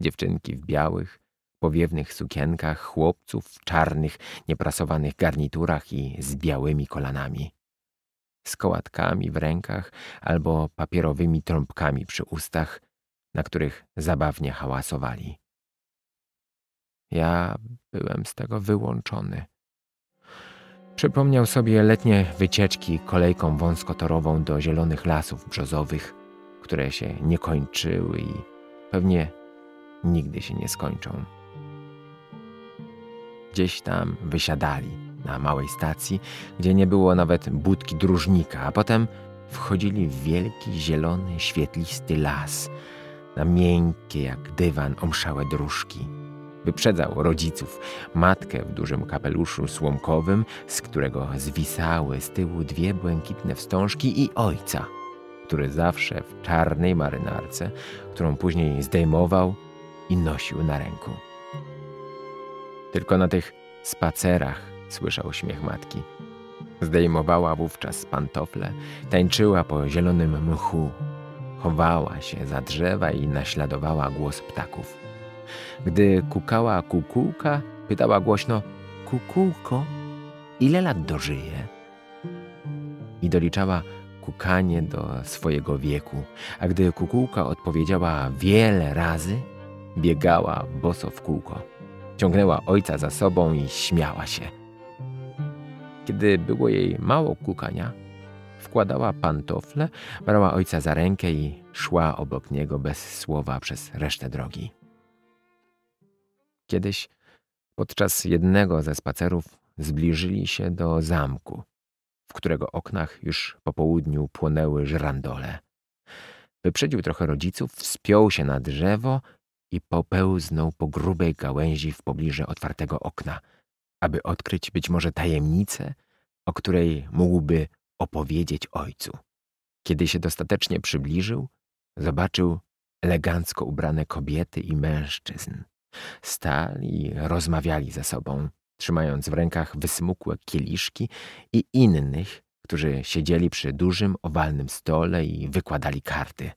Dziewczynki w białych, powiewnych sukienkach, chłopców w czarnych, nieprasowanych garniturach i z białymi kolanami. Z kołatkami w rękach albo papierowymi trąbkami przy ustach, na których zabawnie hałasowali. Ja byłem z tego wyłączony. Przypomniał sobie letnie wycieczki kolejką wąskotorową do zielonych lasów brzozowych, które się nie kończyły i pewnie nigdy się nie skończą gdzieś tam wysiadali na małej stacji, gdzie nie było nawet budki dróżnika, a potem wchodzili w wielki, zielony, świetlisty las, na miękkie jak dywan omszałe dróżki. Wyprzedzał rodziców, matkę w dużym kapeluszu słomkowym, z którego zwisały z tyłu dwie błękitne wstążki i ojca, który zawsze w czarnej marynarce, którą później zdejmował i nosił na ręku. Tylko na tych spacerach słyszał śmiech matki. Zdejmowała wówczas pantofle, tańczyła po zielonym mchu, chowała się za drzewa i naśladowała głos ptaków. Gdy kukała kukułka, pytała głośno: Kukułko, ile lat dożyje? I doliczała kukanie do swojego wieku, a gdy kukułka odpowiedziała wiele razy, biegała boso w kółko. Ciągnęła ojca za sobą i śmiała się. Kiedy było jej mało kukania, wkładała pantofle, brała ojca za rękę i szła obok niego bez słowa przez resztę drogi. Kiedyś, podczas jednego ze spacerów, zbliżyli się do zamku, w którego oknach już po południu płonęły żrandole. Wyprzedził trochę rodziców, wspiął się na drzewo i popełznął po grubej gałęzi w pobliżu otwartego okna, aby odkryć być może tajemnicę, o której mógłby opowiedzieć ojcu. Kiedy się dostatecznie przybliżył, zobaczył elegancko ubrane kobiety i mężczyzn. Stali i rozmawiali ze sobą, trzymając w rękach wysmukłe kieliszki i innych, którzy siedzieli przy dużym, owalnym stole i wykładali karty –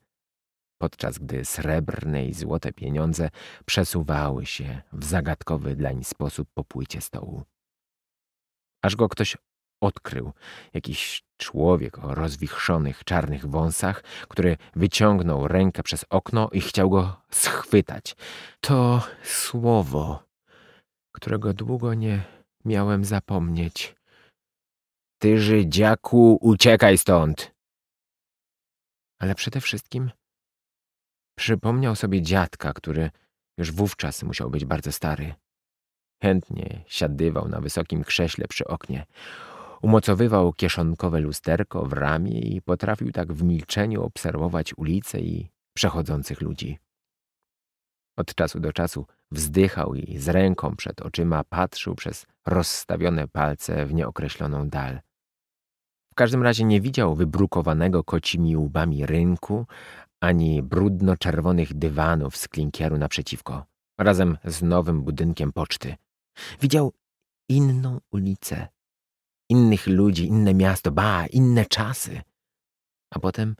podczas gdy srebrne i złote pieniądze przesuwały się w zagadkowy dlań sposób po płycie stołu. Aż go ktoś odkrył, jakiś człowiek o rozwichrzonych czarnych wąsach, który wyciągnął rękę przez okno i chciał go schwytać. To słowo, którego długo nie miałem zapomnieć. Ty, dziaku, uciekaj stąd! Ale przede wszystkim Przypomniał sobie dziadka, który już wówczas musiał być bardzo stary. Chętnie siadywał na wysokim krześle przy oknie. Umocowywał kieszonkowe lusterko w ramię i potrafił tak w milczeniu obserwować ulice i przechodzących ludzi. Od czasu do czasu wzdychał i z ręką przed oczyma patrzył przez rozstawione palce w nieokreśloną dal. W każdym razie nie widział wybrukowanego kocimi łbami rynku ani brudno-czerwonych dywanów z klinkieru naprzeciwko, razem z nowym budynkiem poczty. Widział inną ulicę, innych ludzi, inne miasto, ba, inne czasy. A potem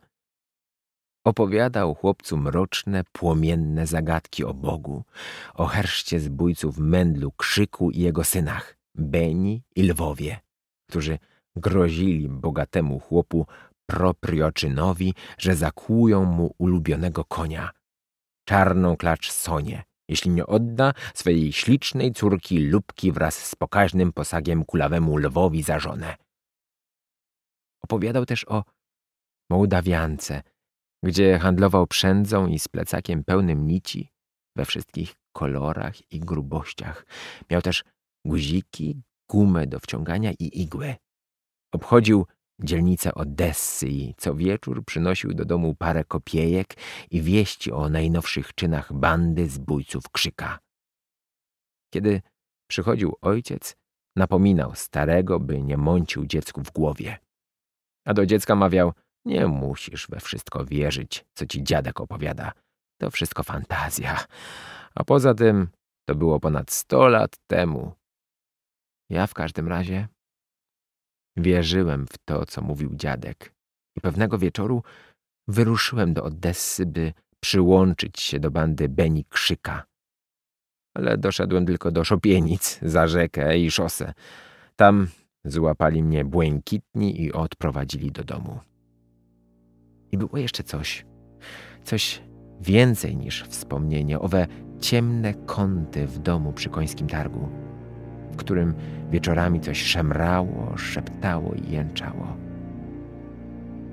opowiadał chłopcu mroczne, płomienne zagadki o Bogu, o herszcie zbójców mędlu, krzyku i jego synach, Beni i Lwowie, którzy grozili bogatemu chłopu proprioczynowi, że zakłują mu ulubionego konia. Czarną klacz sonie, jeśli nie odda swojej ślicznej córki lubki wraz z pokaźnym posagiem kulawemu lwowi za żonę. Opowiadał też o Mołdawiance, gdzie handlował przędzą i z plecakiem pełnym nici we wszystkich kolorach i grubościach. Miał też guziki, gumę do wciągania i igły. Obchodził dzielnicę Odessy i co wieczór przynosił do domu parę kopiejek i wieści o najnowszych czynach bandy zbójców krzyka. Kiedy przychodził ojciec, napominał starego, by nie mącił dziecku w głowie. A do dziecka mawiał, nie musisz we wszystko wierzyć, co ci dziadek opowiada. To wszystko fantazja. A poza tym, to było ponad sto lat temu. Ja w każdym razie Wierzyłem w to, co mówił dziadek i pewnego wieczoru wyruszyłem do Odessy, by przyłączyć się do bandy Beni Krzyka. Ale doszedłem tylko do Szopienic, za rzekę i szosę. Tam złapali mnie błękitni i odprowadzili do domu. I było jeszcze coś, coś więcej niż wspomnienie, owe ciemne kąty w domu przy końskim targu którym wieczorami coś szemrało, szeptało i jęczało.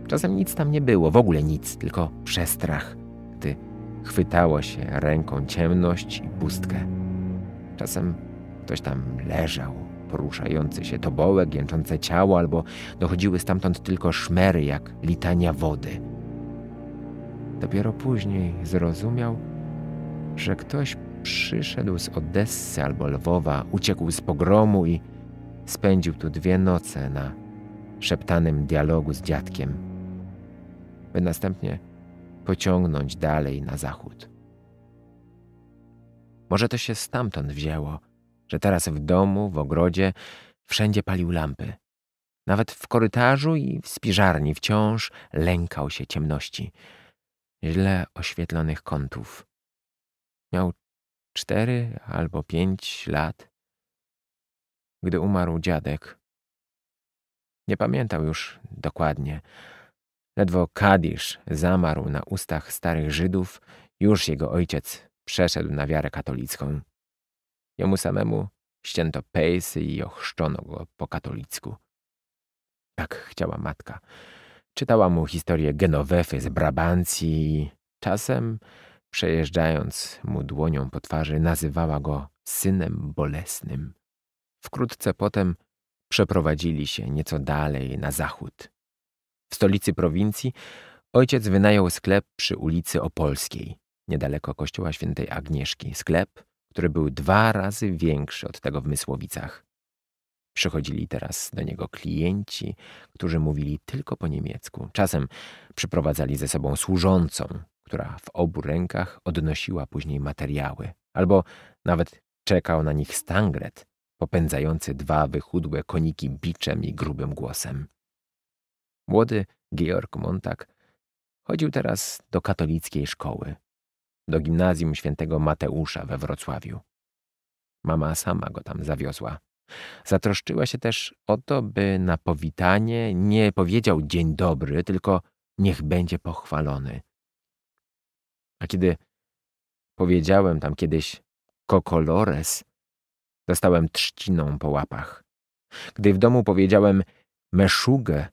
Czasem nic tam nie było, w ogóle nic, tylko przestrach, gdy chwytało się ręką ciemność i pustkę. Czasem ktoś tam leżał, poruszający się tobołek, jęczące ciało, albo dochodziły stamtąd tylko szmery, jak litania wody. Dopiero później zrozumiał, że ktoś przyszedł z Odessy albo Lwowa, uciekł z pogromu i spędził tu dwie noce na szeptanym dialogu z dziadkiem, by następnie pociągnąć dalej na zachód. Może to się stamtąd wzięło, że teraz w domu, w ogrodzie, wszędzie palił lampy. Nawet w korytarzu i w spiżarni wciąż lękał się ciemności, źle oświetlonych kątów. Miał cztery albo pięć lat, gdy umarł dziadek. Nie pamiętał już dokładnie. Ledwo Kadisz zamarł na ustach starych Żydów, już jego ojciec przeszedł na wiarę katolicką. Jemu samemu ścięto pejsy i ochrzczono go po katolicku. Tak chciała matka. Czytała mu historię Genowefy z Brabancji i czasem Przejeżdżając mu dłonią po twarzy, nazywała go synem bolesnym. Wkrótce potem przeprowadzili się nieco dalej na zachód. W stolicy prowincji ojciec wynajął sklep przy ulicy Opolskiej, niedaleko kościoła świętej Agnieszki. Sklep, który był dwa razy większy od tego w Mysłowicach. Przychodzili teraz do niego klienci, którzy mówili tylko po niemiecku. Czasem przyprowadzali ze sobą służącą, która w obu rękach odnosiła później materiały, albo nawet czekał na nich stangret, popędzający dwa wychudłe koniki biczem i grubym głosem. Młody Georg Montag chodził teraz do katolickiej szkoły, do gimnazjum świętego Mateusza we Wrocławiu. Mama sama go tam zawiozła. Zatroszczyła się też o to, by na powitanie nie powiedział dzień dobry, tylko niech będzie pochwalony – a kiedy powiedziałem tam kiedyś kokolores, dostałem trzciną po łapach. Gdy w domu powiedziałem meszugę,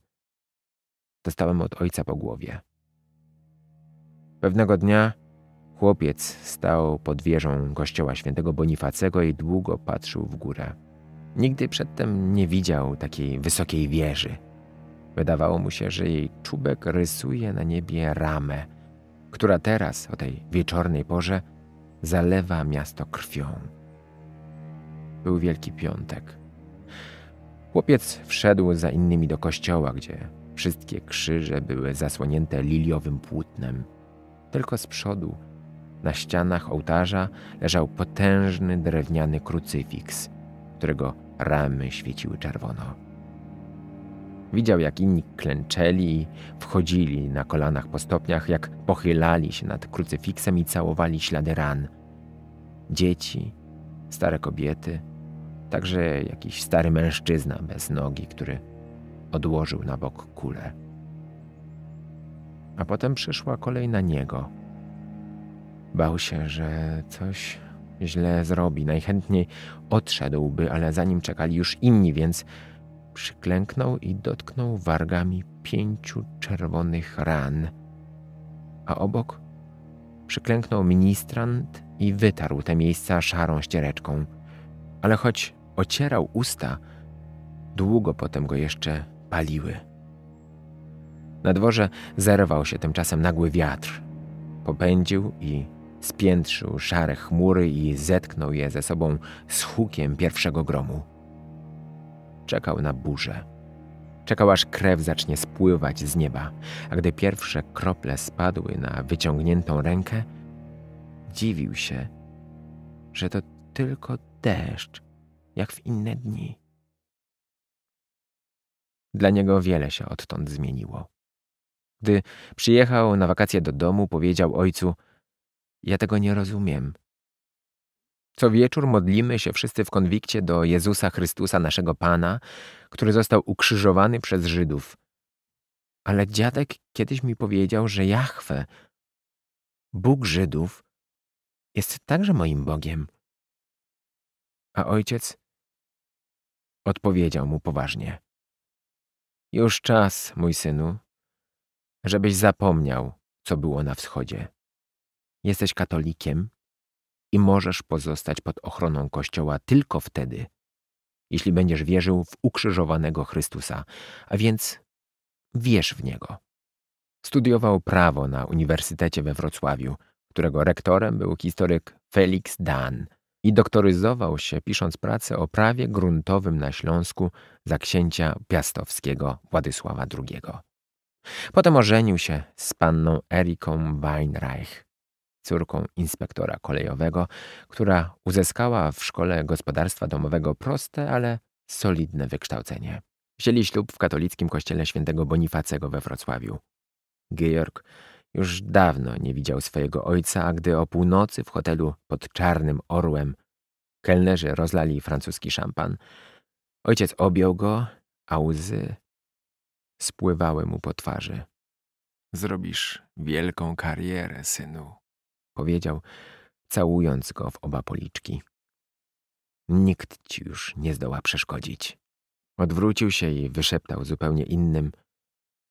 dostałem od ojca po głowie. Pewnego dnia chłopiec stał pod wieżą kościoła świętego Bonifacego i długo patrzył w górę. Nigdy przedtem nie widział takiej wysokiej wieży. Wydawało mu się, że jej czubek rysuje na niebie ramę która teraz, o tej wieczornej porze, zalewa miasto krwią. Był Wielki Piątek. Chłopiec wszedł za innymi do kościoła, gdzie wszystkie krzyże były zasłonięte liliowym płótnem. Tylko z przodu, na ścianach ołtarza, leżał potężny drewniany krucyfiks, którego ramy świeciły czerwono. Widział, jak inni klęczeli i wchodzili na kolanach po stopniach, jak pochylali się nad krucyfiksem i całowali ślady ran. Dzieci, stare kobiety, także jakiś stary mężczyzna bez nogi, który odłożył na bok kulę. A potem przyszła kolej na niego. Bał się, że coś źle zrobi. Najchętniej odszedłby, ale za nim czekali już inni, więc przyklęknął i dotknął wargami pięciu czerwonych ran, a obok przyklęknął ministrant i wytarł te miejsca szarą ściereczką. Ale choć ocierał usta, długo potem go jeszcze paliły. Na dworze zerwał się tymczasem nagły wiatr. Popędził i spiętrzył szare chmury i zetknął je ze sobą z hukiem pierwszego gromu czekał na burzę. Czekał aż krew zacznie spływać z nieba, a gdy pierwsze krople spadły na wyciągniętą rękę, dziwił się, że to tylko deszcz, jak w inne dni. Dla niego wiele się odtąd zmieniło. Gdy przyjechał na wakacje do domu, powiedział ojcu: Ja tego nie rozumiem. Co wieczór modlimy się wszyscy w konwikcie do Jezusa Chrystusa, naszego Pana, który został ukrzyżowany przez Żydów. Ale dziadek kiedyś mi powiedział, że Jahwe, Bóg Żydów, jest także moim Bogiem. A ojciec odpowiedział mu poważnie. Już czas, mój synu, żebyś zapomniał, co było na wschodzie. Jesteś katolikiem i możesz pozostać pod ochroną Kościoła tylko wtedy, jeśli będziesz wierzył w ukrzyżowanego Chrystusa, a więc wierz w Niego. Studiował prawo na Uniwersytecie we Wrocławiu, którego rektorem był historyk Felix Dan i doktoryzował się pisząc pracę o prawie gruntowym na Śląsku za księcia piastowskiego Władysława II. Potem ożenił się z panną Eriką Weinreich, córką inspektora kolejowego, która uzyskała w szkole gospodarstwa domowego proste, ale solidne wykształcenie. Wzięli ślub w katolickim kościele świętego Bonifacego we Wrocławiu. Georg już dawno nie widział swojego ojca, a gdy o północy w hotelu pod Czarnym Orłem kelnerzy rozlali francuski szampan, ojciec objął go, a łzy spływały mu po twarzy. Zrobisz wielką karierę, synu, powiedział, całując go w oba policzki. Nikt ci już nie zdoła przeszkodzić. Odwrócił się i wyszeptał zupełnie innym,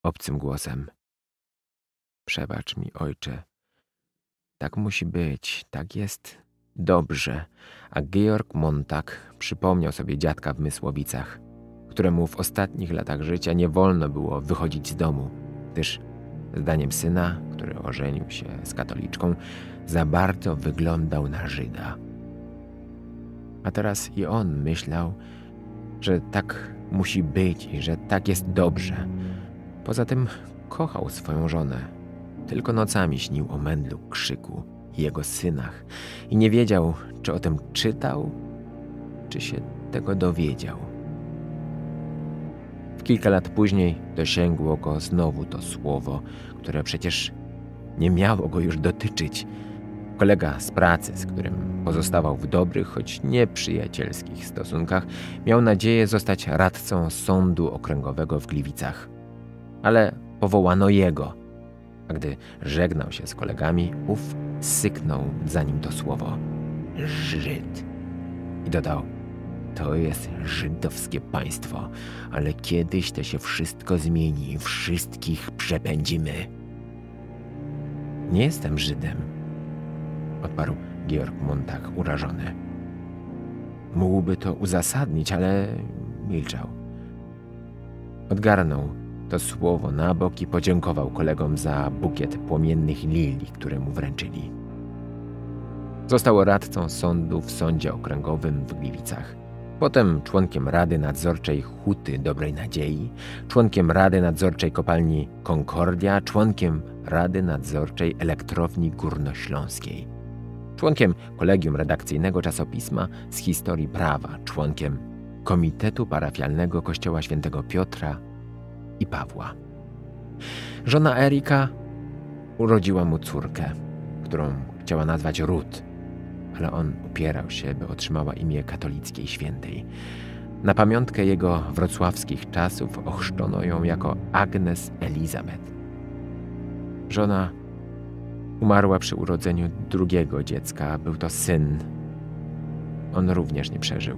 obcym głosem. Przebacz mi, ojcze. Tak musi być, tak jest dobrze. A Georg Montag przypomniał sobie dziadka w Mysłowicach, któremu w ostatnich latach życia nie wolno było wychodzić z domu, gdyż Zdaniem syna, który ożenił się z katoliczką, za bardzo wyglądał na Żyda. A teraz i on myślał, że tak musi być i że tak jest dobrze. Poza tym kochał swoją żonę. Tylko nocami śnił o mędlu, krzyku i jego synach i nie wiedział, czy o tym czytał, czy się tego dowiedział. W kilka lat później dosięgło go znowu to słowo, które przecież nie miało go już dotyczyć. Kolega z pracy, z którym pozostawał w dobrych, choć nieprzyjacielskich stosunkach, miał nadzieję zostać radcą sądu okręgowego w Gliwicach. Ale powołano jego, a gdy żegnał się z kolegami, ów syknął za nim to słowo: Żyd. I dodał: to jest żydowskie państwo, ale kiedyś to się wszystko zmieni i wszystkich przepędzimy. Nie jestem Żydem, odparł Georg Montag urażony. Mógłby to uzasadnić, ale milczał. Odgarnął to słowo na bok i podziękował kolegom za bukiet płomiennych lilii, które mu wręczyli. Został radcą sądu w sądzie okręgowym w Gliwicach potem członkiem Rady Nadzorczej Huty Dobrej Nadziei, członkiem Rady Nadzorczej Kopalni Concordia, członkiem Rady Nadzorczej Elektrowni Górnośląskiej, członkiem Kolegium Redakcyjnego Czasopisma z Historii Prawa, członkiem Komitetu Parafialnego Kościoła Świętego Piotra i Pawła. Żona Erika urodziła mu córkę, którą chciała nazwać Ruth – Leon upierał się, by otrzymała imię katolickiej świętej. Na pamiątkę jego wrocławskich czasów ochrzczono ją jako Agnes Elizabeth. Żona umarła przy urodzeniu drugiego dziecka, był to syn. On również nie przeżył.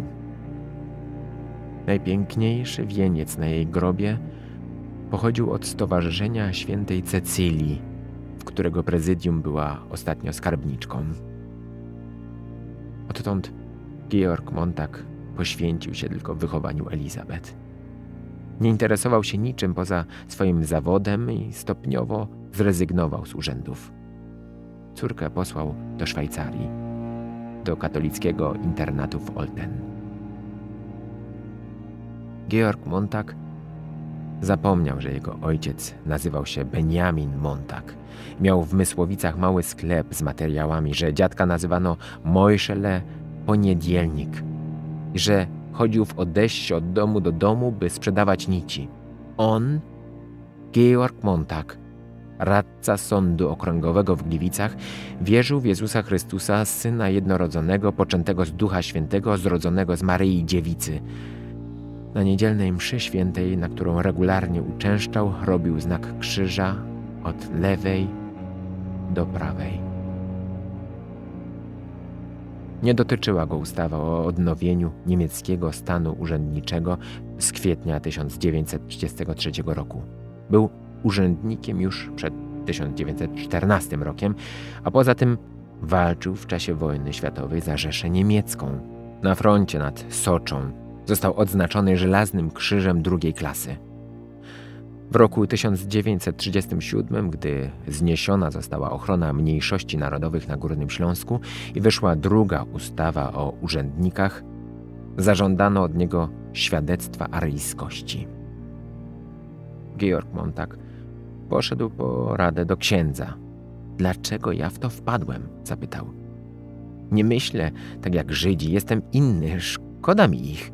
Najpiękniejszy wieniec na jej grobie pochodził od Stowarzyszenia Świętej Cecylii, w którego prezydium była ostatnio skarbniczką. Odtąd Georg Montag poświęcił się tylko wychowaniu Elizabeth. Nie interesował się niczym poza swoim zawodem i stopniowo zrezygnował z urzędów. Córkę posłał do Szwajcarii, do katolickiego internatu w Olten. Georg Montag zapomniał, że jego ojciec nazywał się Benjamin Montag – Miał w Mysłowicach mały sklep z materiałami, że dziadka nazywano Mojszele Poniedzielnik i że chodził w odejściu od domu do domu, by sprzedawać nici. On, Georg Montag, radca sądu okręgowego w Gliwicach, wierzył w Jezusa Chrystusa, Syna Jednorodzonego, poczętego z Ducha Świętego, zrodzonego z Maryi Dziewicy. Na niedzielnej mszy świętej, na którą regularnie uczęszczał, robił znak krzyża, od lewej do prawej. Nie dotyczyła go ustawa o odnowieniu niemieckiego stanu urzędniczego z kwietnia 1933 roku. Był urzędnikiem już przed 1914 rokiem, a poza tym walczył w czasie wojny światowej za Rzeszę Niemiecką. Na froncie nad Soczą został odznaczony żelaznym krzyżem drugiej klasy. W roku 1937, gdy zniesiona została ochrona mniejszości narodowych na Górnym Śląsku i wyszła druga ustawa o urzędnikach, zażądano od niego świadectwa aryjskości. Georg Montag poszedł po radę do księdza. Dlaczego ja w to wpadłem? zapytał. Nie myślę tak jak Żydzi, jestem inny, szkoda mi ich,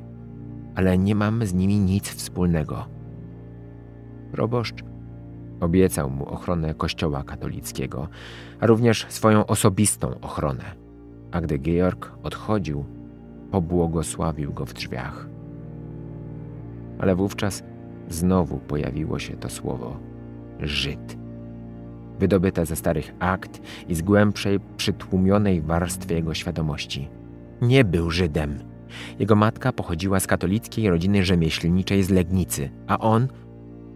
ale nie mam z nimi nic wspólnego. Proboszcz obiecał mu ochronę Kościoła katolickiego, a również swoją osobistą ochronę. A gdy Georg odchodził, pobłogosławił go w drzwiach. Ale wówczas znowu pojawiło się to słowo Żyd. Wydobyte ze starych akt i z głębszej, przytłumionej warstwy jego świadomości. Nie był Żydem. Jego matka pochodziła z katolickiej rodziny rzemieślniczej z Legnicy, a on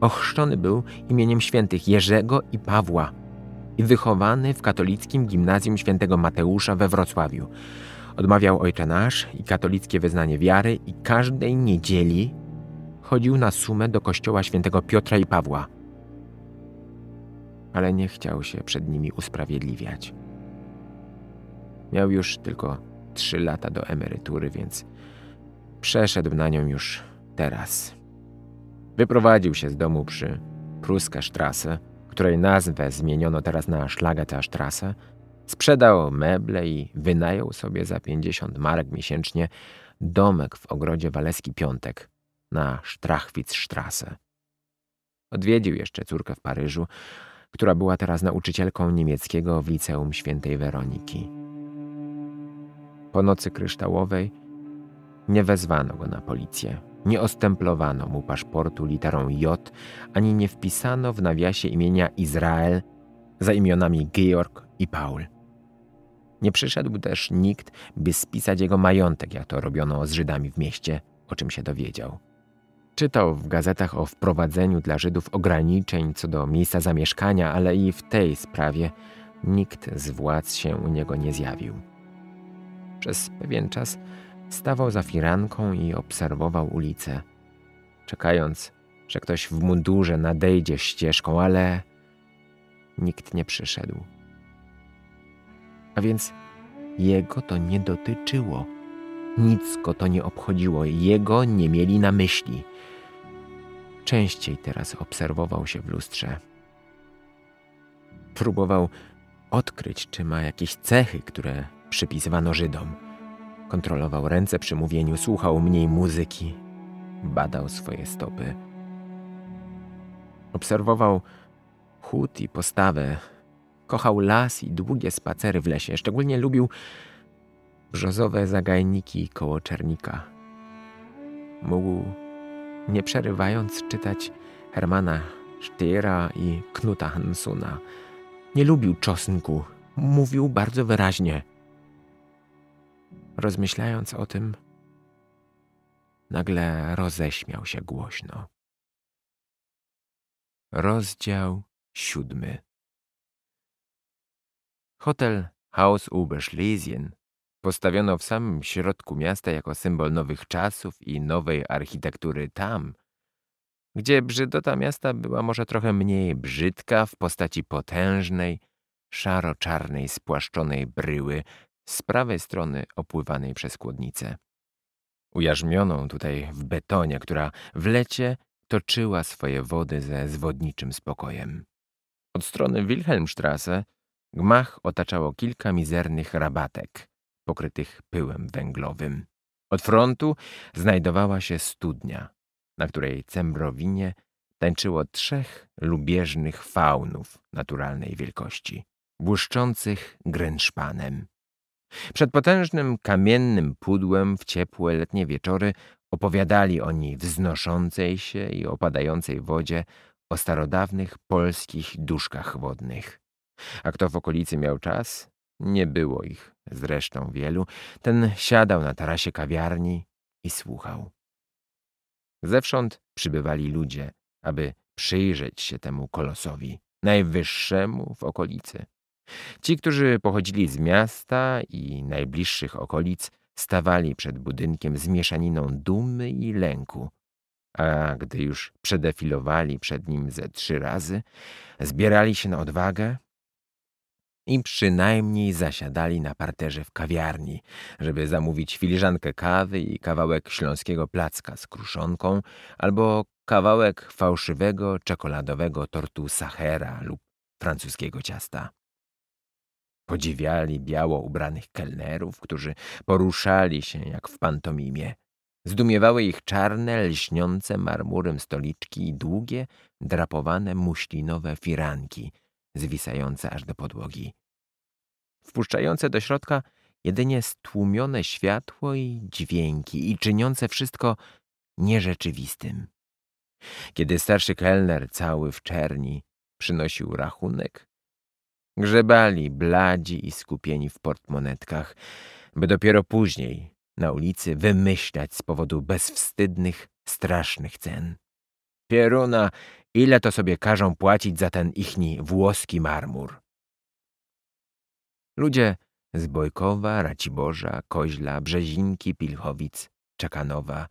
ochrzczony był imieniem świętych Jerzego i Pawła i wychowany w katolickim gimnazjum świętego Mateusza we Wrocławiu. Odmawiał Ojcze Nasz i katolickie wyznanie wiary i każdej niedzieli chodził na sumę do kościoła świętego Piotra i Pawła. Ale nie chciał się przed nimi usprawiedliwiać. Miał już tylko trzy lata do emerytury, więc przeszedł na nią już teraz. Wyprowadził się z domu przy Pruska Strasse, której nazwę zmieniono teraz na Szlageta Strasse, sprzedał meble i wynajął sobie za 50 marek miesięcznie domek w ogrodzie Waleski Piątek na Strachwitzstrasse. Odwiedził jeszcze córkę w Paryżu, która była teraz nauczycielką niemieckiego w liceum świętej Weroniki. Po nocy kryształowej nie wezwano go na policję. Nie ostemplowano mu paszportu literą J, ani nie wpisano w nawiasie imienia Izrael za imionami Georg i Paul. Nie przyszedł też nikt, by spisać jego majątek, jak to robiono z Żydami w mieście, o czym się dowiedział. Czytał w gazetach o wprowadzeniu dla Żydów ograniczeń co do miejsca zamieszkania, ale i w tej sprawie nikt z władz się u niego nie zjawił. Przez pewien czas stawał za firanką i obserwował ulicę, czekając, że ktoś w mundurze nadejdzie ścieżką, ale nikt nie przyszedł. A więc jego to nie dotyczyło. Nic go to nie obchodziło, jego nie mieli na myśli. Częściej teraz obserwował się w lustrze. Próbował odkryć, czy ma jakieś cechy, które przypisywano Żydom Kontrolował ręce przy mówieniu, słuchał mniej muzyki, badał swoje stopy. Obserwował chód i postawę. Kochał las i długie spacery w lesie. Szczególnie lubił brzozowe zagajniki koło czernika. Mógł, nie przerywając, czytać Hermana Sztyra i Knuta Hansuna. Nie lubił czosnku. Mówił bardzo wyraźnie. Rozmyślając o tym, nagle roześmiał się głośno. Rozdział siódmy. Hotel Haus Uberschlesien postawiono w samym środku miasta jako symbol nowych czasów i nowej architektury tam, gdzie brzydota miasta była może trochę mniej brzydka w postaci potężnej, szaro-czarnej spłaszczonej bryły z prawej strony opływanej przez kłodnicę. Ujarzmioną tutaj w betonie, która w lecie toczyła swoje wody ze zwodniczym spokojem. Od strony Wilhelmstrasse gmach otaczało kilka mizernych rabatek, pokrytych pyłem węglowym. Od frontu znajdowała się studnia, na której cembrowinie tańczyło trzech lubieżnych faunów naturalnej wielkości, błyszczących gręczpanem. Przed potężnym kamiennym pudłem w ciepłe letnie wieczory opowiadali oni wznoszącej się i opadającej wodzie o starodawnych polskich duszkach wodnych. A kto w okolicy miał czas? Nie było ich zresztą wielu. Ten siadał na tarasie kawiarni i słuchał. Zewsząd przybywali ludzie, aby przyjrzeć się temu kolosowi, najwyższemu w okolicy. Ci, którzy pochodzili z miasta i najbliższych okolic, stawali przed budynkiem z mieszaniną dumy i lęku, a gdy już przedefilowali przed nim ze trzy razy, zbierali się na odwagę i przynajmniej zasiadali na parterze w kawiarni, żeby zamówić filiżankę kawy i kawałek śląskiego placka z kruszonką albo kawałek fałszywego czekoladowego tortu sachera lub francuskiego ciasta. Podziwiali biało ubranych kelnerów, którzy poruszali się jak w pantomimie. Zdumiewały ich czarne, lśniące marmurem stoliczki i długie, drapowane muślinowe firanki, zwisające aż do podłogi. Wpuszczające do środka jedynie stłumione światło i dźwięki i czyniące wszystko nierzeczywistym. Kiedy starszy kelner cały w czerni przynosił rachunek, Grzebali, bladzi i skupieni w portmonetkach, by dopiero później na ulicy wymyślać z powodu bezwstydnych, strasznych cen. Pieruna, ile to sobie każą płacić za ten ichni włoski marmur? Ludzie z Bojkowa, Raciborza, Koźla, Brzezinki, Pilchowic, Czekanowa,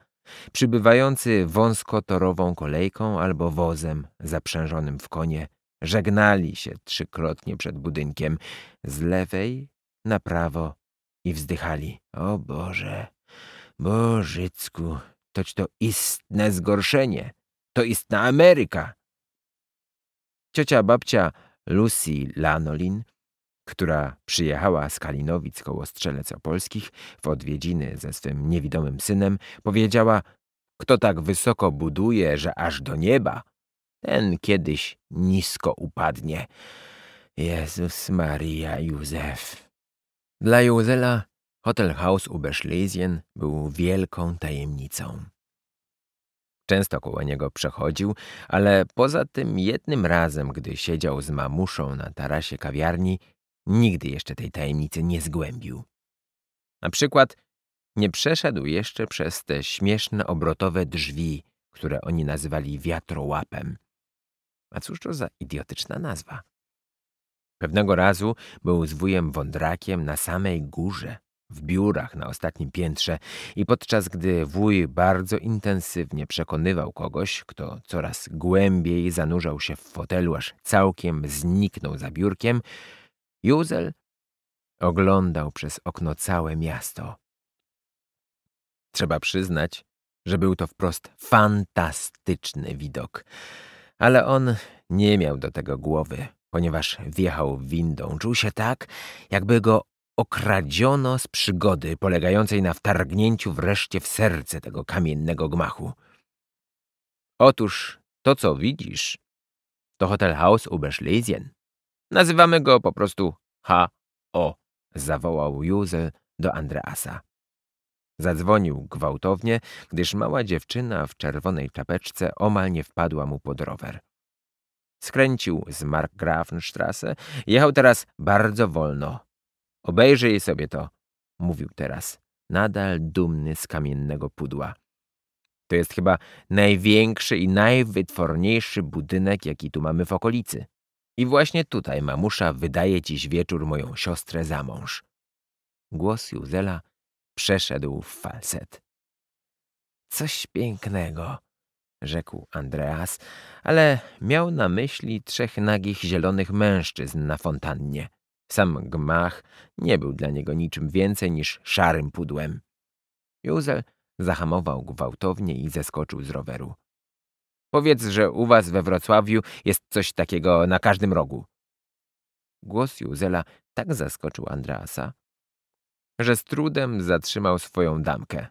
przybywający wąskotorową kolejką albo wozem zaprzężonym w konie, Żegnali się trzykrotnie przed budynkiem, z lewej na prawo i wzdychali. O Boże, Bożycku, toć to istne zgorszenie, to istna Ameryka. Ciocia babcia Lucy Lanolin, która przyjechała z Kalinowic koło Strzelec Opolskich w odwiedziny ze swym niewidomym synem, powiedziała, kto tak wysoko buduje, że aż do nieba, ten kiedyś nisko upadnie. Jezus Maria Józef. Dla Józela Hotel House u Beszlesien był wielką tajemnicą. Często koło niego przechodził, ale poza tym jednym razem, gdy siedział z mamuszą na tarasie kawiarni, nigdy jeszcze tej tajemnicy nie zgłębił. Na przykład nie przeszedł jeszcze przez te śmieszne obrotowe drzwi, które oni nazywali wiatrołapem. A cóż to za idiotyczna nazwa? Pewnego razu był z wujem Wądrakiem na samej górze, w biurach na ostatnim piętrze i podczas gdy wuj bardzo intensywnie przekonywał kogoś, kto coraz głębiej zanurzał się w fotelu, aż całkiem zniknął za biurkiem, Józel oglądał przez okno całe miasto. Trzeba przyznać, że był to wprost fantastyczny widok. Ale on nie miał do tego głowy, ponieważ wjechał windą. Czuł się tak, jakby go okradziono z przygody polegającej na wtargnięciu wreszcie w serce tego kamiennego gmachu. Otóż to, co widzisz, to Hotel House Uberschlesien. Nazywamy go po prostu H.O., zawołał Józef do Andreasa. Zadzwonił gwałtownie, gdyż mała dziewczyna w czerwonej czapeczce omal nie wpadła mu pod rower. Skręcił z Markgrafenstrasse, jechał teraz bardzo wolno. Obejrzyj sobie to, mówił teraz, nadal dumny z kamiennego pudła. To jest chyba największy i najwytworniejszy budynek, jaki tu mamy w okolicy. I właśnie tutaj mamusza wydaje dziś wieczór moją siostrę za mąż. Głos Józela Przeszedł w falset. Coś pięknego, rzekł Andreas, ale miał na myśli trzech nagich zielonych mężczyzn na fontannie. Sam gmach nie był dla niego niczym więcej niż szarym pudłem. Józel zahamował gwałtownie i zeskoczył z roweru. Powiedz, że u was we Wrocławiu jest coś takiego na każdym rogu. Głos Józela tak zaskoczył Andreasa, że z trudem zatrzymał swoją damkę.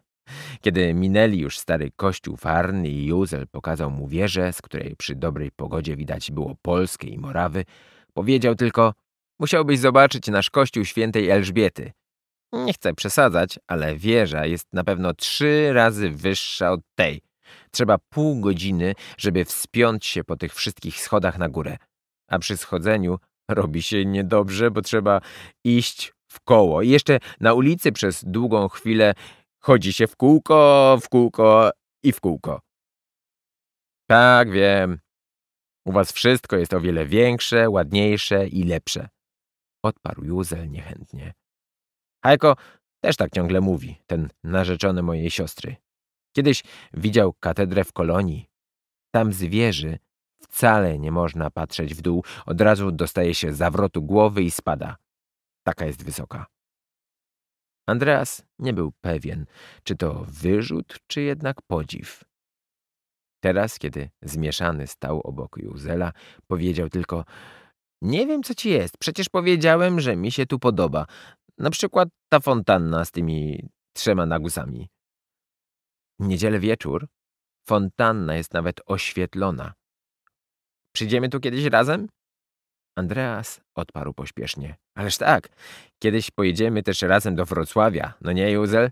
Kiedy minęli już stary kościół Farn i Józel pokazał mu wieżę, z której przy dobrej pogodzie widać było Polskę i Morawy, powiedział tylko Musiałbyś zobaczyć nasz kościół świętej Elżbiety. Nie chcę przesadzać, ale wieża jest na pewno trzy razy wyższa od tej. Trzeba pół godziny, żeby wspiąć się po tych wszystkich schodach na górę. A przy schodzeniu robi się niedobrze, bo trzeba iść w koło. I jeszcze na ulicy przez długą chwilę chodzi się w kółko, w kółko i w kółko. Tak, wiem. U was wszystko jest o wiele większe, ładniejsze i lepsze. Odparł Józel niechętnie. Hajko też tak ciągle mówi, ten narzeczony mojej siostry. Kiedyś widział katedrę w kolonii. Tam z wieży wcale nie można patrzeć w dół, od razu dostaje się zawrotu głowy i spada taka jest wysoka. Andreas nie był pewien, czy to wyrzut, czy jednak podziw. Teraz, kiedy zmieszany stał obok Juzela, powiedział tylko Nie wiem, co ci jest. Przecież powiedziałem, że mi się tu podoba. Na przykład ta fontanna z tymi trzema nagusami. Niedzielę wieczór fontanna jest nawet oświetlona. Przyjdziemy tu kiedyś razem? Andreas odparł pośpiesznie. Ależ tak, kiedyś pojedziemy też razem do Wrocławia, no nie, Józel?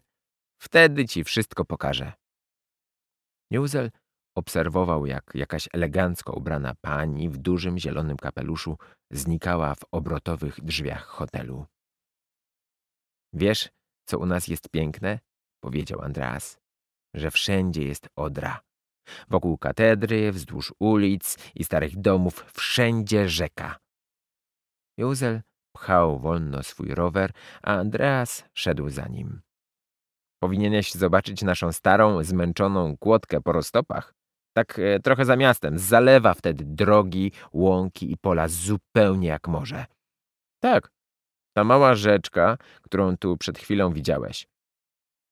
Wtedy ci wszystko pokażę. Józel obserwował, jak jakaś elegancko ubrana pani w dużym zielonym kapeluszu znikała w obrotowych drzwiach hotelu. Wiesz, co u nas jest piękne? powiedział Andreas. Że wszędzie jest odra. Wokół katedry, wzdłuż ulic i starych domów wszędzie rzeka. Józel pchał wolno swój rower, a Andreas szedł za nim. Powinieneś zobaczyć naszą starą, zmęczoną kłodkę po roztopach. Tak e, trochę za miastem, zalewa wtedy drogi, łąki i pola zupełnie jak morze. Tak, ta mała rzeczka, którą tu przed chwilą widziałeś.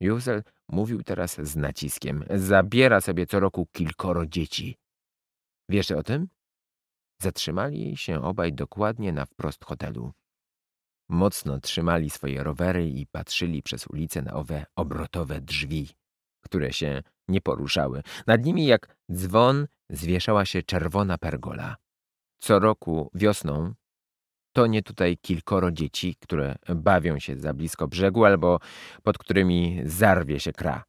Józel mówił teraz z naciskiem. Zabiera sobie co roku kilkoro dzieci. Wiesz o tym? Zatrzymali się obaj dokładnie na wprost hotelu. Mocno trzymali swoje rowery i patrzyli przez ulicę na owe obrotowe drzwi, które się nie poruszały. Nad nimi jak dzwon zwieszała się czerwona pergola. Co roku wiosną to nie tutaj kilkoro dzieci, które bawią się za blisko brzegu albo pod którymi zarwie się kra.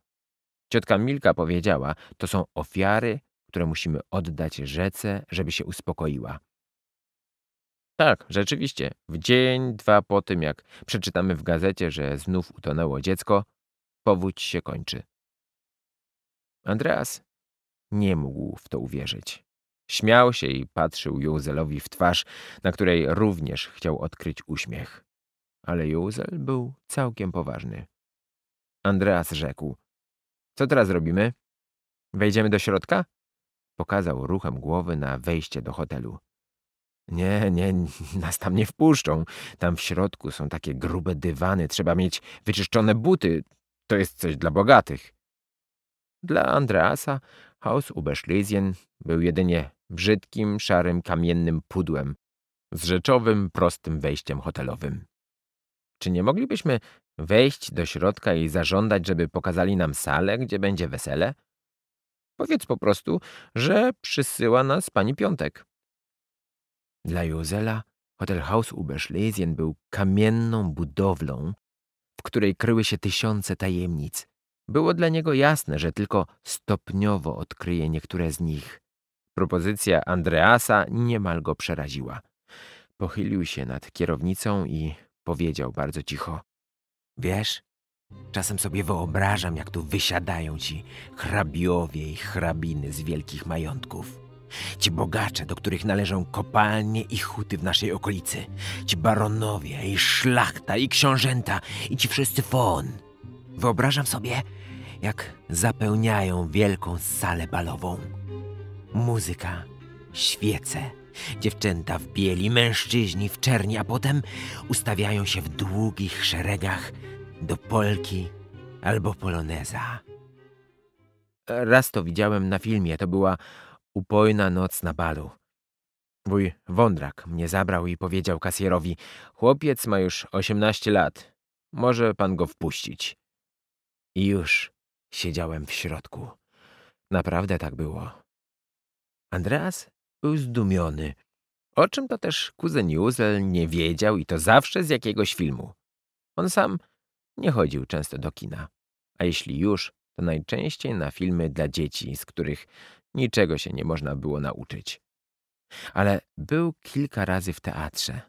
Ciotka Milka powiedziała, to są ofiary które musimy oddać rzece, żeby się uspokoiła. Tak, rzeczywiście. W dzień, dwa po tym, jak przeczytamy w gazecie, że znów utonęło dziecko, powódź się kończy. Andreas nie mógł w to uwierzyć. Śmiał się i patrzył Józelowi w twarz, na której również chciał odkryć uśmiech. Ale Józel był całkiem poważny. Andreas rzekł. Co teraz robimy? Wejdziemy do środka? Pokazał ruchem głowy na wejście do hotelu. Nie, nie, nas tam nie wpuszczą. Tam w środku są takie grube dywany, trzeba mieć wyczyszczone buty. To jest coś dla bogatych. Dla Andreasa Haus Ubeschlesien był jedynie brzydkim, szarym, kamiennym pudłem z rzeczowym, prostym wejściem hotelowym. Czy nie moglibyśmy wejść do środka i zażądać, żeby pokazali nam salę, gdzie będzie wesele? Powiedz po prostu, że przysyła nas pani Piątek. Dla Józela hotel Haus Uberschlesien był kamienną budowlą, w której kryły się tysiące tajemnic. Było dla niego jasne, że tylko stopniowo odkryje niektóre z nich. Propozycja Andreasa niemal go przeraziła. Pochylił się nad kierownicą i powiedział bardzo cicho. Wiesz, Czasem sobie wyobrażam, jak tu wysiadają ci hrabiowie i hrabiny z wielkich majątków. Ci bogacze, do których należą kopalnie i huty w naszej okolicy. Ci baronowie i szlachta i książęta i ci wszyscy fon. Wyobrażam sobie, jak zapełniają wielką salę balową. Muzyka, świece, dziewczęta w bieli, mężczyźni w czerni, a potem ustawiają się w długich szeregach do Polki albo Poloneza. Raz to widziałem na filmie, to była upojna noc na balu. Wój Wądrak mnie zabrał i powiedział kasjerowi, chłopiec ma już 18 lat, może pan go wpuścić. I już siedziałem w środku. Naprawdę tak było. Andreas był zdumiony, o czym to też kuzyn Juzel nie wiedział i to zawsze z jakiegoś filmu. On sam nie chodził często do kina. A jeśli już, to najczęściej na filmy dla dzieci, z których niczego się nie można było nauczyć. Ale był kilka razy w teatrze.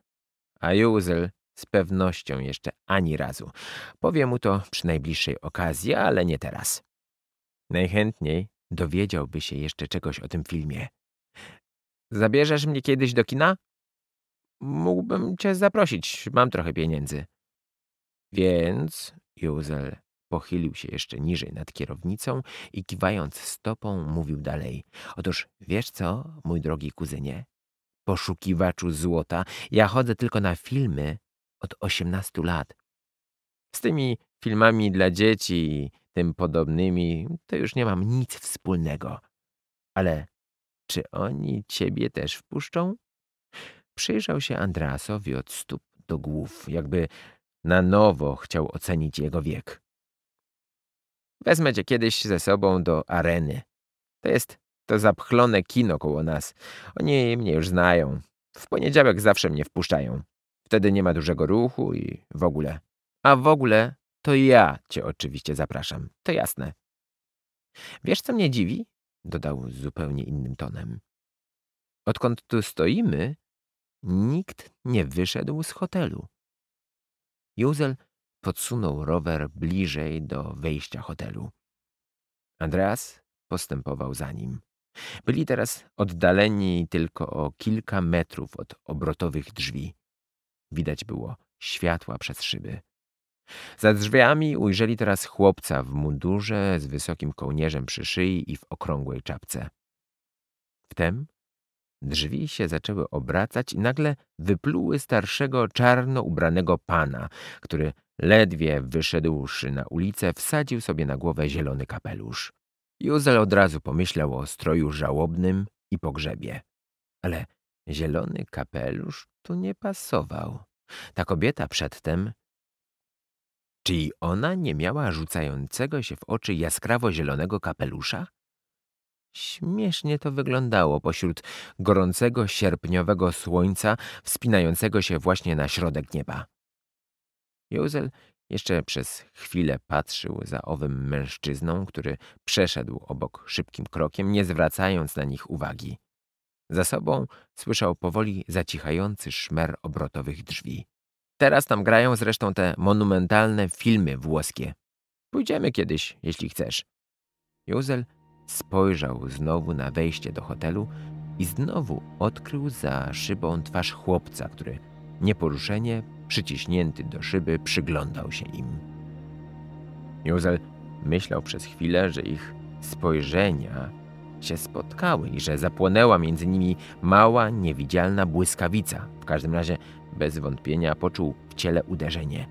A Józel z pewnością jeszcze ani razu. Powie mu to przy najbliższej okazji, ale nie teraz. Najchętniej dowiedziałby się jeszcze czegoś o tym filmie. Zabierzesz mnie kiedyś do kina? Mógłbym cię zaprosić, mam trochę pieniędzy. Więc Józel pochylił się jeszcze niżej nad kierownicą i kiwając stopą mówił dalej. Otóż wiesz co, mój drogi kuzynie? Poszukiwaczu złota, ja chodzę tylko na filmy od 18 lat. Z tymi filmami dla dzieci i tym podobnymi to już nie mam nic wspólnego. Ale czy oni ciebie też wpuszczą? Przyjrzał się Andrasowi od stóp do głów, jakby na nowo chciał ocenić jego wiek. Wezmę cię kiedyś ze sobą do areny. To jest to zapchlone kino koło nas. Oni mnie już znają. W poniedziałek zawsze mnie wpuszczają. Wtedy nie ma dużego ruchu i w ogóle. A w ogóle to ja cię oczywiście zapraszam. To jasne. Wiesz, co mnie dziwi? Dodał zupełnie innym tonem. Odkąd tu stoimy, nikt nie wyszedł z hotelu. Józel podsunął rower bliżej do wejścia hotelu. Andreas postępował za nim. Byli teraz oddaleni tylko o kilka metrów od obrotowych drzwi. Widać było światła przez szyby. Za drzwiami ujrzeli teraz chłopca w mundurze z wysokim kołnierzem przy szyi i w okrągłej czapce. Wtem Drzwi się zaczęły obracać i nagle wypluły starszego, czarno ubranego pana, który ledwie wyszedłszy na ulicę, wsadził sobie na głowę zielony kapelusz. Juzel od razu pomyślał o stroju żałobnym i pogrzebie. Ale zielony kapelusz tu nie pasował. Ta kobieta przedtem... Czy ona nie miała rzucającego się w oczy jaskrawo zielonego kapelusza? Śmiesznie to wyglądało pośród gorącego sierpniowego słońca wspinającego się właśnie na środek nieba. Józel jeszcze przez chwilę patrzył za owym mężczyzną, który przeszedł obok szybkim krokiem, nie zwracając na nich uwagi. Za sobą słyszał powoli zacichający szmer obrotowych drzwi. Teraz tam grają zresztą te monumentalne filmy włoskie. Pójdziemy kiedyś, jeśli chcesz. Józel Spojrzał znowu na wejście do hotelu i znowu odkrył za szybą twarz chłopca, który nieporuszenie, przyciśnięty do szyby, przyglądał się im. Józel myślał przez chwilę, że ich spojrzenia się spotkały i że zapłonęła między nimi mała, niewidzialna błyskawica. W każdym razie bez wątpienia poczuł w ciele uderzenie.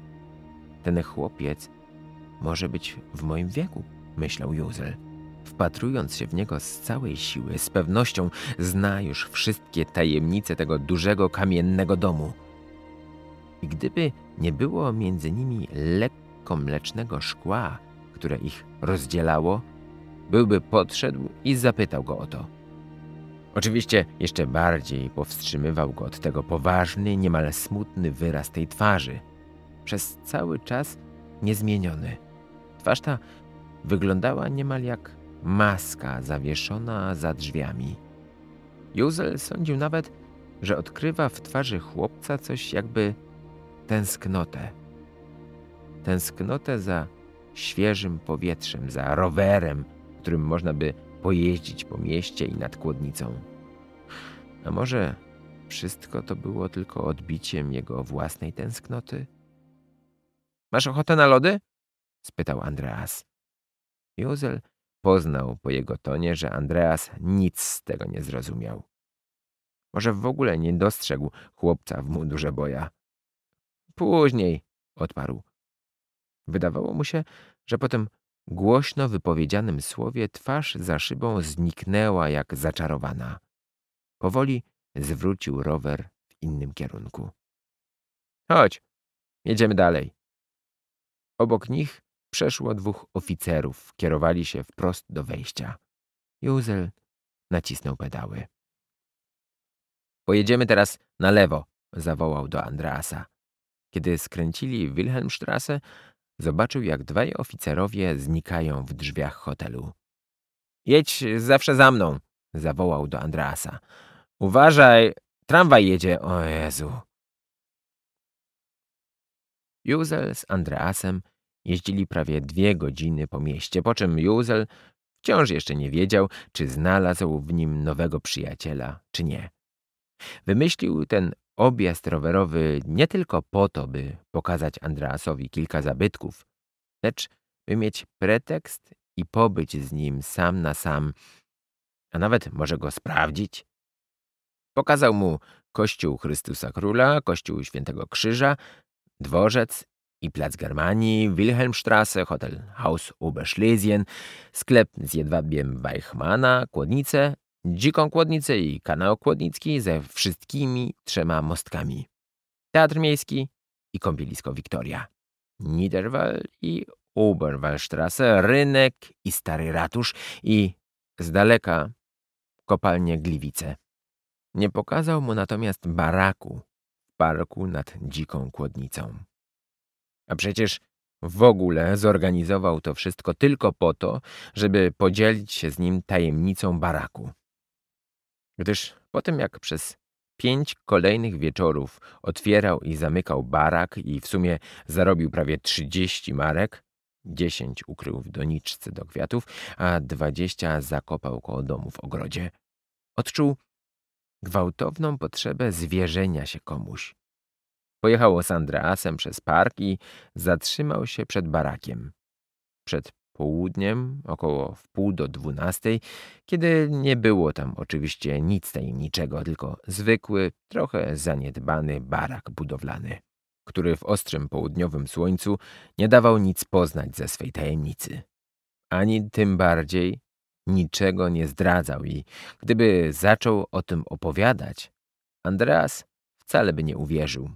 Ten chłopiec może być w moim wieku, myślał Józel wpatrując się w niego z całej siły, z pewnością zna już wszystkie tajemnice tego dużego kamiennego domu. I gdyby nie było między nimi lekko mlecznego szkła, które ich rozdzielało, byłby podszedł i zapytał go o to. Oczywiście jeszcze bardziej powstrzymywał go od tego poważny, niemal smutny wyraz tej twarzy, przez cały czas niezmieniony. Twarz ta wyglądała niemal jak maska zawieszona za drzwiami. Józel sądził nawet, że odkrywa w twarzy chłopca coś jakby tęsknotę. Tęsknotę za świeżym powietrzem, za rowerem, którym można by pojeździć po mieście i nad kłodnicą. A może wszystko to było tylko odbiciem jego własnej tęsknoty? Masz ochotę na lody? spytał Andreas. Józel Poznał po jego tonie, że Andreas nic z tego nie zrozumiał. Może w ogóle nie dostrzegł chłopca w mundurze boja. Później, odparł. Wydawało mu się, że po tym głośno wypowiedzianym słowie twarz za szybą zniknęła jak zaczarowana. Powoli zwrócił rower w innym kierunku. Chodź, jedziemy dalej. Obok nich przeszło dwóch oficerów, kierowali się wprost do wejścia. Józel nacisnął pedały. Pojedziemy teraz na lewo, zawołał do Andreasa. Kiedy skręcili Wilhelmstrasse, zobaczył, jak dwaj oficerowie znikają w drzwiach hotelu. Jedź zawsze za mną, zawołał do Andreasa. Uważaj, tramwaj jedzie, o Jezu. Józel z Andreasem Jeździli prawie dwie godziny po mieście, po czym Józel wciąż jeszcze nie wiedział, czy znalazł w nim nowego przyjaciela, czy nie. Wymyślił ten objazd rowerowy nie tylko po to, by pokazać Andreasowi kilka zabytków, lecz by mieć pretekst i pobyć z nim sam na sam, a nawet może go sprawdzić. Pokazał mu kościół Chrystusa Króla, kościół Świętego Krzyża, dworzec i Plac Germanii, Wilhelmstrasse, Hotel Haus Oberschlesien, sklep z jedwabiem Weichmana, Kłodnice, Dziką Kłodnicę i Kanał Kłodnicki ze wszystkimi trzema mostkami. Teatr Miejski i kąpielisko Wiktoria. Niederwall i Oberwallstrasse, rynek i stary ratusz i z daleka kopalnie Gliwice. Nie pokazał mu natomiast baraku w parku nad Dziką Kłodnicą. A przecież w ogóle zorganizował to wszystko tylko po to, żeby podzielić się z nim tajemnicą baraku. Gdyż po tym jak przez pięć kolejnych wieczorów otwierał i zamykał barak i w sumie zarobił prawie trzydzieści marek, dziesięć ukrył w doniczce do kwiatów, a dwadzieścia zakopał koło domu w ogrodzie, odczuł gwałtowną potrzebę zwierzenia się komuś. Pojechało z Andreasem przez park i zatrzymał się przed barakiem. Przed południem, około wpół do dwunastej, kiedy nie było tam oczywiście nic tajemniczego, tylko zwykły, trochę zaniedbany barak budowlany, który w ostrym południowym słońcu nie dawał nic poznać ze swej tajemnicy. Ani tym bardziej niczego nie zdradzał i gdyby zaczął o tym opowiadać, Andreas wcale by nie uwierzył.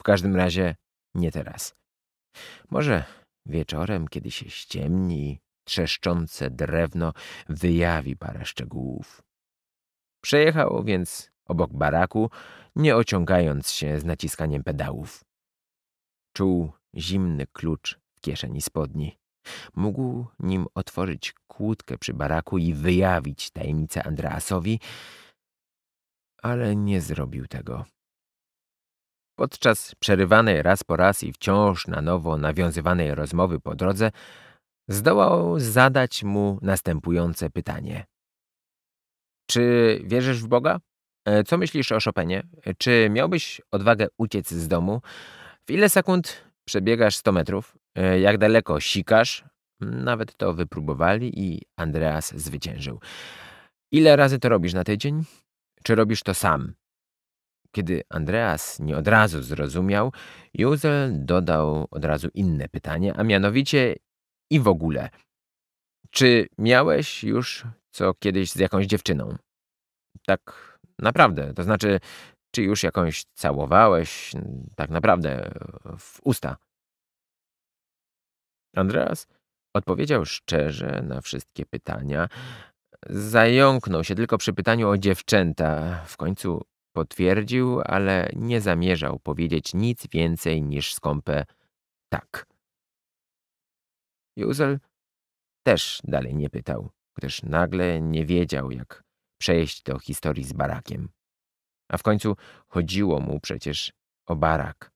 W każdym razie nie teraz. Może wieczorem, kiedy się ściemni, trzeszczące drewno wyjawi parę szczegółów. Przejechał więc obok baraku, nie ociągając się z naciskaniem pedałów. Czuł zimny klucz w kieszeni spodni. Mógł nim otworzyć kłódkę przy baraku i wyjawić tajemnicę Andreasowi, ale nie zrobił tego. Podczas przerywanej raz po raz i wciąż na nowo nawiązywanej rozmowy po drodze, zdołał zadać mu następujące pytanie. Czy wierzysz w Boga? E, co myślisz o Chopinie? E, czy miałbyś odwagę uciec z domu? W ile sekund przebiegasz 100 metrów? E, jak daleko sikasz? Mm, nawet to wypróbowali i Andreas zwyciężył. Ile razy to robisz na tydzień? Czy robisz to sam? Kiedy Andreas nie od razu zrozumiał, Józel dodał od razu inne pytanie, a mianowicie i w ogóle. Czy miałeś już co kiedyś z jakąś dziewczyną? Tak naprawdę, to znaczy, czy już jakąś całowałeś tak naprawdę w usta? Andreas odpowiedział szczerze na wszystkie pytania. Zająknął się tylko przy pytaniu o dziewczęta. W końcu potwierdził, ale nie zamierzał powiedzieć nic więcej niż skąpe tak. Juzel też dalej nie pytał, gdyż nagle nie wiedział, jak przejść do historii z barakiem. A w końcu chodziło mu przecież o barak.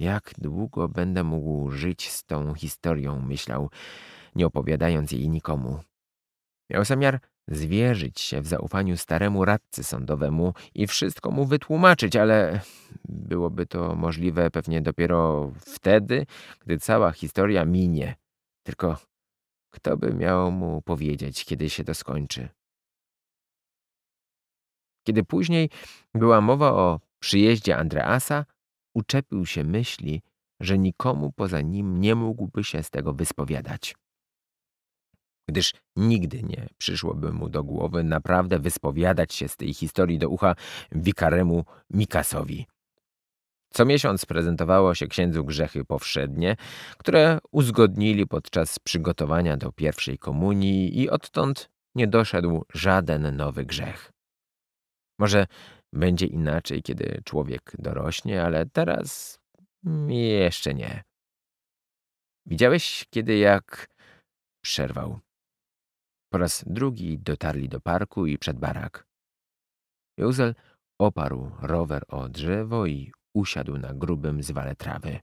Jak długo będę mógł żyć z tą historią, myślał, nie opowiadając jej nikomu. Miał zamiar zwierzyć się w zaufaniu staremu radcy sądowemu i wszystko mu wytłumaczyć, ale byłoby to możliwe pewnie dopiero wtedy, gdy cała historia minie. Tylko kto by miał mu powiedzieć, kiedy się to skończy? Kiedy później była mowa o przyjeździe Andreasa, uczepił się myśli, że nikomu poza nim nie mógłby się z tego wyspowiadać gdyż nigdy nie przyszłoby mu do głowy naprawdę wyspowiadać się z tej historii do ucha wikaremu Mikasowi. Co miesiąc prezentowało się księdzu grzechy powszednie, które uzgodnili podczas przygotowania do pierwszej komunii i odtąd nie doszedł żaden nowy grzech. Może będzie inaczej, kiedy człowiek dorośnie, ale teraz jeszcze nie. Widziałeś, kiedy jak przerwał. Po raz drugi dotarli do parku i przed barak. Józel oparł rower o drzewo i usiadł na grubym zwale trawy.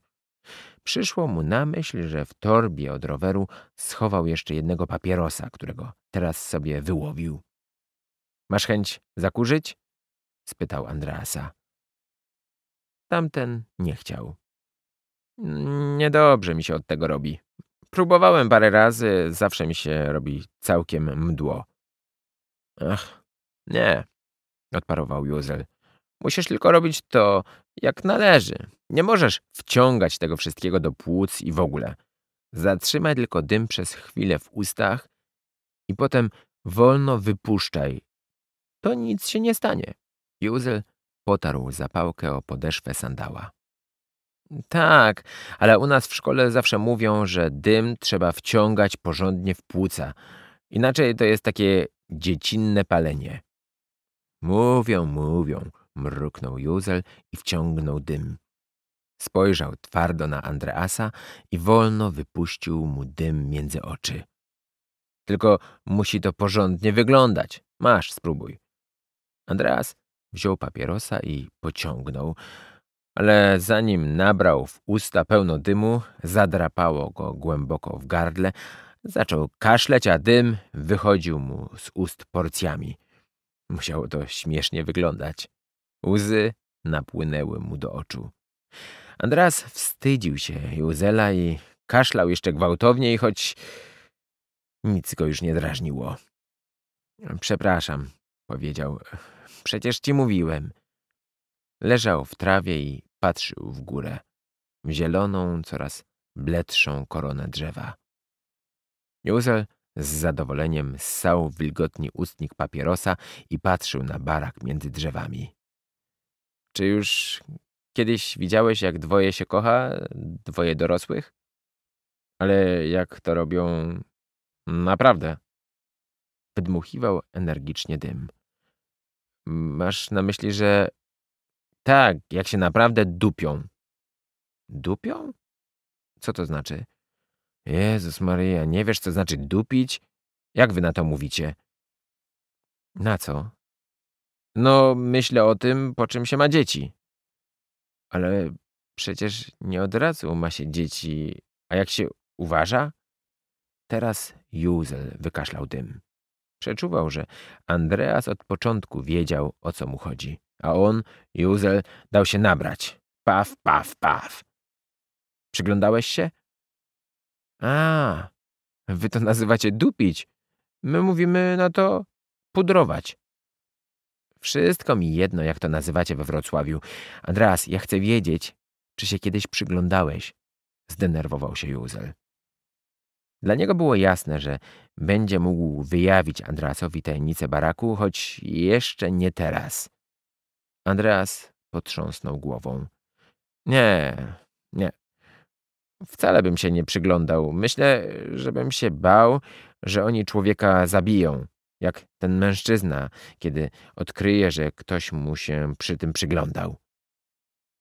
Przyszło mu na myśl, że w torbie od roweru schował jeszcze jednego papierosa, którego teraz sobie wyłowił. Masz chęć zakurzyć? spytał Andreasa. Tamten nie chciał. Niedobrze mi się od tego robi, Próbowałem parę razy, zawsze mi się robi całkiem mdło. Ach, nie, odparował Józel. Musisz tylko robić to, jak należy. Nie możesz wciągać tego wszystkiego do płuc i w ogóle. Zatrzymaj tylko dym przez chwilę w ustach i potem wolno wypuszczaj. To nic się nie stanie. Józel potarł zapałkę o podeszwę sandała. Tak, ale u nas w szkole zawsze mówią, że dym trzeba wciągać porządnie w płuca. Inaczej to jest takie dziecinne palenie. Mówią, mówią, mruknął Józel i wciągnął dym. Spojrzał twardo na Andreasa i wolno wypuścił mu dym między oczy. Tylko musi to porządnie wyglądać. Masz, spróbuj. Andreas wziął papierosa i pociągnął ale zanim nabrał w usta pełno dymu, zadrapało go głęboko w gardle, zaczął kaszleć, a dym wychodził mu z ust porcjami. Musiało to śmiesznie wyglądać. Łzy napłynęły mu do oczu. Andras wstydził się Józela i kaszlał jeszcze gwałtowniej, choć nic go już nie drażniło. Przepraszam, powiedział. Przecież ci mówiłem. Leżał w trawie i patrzył w górę, w zieloną, coraz bledszą koronę drzewa. Józel z zadowoleniem ssał wilgotni ustnik papierosa i patrzył na barak między drzewami. Czy już kiedyś widziałeś, jak dwoje się kocha, dwoje dorosłych? Ale jak to robią naprawdę? Wydmuchiwał energicznie dym. Masz na myśli, że tak, jak się naprawdę dupią. Dupią? Co to znaczy? Jezus Maria, nie wiesz, co znaczy dupić? Jak wy na to mówicie? Na co? No, myślę o tym, po czym się ma dzieci. Ale przecież nie od razu ma się dzieci. A jak się uważa? Teraz Józel wykaszlał dym. Przeczuwał, że Andreas od początku wiedział, o co mu chodzi. A on, Juzel, dał się nabrać. Paw, paw, paw. Przyglądałeś się? A, wy to nazywacie dupić. My mówimy na to pudrować. Wszystko mi jedno, jak to nazywacie we Wrocławiu. Andreas, ja chcę wiedzieć, czy się kiedyś przyglądałeś. Zdenerwował się Juzel. Dla niego było jasne, że będzie mógł wyjawić Andrasowi tajemnicę baraku, choć jeszcze nie teraz. Andreas potrząsnął głową. Nie, nie. Wcale bym się nie przyglądał. Myślę, żebym się bał, że oni człowieka zabiją, jak ten mężczyzna, kiedy odkryje, że ktoś mu się przy tym przyglądał.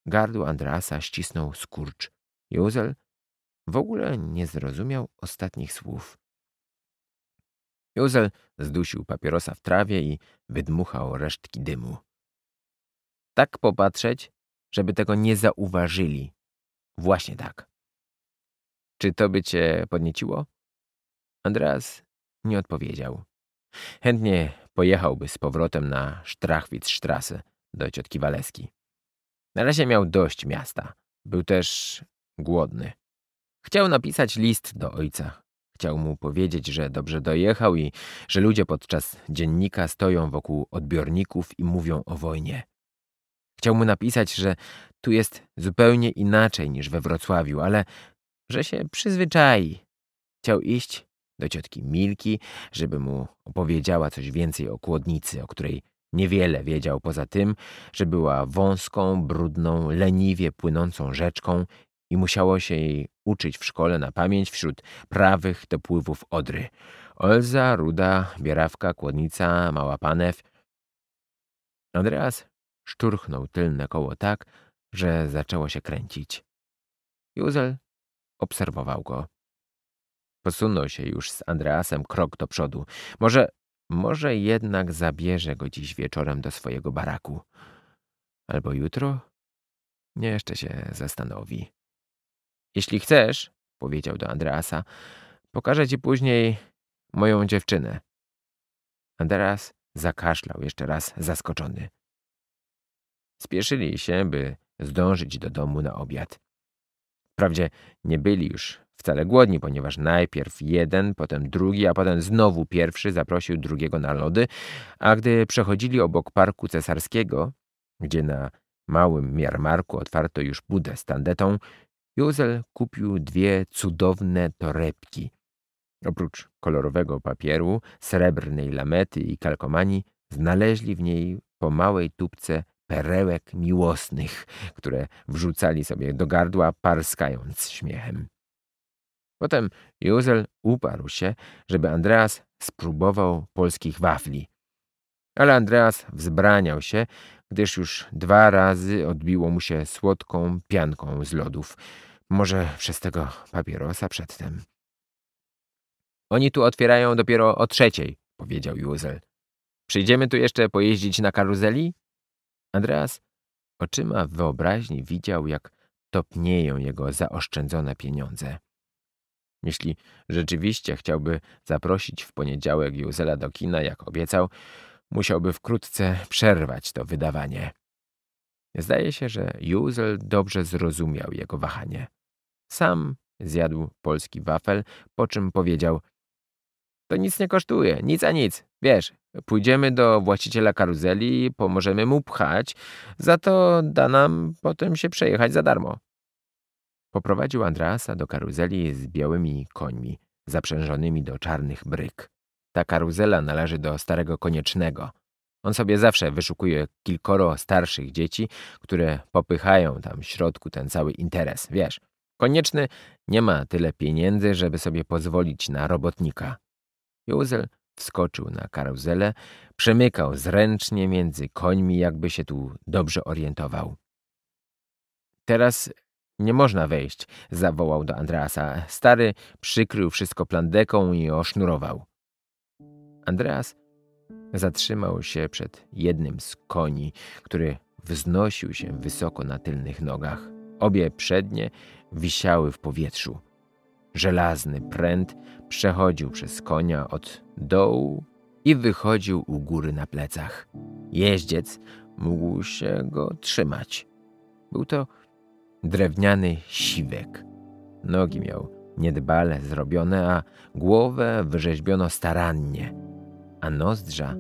Gardło Andreasa ścisnął skurcz. Józel w ogóle nie zrozumiał ostatnich słów. Józel zdusił papierosa w trawie i wydmuchał resztki dymu tak popatrzeć, żeby tego nie zauważyli. Właśnie tak. Czy to by cię podnieciło? Andreas nie odpowiedział. Chętnie pojechałby z powrotem na Strachwitz Strasse do ciotki Waleski. Na razie miał dość miasta. Był też głodny. Chciał napisać list do ojca. Chciał mu powiedzieć, że dobrze dojechał i że ludzie podczas dziennika stoją wokół odbiorników i mówią o wojnie. Chciał mu napisać, że tu jest zupełnie inaczej niż we Wrocławiu, ale że się przyzwyczai. Chciał iść do ciotki Milki, żeby mu opowiedziała coś więcej o kłodnicy, o której niewiele wiedział poza tym, że była wąską, brudną, leniwie płynącą rzeczką i musiało się jej uczyć w szkole na pamięć wśród prawych dopływów Odry. Olza, Ruda, Bierawka, Kłodnica, Mała Panew. Andreas szturchnął tylne koło tak, że zaczęło się kręcić. Józel obserwował go. Posunął się już z Andreasem krok do przodu. Może, może jednak zabierze go dziś wieczorem do swojego baraku. Albo jutro? Nie jeszcze się zastanowi. Jeśli chcesz, powiedział do Andreasa, pokażę ci później moją dziewczynę. Andreas zakaszlał jeszcze raz zaskoczony. Spieszyli się, by zdążyć do domu na obiad. Wprawdzie nie byli już wcale głodni, ponieważ najpierw jeden, potem drugi, a potem znowu pierwszy zaprosił drugiego na lody, a gdy przechodzili obok Parku Cesarskiego, gdzie na małym miarmarku otwarto już budę z tandetą, Józel kupił dwie cudowne torebki. Oprócz kolorowego papieru, srebrnej lamety i kalkomanii, znaleźli w niej po małej tubce perełek miłosnych, które wrzucali sobie do gardła, parskając śmiechem. Potem Józel uparł się, żeby Andreas spróbował polskich wafli. Ale Andreas wzbraniał się, gdyż już dwa razy odbiło mu się słodką pianką z lodów, może przez tego papierosa przedtem. Oni tu otwierają dopiero o trzeciej, powiedział Józel. Przyjdziemy tu jeszcze pojeździć na karuzeli? Andreas oczyma w wyobraźni widział, jak topnieją jego zaoszczędzone pieniądze. Jeśli rzeczywiście chciałby zaprosić w poniedziałek Juzela do kina, jak obiecał, musiałby wkrótce przerwać to wydawanie. Zdaje się, że Juzel dobrze zrozumiał jego wahanie. Sam zjadł polski wafel, po czym powiedział – to nic nie kosztuje, nic a nic. Wiesz, pójdziemy do właściciela karuzeli, pomożemy mu pchać, za to da nam potem się przejechać za darmo. Poprowadził Andreasa do karuzeli z białymi końmi, zaprzężonymi do czarnych bryk. Ta karuzela należy do starego koniecznego. On sobie zawsze wyszukuje kilkoro starszych dzieci, które popychają tam w środku ten cały interes, wiesz. Konieczny nie ma tyle pieniędzy, żeby sobie pozwolić na robotnika. Józel wskoczył na karuzelę, przemykał zręcznie między końmi, jakby się tu dobrze orientował. Teraz nie można wejść, zawołał do Andreasa. Stary przykrył wszystko plandeką i osznurował. Andreas zatrzymał się przed jednym z koni, który wznosił się wysoko na tylnych nogach. Obie przednie wisiały w powietrzu. Żelazny pręt przechodził przez konia od dołu i wychodził u góry na plecach. Jeździec mógł się go trzymać. Był to drewniany siwek. Nogi miał niedbale zrobione, a głowę wyrzeźbiono starannie, a nozdrza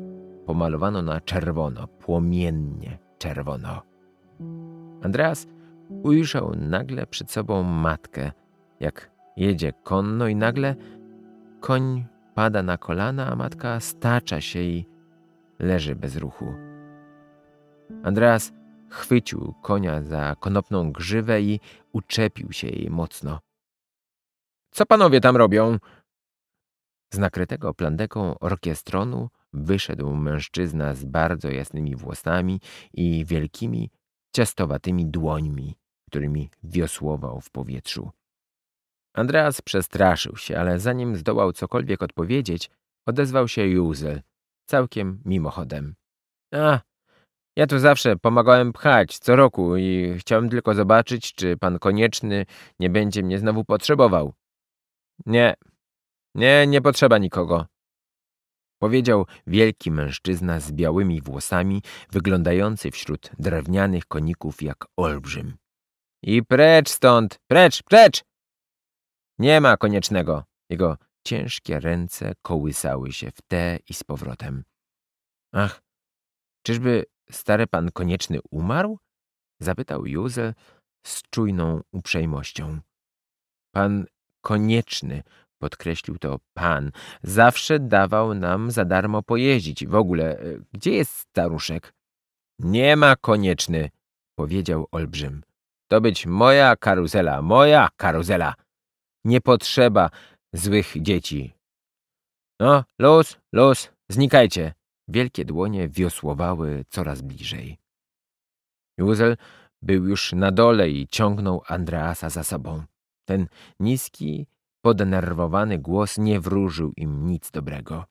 pomalowano na czerwono, płomiennie czerwono. Andreas ujrzał nagle przed sobą matkę, jak Jedzie konno i nagle koń pada na kolana, a matka stacza się i leży bez ruchu. Andreas chwycił konia za konopną grzywę i uczepił się jej mocno. Co panowie tam robią? Z nakrytego plandeką orkiestronu wyszedł mężczyzna z bardzo jasnymi włosami i wielkimi, ciastowatymi dłońmi, którymi wiosłował w powietrzu. Andreas przestraszył się, ale zanim zdołał cokolwiek odpowiedzieć, odezwał się Józel, całkiem mimochodem. A, ja tu zawsze pomagałem pchać, co roku i chciałem tylko zobaczyć, czy pan konieczny nie będzie mnie znowu potrzebował. Nie, nie, nie potrzeba nikogo. Powiedział wielki mężczyzna z białymi włosami, wyglądający wśród drewnianych koników jak olbrzym. I precz stąd, precz, precz! Nie ma koniecznego. Jego ciężkie ręce kołysały się w te i z powrotem. Ach, czyżby stary pan konieczny umarł? Zapytał Józef z czujną uprzejmością. Pan konieczny, podkreślił to pan, zawsze dawał nam za darmo pojeździć. W ogóle, e, gdzie jest staruszek? Nie ma konieczny, powiedział olbrzym. To być moja karuzela, moja karuzela. Nie potrzeba złych dzieci. No, los, los, znikajcie. Wielkie dłonie wiosłowały coraz bliżej. Józel był już na dole i ciągnął Andreasa za sobą. Ten niski, podenerwowany głos nie wróżył im nic dobrego.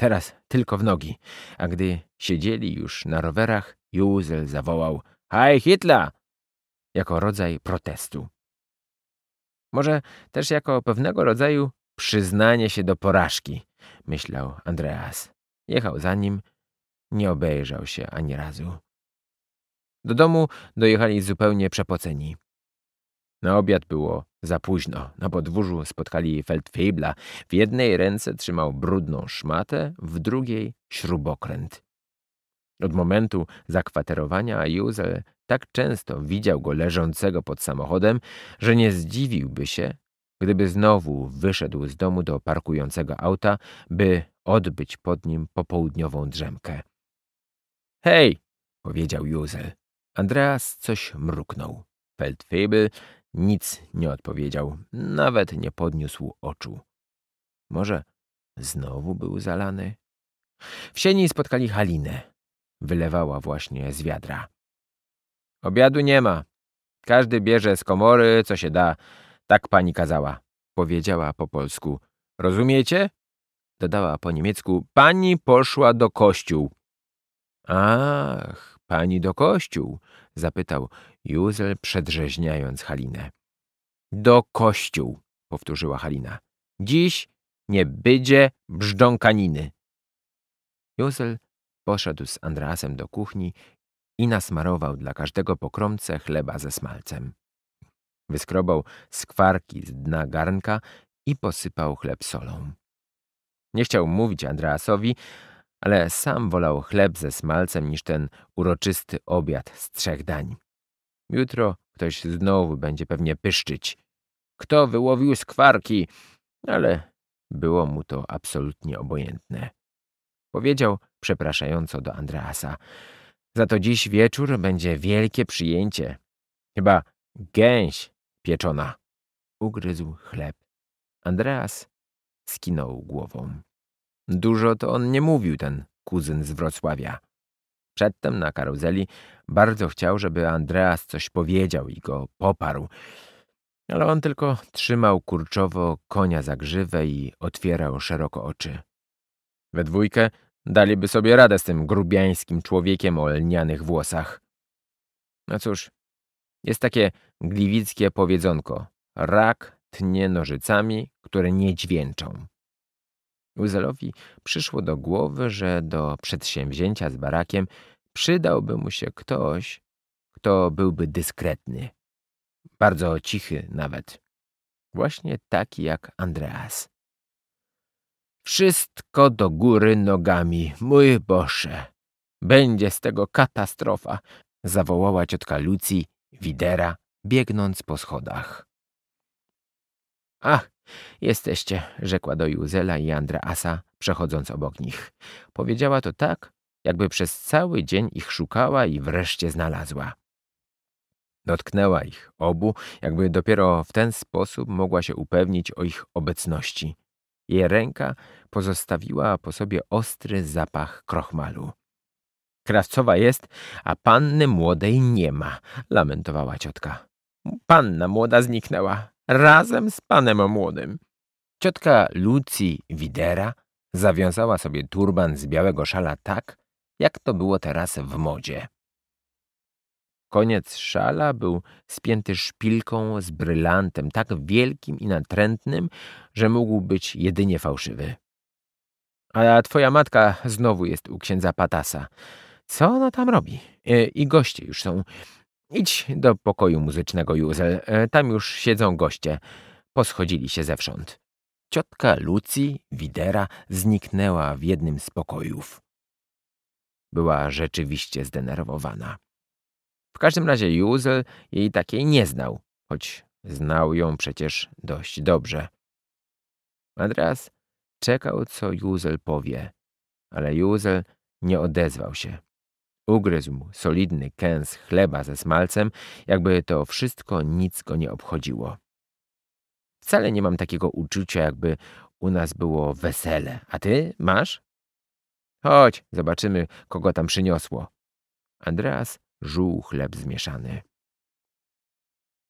Teraz tylko w nogi, a gdy siedzieli już na rowerach, Józel zawołał – Haj Hitler! jako rodzaj protestu. Może też jako pewnego rodzaju przyznanie się do porażki, myślał Andreas. Jechał za nim, nie obejrzał się ani razu. Do domu dojechali zupełnie przepoceni. Na obiad było za późno. Na podwórzu spotkali Feldfeibla. W jednej ręce trzymał brudną szmatę, w drugiej śrubokręt. Od momentu zakwaterowania Juzel tak często widział go leżącego pod samochodem, że nie zdziwiłby się, gdyby znowu wyszedł z domu do parkującego auta, by odbyć pod nim popołudniową drzemkę. Hej, powiedział Józel. Andreas coś mruknął. Feldwebel nic nie odpowiedział, nawet nie podniósł oczu. Może znowu był zalany? W sieni spotkali Halinę. Wylewała właśnie z wiadra. Obiadu nie ma. Każdy bierze z komory, co się da. Tak pani kazała, powiedziała po polsku. Rozumiecie? Dodała po niemiecku. Pani poszła do kościół. Ach, pani do kościół, zapytał Józel przedrzeźniając Halinę. Do kościół, powtórzyła Halina. Dziś nie będzie brzdąkaniny. Józel poszedł z Andrasem do kuchni i nasmarował dla każdego pokromce chleba ze smalcem. Wyskrobał skwarki z dna garnka i posypał chleb solą. Nie chciał mówić Andreasowi, ale sam wolał chleb ze smalcem niż ten uroczysty obiad z trzech dań. Jutro ktoś znowu będzie pewnie pyszczyć. Kto wyłowił skwarki? Ale było mu to absolutnie obojętne. Powiedział przepraszająco do Andreasa – za to dziś wieczór będzie wielkie przyjęcie. Chyba gęś pieczona. Ugryzł chleb. Andreas skinął głową. Dużo to on nie mówił, ten kuzyn z Wrocławia. Przedtem na karuzeli bardzo chciał, żeby Andreas coś powiedział i go poparł. Ale on tylko trzymał kurczowo konia za grzywę i otwierał szeroko oczy. We dwójkę Daliby sobie radę z tym grubiańskim człowiekiem o lnianych włosach. No cóż, jest takie gliwickie powiedzonko. Rak tnie nożycami, które nie dźwięczą. Uzelowi przyszło do głowy, że do przedsięwzięcia z barakiem przydałby mu się ktoś, kto byłby dyskretny. Bardzo cichy nawet. Właśnie taki jak Andreas. Wszystko do góry nogami, mój Boże. Będzie z tego katastrofa, zawołała ciotka Lucy widera, biegnąc po schodach. Ach, jesteście, rzekła do Juzela i Andreasa, przechodząc obok nich. Powiedziała to tak, jakby przez cały dzień ich szukała i wreszcie znalazła. Dotknęła ich obu, jakby dopiero w ten sposób mogła się upewnić o ich obecności. Jej ręka pozostawiła po sobie ostry zapach krochmalu. Krawcowa jest, a panny młodej nie ma, lamentowała ciotka. Panna młoda zniknęła, razem z panem młodym. Ciotka Lucy Widera zawiązała sobie turban z białego szala tak, jak to było teraz w modzie. Koniec szala był spięty szpilką z brylantem, tak wielkim i natrętnym, że mógł być jedynie fałszywy. A twoja matka znowu jest u księdza Patasa. Co ona tam robi? E, I goście już są. Idź do pokoju muzycznego, Józel. E, tam już siedzą goście. Poschodzili się zewsząd. Ciotka Lucy, Widera, zniknęła w jednym z pokojów. Była rzeczywiście zdenerwowana. W każdym razie Józel jej takiej nie znał, choć znał ją przecież dość dobrze. Andreas czekał, co Józel powie, ale Józel nie odezwał się. Ugryzł solidny kęs chleba ze smalcem, jakby to wszystko nic go nie obchodziło. Wcale nie mam takiego uczucia, jakby u nas było wesele. A ty masz? Chodź, zobaczymy, kogo tam przyniosło. Andreas żuł chleb zmieszany.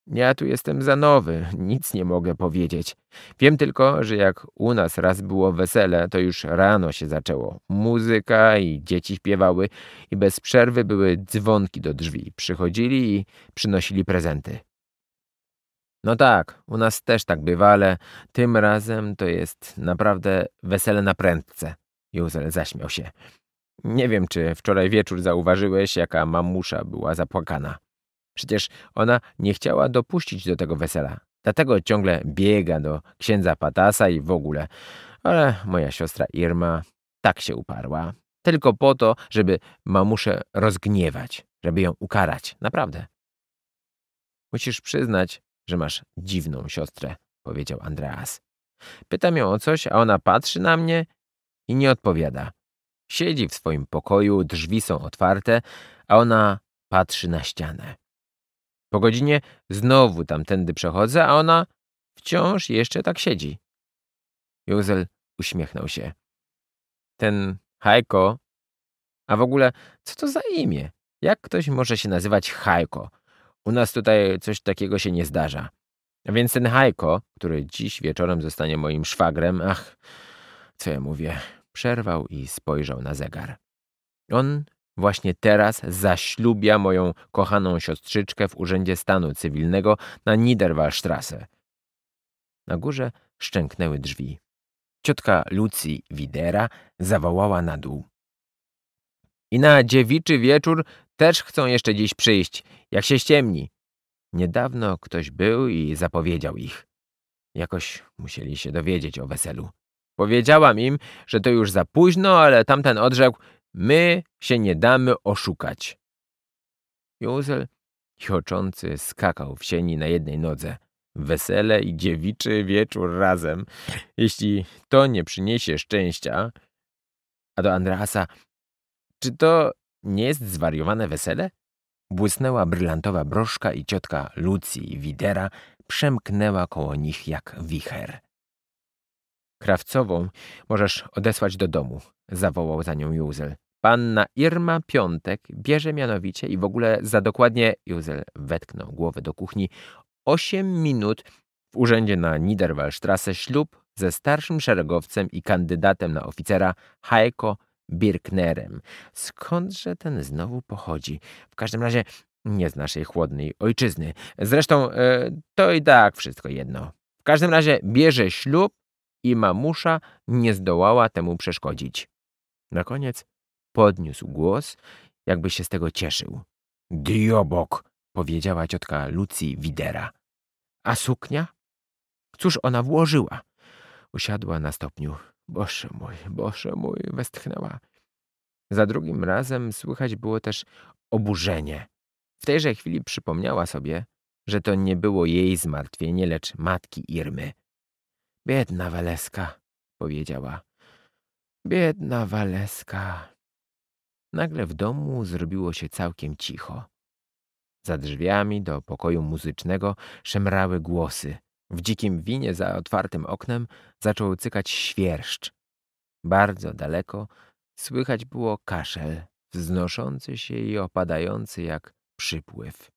Ja tu jestem za nowy, nic nie mogę powiedzieć. Wiem tylko, że jak u nas raz było wesele, to już rano się zaczęło. Muzyka i dzieci śpiewały i bez przerwy były dzwonki do drzwi. Przychodzili i przynosili prezenty. No tak, u nas też tak bywa, ale tym razem to jest naprawdę wesele na prędce. Józel zaśmiał się. Nie wiem, czy wczoraj wieczór zauważyłeś, jaka mamusza była zapłakana. Przecież ona nie chciała dopuścić do tego wesela. Dlatego ciągle biega do księdza Patasa i w ogóle. Ale moja siostra Irma tak się uparła. Tylko po to, żeby mamuszę rozgniewać, żeby ją ukarać. Naprawdę. Musisz przyznać, że masz dziwną siostrę, powiedział Andreas. Pytam ją o coś, a ona patrzy na mnie i nie odpowiada. Siedzi w swoim pokoju, drzwi są otwarte, a ona patrzy na ścianę. Po godzinie znowu tamtędy przechodzę, a ona wciąż jeszcze tak siedzi. Józel uśmiechnął się. Ten Hajko? A w ogóle, co to za imię? Jak ktoś może się nazywać Hajko? U nas tutaj coś takiego się nie zdarza. A więc ten Hajko, który dziś wieczorem zostanie moim szwagrem, ach, co ja mówię, Przerwał i spojrzał na zegar. On właśnie teraz zaślubia moją kochaną siostrzyczkę w Urzędzie Stanu Cywilnego na Niederwalstrasse. Na górze szczęknęły drzwi. Ciotka Lucy Widera zawołała na dół. I na dziewiczy wieczór też chcą jeszcze dziś przyjść, jak się ściemni. Niedawno ktoś był i zapowiedział ich. Jakoś musieli się dowiedzieć o weselu. Powiedziałam im, że to już za późno, ale tamten odrzekł, my się nie damy oszukać. Józel chichoczący skakał w sieni na jednej nodze. Wesele i dziewiczy wieczór razem. Jeśli to nie przyniesie szczęścia... A do Andreasa, czy to nie jest zwariowane wesele? Błysnęła brylantowa broszka i ciotka Lucji Widera przemknęła koło nich jak wicher krawcową możesz odesłać do domu, zawołał za nią Józel. Panna Irma Piątek bierze mianowicie i w ogóle za dokładnie, Józel wetknął głowę do kuchni, osiem minut w urzędzie na Niederwalstrasse ślub ze starszym szeregowcem i kandydatem na oficera Heiko Birknerem. Skądże ten znowu pochodzi? W każdym razie nie z naszej chłodnej ojczyzny. Zresztą e, to i tak wszystko jedno. W każdym razie bierze ślub i mamusza nie zdołała temu przeszkodzić. Na koniec podniósł głos, jakby się z tego cieszył. Diobok, powiedziała ciotka Lucji Widera. A suknia? Cóż ona włożyła? Usiadła na stopniu. Boże mój, Boże mój, westchnęła. Za drugim razem słychać było też oburzenie. W tejże chwili przypomniała sobie, że to nie było jej zmartwienie, lecz matki Irmy. Biedna Waleska, powiedziała. Biedna Waleska. Nagle w domu zrobiło się całkiem cicho. Za drzwiami do pokoju muzycznego szemrały głosy. W dzikim winie za otwartym oknem zaczął cykać świerszcz. Bardzo daleko słychać było kaszel, wznoszący się i opadający jak przypływ.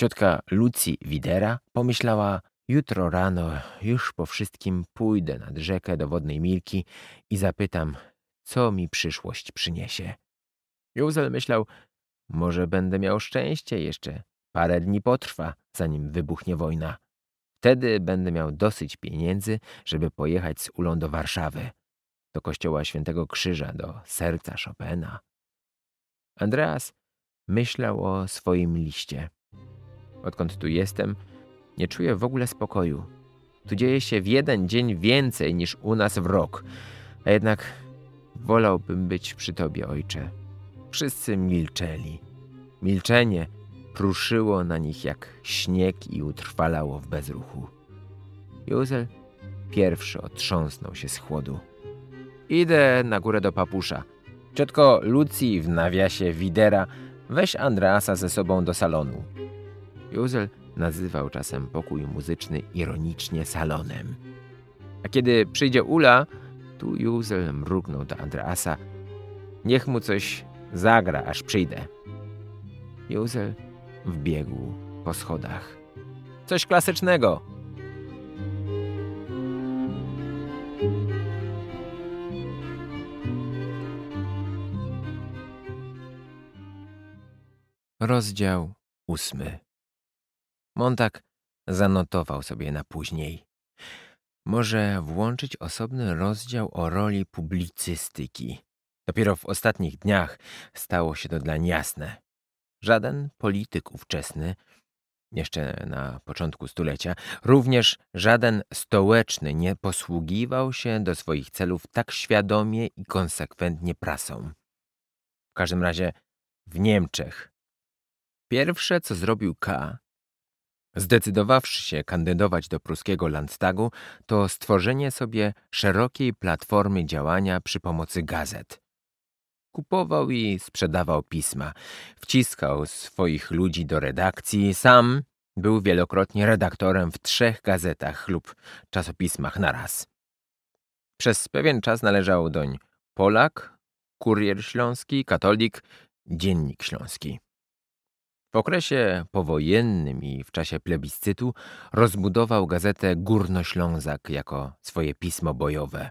Ciotka Lucy Widera pomyślała, Jutro rano już po wszystkim pójdę nad rzekę do wodnej milki i zapytam, co mi przyszłość przyniesie. Józel myślał, może będę miał szczęście jeszcze. Parę dni potrwa, zanim wybuchnie wojna. Wtedy będę miał dosyć pieniędzy, żeby pojechać z ulą do Warszawy, do kościoła Świętego Krzyża, do serca Chopina. Andreas myślał o swoim liście. Odkąd tu jestem, nie czuję w ogóle spokoju. Tu dzieje się w jeden dzień więcej niż u nas w rok. A jednak wolałbym być przy tobie, ojcze. Wszyscy milczeli. Milczenie pruszyło na nich jak śnieg i utrwalało w bezruchu. Józel pierwszy otrząsnął się z chłodu. Idę na górę do papusza. Ciotko Lucji w nawiasie Widera, weź Andreasa ze sobą do salonu. Józel nazywał czasem pokój muzyczny ironicznie salonem. A kiedy przyjdzie Ula, tu Józel mrugnął do Andreasa. Niech mu coś zagra, aż przyjdę. Józel wbiegł po schodach. Coś klasycznego! Rozdział ósmy. Montak zanotował sobie na później. Może włączyć osobny rozdział o roli publicystyki. Dopiero w ostatnich dniach stało się to dla jasne. Żaden polityk ówczesny, jeszcze na początku stulecia, również żaden stołeczny nie posługiwał się do swoich celów tak świadomie i konsekwentnie prasą. W każdym razie w Niemczech. Pierwsze, co zrobił K, Zdecydowawszy się kandydować do pruskiego Landtagu, to stworzenie sobie szerokiej platformy działania przy pomocy gazet. Kupował i sprzedawał pisma, wciskał swoich ludzi do redakcji, sam był wielokrotnie redaktorem w trzech gazetach lub czasopismach naraz. Przez pewien czas należał doń Polak, Kurier Śląski, Katolik, Dziennik Śląski. W okresie powojennym i w czasie plebiscytu rozbudował gazetę Górnoślązak jako swoje pismo bojowe.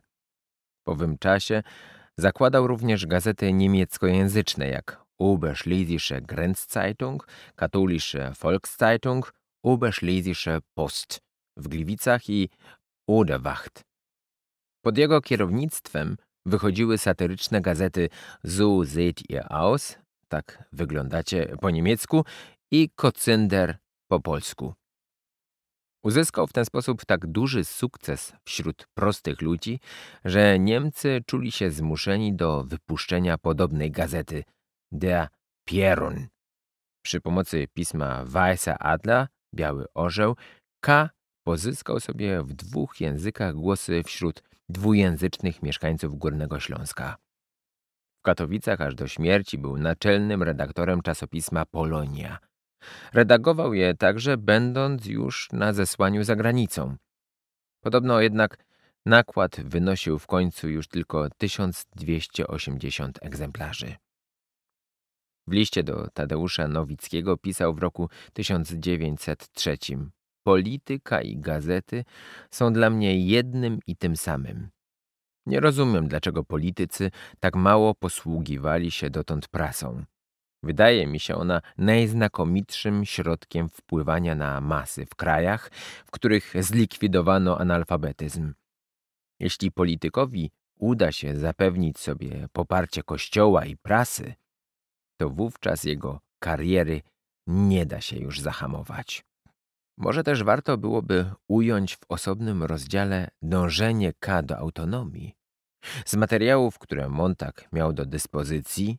Po owym czasie zakładał również gazety niemieckojęzyczne jak Oberschlesische Grenzzeitung, Katholische Volkszeitung, Oberschlesische Post w Gliwicach i Odewacht. Pod jego kierownictwem wychodziły satyryczne gazety So seht ihr aus tak wyglądacie po niemiecku, i kocynder po polsku. Uzyskał w ten sposób tak duży sukces wśród prostych ludzi, że Niemcy czuli się zmuszeni do wypuszczenia podobnej gazety Der Pierun. Przy pomocy pisma Weissa Adler, Biały Orzeł, K pozyskał sobie w dwóch językach głosy wśród dwujęzycznych mieszkańców Górnego Śląska. Katowicach aż do śmierci był naczelnym redaktorem czasopisma Polonia. Redagował je także będąc już na zesłaniu za granicą. Podobno jednak nakład wynosił w końcu już tylko 1280 egzemplarzy. W liście do Tadeusza Nowickiego pisał w roku 1903 Polityka i gazety są dla mnie jednym i tym samym. Nie rozumiem, dlaczego politycy tak mało posługiwali się dotąd prasą. Wydaje mi się ona najznakomitszym środkiem wpływania na masy w krajach, w których zlikwidowano analfabetyzm. Jeśli politykowi uda się zapewnić sobie poparcie kościoła i prasy, to wówczas jego kariery nie da się już zahamować. Może też warto byłoby ująć w osobnym rozdziale dążenie K do autonomii z materiałów, które Montag miał do dyspozycji,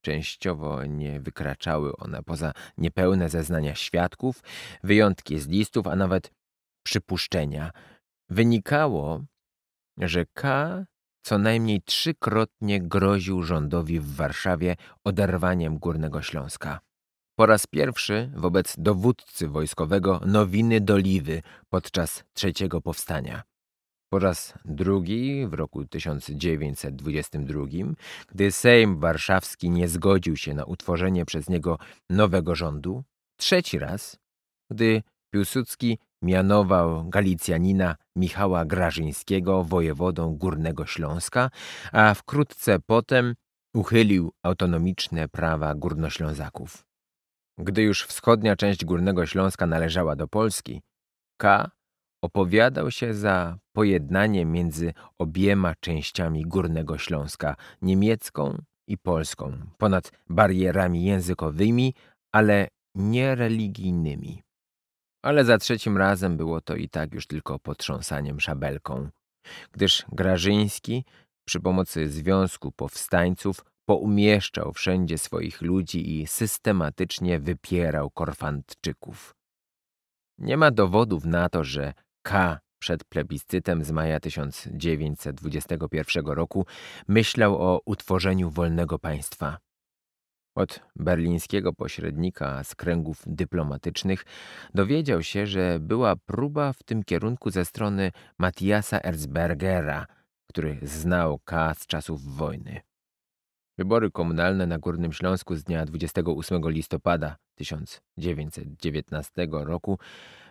częściowo nie wykraczały one poza niepełne zeznania świadków, wyjątki z listów, a nawet przypuszczenia. Wynikało, że K co najmniej trzykrotnie groził rządowi w Warszawie oderwaniem Górnego Śląska. Po raz pierwszy wobec dowódcy wojskowego Nowiny Doliwy podczas trzeciego powstania. Po raz drugi w roku 1922, gdy Sejm Warszawski nie zgodził się na utworzenie przez niego nowego rządu, trzeci raz, gdy Piłsudski mianował Galicjanina Michała Grażyńskiego wojewodą Górnego Śląska, a wkrótce potem uchylił autonomiczne prawa Górnoślązaków. Gdy już wschodnia część Górnego Śląska należała do Polski, K Opowiadał się za pojednaniem między obiema częściami Górnego Śląska, niemiecką i polską, ponad barierami językowymi, ale nie religijnymi. Ale za trzecim razem było to i tak już tylko potrząsaniem szabelką, gdyż Grażyński przy pomocy Związku Powstańców poumieszczał wszędzie swoich ludzi i systematycznie wypierał korfantczyków. Nie ma dowodów na to, że K przed plebiscytem z maja 1921 roku myślał o utworzeniu wolnego państwa. Od berlińskiego pośrednika z kręgów dyplomatycznych dowiedział się, że była próba w tym kierunku ze strony Matiasa Erzbergera, który znał K z czasów wojny. Wybory komunalne na Górnym Śląsku z dnia 28 listopada 1919 roku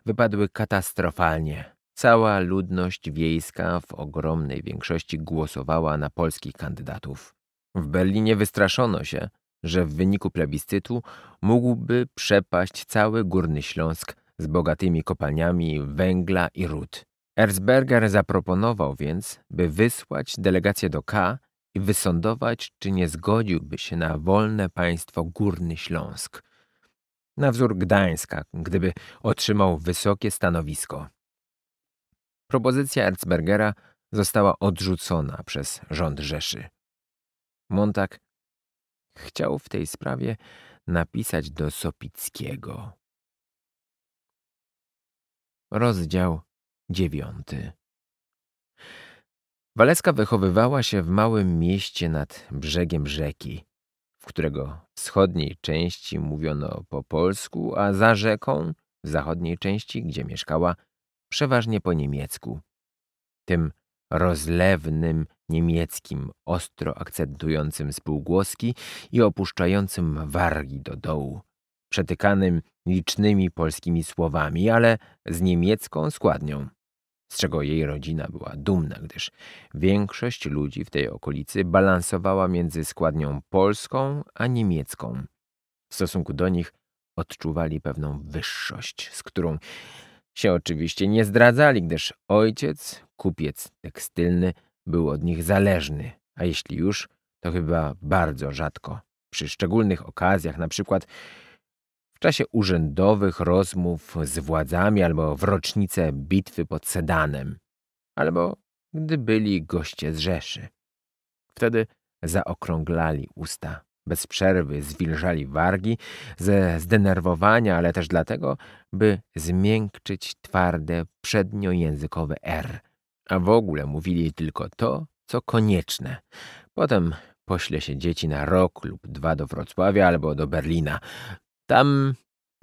wypadły katastrofalnie. Cała ludność wiejska w ogromnej większości głosowała na polskich kandydatów. W Berlinie wystraszono się, że w wyniku plebiscytu mógłby przepaść cały Górny Śląsk z bogatymi kopalniami węgla i ród. Erzberger zaproponował więc, by wysłać delegację do K i wysądować, czy nie zgodziłby się na wolne państwo Górny Śląsk na wzór Gdańska, gdyby otrzymał wysokie stanowisko. Propozycja Erzbergera została odrzucona przez rząd Rzeszy. Montag chciał w tej sprawie napisać do Sopickiego. Rozdział dziewiąty. Waleska wychowywała się w małym mieście nad brzegiem rzeki w którego wschodniej części mówiono po polsku, a za rzeką, w zachodniej części, gdzie mieszkała, przeważnie po niemiecku. Tym rozlewnym niemieckim, ostro akcentującym spółgłoski i opuszczającym wargi do dołu, przetykanym licznymi polskimi słowami, ale z niemiecką składnią z czego jej rodzina była dumna, gdyż większość ludzi w tej okolicy balansowała między składnią polską a niemiecką. W stosunku do nich odczuwali pewną wyższość, z którą się oczywiście nie zdradzali, gdyż ojciec, kupiec tekstylny, był od nich zależny, a jeśli już, to chyba bardzo rzadko. Przy szczególnych okazjach, na przykład w czasie urzędowych rozmów z władzami albo w rocznicę bitwy pod Sedanem, albo gdy byli goście z Rzeszy. Wtedy zaokrąglali usta. Bez przerwy zwilżali wargi ze zdenerwowania, ale też dlatego, by zmiękczyć twarde przedniojęzykowe R. A w ogóle mówili tylko to, co konieczne. Potem pośle się dzieci na rok lub dwa do Wrocławia albo do Berlina. Tam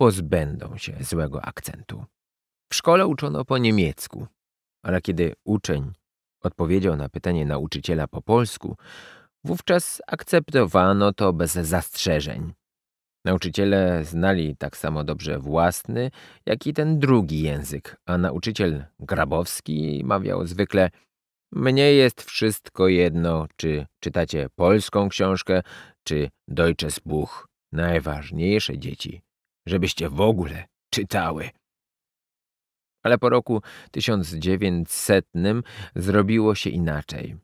pozbędą się złego akcentu. W szkole uczono po niemiecku, ale kiedy uczeń odpowiedział na pytanie nauczyciela po polsku, wówczas akceptowano to bez zastrzeżeń. Nauczyciele znali tak samo dobrze własny, jak i ten drugi język, a nauczyciel grabowski mawiał zwykle mnie jest wszystko jedno, czy czytacie polską książkę, czy Deutsches Buch. Najważniejsze, dzieci, żebyście w ogóle czytały. Ale po roku 1900 zrobiło się inaczej.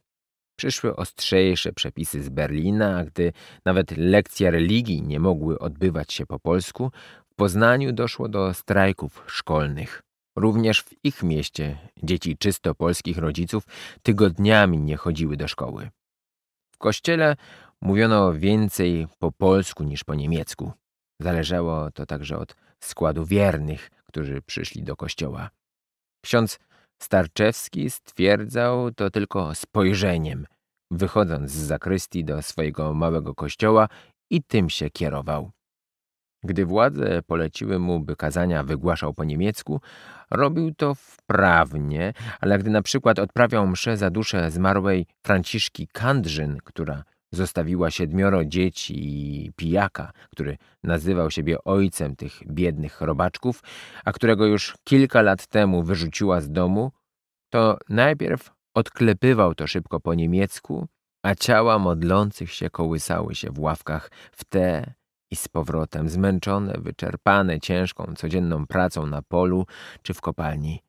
Przyszły ostrzejsze przepisy z Berlina, a gdy nawet lekcje religii nie mogły odbywać się po polsku, w Poznaniu doszło do strajków szkolnych. Również w ich mieście dzieci czysto polskich rodziców tygodniami nie chodziły do szkoły. W kościele Mówiono więcej po polsku niż po niemiecku. Zależało to także od składu wiernych, którzy przyszli do kościoła. Ksiądz Starczewski stwierdzał to tylko spojrzeniem, wychodząc z zakrystii do swojego małego kościoła i tym się kierował. Gdy władze poleciły mu, by kazania wygłaszał po niemiecku, robił to wprawnie, ale gdy na przykład odprawiał mszę za duszę zmarłej Franciszki Kandrzyn, która Zostawiła siedmioro dzieci i pijaka, który nazywał siebie ojcem tych biednych robaczków, a którego już kilka lat temu wyrzuciła z domu, to najpierw odklepywał to szybko po niemiecku, a ciała modlących się kołysały się w ławkach w te i z powrotem, zmęczone, wyczerpane ciężką codzienną pracą na polu czy w kopalni.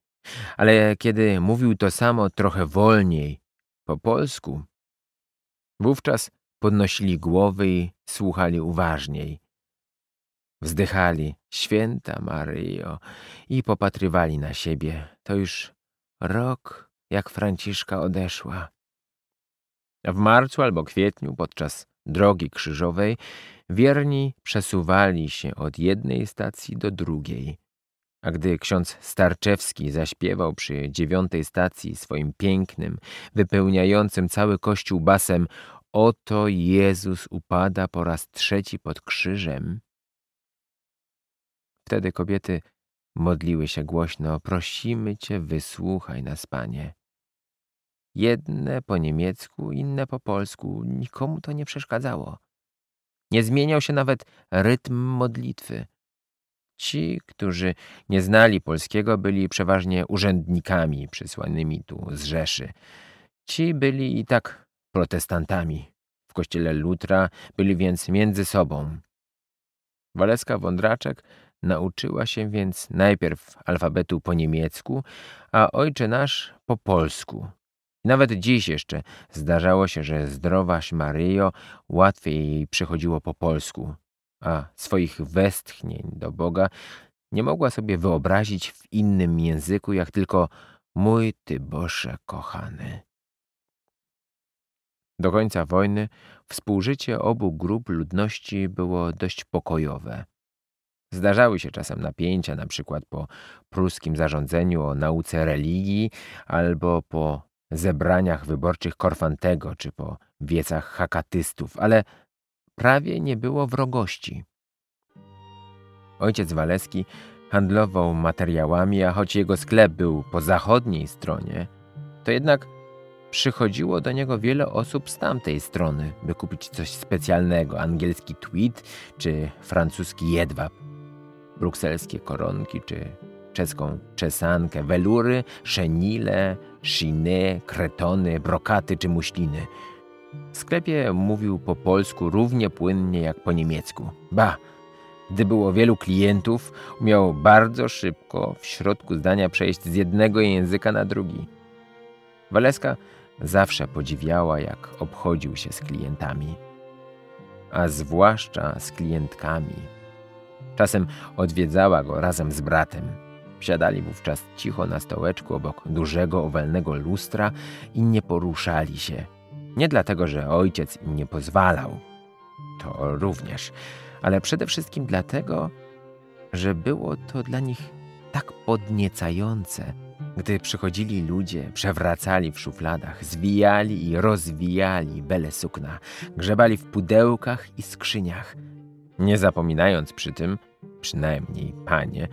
Ale kiedy mówił to samo trochę wolniej, po polsku, Wówczas podnosili głowy i słuchali uważniej. Wzdychali, święta Maryjo, i popatrywali na siebie. To już rok, jak Franciszka odeszła. W marcu albo kwietniu, podczas drogi krzyżowej, wierni przesuwali się od jednej stacji do drugiej. A gdy ksiądz Starczewski zaśpiewał przy dziewiątej stacji swoim pięknym, wypełniającym cały kościół basem Oto Jezus upada po raz trzeci pod krzyżem, wtedy kobiety modliły się głośno, prosimy Cię, wysłuchaj nas, Panie. Jedne po niemiecku, inne po polsku, nikomu to nie przeszkadzało. Nie zmieniał się nawet rytm modlitwy. Ci, którzy nie znali polskiego, byli przeważnie urzędnikami przysłanymi tu z Rzeszy. Ci byli i tak protestantami. W kościele Lutra byli więc między sobą. Waleska Wądraczek nauczyła się więc najpierw alfabetu po niemiecku, a Ojcze Nasz po polsku. nawet dziś jeszcze zdarzało się, że zdrowaś Maryjo łatwiej jej przychodziło po polsku a swoich westchnień do Boga, nie mogła sobie wyobrazić w innym języku, jak tylko mój Ty Boże kochany. Do końca wojny współżycie obu grup ludności było dość pokojowe. Zdarzały się czasem napięcia, na przykład po pruskim zarządzeniu o nauce religii albo po zebraniach wyborczych Korfantego czy po wiecach hakatystów, ale Prawie nie było wrogości. Ojciec Waleski handlował materiałami, a choć jego sklep był po zachodniej stronie, to jednak przychodziło do niego wiele osób z tamtej strony, by kupić coś specjalnego, angielski tweed czy francuski jedwab, brukselskie koronki czy czeską czesankę, welury, szenile, szyny, kretony, brokaty czy muśliny – w sklepie mówił po polsku równie płynnie jak po niemiecku. Ba, gdy było wielu klientów, umiał bardzo szybko w środku zdania przejść z jednego języka na drugi. Waleska zawsze podziwiała, jak obchodził się z klientami, a zwłaszcza z klientkami. Czasem odwiedzała go razem z bratem. Siadali wówczas cicho na stołeczku obok dużego owalnego lustra i nie poruszali się – nie dlatego, że ojciec im nie pozwalał, to również, ale przede wszystkim dlatego, że było to dla nich tak podniecające, gdy przychodzili ludzie, przewracali w szufladach, zwijali i rozwijali bele sukna, grzebali w pudełkach i skrzyniach, nie zapominając przy tym, przynajmniej panie,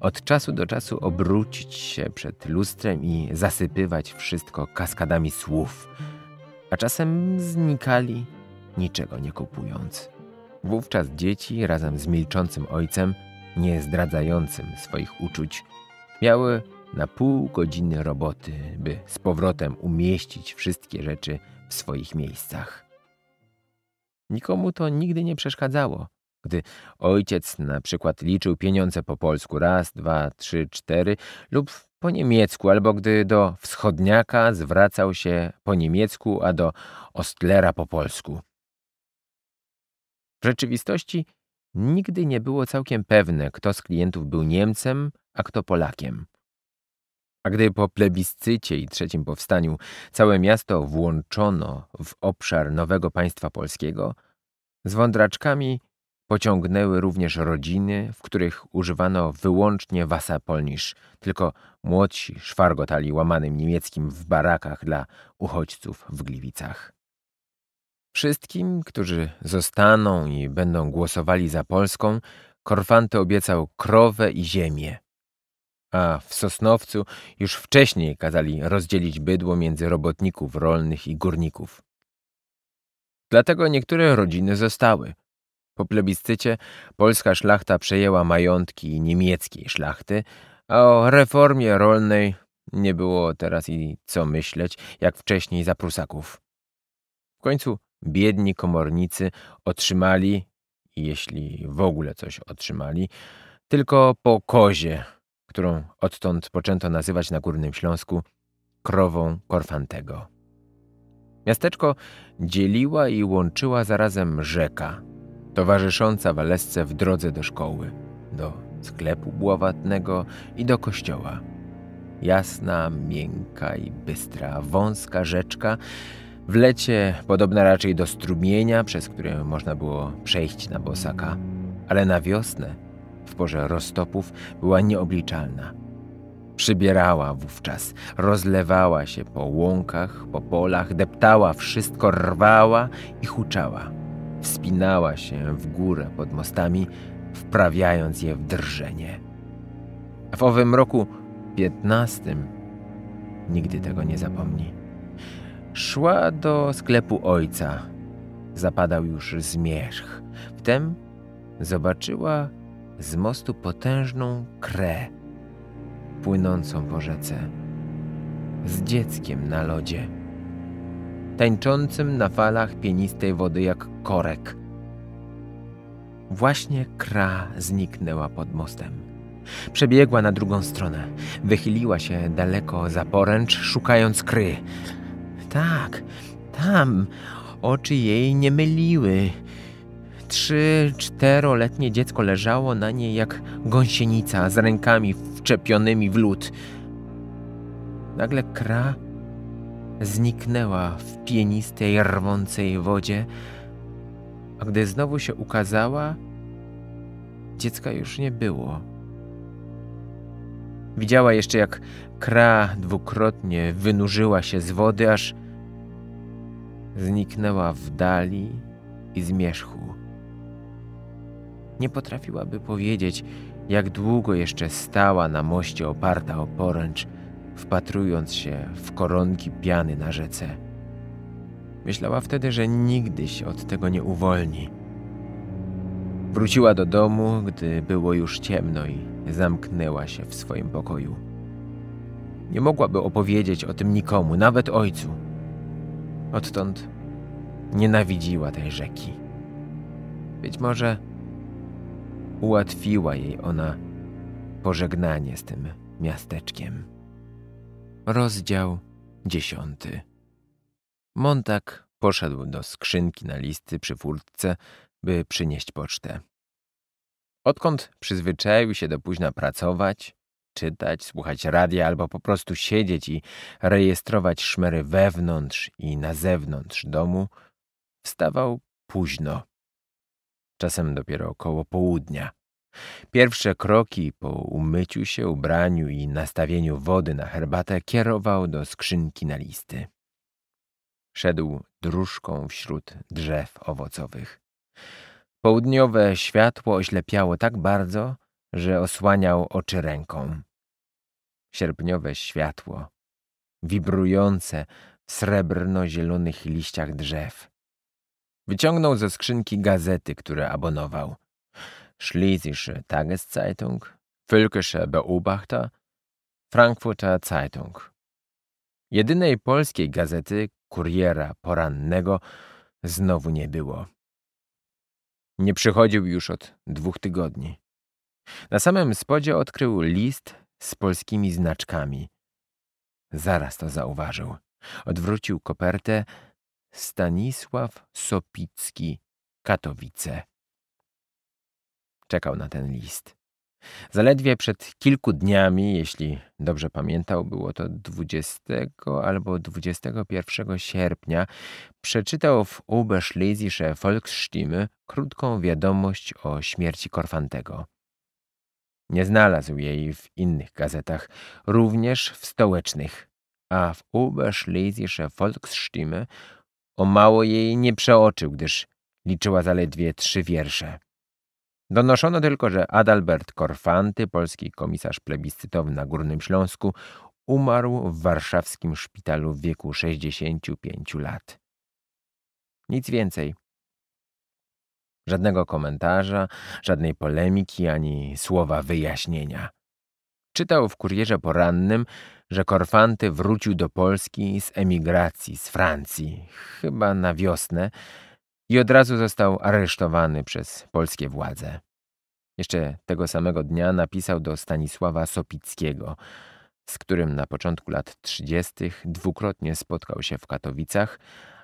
od czasu do czasu obrócić się przed lustrem i zasypywać wszystko kaskadami słów – a czasem znikali, niczego nie kupując. Wówczas dzieci razem z milczącym ojcem, nie zdradzającym swoich uczuć, miały na pół godziny roboty, by z powrotem umieścić wszystkie rzeczy w swoich miejscach. Nikomu to nigdy nie przeszkadzało. Gdy ojciec na przykład liczył pieniądze po polsku raz, dwa, trzy, cztery lub po niemiecku, albo gdy do wschodniaka zwracał się po niemiecku, a do Ostlera po polsku. W rzeczywistości nigdy nie było całkiem pewne, kto z klientów był Niemcem, a kto Polakiem. A gdy po plebiscycie i trzecim powstaniu całe miasto włączono w obszar nowego państwa polskiego, z wądraczkami Pociągnęły również rodziny, w których używano wyłącznie wasa polnisz, tylko młodsi szwargotali łamanym niemieckim w barakach dla uchodźców w Gliwicach. Wszystkim, którzy zostaną i będą głosowali za Polską, Korfanty obiecał krowę i ziemię. A w Sosnowcu już wcześniej kazali rozdzielić bydło między robotników rolnych i górników. Dlatego niektóre rodziny zostały – po plebiscycie polska szlachta przejęła majątki niemieckiej szlachty, a o reformie rolnej nie było teraz i co myśleć, jak wcześniej za Prusaków. W końcu biedni komornicy otrzymali, jeśli w ogóle coś otrzymali, tylko po kozie, którą odtąd poczęto nazywać na Górnym Śląsku krową Korfantego. Miasteczko dzieliła i łączyła zarazem rzeka – towarzysząca Walesce w drodze do szkoły, do sklepu bławatnego i do kościoła. Jasna, miękka i bystra, wąska rzeczka, w lecie podobna raczej do strumienia, przez który można było przejść na bosaka, ale na wiosnę, w porze roztopów, była nieobliczalna. Przybierała wówczas, rozlewała się po łąkach, po polach, deptała wszystko, rwała i huczała wspinała się w górę pod mostami, wprawiając je w drżenie. w owym roku piętnastym nigdy tego nie zapomni. Szła do sklepu ojca. Zapadał już zmierzch. Wtem zobaczyła z mostu potężną krę płynącą po rzece z dzieckiem na lodzie tańczącym na falach pienistej wody jak korek. Właśnie kra zniknęła pod mostem. Przebiegła na drugą stronę. Wychyliła się daleko za poręcz, szukając kry. Tak, tam. Oczy jej nie myliły. Trzy, czteroletnie dziecko leżało na niej jak gąsienica z rękami wczepionymi w lód. Nagle kra zniknęła w pienistej, rwącej wodzie, a gdy znowu się ukazała, dziecka już nie było. Widziała jeszcze, jak kra dwukrotnie wynurzyła się z wody, aż zniknęła w dali i zmierzchu. Nie potrafiłaby powiedzieć, jak długo jeszcze stała na moście oparta o poręcz – wpatrując się w koronki piany na rzece. Myślała wtedy, że nigdy się od tego nie uwolni. Wróciła do domu, gdy było już ciemno i zamknęła się w swoim pokoju. Nie mogłaby opowiedzieć o tym nikomu, nawet ojcu. Odtąd nienawidziła tej rzeki. Być może ułatwiła jej ona pożegnanie z tym miasteczkiem. Rozdział 10. Montak poszedł do skrzynki na listy przy furtce, by przynieść pocztę. Odkąd przyzwyczaił się do późna pracować, czytać, słuchać radia albo po prostu siedzieć i rejestrować szmery wewnątrz i na zewnątrz domu, wstawał późno. Czasem dopiero około południa. Pierwsze kroki po umyciu się, ubraniu i nastawieniu wody na herbatę kierował do skrzynki na listy. Szedł dróżką wśród drzew owocowych. Południowe światło oślepiało tak bardzo, że osłaniał oczy ręką. Sierpniowe światło, wibrujące w srebrno-zielonych liściach drzew. Wyciągnął ze skrzynki gazety, które abonował – Schlesische Tageszeitung, Völkischer Beobachter, Frankfurter Zeitung. Jedynej polskiej gazety, kuriera porannego, znowu nie było. Nie przychodził już od dwóch tygodni. Na samym spodzie odkrył list z polskimi znaczkami. Zaraz to zauważył. Odwrócił kopertę Stanisław Sopicki, Katowice czekał na ten list. Zaledwie przed kilku dniami, jeśli dobrze pamiętał, było to 20 albo 21 sierpnia, przeczytał w Uberschlesische Volksstimme krótką wiadomość o śmierci Korfantego. Nie znalazł jej w innych gazetach, również w stołecznych, a w Uberschlesische Volksstimme o mało jej nie przeoczył, gdyż liczyła zaledwie trzy wiersze. Donoszono tylko, że Adalbert Korfanty, polski komisarz plebiscytowy na Górnym Śląsku, umarł w warszawskim szpitalu w wieku 65 lat. Nic więcej. Żadnego komentarza, żadnej polemiki ani słowa wyjaśnienia. Czytał w kurierze porannym, że Korfanty wrócił do Polski z emigracji z Francji, chyba na wiosnę, i od razu został aresztowany przez polskie władze. Jeszcze tego samego dnia napisał do Stanisława Sopickiego, z którym na początku lat 30. dwukrotnie spotkał się w Katowicach,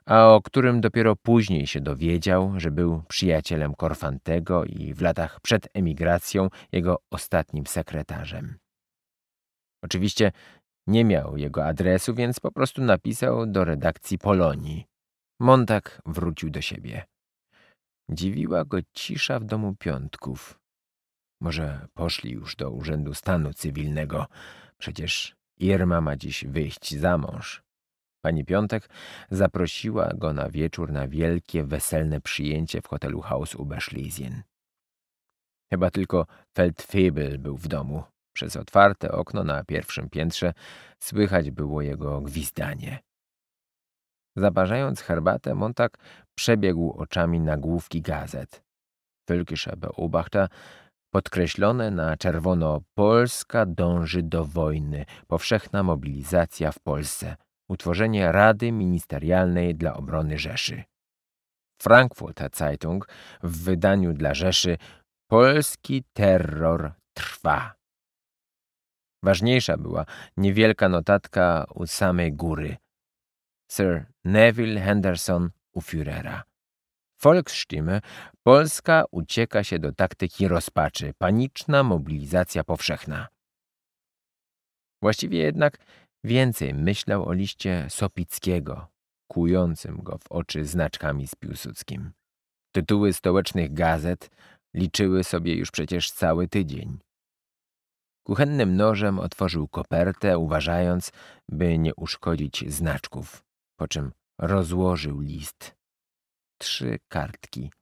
a o którym dopiero później się dowiedział, że był przyjacielem Korfantego i w latach przed emigracją jego ostatnim sekretarzem. Oczywiście nie miał jego adresu, więc po prostu napisał do redakcji Polonii. Montak wrócił do siebie. Dziwiła go cisza w domu piątków. Może poszli już do Urzędu Stanu Cywilnego. Przecież Irma ma dziś wyjść za mąż. Pani Piątek zaprosiła go na wieczór na wielkie, weselne przyjęcie w hotelu House Uberschlesien. Chyba tylko Feldfebel był w domu. Przez otwarte okno na pierwszym piętrze słychać było jego gwizdanie. Zabarzając herbatę, Montag przebiegł oczami nagłówki gazet. Völkische Beobachter podkreślone na czerwono Polska dąży do wojny, powszechna mobilizacja w Polsce, utworzenie Rady Ministerialnej dla Obrony Rzeszy. Frankfurter Zeitung w wydaniu dla Rzeszy Polski terror trwa. Ważniejsza była niewielka notatka u samej góry – Sir Neville Henderson u Führera. Volksstimme Polska ucieka się do taktyki rozpaczy, paniczna mobilizacja powszechna. Właściwie jednak więcej myślał o liście Sopickiego, kującym go w oczy znaczkami z Piłsudskim. Tytuły stołecznych gazet liczyły sobie już przecież cały tydzień. Kuchennym nożem otworzył kopertę, uważając, by nie uszkodzić znaczków po czym rozłożył list. Trzy kartki,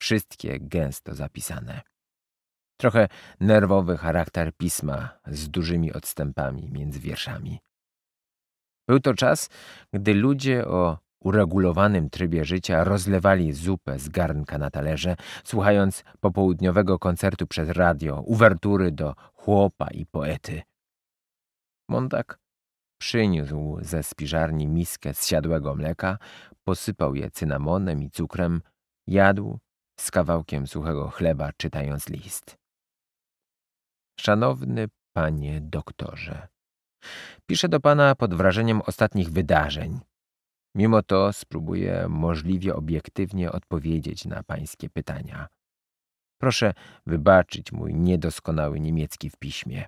wszystkie gęsto zapisane. Trochę nerwowy charakter pisma z dużymi odstępami między wierszami. Był to czas, gdy ludzie o uregulowanym trybie życia rozlewali zupę z garnka na talerze, słuchając popołudniowego koncertu przez radio, uwertury do chłopa i poety. Montak Przyniósł ze spiżarni miskę zsiadłego mleka, posypał je cynamonem i cukrem, jadł z kawałkiem suchego chleba, czytając list. Szanowny panie doktorze, piszę do pana pod wrażeniem ostatnich wydarzeń. Mimo to spróbuję możliwie obiektywnie odpowiedzieć na pańskie pytania. Proszę wybaczyć mój niedoskonały niemiecki w piśmie.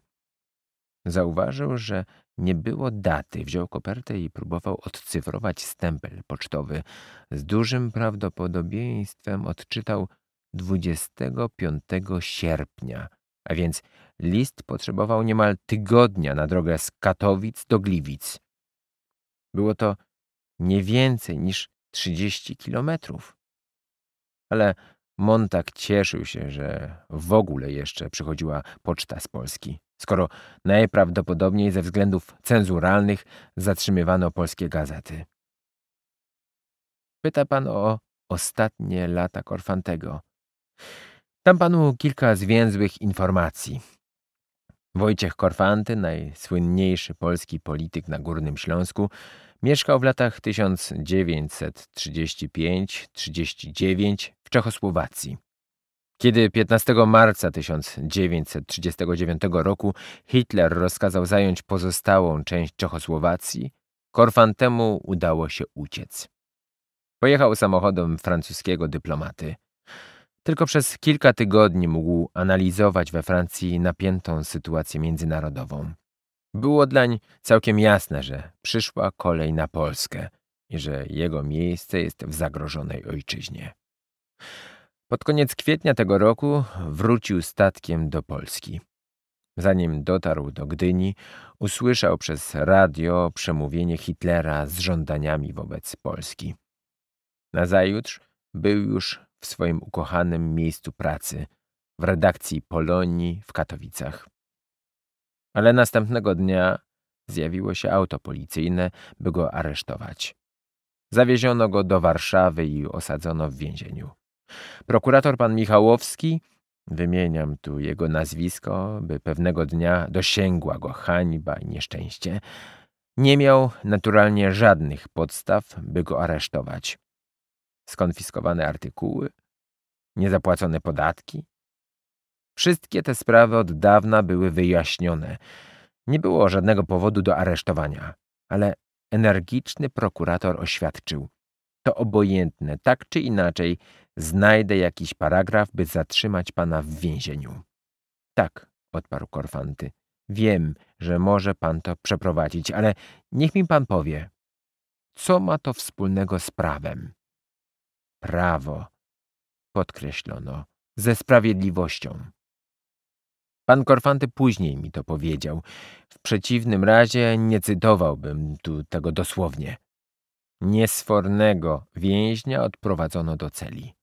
Zauważył, że nie było daty. Wziął kopertę i próbował odcyfrować stempel pocztowy. Z dużym prawdopodobieństwem odczytał 25 sierpnia, a więc list potrzebował niemal tygodnia na drogę z Katowic do Gliwic. Było to nie więcej niż 30 kilometrów. Ale Montag cieszył się, że w ogóle jeszcze przychodziła poczta z Polski skoro najprawdopodobniej ze względów cenzuralnych zatrzymywano polskie gazety. Pyta pan o ostatnie lata Korfantego. Dam panu kilka zwięzłych informacji. Wojciech Korfanty, najsłynniejszy polski polityk na Górnym Śląsku, mieszkał w latach 1935-39 w Czechosłowacji. Kiedy 15 marca 1939 roku Hitler rozkazał zająć pozostałą część Czechosłowacji, Korfantemu udało się uciec. Pojechał samochodem francuskiego dyplomaty. Tylko przez kilka tygodni mógł analizować we Francji napiętą sytuację międzynarodową. Było dlań całkiem jasne, że przyszła kolej na Polskę i że jego miejsce jest w zagrożonej ojczyźnie. Pod koniec kwietnia tego roku wrócił statkiem do Polski. Zanim dotarł do Gdyni, usłyszał przez radio przemówienie Hitlera z żądaniami wobec Polski. Nazajutrz był już w swoim ukochanym miejscu pracy, w redakcji Polonii w Katowicach. Ale następnego dnia zjawiło się auto policyjne, by go aresztować. Zawieziono go do Warszawy i osadzono w więzieniu. Prokurator pan Michałowski, wymieniam tu jego nazwisko, by pewnego dnia dosięgła go hańba i nieszczęście, nie miał naturalnie żadnych podstaw, by go aresztować. Skonfiskowane artykuły, niezapłacone podatki. Wszystkie te sprawy od dawna były wyjaśnione. Nie było żadnego powodu do aresztowania, ale energiczny prokurator oświadczył. To obojętne, tak czy inaczej, Znajdę jakiś paragraf, by zatrzymać pana w więzieniu. Tak, odparł Korfanty. Wiem, że może pan to przeprowadzić, ale niech mi pan powie, co ma to wspólnego z prawem? Prawo, podkreślono, ze sprawiedliwością. Pan Korfanty później mi to powiedział. W przeciwnym razie nie cytowałbym tu tego dosłownie. Niesfornego więźnia odprowadzono do celi.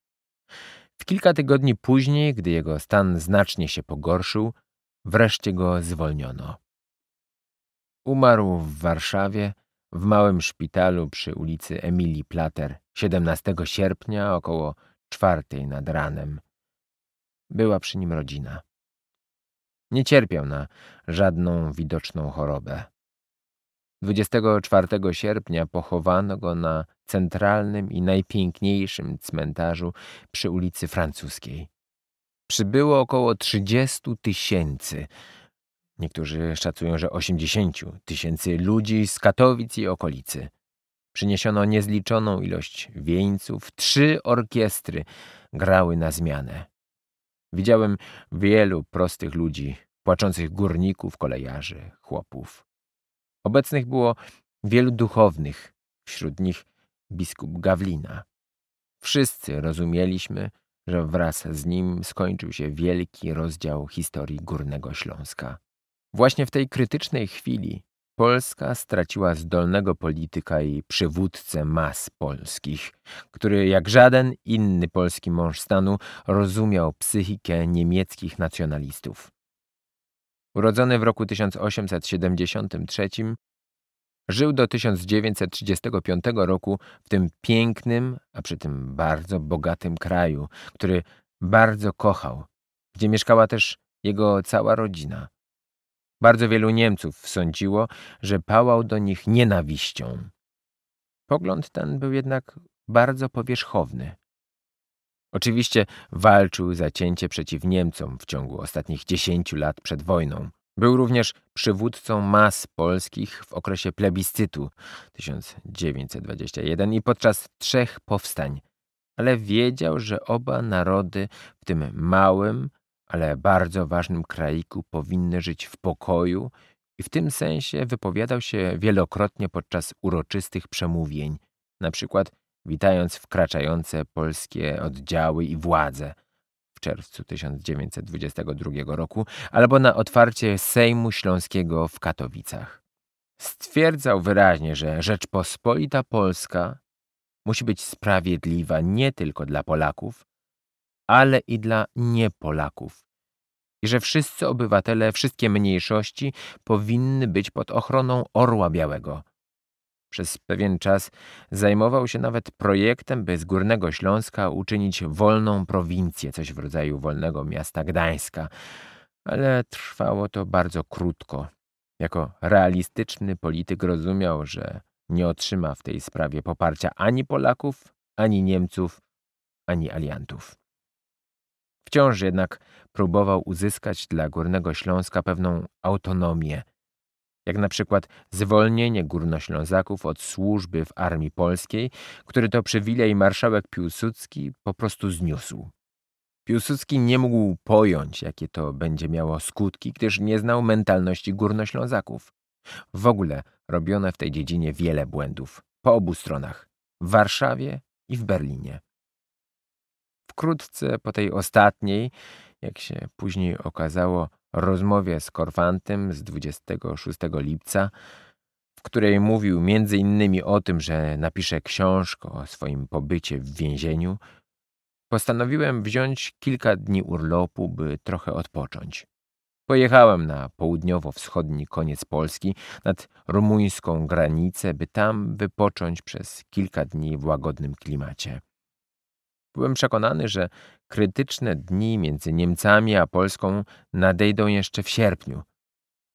W kilka tygodni później, gdy jego stan znacznie się pogorszył, wreszcie go zwolniono. Umarł w Warszawie w małym szpitalu przy ulicy Emilii Plater 17 sierpnia około czwartej nad ranem. Była przy nim rodzina. Nie cierpiał na żadną widoczną chorobę. 24 sierpnia pochowano go na centralnym i najpiękniejszym cmentarzu przy ulicy Francuskiej. Przybyło około 30 tysięcy, niektórzy szacują, że 80 tysięcy ludzi z Katowic i okolicy. Przyniesiono niezliczoną ilość wieńców, trzy orkiestry grały na zmianę. Widziałem wielu prostych ludzi, płaczących górników, kolejarzy, chłopów. Obecnych było wielu duchownych, wśród nich biskup Gawlina. Wszyscy rozumieliśmy, że wraz z nim skończył się wielki rozdział historii Górnego Śląska. Właśnie w tej krytycznej chwili Polska straciła zdolnego polityka i przywódcę mas polskich, który jak żaden inny polski mąż stanu rozumiał psychikę niemieckich nacjonalistów. Urodzony w roku 1873, żył do 1935 roku w tym pięknym, a przy tym bardzo bogatym kraju, który bardzo kochał, gdzie mieszkała też jego cała rodzina. Bardzo wielu Niemców sądziło, że pałał do nich nienawiścią. Pogląd ten był jednak bardzo powierzchowny. Oczywiście walczył za cięcie przeciw Niemcom w ciągu ostatnich dziesięciu lat przed wojną. Był również przywódcą mas polskich w okresie plebiscytu 1921 i podczas trzech powstań, ale wiedział, że oba narody w tym małym, ale bardzo ważnym kraiku powinny żyć w pokoju i w tym sensie wypowiadał się wielokrotnie podczas uroczystych przemówień, na przykład witając wkraczające polskie oddziały i władze w czerwcu 1922 roku, albo na otwarcie Sejmu Śląskiego w Katowicach. Stwierdzał wyraźnie, że Rzeczpospolita Polska musi być sprawiedliwa nie tylko dla Polaków, ale i dla niepolaków. I że wszyscy obywatele, wszystkie mniejszości powinny być pod ochroną Orła Białego – przez pewien czas zajmował się nawet projektem, by z Górnego Śląska uczynić wolną prowincję, coś w rodzaju wolnego miasta Gdańska. Ale trwało to bardzo krótko. Jako realistyczny polityk rozumiał, że nie otrzyma w tej sprawie poparcia ani Polaków, ani Niemców, ani aliantów. Wciąż jednak próbował uzyskać dla Górnego Śląska pewną autonomię, jak na przykład zwolnienie górnoślązaków od służby w Armii Polskiej, który to przywilej marszałek Piłsudski po prostu zniósł. Piłsudski nie mógł pojąć, jakie to będzie miało skutki, gdyż nie znał mentalności górnoślązaków. W ogóle robiono w tej dziedzinie wiele błędów, po obu stronach, w Warszawie i w Berlinie. Wkrótce po tej ostatniej, jak się później okazało, rozmowie z Korfantem z 26 lipca, w której mówił między innymi o tym, że napisze książkę o swoim pobycie w więzieniu, postanowiłem wziąć kilka dni urlopu, by trochę odpocząć. Pojechałem na południowo-wschodni koniec Polski, nad rumuńską granicę, by tam wypocząć przez kilka dni w łagodnym klimacie. Byłem przekonany, że krytyczne dni między Niemcami a Polską nadejdą jeszcze w sierpniu.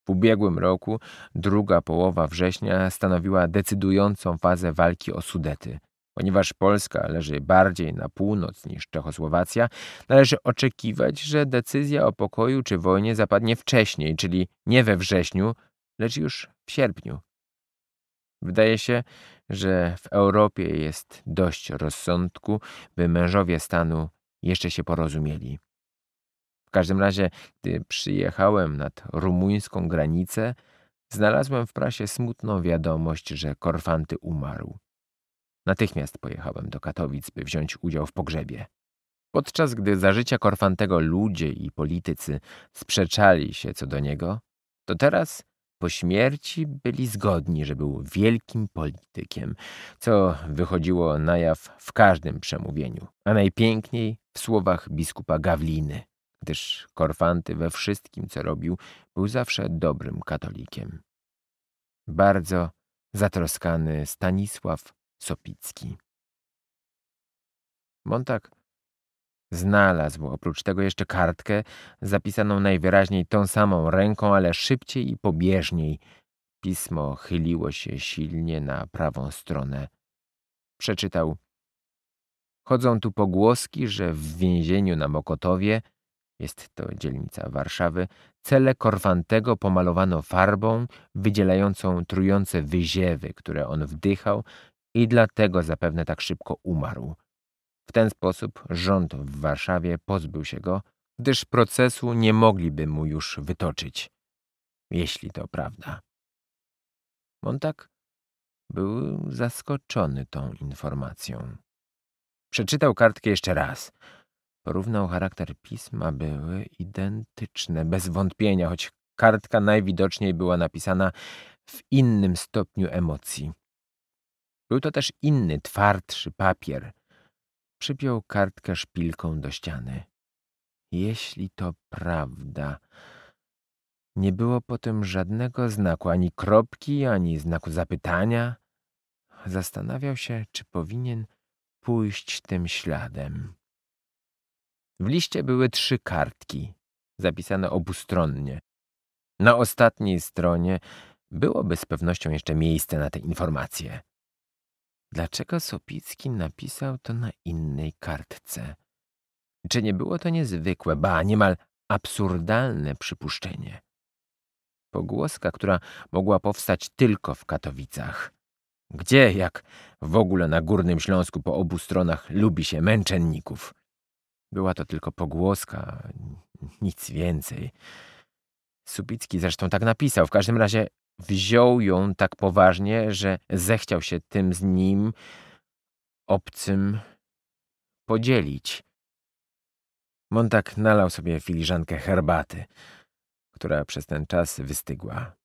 W ubiegłym roku druga połowa września stanowiła decydującą fazę walki o Sudety. Ponieważ Polska leży bardziej na północ niż Czechosłowacja, należy oczekiwać, że decyzja o pokoju czy wojnie zapadnie wcześniej, czyli nie we wrześniu, lecz już w sierpniu. Wydaje się, że w Europie jest dość rozsądku, by mężowie stanu jeszcze się porozumieli. W każdym razie, gdy przyjechałem nad rumuńską granicę, znalazłem w prasie smutną wiadomość, że Korfanty umarł. Natychmiast pojechałem do Katowic, by wziąć udział w pogrzebie. Podczas gdy za życia Korfantego ludzie i politycy sprzeczali się co do niego, to teraz po śmierci byli zgodni, że był wielkim politykiem, co wychodziło na jaw w każdym przemówieniu, a najpiękniej w słowach biskupa Gawliny, gdyż Korfanty we wszystkim, co robił, był zawsze dobrym katolikiem. Bardzo zatroskany Stanisław Sopicki. Montag Znalazł oprócz tego jeszcze kartkę, zapisaną najwyraźniej tą samą ręką, ale szybciej i pobieżniej. Pismo chyliło się silnie na prawą stronę. Przeczytał. Chodzą tu pogłoski, że w więzieniu na Mokotowie, jest to dzielnica Warszawy, cele Korwantego pomalowano farbą wydzielającą trujące wyziewy, które on wdychał i dlatego zapewne tak szybko umarł. W ten sposób rząd w Warszawie pozbył się go, gdyż procesu nie mogliby mu już wytoczyć, jeśli to prawda. Montag był zaskoczony tą informacją. Przeczytał kartkę jeszcze raz. Porównał charakter pisma, były identyczne, bez wątpienia, choć kartka najwidoczniej była napisana w innym stopniu emocji. Był to też inny, twardszy papier – przypiął kartkę szpilką do ściany. Jeśli to prawda... Nie było potem żadnego znaku, ani kropki, ani znaku zapytania. Zastanawiał się, czy powinien pójść tym śladem. W liście były trzy kartki, zapisane obustronnie. Na ostatniej stronie byłoby z pewnością jeszcze miejsce na te informacje. Dlaczego Sopicki napisał to na innej kartce? Czy nie było to niezwykłe, ba, niemal absurdalne przypuszczenie? Pogłoska, która mogła powstać tylko w Katowicach. Gdzie, jak w ogóle na Górnym Śląsku po obu stronach lubi się męczenników? Była to tylko pogłoska, nic więcej. Supicki zresztą tak napisał. W każdym razie wziął ją tak poważnie, że zechciał się tym z nim obcym podzielić. Montak nalał sobie filiżankę herbaty, która przez ten czas wystygła.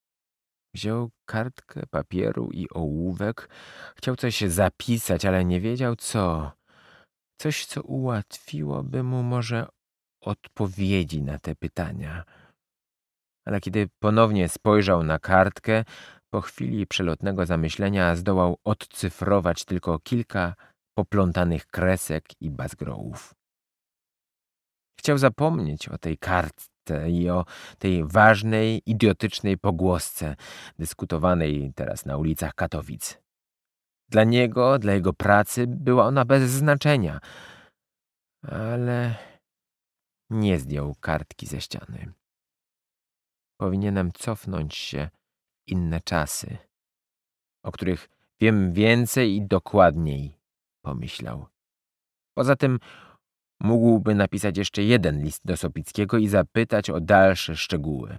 Wziął kartkę papieru i ołówek. Chciał coś zapisać, ale nie wiedział co. Coś, co ułatwiłoby mu może odpowiedzi na te pytania ale kiedy ponownie spojrzał na kartkę, po chwili przelotnego zamyślenia zdołał odcyfrować tylko kilka poplątanych kresek i bazgrołów. Chciał zapomnieć o tej kartce i o tej ważnej, idiotycznej pogłosce dyskutowanej teraz na ulicach Katowic. Dla niego, dla jego pracy była ona bez znaczenia, ale nie zdjął kartki ze ściany powinienem cofnąć się w inne czasy, o których wiem więcej i dokładniej, pomyślał. Poza tym mógłby napisać jeszcze jeden list do Sopickiego i zapytać o dalsze szczegóły.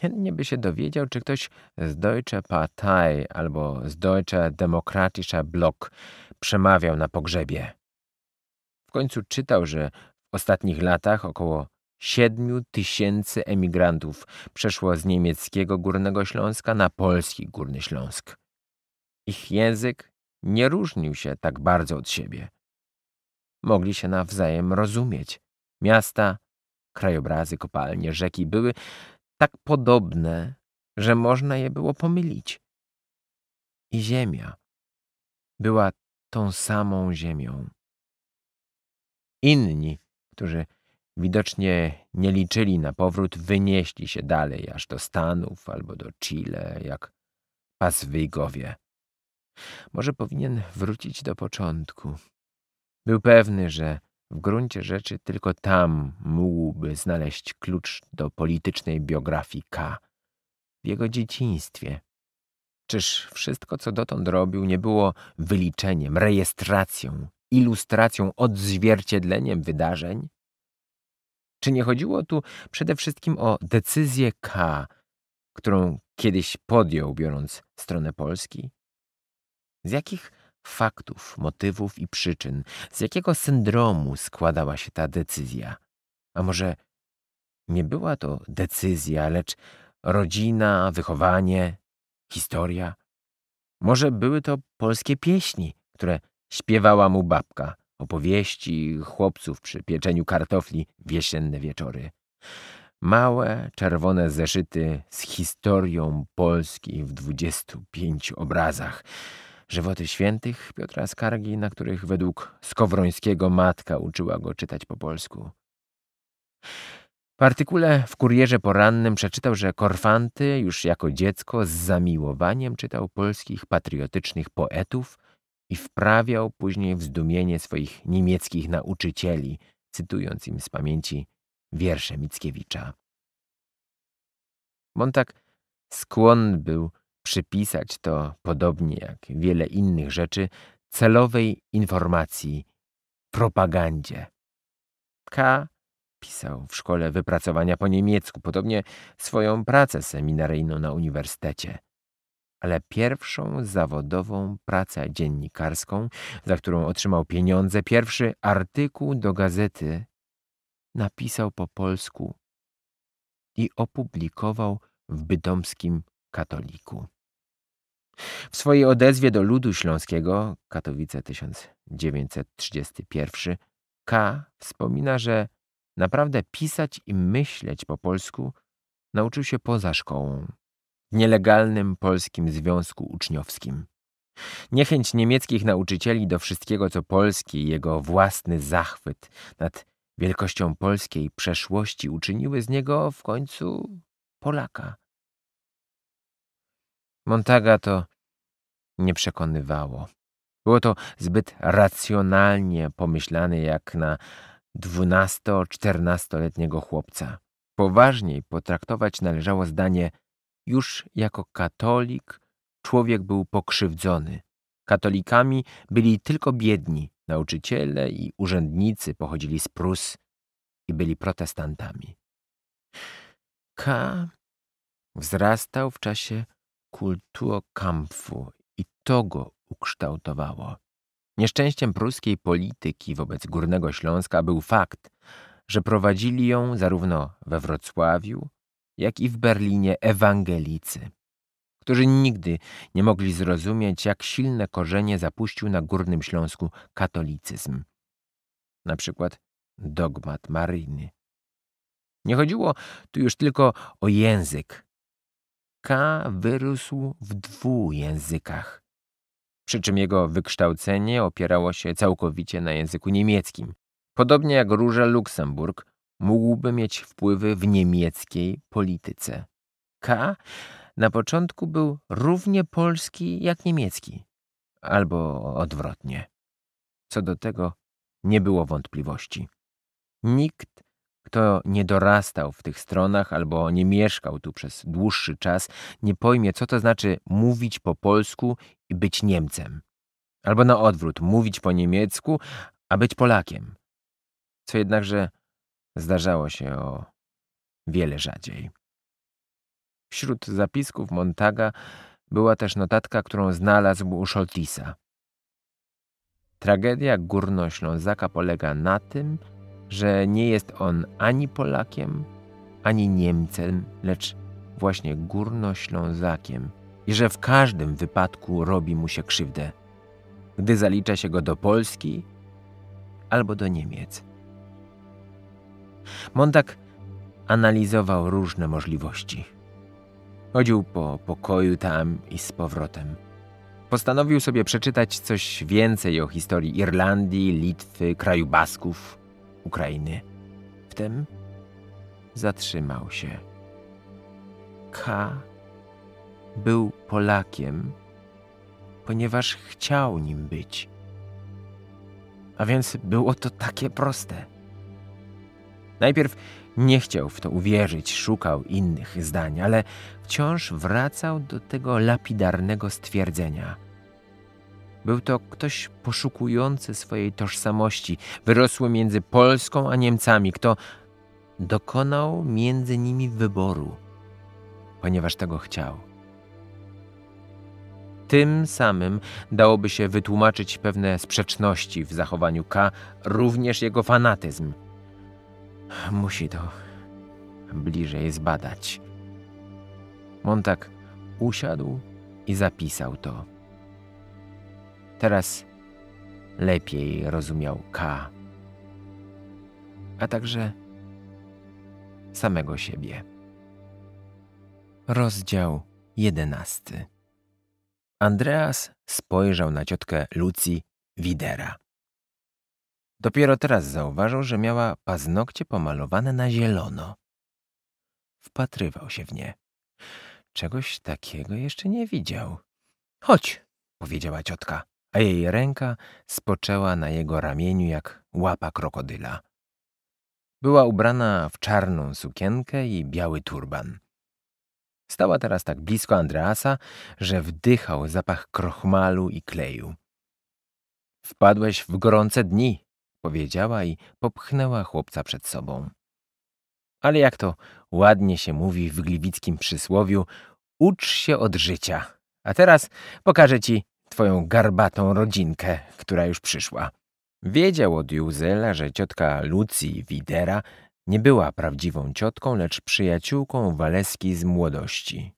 Chętnie by się dowiedział, czy ktoś z Deutsche Partei albo z Deutsche Demokratische Block przemawiał na pogrzebie. W końcu czytał, że w ostatnich latach około 7 tysięcy emigrantów przeszło z niemieckiego Górnego Śląska na polski Górny Śląsk. Ich język nie różnił się tak bardzo od siebie. Mogli się nawzajem rozumieć. Miasta, krajobrazy, kopalnie, rzeki były tak podobne, że można je było pomylić. I ziemia była tą samą ziemią. Inni, którzy Widocznie nie liczyli na powrót, wynieśli się dalej, aż do Stanów albo do Chile, jak paswygowie. Może powinien wrócić do początku. Był pewny, że w gruncie rzeczy tylko tam mógłby znaleźć klucz do politycznej biografii K. W jego dzieciństwie. Czyż wszystko, co dotąd robił, nie było wyliczeniem, rejestracją, ilustracją, odzwierciedleniem wydarzeń? Czy nie chodziło tu przede wszystkim o decyzję K, którą kiedyś podjął, biorąc stronę Polski? Z jakich faktów, motywów i przyczyn, z jakiego syndromu składała się ta decyzja? A może nie była to decyzja, lecz rodzina, wychowanie, historia? Może były to polskie pieśni, które śpiewała mu babka, opowieści chłopców przy pieczeniu kartofli w jesienne wieczory. Małe, czerwone zeszyty z historią Polski w 25 obrazach. Żywoty świętych Piotra Skargi, na których według Skowrońskiego matka uczyła go czytać po polsku. W artykule w Kurierze Porannym przeczytał, że Korfanty już jako dziecko z zamiłowaniem czytał polskich patriotycznych poetów – i wprawiał później w zdumienie swoich niemieckich nauczycieli, cytując im z pamięci wiersze Mickiewicza. Montag skłon był przypisać to, podobnie jak wiele innych rzeczy, celowej informacji, propagandzie. K. pisał w szkole wypracowania po niemiecku, podobnie swoją pracę seminaryjną na uniwersytecie ale pierwszą zawodową pracę dziennikarską, za którą otrzymał pieniądze, pierwszy artykuł do gazety napisał po polsku i opublikował w bytomskim katoliku. W swojej odezwie do ludu śląskiego, Katowice 1931, K. wspomina, że naprawdę pisać i myśleć po polsku nauczył się poza szkołą nielegalnym polskim związku uczniowskim. Niechęć niemieckich nauczycieli do wszystkiego, co polskie i jego własny zachwyt nad wielkością polskiej przeszłości uczyniły z niego w końcu Polaka. Montaga to nie przekonywało. Było to zbyt racjonalnie pomyślane jak na dwunasto-czternastoletniego chłopca. Poważniej potraktować należało zdanie już jako katolik człowiek był pokrzywdzony. Katolikami byli tylko biedni, nauczyciele i urzędnicy pochodzili z Prus i byli protestantami. K wzrastał w czasie kultuokampfu i to go ukształtowało. Nieszczęściem pruskiej polityki wobec Górnego Śląska był fakt, że prowadzili ją zarówno we Wrocławiu, jak i w Berlinie ewangelicy, którzy nigdy nie mogli zrozumieć, jak silne korzenie zapuścił na Górnym Śląsku katolicyzm. Na przykład dogmat Maryjny. Nie chodziło tu już tylko o język. K wyrósł w dwóch językach, przy czym jego wykształcenie opierało się całkowicie na języku niemieckim. Podobnie jak Róża Luksemburg, mógłby mieć wpływy w niemieckiej polityce. K na początku był równie polski jak niemiecki, albo odwrotnie. Co do tego nie było wątpliwości. Nikt, kto nie dorastał w tych stronach albo nie mieszkał tu przez dłuższy czas, nie pojmie, co to znaczy mówić po polsku i być Niemcem. Albo na odwrót, mówić po niemiecku, a być Polakiem. Co jednakże Zdarzało się o wiele rzadziej. Wśród zapisków Montaga była też notatka, którą znalazł u Szoltisa. Tragedia Górnoślązaka polega na tym, że nie jest on ani Polakiem, ani Niemcem, lecz właśnie Górnoślązakiem i że w każdym wypadku robi mu się krzywdę, gdy zalicza się go do Polski albo do Niemiec. Montak analizował różne możliwości. Chodził po pokoju tam i z powrotem. Postanowił sobie przeczytać coś więcej o historii Irlandii, Litwy, kraju Basków, Ukrainy. Wtem zatrzymał się. K był Polakiem, ponieważ chciał nim być. A więc było to takie proste. Najpierw nie chciał w to uwierzyć, szukał innych zdań, ale wciąż wracał do tego lapidarnego stwierdzenia. Był to ktoś poszukujący swojej tożsamości, wyrosły między Polską a Niemcami, kto dokonał między nimi wyboru, ponieważ tego chciał. Tym samym dałoby się wytłumaczyć pewne sprzeczności w zachowaniu K, również jego fanatyzm. Musi to bliżej zbadać. Montak usiadł i zapisał to. Teraz lepiej rozumiał K, a także samego siebie. Rozdział jedenasty. Andreas spojrzał na ciotkę Lucy Widera. Dopiero teraz zauważył, że miała paznokcie pomalowane na zielono. Wpatrywał się w nie. Czegoś takiego jeszcze nie widział. Chodź, powiedziała ciotka, a jej ręka spoczęła na jego ramieniu jak łapa krokodyla. Była ubrana w czarną sukienkę i biały turban. Stała teraz tak blisko Andreasa, że wdychał zapach krochmalu i kleju. Wpadłeś w gorące dni, powiedziała i popchnęła chłopca przed sobą. Ale jak to ładnie się mówi w gliwickim przysłowiu, ucz się od życia. A teraz pokażę ci twoją garbatą rodzinkę, która już przyszła. Wiedział od Józela, że ciotka Lucji Widera nie była prawdziwą ciotką, lecz przyjaciółką Waleski z młodości,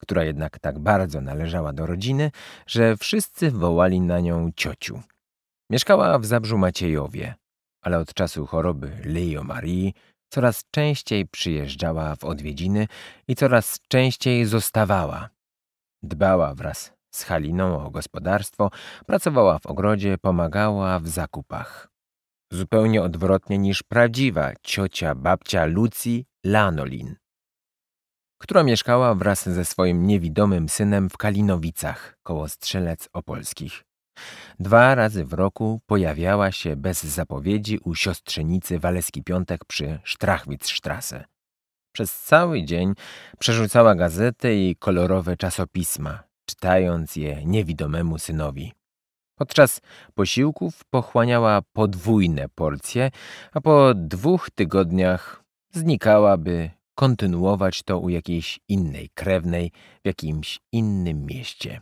która jednak tak bardzo należała do rodziny, że wszyscy wołali na nią ciociu. Mieszkała w Zabrzu Maciejowie, ale od czasu choroby Leo Marii coraz częściej przyjeżdżała w odwiedziny i coraz częściej zostawała. Dbała wraz z Haliną o gospodarstwo, pracowała w ogrodzie, pomagała w zakupach. Zupełnie odwrotnie niż prawdziwa ciocia babcia Lucy Lanolin, która mieszkała wraz ze swoim niewidomym synem w Kalinowicach koło Strzelec Opolskich. Dwa razy w roku pojawiała się bez zapowiedzi u siostrzenicy Waleski Piątek przy Strachwitzstrasse. Przez cały dzień przerzucała gazety i kolorowe czasopisma, czytając je niewidomemu synowi. Podczas posiłków pochłaniała podwójne porcje, a po dwóch tygodniach znikała, by kontynuować to u jakiejś innej krewnej w jakimś innym mieście.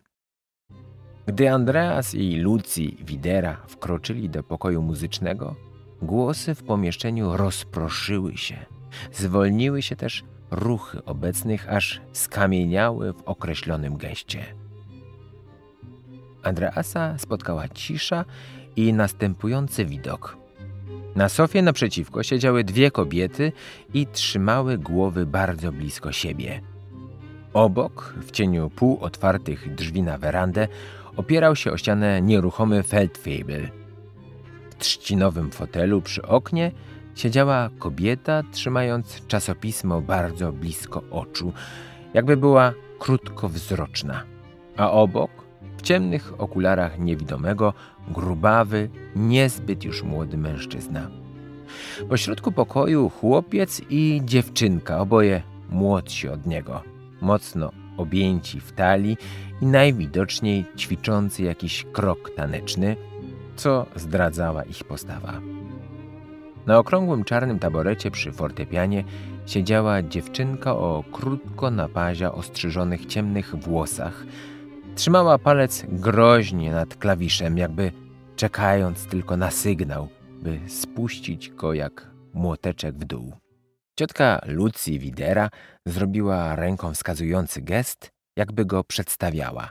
Gdy Andreas i Lucy Widera wkroczyli do pokoju muzycznego, głosy w pomieszczeniu rozproszyły się. Zwolniły się też ruchy obecnych, aż skamieniały w określonym geście. Andreasa spotkała cisza i następujący widok. Na sofie naprzeciwko siedziały dwie kobiety i trzymały głowy bardzo blisko siebie. Obok, w cieniu półotwartych drzwi na werandę, opierał się o ścianę nieruchomy Feldwebel. W trzcinowym fotelu przy oknie siedziała kobieta, trzymając czasopismo bardzo blisko oczu, jakby była krótkowzroczna. A obok, w ciemnych okularach niewidomego, grubawy, niezbyt już młody mężczyzna. Pośrodku pokoju chłopiec i dziewczynka, oboje młodsi od niego, mocno objęci w talii i najwidoczniej ćwiczący jakiś krok taneczny, co zdradzała ich postawa. Na okrągłym czarnym taborecie przy fortepianie siedziała dziewczynka o krótko na pazia ostrzyżonych ciemnych włosach. Trzymała palec groźnie nad klawiszem, jakby czekając tylko na sygnał, by spuścić go jak młoteczek w dół. Ciotka Lucy Widera zrobiła ręką wskazujący gest, jakby go przedstawiała.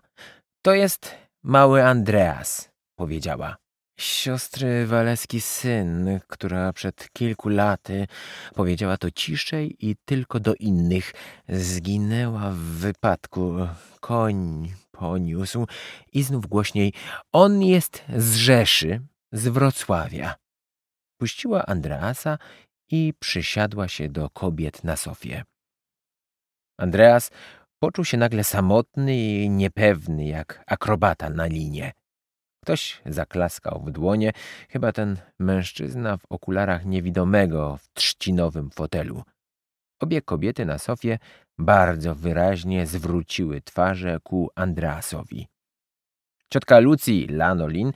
To jest mały Andreas, powiedziała. Siostry Waleski syn, która przed kilku laty powiedziała to ciszej i tylko do innych, zginęła w wypadku. Koń poniósł i znów głośniej. On jest z Rzeszy, z Wrocławia. Puściła Andreasa i przysiadła się do kobiet na sofie. Andreas poczuł się nagle samotny i niepewny, jak akrobata na linie. Ktoś zaklaskał w dłonie, chyba ten mężczyzna w okularach niewidomego w trzcinowym fotelu. Obie kobiety na sofie bardzo wyraźnie zwróciły twarze ku Andreasowi. Ciotka Lucy Lanolin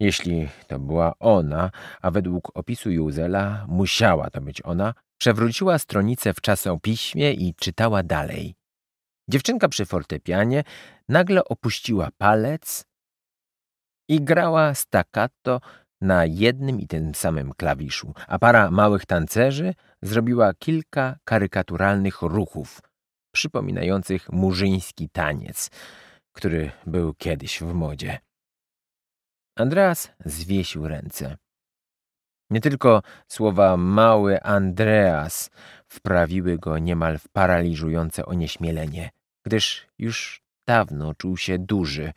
jeśli to była ona, a według opisu Józela musiała to być ona, przewróciła stronicę w czasopiśmie i czytała dalej. Dziewczynka przy fortepianie nagle opuściła palec i grała staccato na jednym i tym samym klawiszu, a para małych tancerzy zrobiła kilka karykaturalnych ruchów, przypominających murzyński taniec, który był kiedyś w modzie. Andreas zwiesił ręce. Nie tylko słowa mały Andreas wprawiły go niemal w paraliżujące onieśmielenie, gdyż już dawno czuł się duży.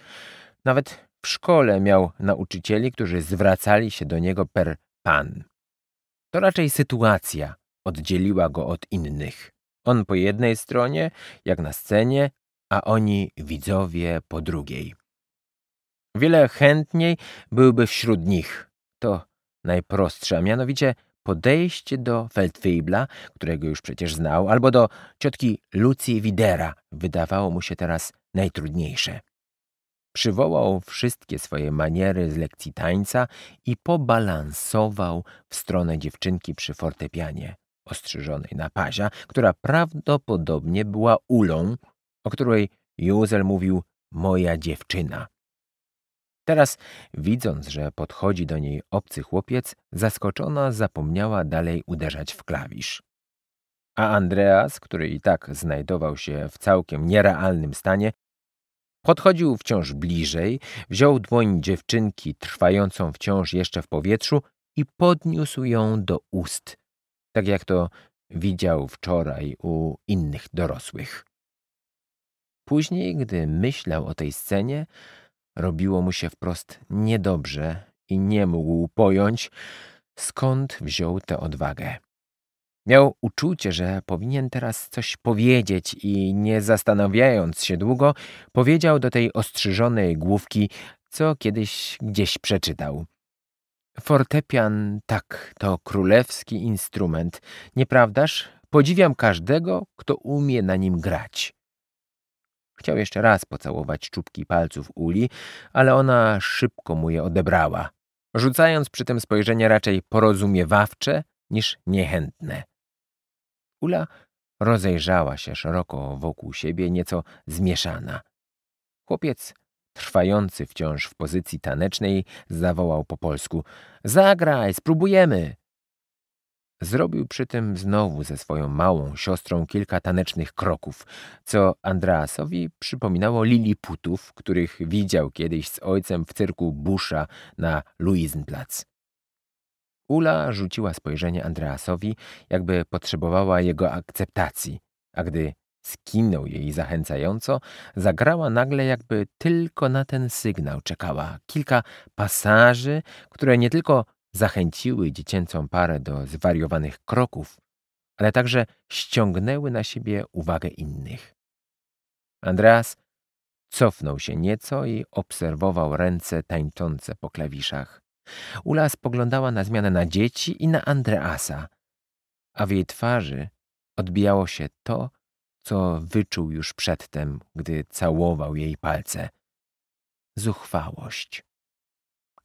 Nawet w szkole miał nauczycieli, którzy zwracali się do niego per pan. To raczej sytuacja oddzieliła go od innych. On po jednej stronie, jak na scenie, a oni widzowie po drugiej. Wiele chętniej byłby wśród nich. To najprostsze, a mianowicie podejście do Feldfeibla, którego już przecież znał, albo do ciotki Lucy Widera wydawało mu się teraz najtrudniejsze. Przywołał wszystkie swoje maniery z lekcji tańca i pobalansował w stronę dziewczynki przy fortepianie, ostrzyżonej na pazia, która prawdopodobnie była ulą, o której Józel mówił moja dziewczyna. Teraz, widząc, że podchodzi do niej obcy chłopiec, zaskoczona zapomniała dalej uderzać w klawisz. A Andreas, który i tak znajdował się w całkiem nierealnym stanie, podchodził wciąż bliżej, wziął dłoń dziewczynki trwającą wciąż jeszcze w powietrzu i podniósł ją do ust, tak jak to widział wczoraj u innych dorosłych. Później, gdy myślał o tej scenie, Robiło mu się wprost niedobrze i nie mógł pojąć, skąd wziął tę odwagę. Miał uczucie, że powinien teraz coś powiedzieć i nie zastanawiając się długo, powiedział do tej ostrzyżonej główki, co kiedyś gdzieś przeczytał. Fortepian, tak, to królewski instrument. Nieprawdaż? Podziwiam każdego, kto umie na nim grać. Chciał jeszcze raz pocałować czubki palców Uli, ale ona szybko mu je odebrała, rzucając przy tym spojrzenie raczej porozumiewawcze niż niechętne. Ula rozejrzała się szeroko wokół siebie, nieco zmieszana. Chłopiec, trwający wciąż w pozycji tanecznej, zawołał po polsku: Zagraj, spróbujemy! Zrobił przy tym znowu ze swoją małą siostrą kilka tanecznych kroków, co Andreasowi przypominało liliputów, których widział kiedyś z ojcem w cyrku Busha na Luisenplatz. Ula rzuciła spojrzenie Andreasowi, jakby potrzebowała jego akceptacji, a gdy skinął jej zachęcająco, zagrała nagle jakby tylko na ten sygnał czekała. Kilka pasaży, które nie tylko zachęciły dziecięcą parę do zwariowanych kroków, ale także ściągnęły na siebie uwagę innych. Andreas cofnął się nieco i obserwował ręce tańczące po klawiszach. Ula spoglądała na zmianę na dzieci i na Andreasa, a w jej twarzy odbijało się to, co wyczuł już przedtem, gdy całował jej palce. Zuchwałość.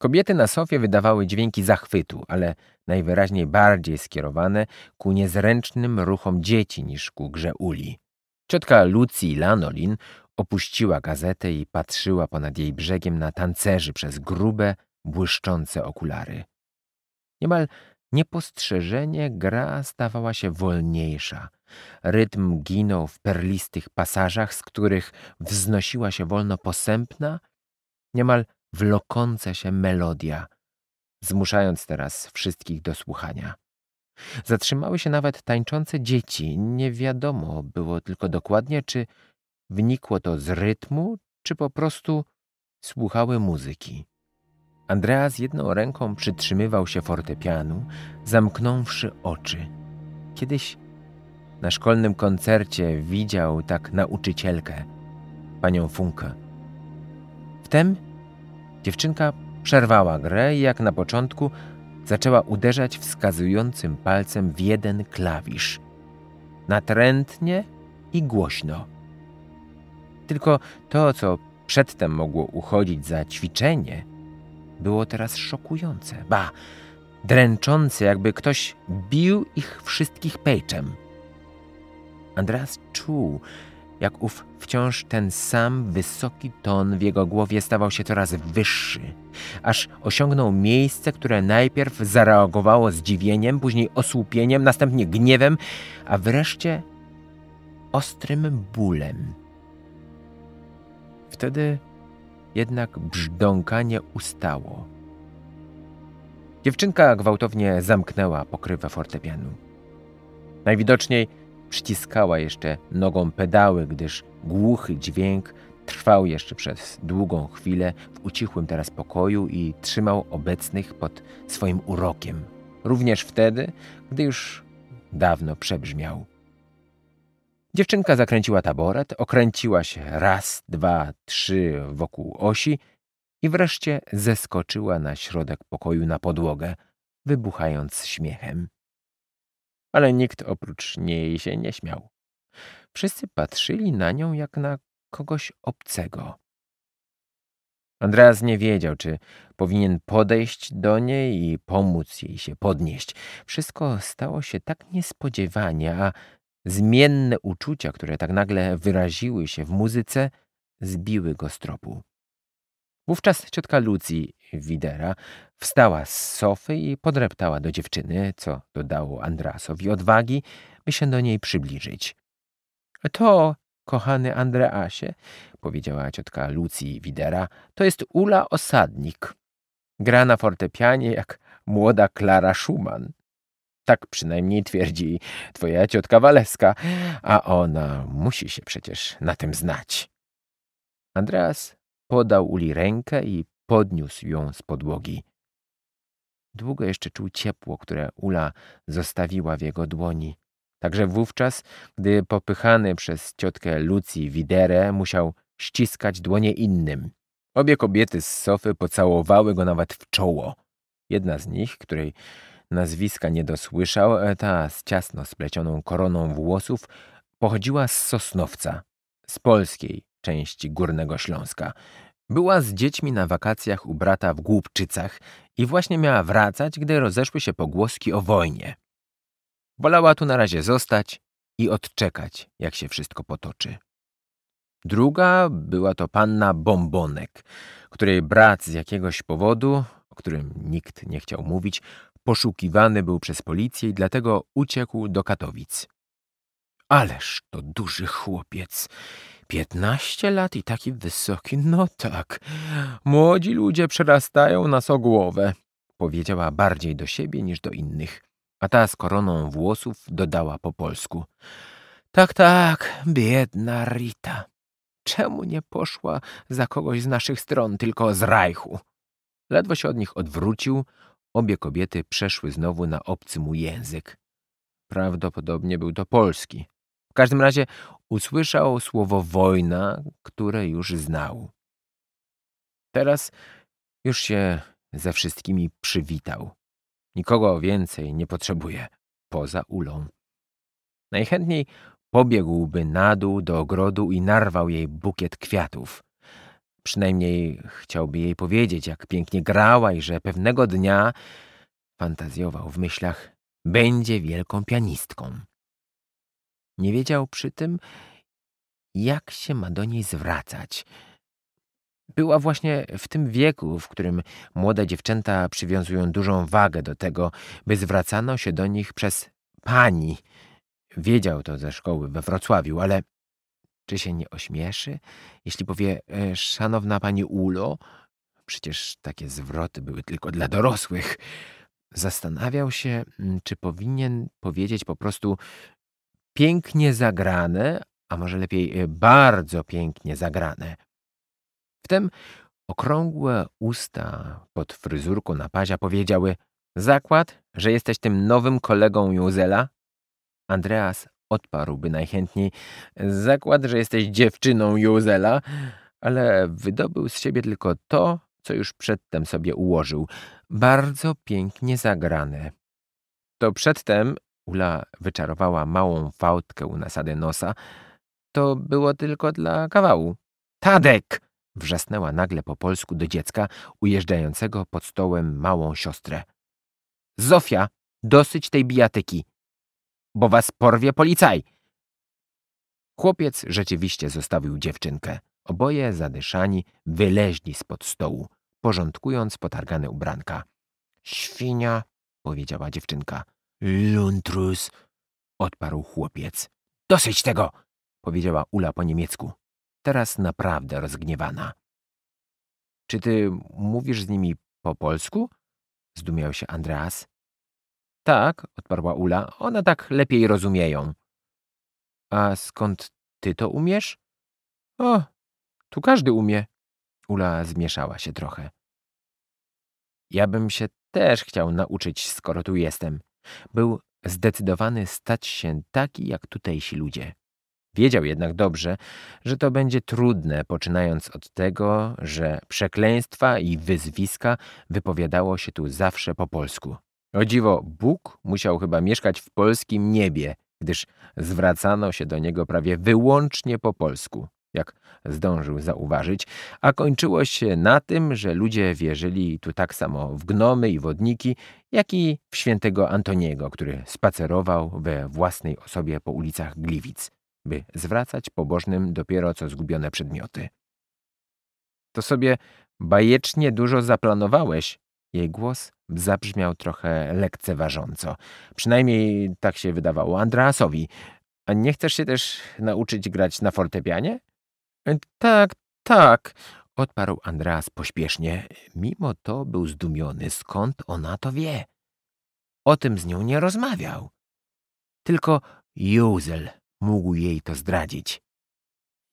Kobiety na sofie wydawały dźwięki zachwytu, ale najwyraźniej bardziej skierowane ku niezręcznym ruchom dzieci niż ku grze uli. Ciotka Lucy Lanolin opuściła gazetę i patrzyła ponad jej brzegiem na tancerzy przez grube, błyszczące okulary. Niemal niepostrzeżenie gra stawała się wolniejsza. Rytm ginął w perlistych pasażach, z których wznosiła się wolno posępna, niemal wlokąca się melodia, zmuszając teraz wszystkich do słuchania. Zatrzymały się nawet tańczące dzieci. Nie wiadomo było tylko dokładnie, czy wnikło to z rytmu, czy po prostu słuchały muzyki. Andreas jedną ręką przytrzymywał się fortepianu, zamknąwszy oczy. Kiedyś na szkolnym koncercie widział tak nauczycielkę, panią Funkę. Wtem Dziewczynka przerwała grę i jak na początku zaczęła uderzać wskazującym palcem w jeden klawisz. Natrętnie i głośno. Tylko to, co przedtem mogło uchodzić za ćwiczenie, było teraz szokujące, ba, dręczące, jakby ktoś bił ich wszystkich pejczem. Andreas czuł, jak ów wciąż ten sam wysoki ton w jego głowie stawał się coraz wyższy, aż osiągnął miejsce, które najpierw zareagowało zdziwieniem, później osłupieniem, następnie gniewem, a wreszcie ostrym bólem. Wtedy jednak brzdąkanie ustało. Dziewczynka gwałtownie zamknęła pokrywę fortepianu. Najwidoczniej Przyciskała jeszcze nogą pedały, gdyż głuchy dźwięk trwał jeszcze przez długą chwilę w ucichłym teraz pokoju i trzymał obecnych pod swoim urokiem. Również wtedy, gdy już dawno przebrzmiał. Dziewczynka zakręciła taboret, okręciła się raz, dwa, trzy wokół osi i wreszcie zeskoczyła na środek pokoju na podłogę, wybuchając śmiechem ale nikt oprócz niej się nie śmiał. Wszyscy patrzyli na nią jak na kogoś obcego. Andreas nie wiedział, czy powinien podejść do niej i pomóc jej się podnieść. Wszystko stało się tak niespodziewanie, a zmienne uczucia, które tak nagle wyraziły się w muzyce, zbiły go z tropu. Wówczas ciotka ludzi. Widera, wstała z sofy i podreptała do dziewczyny, co dodało Andrasowi odwagi, by się do niej przybliżyć. — To, kochany Andreasie — powiedziała ciotka Lucji Widera — to jest Ula Osadnik. Gra na fortepianie jak młoda Klara Schumann. Tak przynajmniej twierdzi twoja ciotka Waleska, a ona musi się przecież na tym znać. Andreas podał Uli rękę i podniósł ją z podłogi. Długo jeszcze czuł ciepło, które Ula zostawiła w jego dłoni. Także wówczas, gdy popychany przez ciotkę Lucji Widerę musiał ściskać dłonie innym. Obie kobiety z sofy pocałowały go nawet w czoło. Jedna z nich, której nazwiska nie dosłyszał, ta z ciasno splecioną koroną włosów, pochodziła z Sosnowca, z polskiej części Górnego Śląska. Była z dziećmi na wakacjach u brata w Głupczycach i właśnie miała wracać, gdy rozeszły się pogłoski o wojnie. Wolała tu na razie zostać i odczekać, jak się wszystko potoczy. Druga była to panna Bombonek, której brat z jakiegoś powodu, o którym nikt nie chciał mówić, poszukiwany był przez policję i dlatego uciekł do Katowic. Ależ to duży chłopiec Piętnaście lat i taki wysoki? No tak. Młodzi ludzie przerastają nas o głowę, powiedziała bardziej do siebie niż do innych, a ta z koroną włosów dodała po polsku. Tak, tak, biedna Rita. Czemu nie poszła za kogoś z naszych stron, tylko z rajchu? Ledwo się od nich odwrócił, obie kobiety przeszły znowu na obcy mu język. Prawdopodobnie był to polski. W każdym razie usłyszał słowo wojna, które już znał. Teraz już się ze wszystkimi przywitał. Nikogo więcej nie potrzebuje, poza ulą. Najchętniej pobiegłby na dół do ogrodu i narwał jej bukiet kwiatów. Przynajmniej chciałby jej powiedzieć, jak pięknie grała i że pewnego dnia, fantazjował w myślach, będzie wielką pianistką. Nie wiedział przy tym, jak się ma do niej zwracać. Była właśnie w tym wieku, w którym młode dziewczęta przywiązują dużą wagę do tego, by zwracano się do nich przez pani. Wiedział to ze szkoły we Wrocławiu, ale czy się nie ośmieszy, jeśli powie e, szanowna pani Ulo? Przecież takie zwroty były tylko dla dorosłych. Zastanawiał się, czy powinien powiedzieć po prostu pięknie zagrane, a może lepiej y, bardzo pięknie zagrane. Wtem okrągłe usta pod fryzurką na pazia powiedziały Zakład, że jesteś tym nowym kolegą Józela? Andreas odparłby najchętniej Zakład, że jesteś dziewczyną Józela, ale wydobył z siebie tylko to, co już przedtem sobie ułożył. Bardzo pięknie zagrane. To przedtem Ula wyczarowała małą fałdkę u nasady nosa, to było tylko dla kawału. Tadek! wrzasnęła nagle po polsku do dziecka ujeżdżającego pod stołem małą siostrę. Zofia, dosyć tej bijatyki, bo was porwie policaj! Chłopiec rzeczywiście zostawił dziewczynkę. Oboje zadyszani wyleźli spod stołu, porządkując potargane ubranka. Świnia, powiedziała dziewczynka. Luntrus, odparł chłopiec. Dosyć tego, powiedziała Ula po niemiecku, teraz naprawdę rozgniewana. Czy ty mówisz z nimi po polsku? zdumiał się Andreas. Tak, odparła Ula, one tak lepiej rozumieją. A skąd ty to umiesz? O, tu każdy umie. Ula zmieszała się trochę. Ja bym się też chciał nauczyć, skoro tu jestem. Był zdecydowany stać się taki jak tutejsi ludzie. Wiedział jednak dobrze, że to będzie trudne, poczynając od tego, że przekleństwa i wyzwiska wypowiadało się tu zawsze po polsku. O dziwo, Bóg musiał chyba mieszkać w polskim niebie, gdyż zwracano się do niego prawie wyłącznie po polsku jak zdążył zauważyć, a kończyło się na tym, że ludzie wierzyli tu tak samo w gnomy i wodniki, jak i w świętego Antoniego, który spacerował we własnej osobie po ulicach Gliwic, by zwracać pobożnym dopiero co zgubione przedmioty. To sobie bajecznie dużo zaplanowałeś. Jej głos zabrzmiał trochę lekceważąco. Przynajmniej tak się wydawało Andreasowi. A nie chcesz się też nauczyć grać na fortepianie? E, tak, tak, odparł Andreas pośpiesznie. Mimo to był zdumiony, skąd ona to wie. O tym z nią nie rozmawiał. Tylko Józel mógł jej to zdradzić.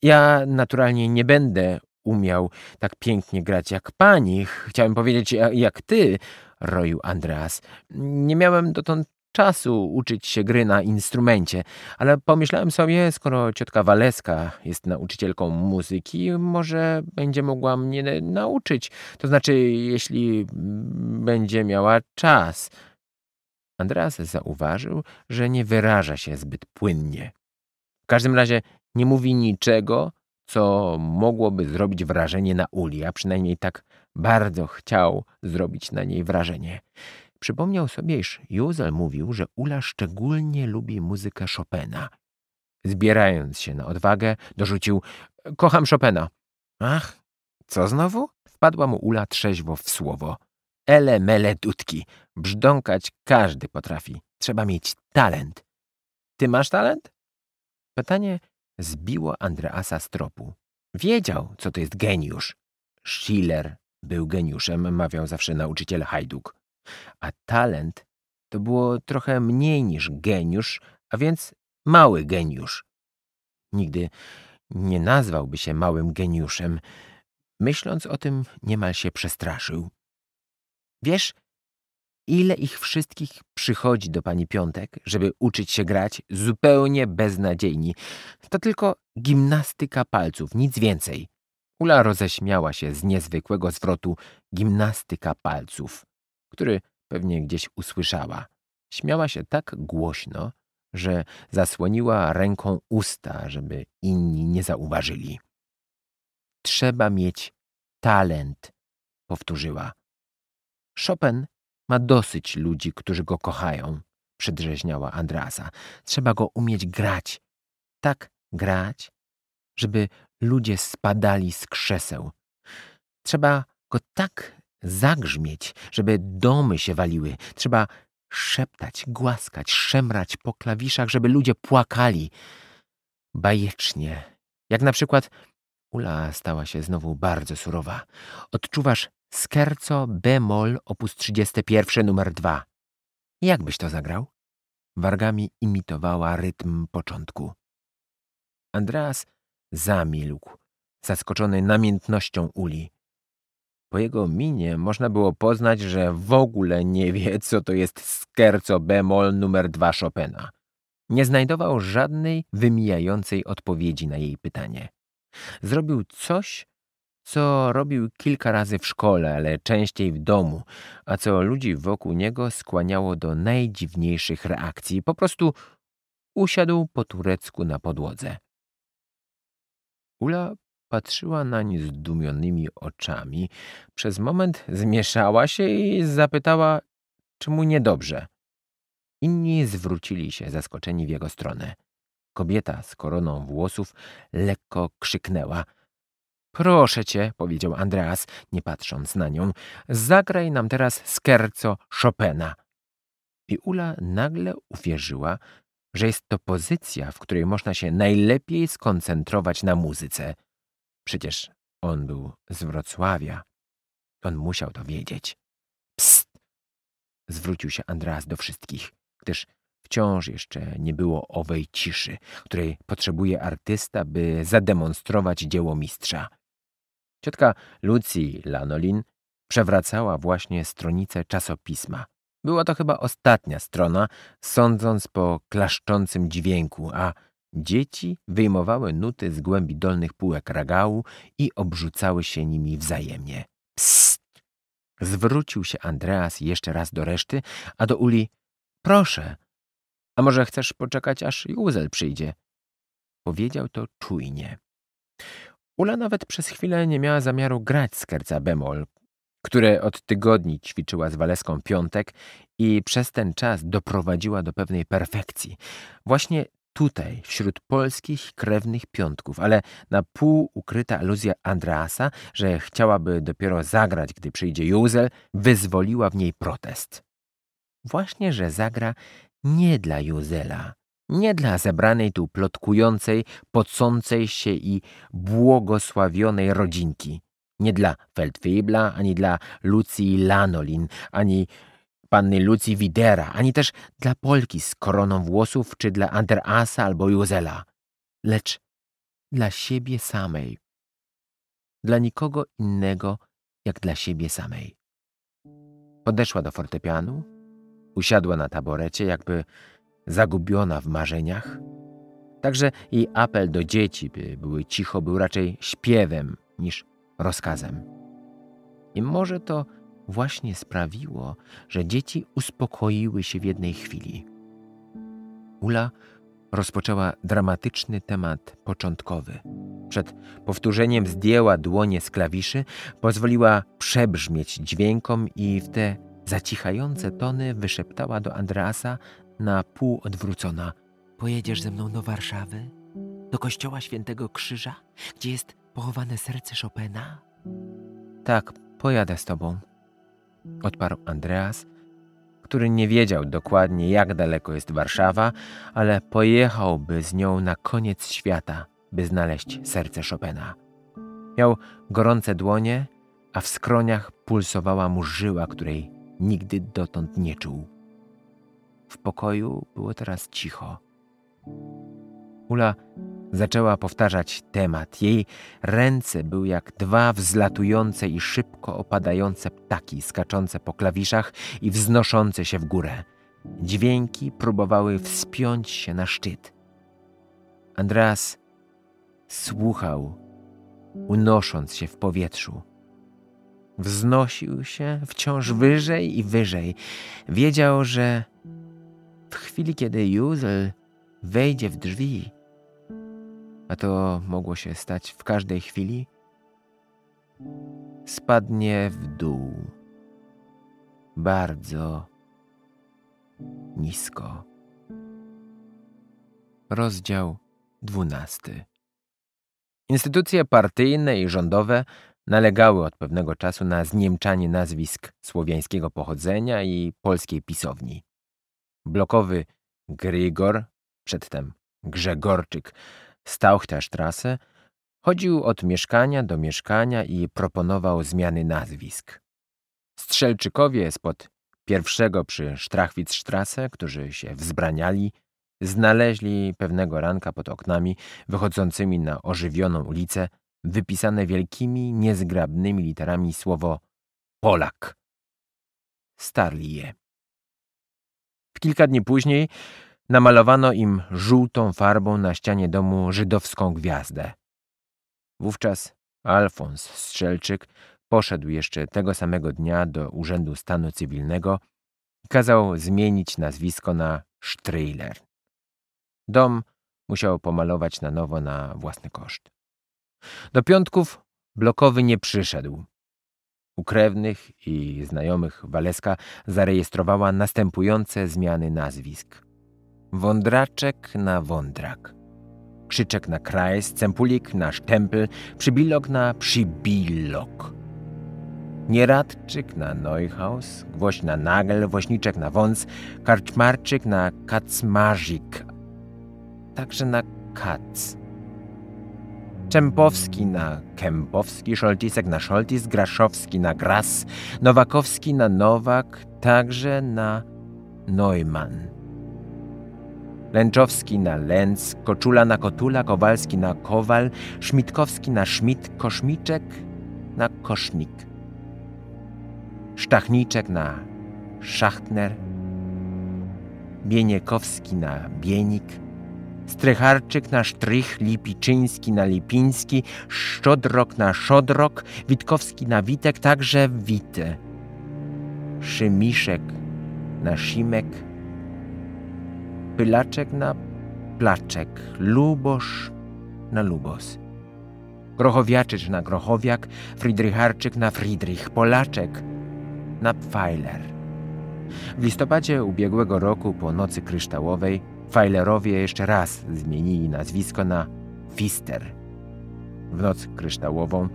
Ja naturalnie nie będę umiał tak pięknie grać jak pani. Chciałem powiedzieć, e, jak ty, roił Andreas. Nie miałem dotąd czasu uczyć się gry na instrumencie, ale pomyślałem sobie, skoro ciotka Waleska jest nauczycielką muzyki, może będzie mogła mnie nauczyć. To znaczy, jeśli będzie miała czas. Andreas zauważył, że nie wyraża się zbyt płynnie. W każdym razie nie mówi niczego, co mogłoby zrobić wrażenie na Uli, a przynajmniej tak bardzo chciał zrobić na niej wrażenie. Przypomniał sobie, iż Józel mówił, że Ula szczególnie lubi muzykę Chopina. Zbierając się na odwagę, dorzucił – kocham Chopina. Ach, co znowu? Wpadła mu Ula trzeźwo w słowo. Ele mele dudki. Brzdąkać każdy potrafi. Trzeba mieć talent. Ty masz talent? Pytanie zbiło Andreasa z tropu. Wiedział, co to jest geniusz. Schiller był geniuszem, mawiał zawsze nauczyciel Hajduk. A talent to było trochę mniej niż geniusz, a więc mały geniusz. Nigdy nie nazwałby się małym geniuszem. Myśląc o tym, niemal się przestraszył. Wiesz, ile ich wszystkich przychodzi do pani Piątek, żeby uczyć się grać, zupełnie beznadziejni. To tylko gimnastyka palców, nic więcej. Ula roześmiała się z niezwykłego zwrotu gimnastyka palców który pewnie gdzieś usłyszała. Śmiała się tak głośno, że zasłoniła ręką usta, żeby inni nie zauważyli. Trzeba mieć talent, powtórzyła. Chopin ma dosyć ludzi, którzy go kochają, przedrzeźniała Andrasa. Trzeba go umieć grać. Tak grać, żeby ludzie spadali z krzeseł. Trzeba go tak zagrzmieć, żeby domy się waliły. Trzeba szeptać, głaskać, szemrać po klawiszach, żeby ludzie płakali. Bajecznie. Jak na przykład Ula stała się znowu bardzo surowa. Odczuwasz skerco bemol opus 31 numer 2. Jakbyś to zagrał? Wargami imitowała rytm początku. Andreas zamilkł, zaskoczony namiętnością Uli. Po jego minie można było poznać, że w ogóle nie wie, co to jest skerco bemol numer dwa Chopina. Nie znajdował żadnej wymijającej odpowiedzi na jej pytanie. Zrobił coś, co robił kilka razy w szkole, ale częściej w domu, a co ludzi wokół niego skłaniało do najdziwniejszych reakcji. Po prostu usiadł po turecku na podłodze. Ula patrzyła nań zdumionymi oczami. Przez moment zmieszała się i zapytała, czy mu niedobrze. Inni zwrócili się, zaskoczeni w jego stronę. Kobieta z koroną włosów lekko krzyknęła. Proszę cię, powiedział Andreas, nie patrząc na nią, zagraj nam teraz skerco Chopina. Piula nagle uwierzyła, że jest to pozycja, w której można się najlepiej skoncentrować na muzyce. Przecież on był z Wrocławia. On musiał to wiedzieć. Psst! Zwrócił się Andreas do wszystkich, gdyż wciąż jeszcze nie było owej ciszy, której potrzebuje artysta, by zademonstrować dzieło mistrza. Ciotka Lucy Lanolin przewracała właśnie stronicę czasopisma. Była to chyba ostatnia strona, sądząc po klaszczącym dźwięku, a Dzieci wyjmowały nuty z głębi dolnych półek ragału i obrzucały się nimi wzajemnie. Psst! Zwrócił się Andreas jeszcze raz do reszty, a do Uli Proszę, a może chcesz poczekać, aż Józel przyjdzie? Powiedział to czujnie. Ula nawet przez chwilę nie miała zamiaru grać z kerca bemol, które od tygodni ćwiczyła z Waleską Piątek i przez ten czas doprowadziła do pewnej perfekcji. Właśnie tutaj, wśród polskich krewnych piątków, ale na pół ukryta aluzja Andreasa, że chciałaby dopiero zagrać, gdy przyjdzie Józel, wyzwoliła w niej protest. Właśnie, że zagra nie dla Józela, nie dla zebranej tu plotkującej, pocącej się i błogosławionej rodzinki, nie dla Feldwebla, ani dla Lucji Lanolin, ani panny Lucji Widera, ani też dla Polki z koroną włosów, czy dla Anderasa albo Józela, lecz dla siebie samej. Dla nikogo innego, jak dla siebie samej. Podeszła do fortepianu, usiadła na taborecie, jakby zagubiona w marzeniach. Także jej apel do dzieci, by były cicho, był raczej śpiewem niż rozkazem. I może to właśnie sprawiło, że dzieci uspokoiły się w jednej chwili. Ula rozpoczęła dramatyczny temat początkowy. Przed powtórzeniem zdjęła dłonie z klawiszy, pozwoliła przebrzmieć dźwiękom i w te zacichające tony wyszeptała do Andreasa na pół odwrócona: Pojedziesz ze mną do Warszawy? Do kościoła Świętego Krzyża, gdzie jest pochowane serce Chopina? Tak, pojadę z tobą odparł Andreas, który nie wiedział dokładnie, jak daleko jest Warszawa, ale pojechałby z nią na koniec świata, by znaleźć serce Chopina. Miał gorące dłonie, a w skroniach pulsowała mu żyła, której nigdy dotąd nie czuł. W pokoju było teraz cicho. Ula Zaczęła powtarzać temat. Jej ręce były jak dwa wzlatujące i szybko opadające ptaki, skaczące po klawiszach i wznoszące się w górę. Dźwięki próbowały wspiąć się na szczyt. Andreas słuchał, unosząc się w powietrzu. Wznosił się wciąż wyżej i wyżej. Wiedział, że w chwili, kiedy Juzel wejdzie w drzwi, a to mogło się stać w każdej chwili, spadnie w dół bardzo nisko. Rozdział 12. Instytucje partyjne i rządowe nalegały od pewnego czasu na zniemczanie nazwisk słowiańskiego pochodzenia i polskiej pisowni. Blokowy Grigor, przedtem Grzegorczyk, Stał też trasę, chodził od mieszkania do mieszkania i proponował zmiany nazwisk. Strzelczykowie spod pierwszego przy Strachwitzstrasse, którzy się wzbraniali, znaleźli pewnego ranka pod oknami wychodzącymi na ożywioną ulicę wypisane wielkimi, niezgrabnymi literami słowo Polak. Starli je. W kilka dni później namalowano im żółtą farbą na ścianie domu żydowską gwiazdę. Wówczas Alfons Strzelczyk poszedł jeszcze tego samego dnia do Urzędu Stanu Cywilnego i kazał zmienić nazwisko na Sztryjler. Dom musiał pomalować na nowo na własny koszt. Do piątków blokowy nie przyszedł. U krewnych i znajomych Waleska zarejestrowała następujące zmiany nazwisk. Wądraczek na wądrak. Krzyczek na krajs, cempulik na sztempel, przybilok na przybilok. Nieradczyk na Neuhaus, gwoźdź na nagel, woźniczek na wąs, karczmarczyk na kacmarzik, także na kac. Czempowski na Kępowski, szolcisek na Szoltis, Graszowski na Gras, Nowakowski na Nowak, także na Neumann. Lęczowski na Lęc, Koczula na Kotula, Kowalski na Kowal, Szmitkowski na Szmit, Koszmiczek na Kosznik, Sztachniczek na Szachtner, Bieniekowski na Bienik, Strycharczyk na Strych, Lipiczyński na Lipiński, Szczodrok na Szodrok, Witkowski na Witek, także Wite, Szymiszek na Szymek. Pylaczek na placzek, lubosz na lubos. Grochowiaczycz na grochowiak, Friedricharczyk na Friedrich, Polaczek na Pfeiler. W listopadzie ubiegłego roku po nocy kryształowej Pfeilerowie jeszcze raz zmienili nazwisko na Fister. W noc kryształową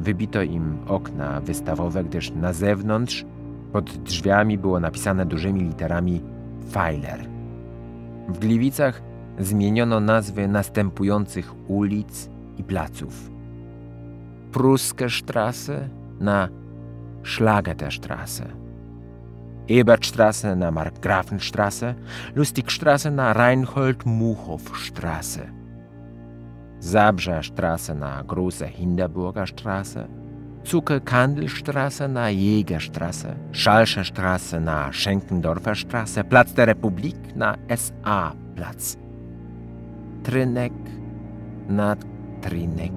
wybito im okna wystawowe, gdyż na zewnątrz pod drzwiami było napisane dużymi literami Pfeiler. W Gliwicach zmieniono nazwy następujących ulic i placów. Pruskie Strasse na Schlageterstrasse, Ebertstrasse na Markgrafenstrasse, Lustigstrasse na Reinhold-Muchow-Strasse, Zabrzerstrasse na Große Hindenburger Straße, Kandelstraße nach Jägerstraße, Schalscher Straße nach Schenkendorfer Straße, Platz der Republik nach SA-Platz, Trynek na Trynek,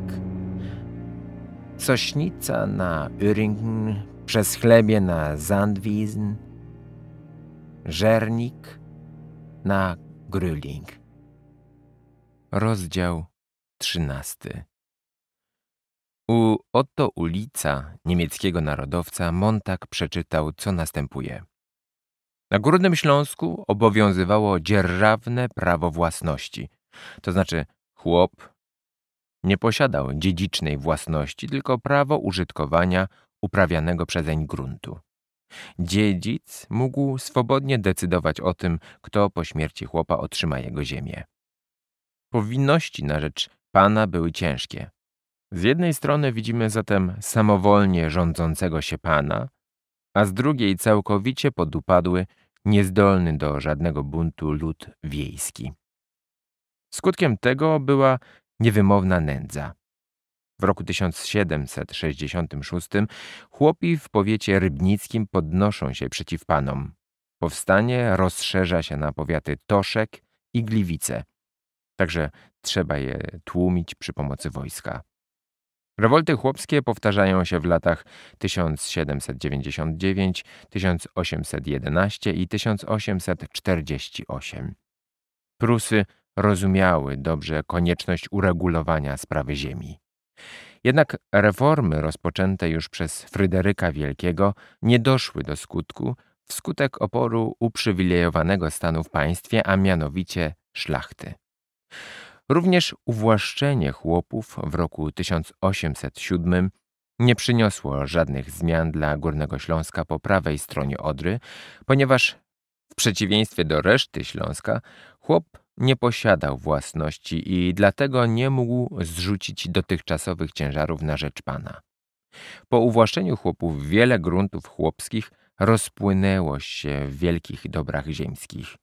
Sośnica na Öringen, przez chlebie na Sandwiesen, Żernik na Gröling. Rozdział trzynasty. U Otto Ulica, niemieckiego narodowca, Montag przeczytał, co następuje. Na Górnym Śląsku obowiązywało dzierżawne prawo własności, to znaczy chłop nie posiadał dziedzicznej własności, tylko prawo użytkowania uprawianego przezeń gruntu. Dziedzic mógł swobodnie decydować o tym, kto po śmierci chłopa otrzyma jego ziemię. Powinności na rzecz pana były ciężkie. Z jednej strony widzimy zatem samowolnie rządzącego się Pana, a z drugiej całkowicie podupadły, niezdolny do żadnego buntu lud wiejski. Skutkiem tego była niewymowna nędza. W roku 1766 chłopi w powiecie rybnickim podnoszą się przeciw panom. Powstanie rozszerza się na powiaty Toszek i Gliwice. Także trzeba je tłumić przy pomocy wojska. Rewolty chłopskie powtarzają się w latach 1799, 1811 i 1848. Prusy rozumiały dobrze konieczność uregulowania sprawy ziemi. Jednak reformy rozpoczęte już przez Fryderyka Wielkiego nie doszły do skutku wskutek oporu uprzywilejowanego stanu w państwie, a mianowicie szlachty. Również uwłaszczenie chłopów w roku 1807 nie przyniosło żadnych zmian dla Górnego Śląska po prawej stronie Odry, ponieważ w przeciwieństwie do reszty Śląska chłop nie posiadał własności i dlatego nie mógł zrzucić dotychczasowych ciężarów na rzecz pana. Po uwłaszczeniu chłopów wiele gruntów chłopskich rozpłynęło się w wielkich dobrach ziemskich.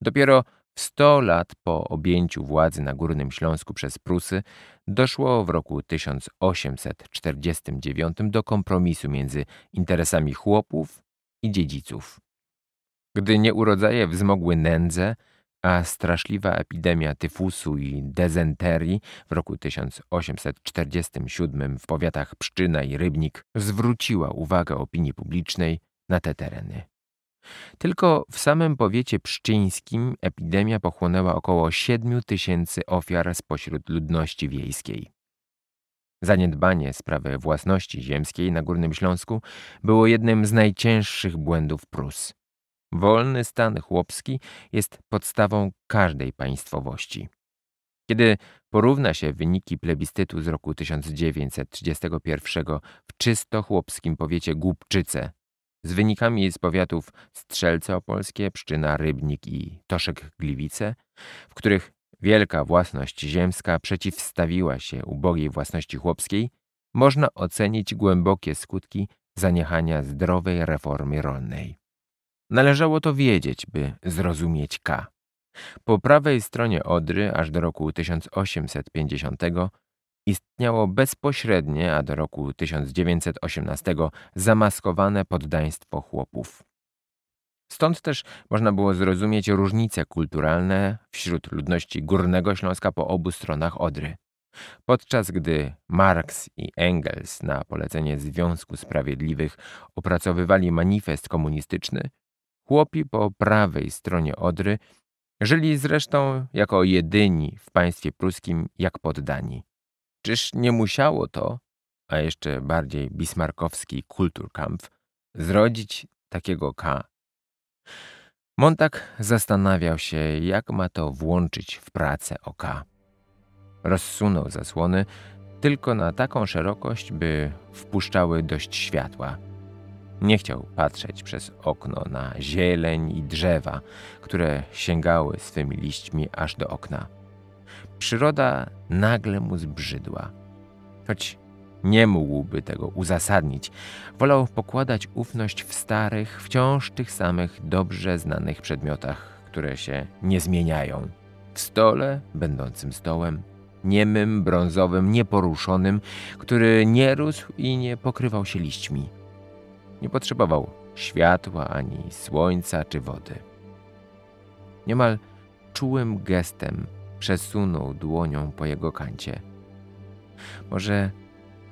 Dopiero Sto lat po objęciu władzy na Górnym Śląsku przez Prusy doszło w roku 1849 do kompromisu między interesami chłopów i dziedziców. Gdy nieurodzaje wzmogły nędzę, a straszliwa epidemia tyfusu i dezenterii w roku 1847 w powiatach Pszczyna i Rybnik zwróciła uwagę opinii publicznej na te tereny. Tylko w samym powiecie pszczyńskim epidemia pochłonęła około 7 tysięcy ofiar spośród ludności wiejskiej. Zaniedbanie sprawy własności ziemskiej na Górnym Śląsku było jednym z najcięższych błędów Prus. Wolny stan chłopski jest podstawą każdej państwowości. Kiedy porówna się wyniki plebiscytu z roku 1931 w czysto chłopskim powiecie Głupczyce z wynikami z powiatów Strzelce Opolskie, Pszczyna, Rybnik i Toszek Gliwice, w których wielka własność ziemska przeciwstawiła się ubogiej własności chłopskiej, można ocenić głębokie skutki zaniechania zdrowej reformy rolnej. Należało to wiedzieć, by zrozumieć K. Po prawej stronie Odry aż do roku 1850 istniało bezpośrednie, a do roku 1918 zamaskowane poddaństwo chłopów. Stąd też można było zrozumieć różnice kulturalne wśród ludności Górnego Śląska po obu stronach Odry. Podczas gdy Marx i Engels na polecenie Związku Sprawiedliwych opracowywali manifest komunistyczny, chłopi po prawej stronie Odry żyli zresztą jako jedyni w państwie pruskim jak poddani. Czyż nie musiało to, a jeszcze bardziej bismarkowski Kulturkampf, zrodzić takiego K? Montag zastanawiał się, jak ma to włączyć w pracę oka. Rozsunął zasłony tylko na taką szerokość, by wpuszczały dość światła. Nie chciał patrzeć przez okno na zieleń i drzewa, które sięgały swymi liśćmi aż do okna. Przyroda nagle mu zbrzydła. Choć nie mógłby tego uzasadnić, wolał pokładać ufność w starych, wciąż tych samych dobrze znanych przedmiotach, które się nie zmieniają. W stole, będącym stołem, niemym, brązowym, nieporuszonym, który nie rósł i nie pokrywał się liśćmi. Nie potrzebował światła, ani słońca czy wody. Niemal czułym gestem przesunął dłonią po jego kancie. Może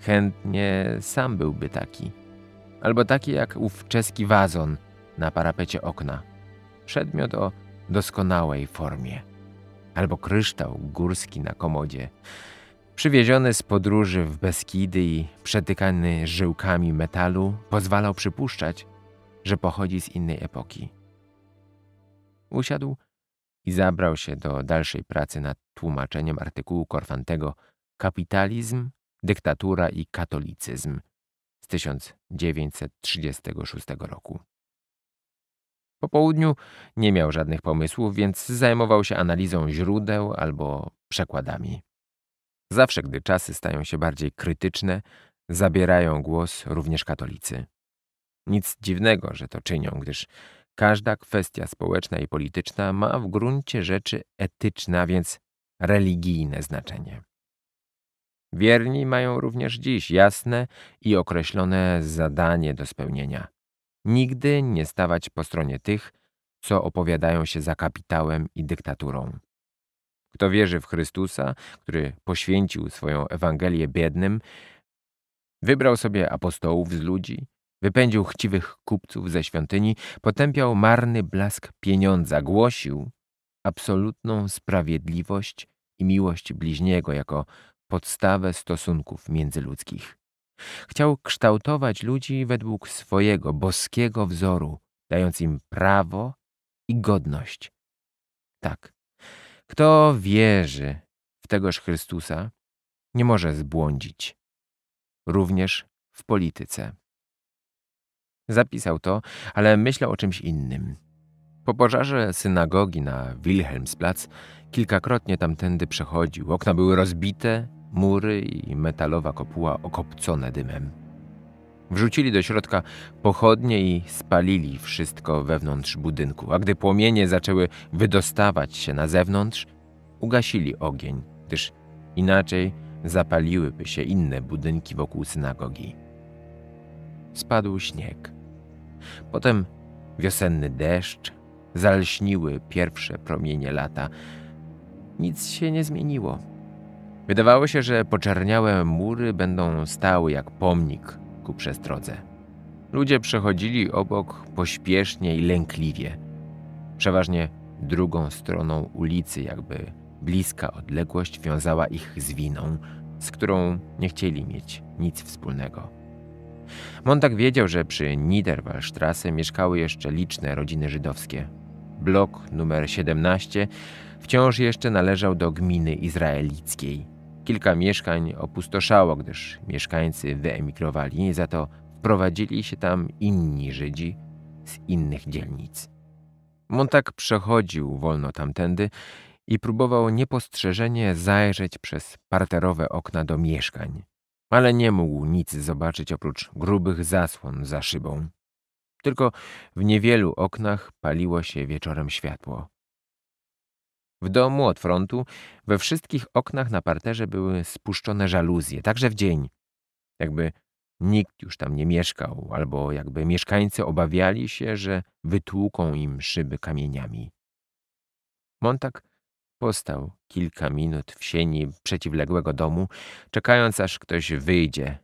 chętnie sam byłby taki, albo taki jak ów czeski wazon na parapecie okna. Przedmiot o doskonałej formie, albo kryształ górski na komodzie, przywieziony z podróży w Beskidy i przetykany żyłkami metalu, pozwalał przypuszczać, że pochodzi z innej epoki. Usiadł i zabrał się do dalszej pracy nad tłumaczeniem artykułu Korfantego Kapitalizm, dyktatura i katolicyzm z 1936 roku. Po południu nie miał żadnych pomysłów, więc zajmował się analizą źródeł albo przekładami. Zawsze, gdy czasy stają się bardziej krytyczne, zabierają głos również katolicy. Nic dziwnego, że to czynią, gdyż Każda kwestia społeczna i polityczna ma w gruncie rzeczy etyczne, a więc religijne znaczenie. Wierni mają również dziś jasne i określone zadanie do spełnienia. Nigdy nie stawać po stronie tych, co opowiadają się za kapitałem i dyktaturą. Kto wierzy w Chrystusa, który poświęcił swoją Ewangelię biednym, wybrał sobie apostołów z ludzi, Wypędził chciwych kupców ze świątyni, potępiał marny blask pieniądza, głosił absolutną sprawiedliwość i miłość bliźniego jako podstawę stosunków międzyludzkich. Chciał kształtować ludzi według swojego boskiego wzoru, dając im prawo i godność. Tak, kto wierzy w tegoż Chrystusa, nie może zbłądzić, również w polityce. Zapisał to, ale myślał o czymś innym. Po pożarze synagogi na Wilhelmsplatz kilkakrotnie tamtędy przechodził. Okna były rozbite, mury i metalowa kopuła okopcone dymem. Wrzucili do środka pochodnie i spalili wszystko wewnątrz budynku, a gdy płomienie zaczęły wydostawać się na zewnątrz, ugasili ogień, gdyż inaczej zapaliłyby się inne budynki wokół synagogi. Spadł śnieg. Potem wiosenny deszcz, zalśniły pierwsze promienie lata. Nic się nie zmieniło. Wydawało się, że poczerniałe mury będą stały jak pomnik ku przestrodze. Ludzie przechodzili obok pośpiesznie i lękliwie, przeważnie drugą stroną ulicy, jakby bliska odległość wiązała ich z winą, z którą nie chcieli mieć nic wspólnego. Montag wiedział, że przy Niederwalstrasse mieszkały jeszcze liczne rodziny żydowskie. Blok numer 17 wciąż jeszcze należał do gminy izraelickiej. Kilka mieszkań opustoszało, gdyż mieszkańcy wyemigrowali, za to wprowadzili się tam inni Żydzi z innych dzielnic. Montag przechodził wolno tamtędy i próbował niepostrzeżenie zajrzeć przez parterowe okna do mieszkań ale nie mógł nic zobaczyć oprócz grubych zasłon za szybą. Tylko w niewielu oknach paliło się wieczorem światło. W domu od frontu we wszystkich oknach na parterze były spuszczone żaluzje, także w dzień. Jakby nikt już tam nie mieszkał, albo jakby mieszkańcy obawiali się, że wytłuką im szyby kamieniami. Montak Postał kilka minut w sieni przeciwległego domu, czekając aż ktoś wyjdzie.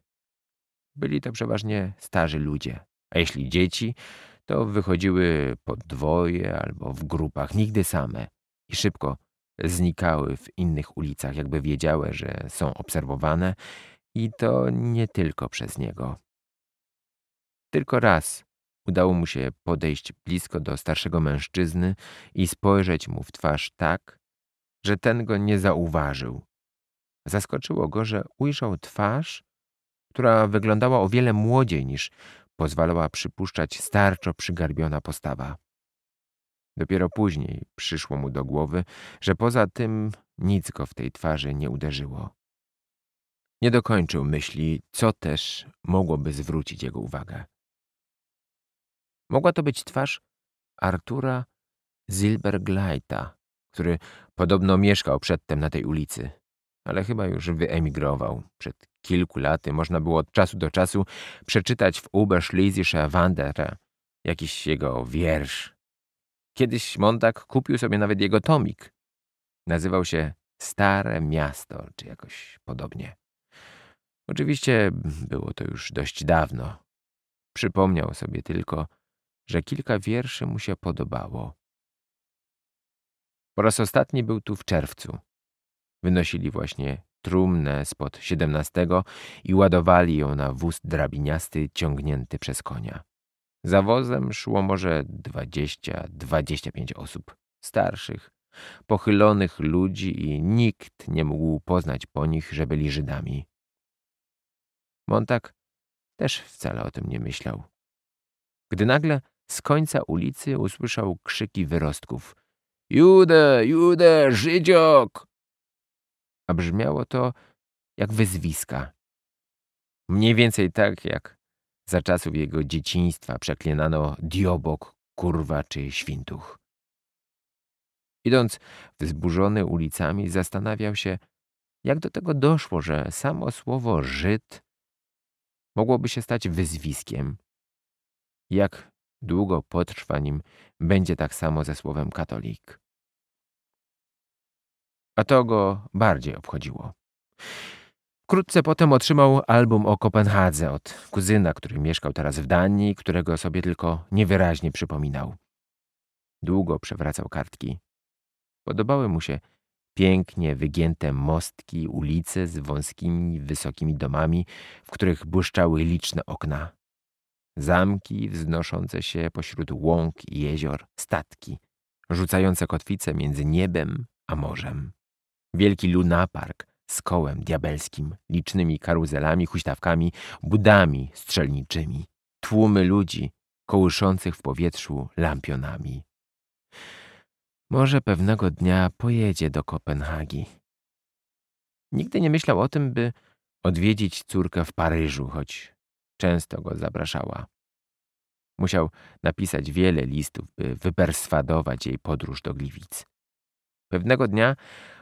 Byli to przeważnie starzy ludzie, a jeśli dzieci, to wychodziły po dwoje albo w grupach, nigdy same i szybko znikały w innych ulicach, jakby wiedziały, że są obserwowane i to nie tylko przez niego. Tylko raz udało mu się podejść blisko do starszego mężczyzny i spojrzeć mu w twarz tak, że ten go nie zauważył. Zaskoczyło go, że ujrzał twarz, która wyglądała o wiele młodziej niż pozwalała przypuszczać starczo przygarbiona postawa. Dopiero później przyszło mu do głowy, że poza tym nic go w tej twarzy nie uderzyło. Nie dokończył myśli, co też mogłoby zwrócić jego uwagę. Mogła to być twarz Artura Zilbergleita, który Podobno mieszkał przedtem na tej ulicy, ale chyba już wyemigrował. Przed kilku laty można było od czasu do czasu przeczytać w Uberschlesische Wanderer jakiś jego wiersz. Kiedyś Montag kupił sobie nawet jego tomik. Nazywał się Stare Miasto, czy jakoś podobnie. Oczywiście było to już dość dawno. Przypomniał sobie tylko, że kilka wierszy mu się podobało. Po raz ostatni był tu w czerwcu. Wynosili właśnie trumnę spod siedemnastego i ładowali ją na wóz drabiniasty ciągnięty przez konia. Za wozem szło może dwadzieścia, dwadzieścia pięć osób, starszych, pochylonych ludzi i nikt nie mógł poznać po nich, że byli Żydami. Montak też wcale o tym nie myślał. Gdy nagle z końca ulicy usłyszał krzyki wyrostków, Jude, Jude, Żydziok! A brzmiało to jak wyzwiska. Mniej więcej tak, jak za czasów jego dzieciństwa przeklinano diobok, kurwa czy świntuch. Idąc wzburzony ulicami, zastanawiał się, jak do tego doszło, że samo słowo Żyd mogłoby się stać wyzwiskiem. Jak Długo potrwa nim, będzie tak samo ze słowem katolik. A to go bardziej obchodziło. Wkrótce potem otrzymał album o Kopenhadze od kuzyna, który mieszkał teraz w Danii, którego sobie tylko niewyraźnie przypominał. Długo przewracał kartki. Podobały mu się pięknie wygięte mostki, ulice z wąskimi, wysokimi domami, w których błyszczały liczne okna. Zamki wznoszące się pośród łąk i jezior, statki, rzucające kotwice między niebem a morzem. Wielki lunapark z kołem diabelskim, licznymi karuzelami, huśtawkami, budami strzelniczymi, tłumy ludzi kołyszących w powietrzu lampionami. Może pewnego dnia pojedzie do Kopenhagi. Nigdy nie myślał o tym, by odwiedzić córkę w Paryżu, choć często go zapraszała. Musiał napisać wiele listów, by wyperswadować jej podróż do Gliwic. Pewnego dnia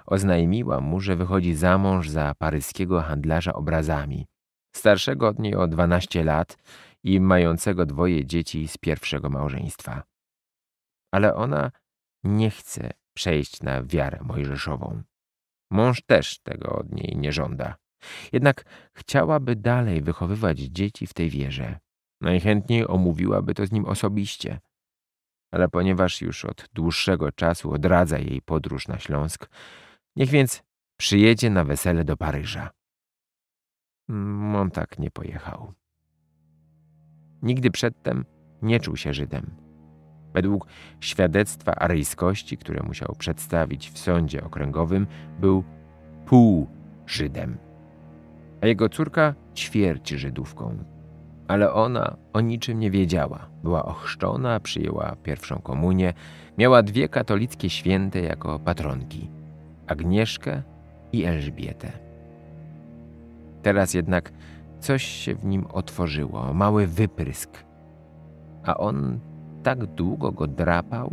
oznajmiła mu, że wychodzi za mąż za paryskiego handlarza obrazami, starszego od niej o 12 lat i mającego dwoje dzieci z pierwszego małżeństwa. Ale ona nie chce przejść na wiarę mojżeszową. Mąż też tego od niej nie żąda. Jednak chciałaby dalej wychowywać dzieci w tej wierze. Najchętniej omówiłaby to z nim osobiście. Ale ponieważ już od dłuższego czasu odradza jej podróż na Śląsk, niech więc przyjedzie na wesele do Paryża. Mm, on tak nie pojechał. Nigdy przedtem nie czuł się Żydem. Według świadectwa aryjskości, które musiał przedstawić w sądzie okręgowym, był pół Żydem a jego córka ćwierć Żydówką. Ale ona o niczym nie wiedziała. Była ochrzczona, przyjęła pierwszą komunię, miała dwie katolickie święte jako patronki Agnieszkę i Elżbietę. Teraz jednak coś się w nim otworzyło, mały wyprysk, a on tak długo go drapał,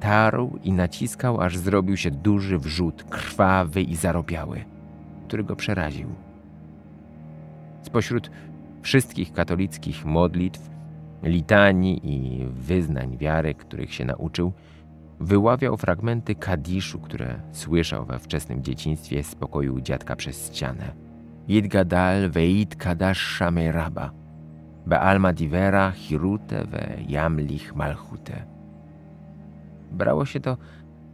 tarł i naciskał, aż zrobił się duży wrzut, krwawy i zaropiały, który go przeraził. Spośród wszystkich katolickich modlitw, litanii i wyznań wiary, których się nauczył, wyławiał fragmenty kadiszu, które słyszał we wczesnym dzieciństwie z pokoju dziadka przez ścianę. Yidgadal veit kadash shameraba, bealma divera hirute ve jamlich malchute. Brało się to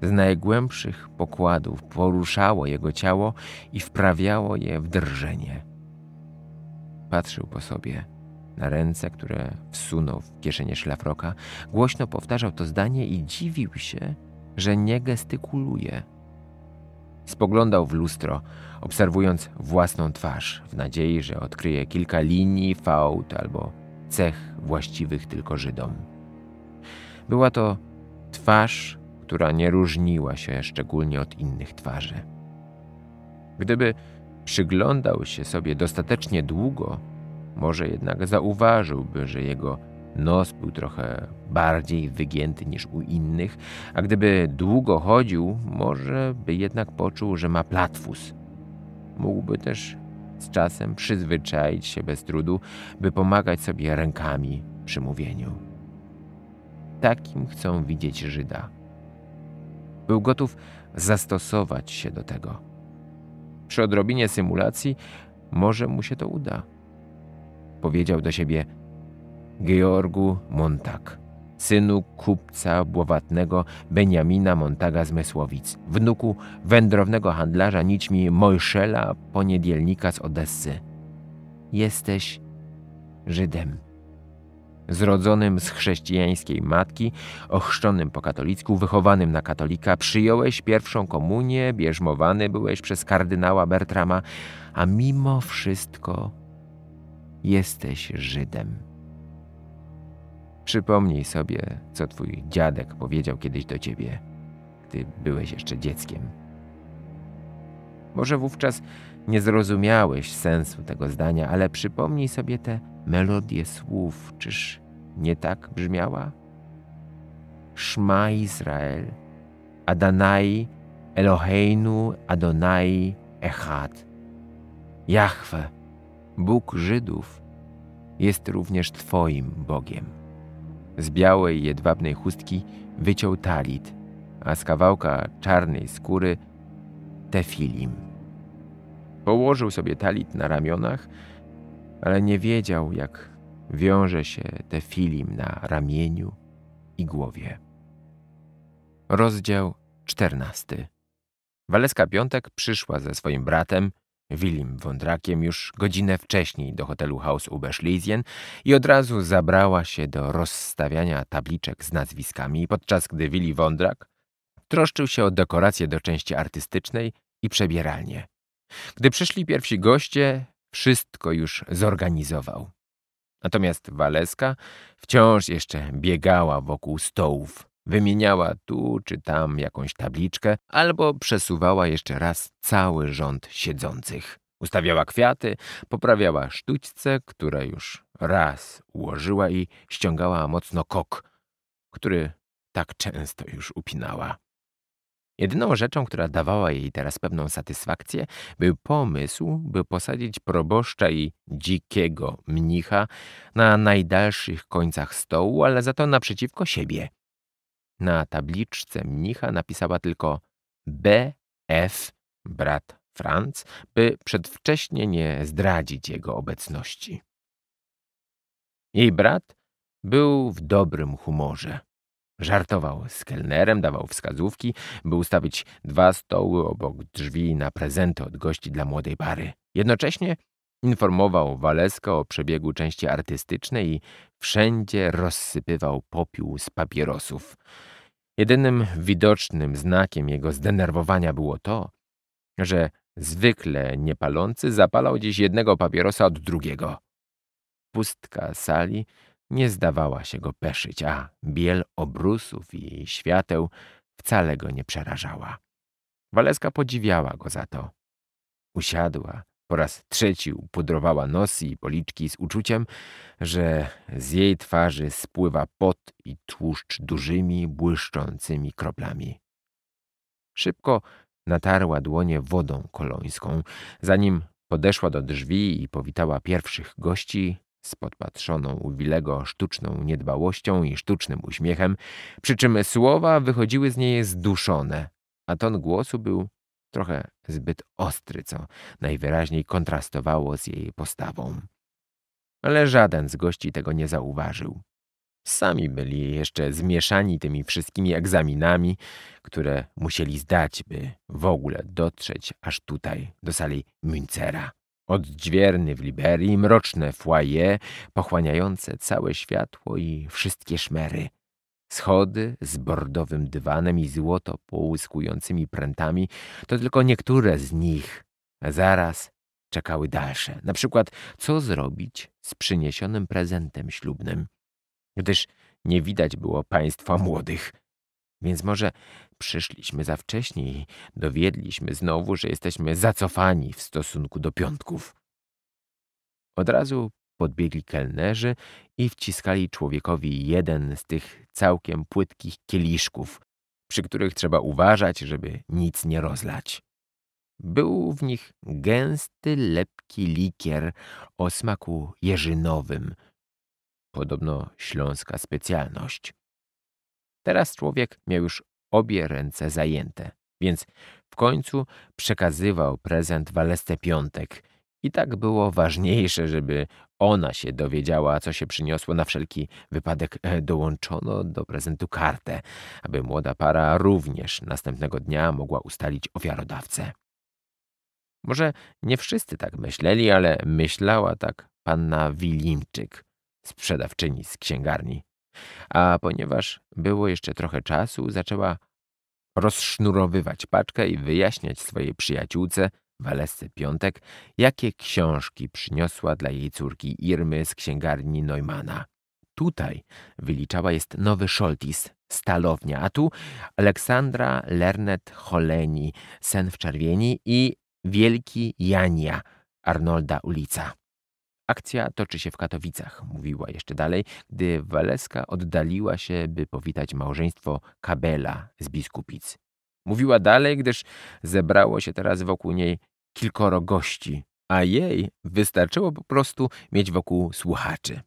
z najgłębszych pokładów, poruszało jego ciało i wprawiało je w drżenie patrzył po sobie na ręce, które wsunął w kieszenie szlafroka, głośno powtarzał to zdanie i dziwił się, że nie gestykuluje. Spoglądał w lustro, obserwując własną twarz, w nadziei, że odkryje kilka linii, fałd albo cech właściwych tylko Żydom. Była to twarz, która nie różniła się szczególnie od innych twarzy. Gdyby przyglądał się sobie dostatecznie długo, może jednak zauważyłby, że jego nos był trochę bardziej wygięty niż u innych, a gdyby długo chodził, może by jednak poczuł, że ma platwus. Mógłby też z czasem przyzwyczaić się bez trudu, by pomagać sobie rękami przy mówieniu. Takim chcą widzieć Żyda. Był gotów zastosować się do tego przy odrobinie symulacji może mu się to uda. Powiedział do siebie Georgu Montag, synu kupca błowatnego Beniamina Montaga z Mysłowic, wnuku wędrownego handlarza nićmi Mojszela, poniedzielnika z Odessy. Jesteś Żydem. Zrodzonym z chrześcijańskiej matki, ochrzczonym po katolicku, wychowanym na katolika, przyjąłeś pierwszą komunię, bierzmowany byłeś przez kardynała Bertrama, a mimo wszystko jesteś Żydem. Przypomnij sobie, co twój dziadek powiedział kiedyś do ciebie, gdy byłeś jeszcze dzieckiem. Może wówczas nie zrozumiałeś sensu tego zdania, ale przypomnij sobie te melodię słów, czyż nie tak brzmiała? Szma Izrael, Adanai, Eloheinu, Adonai, Echad. Jahwe, Bóg Żydów, jest również Twoim Bogiem. Z białej jedwabnej chustki wyciął talit, a z kawałka czarnej skóry tefilim. Położył sobie talit na ramionach, ale nie wiedział, jak wiąże się te filim na ramieniu i głowie. Rozdział czternasty. Waleska Piątek przyszła ze swoim bratem, Wilim Wądrakiem, już godzinę wcześniej do hotelu Haus Ubeschlesien i od razu zabrała się do rozstawiania tabliczek z nazwiskami, podczas gdy Willi Wądrak troszczył się o dekoracje do części artystycznej i przebieralnie. Gdy przyszli pierwsi goście, wszystko już zorganizował. Natomiast Waleska wciąż jeszcze biegała wokół stołów, wymieniała tu czy tam jakąś tabliczkę albo przesuwała jeszcze raz cały rząd siedzących. Ustawiała kwiaty, poprawiała sztućce, które już raz ułożyła i ściągała mocno kok, który tak często już upinała. Jedyną rzeczą, która dawała jej teraz pewną satysfakcję, był pomysł, by posadzić proboszcza i dzikiego mnicha na najdalszych końcach stołu, ale za to naprzeciwko siebie. Na tabliczce mnicha napisała tylko B.F. brat Franz, by przedwcześnie nie zdradzić jego obecności. Jej brat był w dobrym humorze. Żartował z kelnerem, dawał wskazówki, by ustawić dwa stoły obok drzwi na prezenty od gości dla młodej pary. Jednocześnie informował Waleska o przebiegu części artystycznej i wszędzie rozsypywał popiół z papierosów. Jedynym widocznym znakiem jego zdenerwowania było to, że zwykle niepalący zapalał dziś jednego papierosa od drugiego. Pustka sali nie zdawała się go peszyć, a biel obrusów i świateł wcale go nie przerażała. Waleska podziwiała go za to. Usiadła, po raz trzeci upudrowała nos i policzki z uczuciem, że z jej twarzy spływa pot i tłuszcz dużymi, błyszczącymi kroplami. Szybko natarła dłonie wodą kolońską. Zanim podeszła do drzwi i powitała pierwszych gości, z podpatrzoną u Wilego sztuczną niedbałością i sztucznym uśmiechem, przy czym słowa wychodziły z niej zduszone, a ton głosu był trochę zbyt ostry, co najwyraźniej kontrastowało z jej postawą. Ale żaden z gości tego nie zauważył. Sami byli jeszcze zmieszani tymi wszystkimi egzaminami, które musieli zdać, by w ogóle dotrzeć aż tutaj, do sali Müncera. Oddźwierny w Liberii, mroczne foyer, pochłaniające całe światło i wszystkie szmery. Schody z bordowym dywanem i złoto połyskującymi prętami to tylko niektóre z nich. A zaraz czekały dalsze. Na przykład, co zrobić z przyniesionym prezentem ślubnym, gdyż nie widać było państwa młodych. Więc może przyszliśmy za wcześnie i dowiedliśmy znowu, że jesteśmy zacofani w stosunku do piątków. Od razu podbiegli kelnerzy i wciskali człowiekowi jeden z tych całkiem płytkich kieliszków, przy których trzeba uważać, żeby nic nie rozlać. Był w nich gęsty, lepki likier o smaku jeżynowym. Podobno śląska specjalność. Teraz człowiek miał już obie ręce zajęte, więc w końcu przekazywał prezent Walestę Piątek. I tak było ważniejsze, żeby ona się dowiedziała, co się przyniosło. Na wszelki wypadek e, dołączono do prezentu kartę, aby młoda para również następnego dnia mogła ustalić ofiarodawcę. Może nie wszyscy tak myśleli, ale myślała tak panna Wilimczyk, sprzedawczyni z księgarni. A ponieważ było jeszcze trochę czasu, zaczęła rozsznurowywać paczkę i wyjaśniać swojej przyjaciółce, Walesce Piątek, jakie książki przyniosła dla jej córki Irmy z księgarni Neumana. Tutaj wyliczała jest nowy Szoltis, Stalownia, a tu Aleksandra Lernet-Holeni, Sen w Czerwieni i Wielki Jania, Arnolda Ulica. Akcja toczy się w Katowicach, mówiła jeszcze dalej, gdy Waleska oddaliła się, by powitać małżeństwo Kabela z biskupic. Mówiła dalej, gdyż zebrało się teraz wokół niej kilkoro gości, a jej wystarczyło po prostu mieć wokół słuchaczy.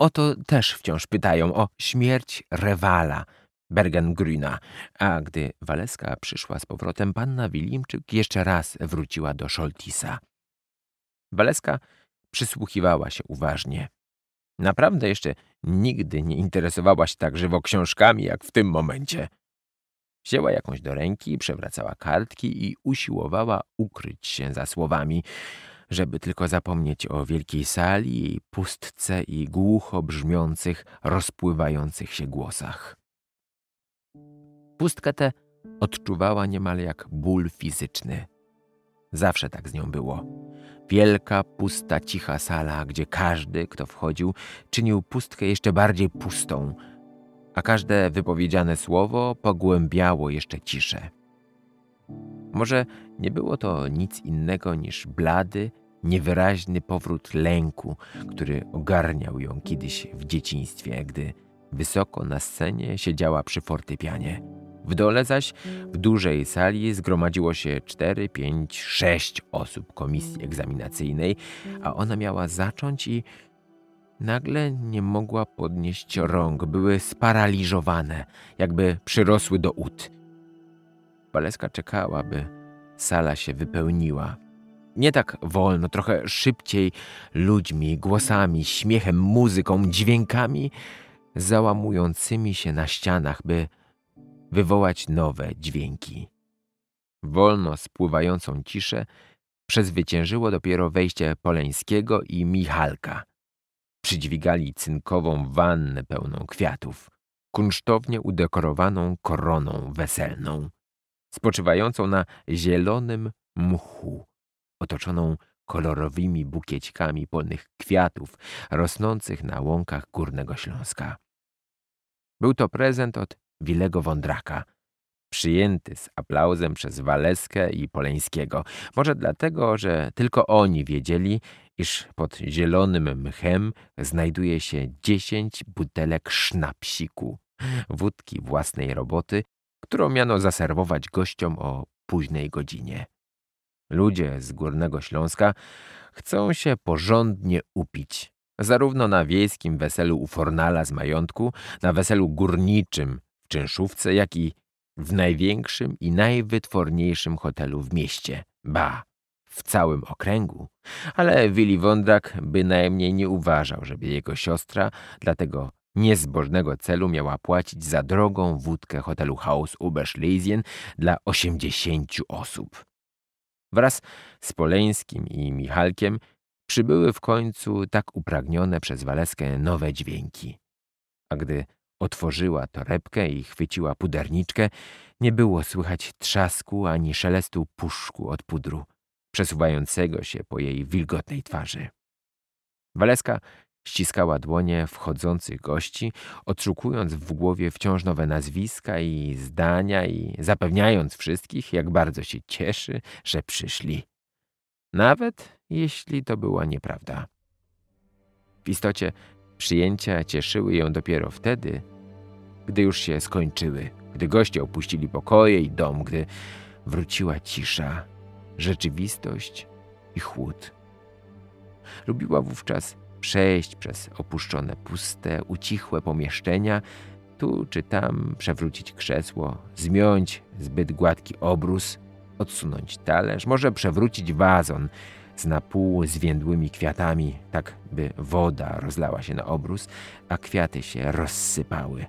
O to też wciąż pytają, o śmierć Rewala, Bergengrüna. A gdy Waleska przyszła z powrotem, panna Wilimczyk jeszcze raz wróciła do Szoltisa. Waleska przysłuchiwała się uważnie. Naprawdę jeszcze nigdy nie interesowała się tak żywo książkami, jak w tym momencie. Wzięła jakąś do ręki, przewracała kartki i usiłowała ukryć się za słowami, żeby tylko zapomnieć o wielkiej sali, jej pustce i głucho brzmiących, rozpływających się głosach. Pustkę tę odczuwała niemal jak ból fizyczny. Zawsze tak z nią było. Wielka, pusta, cicha sala, gdzie każdy, kto wchodził, czynił pustkę jeszcze bardziej pustą, a każde wypowiedziane słowo pogłębiało jeszcze ciszę. Może nie było to nic innego niż blady, niewyraźny powrót lęku, który ogarniał ją kiedyś w dzieciństwie, gdy wysoko na scenie siedziała przy fortepianie. W dole zaś w dużej sali zgromadziło się 4, 5, 6 osób komisji egzaminacyjnej, a ona miała zacząć i nagle nie mogła podnieść rąk. Były sparaliżowane, jakby przyrosły do ud. Waleska czekała, by sala się wypełniła. Nie tak wolno, trochę szybciej, ludźmi, głosami, śmiechem, muzyką, dźwiękami załamującymi się na ścianach, by wywołać nowe dźwięki. Wolno spływającą ciszę przezwyciężyło dopiero wejście Poleńskiego i Michalka. Przydźwigali cynkową wannę pełną kwiatów, kunsztownie udekorowaną koroną weselną, spoczywającą na zielonym mchu, otoczoną kolorowymi bukiećkami polnych kwiatów rosnących na łąkach Górnego Śląska. Był to prezent od Wilego Wądraka, przyjęty z aplauzem przez Waleskę i Poleńskiego. Może dlatego, że tylko oni wiedzieli, iż pod zielonym mchem znajduje się dziesięć butelek sznapsiku, wódki własnej roboty, którą miano zaserwować gościom o późnej godzinie. Ludzie z Górnego Śląska chcą się porządnie upić. Zarówno na wiejskim weselu u Fornala z majątku, na weselu górniczym czynszówce, jak i w największym i najwytworniejszym hotelu w mieście, ba, w całym okręgu. Ale Willy Wondrak bynajmniej nie uważał, żeby jego siostra dla tego niezbożnego celu miała płacić za drogą wódkę hotelu House Uberschlesien dla 80 osób. Wraz z Poleńskim i Michalkiem przybyły w końcu tak upragnione przez Waleskę nowe dźwięki. A gdy Otworzyła torebkę i chwyciła puderniczkę. Nie było słychać trzasku ani szelestu puszku od pudru, przesuwającego się po jej wilgotnej twarzy. Waleska ściskała dłonie wchodzących gości, odszukując w głowie wciąż nowe nazwiska i zdania i zapewniając wszystkich, jak bardzo się cieszy, że przyszli. Nawet jeśli to była nieprawda. W istocie przyjęcia cieszyły ją dopiero wtedy, gdy już się skończyły, gdy goście opuścili pokoje i dom, gdy wróciła cisza, rzeczywistość i chłód. Lubiła wówczas przejść przez opuszczone, puste, ucichłe pomieszczenia, tu czy tam przewrócić krzesło, zmiąć zbyt gładki obrus, odsunąć talerz, może przewrócić wazon z napół zwiędłymi kwiatami, tak by woda rozlała się na obrus, a kwiaty się rozsypały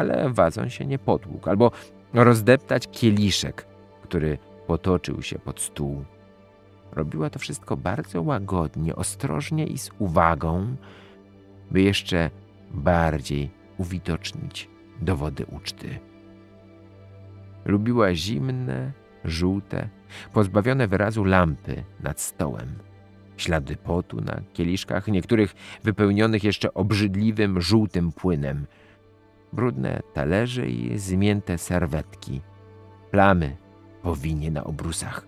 ale wadzą się nie potłukł, albo rozdeptać kieliszek, który potoczył się pod stół. Robiła to wszystko bardzo łagodnie, ostrożnie i z uwagą, by jeszcze bardziej uwidocznić dowody uczty. Lubiła zimne, żółte, pozbawione wyrazu lampy nad stołem, ślady potu na kieliszkach, niektórych wypełnionych jeszcze obrzydliwym żółtym płynem – brudne talerze i zmięte serwetki, plamy po winie na obrusach.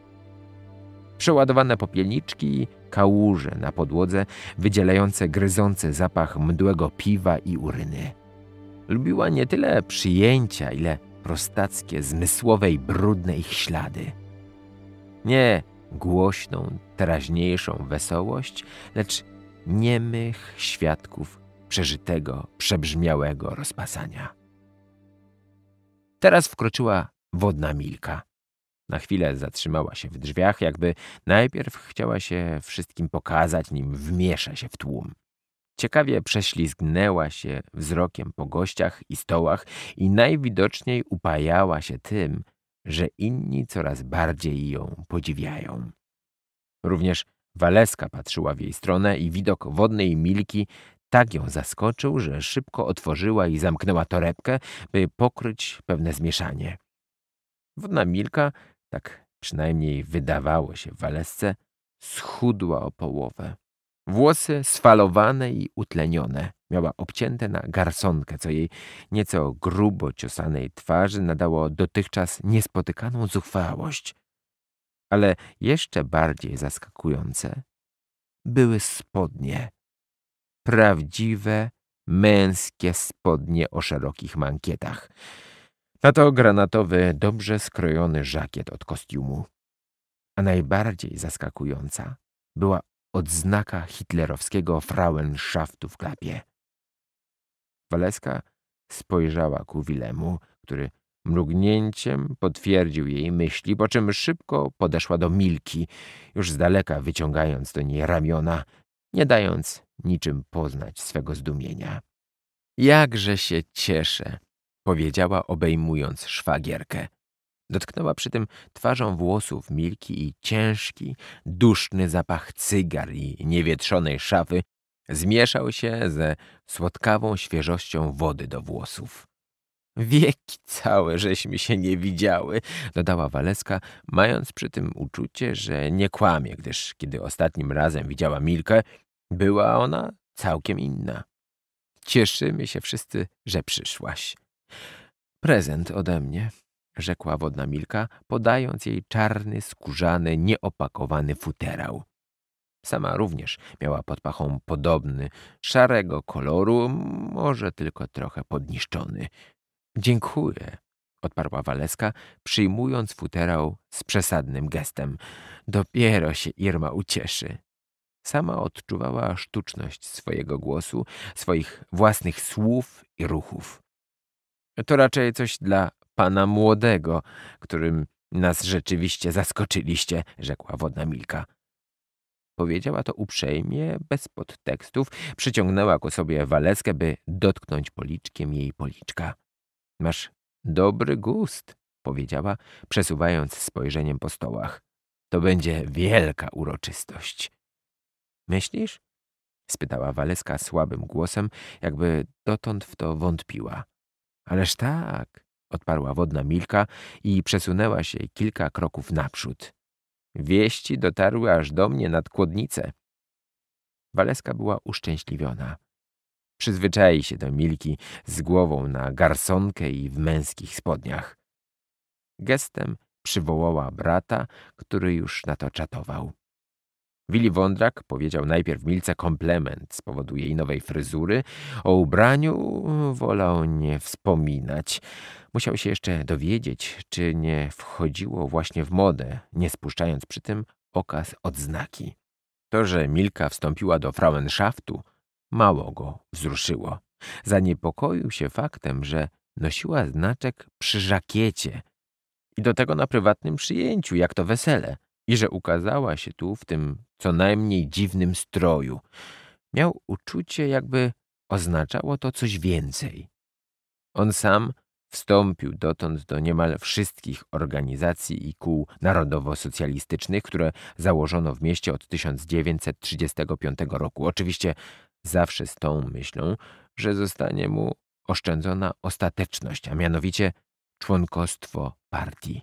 Przeładowane popielniczki i kałuże na podłodze, wydzielające gryzący zapach mdłego piwa i uryny. Lubiła nie tyle przyjęcia, ile prostackie, zmysłowe i brudne ich ślady. Nie głośną, teraźniejszą wesołość, lecz niemych świadków przeżytego, przebrzmiałego rozpasania. Teraz wkroczyła wodna milka. Na chwilę zatrzymała się w drzwiach, jakby najpierw chciała się wszystkim pokazać, nim wmiesza się w tłum. Ciekawie prześlizgnęła się wzrokiem po gościach i stołach i najwidoczniej upajała się tym, że inni coraz bardziej ją podziwiają. Również Waleska patrzyła w jej stronę i widok wodnej milki tak ją zaskoczył, że szybko otworzyła i zamknęła torebkę, by pokryć pewne zmieszanie. Wodna Milka, tak przynajmniej wydawało się Walesce, schudła o połowę. Włosy sfalowane i utlenione. Miała obcięte na garsonkę, co jej nieco grubo ciosanej twarzy nadało dotychczas niespotykaną zuchwałość. Ale jeszcze bardziej zaskakujące były spodnie prawdziwe męskie spodnie o szerokich mankietach. Na to granatowy, dobrze skrojony żakiet od kostiumu. A najbardziej zaskakująca była odznaka hitlerowskiego Frauenschaftu w klapie. Waleska spojrzała ku Wilemu, który mrugnięciem potwierdził jej myśli, po czym szybko podeszła do Milki, już z daleka wyciągając do niej ramiona, nie dając niczym poznać swego zdumienia. Jakże się cieszę, powiedziała obejmując szwagierkę. Dotknęła przy tym twarzą włosów Milki i ciężki, duszny zapach cygar i niewietrzonej szafy zmieszał się ze słodkawą świeżością wody do włosów. Wieki całe żeśmy się nie widziały, dodała Waleska, mając przy tym uczucie, że nie kłamie, gdyż kiedy ostatnim razem widziała Milkę, była ona całkiem inna. Cieszymy się wszyscy, że przyszłaś. Prezent ode mnie, rzekła wodna Milka, podając jej czarny, skórzany, nieopakowany futerał. Sama również miała pod pachą podobny, szarego koloru, może tylko trochę podniszczony – Dziękuję, odparła Waleska, przyjmując futerał z przesadnym gestem. Dopiero się Irma ucieszy. Sama odczuwała sztuczność swojego głosu, swoich własnych słów i ruchów. To raczej coś dla pana młodego, którym nas rzeczywiście zaskoczyliście, rzekła wodna Milka. Powiedziała to uprzejmie, bez podtekstów, przyciągnęła ku sobie waleskę, by dotknąć policzkiem jej policzka. Masz dobry gust, powiedziała, przesuwając spojrzeniem po stołach. To będzie wielka uroczystość. Myślisz? spytała Waleska słabym głosem, jakby dotąd w to wątpiła. Ależ tak, odparła wodna Milka i przesunęła się kilka kroków naprzód. Wieści dotarły aż do mnie nad kłodnicę. Waleska była uszczęśliwiona. Przyzwyczai się do Milki z głową na garsonkę i w męskich spodniach. Gestem przywołała brata, który już na to czatował. Wili Wondrak powiedział najpierw Milce komplement z powodu jej nowej fryzury. O ubraniu wolał nie wspominać. Musiał się jeszcze dowiedzieć, czy nie wchodziło właśnie w modę, nie spuszczając przy tym okaz odznaki. To, że Milka wstąpiła do Frauenschaftu, mało go wzruszyło. Zaniepokoił się faktem, że nosiła znaczek przy żakiecie i do tego na prywatnym przyjęciu, jak to wesele, i że ukazała się tu w tym co najmniej dziwnym stroju. Miał uczucie, jakby oznaczało to coś więcej. On sam wstąpił dotąd do niemal wszystkich organizacji i kół narodowo-socjalistycznych, które założono w mieście od 1935 roku. Oczywiście zawsze z tą myślą, że zostanie mu oszczędzona ostateczność, a mianowicie członkostwo partii.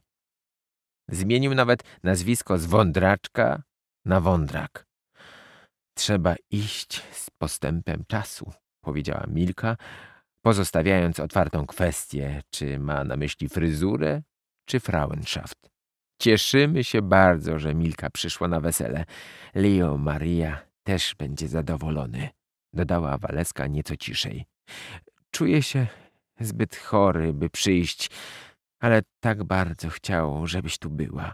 Zmienił nawet nazwisko z Wądraczka na Wądrak. Trzeba iść z postępem czasu, powiedziała Milka, pozostawiając otwartą kwestię, czy ma na myśli fryzurę, czy Frauenschaft. Cieszymy się bardzo, że Milka przyszła na wesele. Leo Maria też będzie zadowolony dodała Waleska nieco ciszej. Czuję się zbyt chory, by przyjść, ale tak bardzo chciał, żebyś tu była.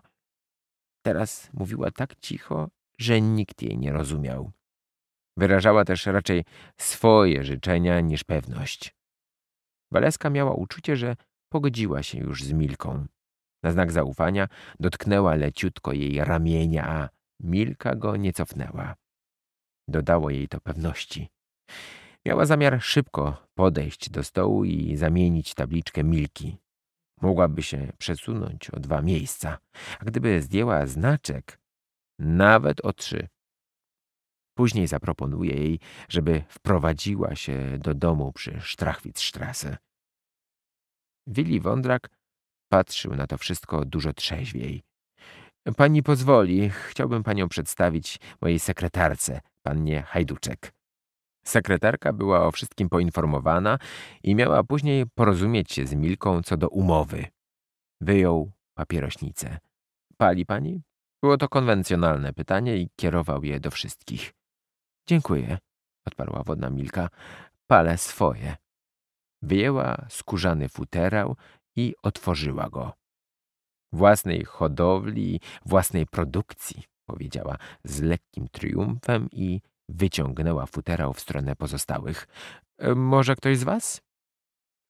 Teraz mówiła tak cicho, że nikt jej nie rozumiał. Wyrażała też raczej swoje życzenia niż pewność. Waleska miała uczucie, że pogodziła się już z Milką. Na znak zaufania dotknęła leciutko jej ramienia, a Milka go nie cofnęła. Dodało jej to pewności. Miała zamiar szybko podejść do stołu i zamienić tabliczkę Milki. Mogłaby się przesunąć o dwa miejsca, a gdyby zdjęła znaczek, nawet o trzy. Później zaproponuje jej, żeby wprowadziła się do domu przy Strachwitzstrasse. Willi Wondrak patrzył na to wszystko dużo trzeźwiej. Pani pozwoli, chciałbym panią przedstawić mojej sekretarce, pannie Hajduczek. Sekretarka była o wszystkim poinformowana i miała później porozumieć się z Milką co do umowy. Wyjął papierośnicę. Pali pani? Było to konwencjonalne pytanie i kierował je do wszystkich. Dziękuję, odparła wodna Milka. Palę swoje. Wyjęła skórzany futerał i otworzyła go. Własnej hodowli, własnej produkcji powiedziała z lekkim triumfem i wyciągnęła futerał w stronę pozostałych. E, może ktoś z was?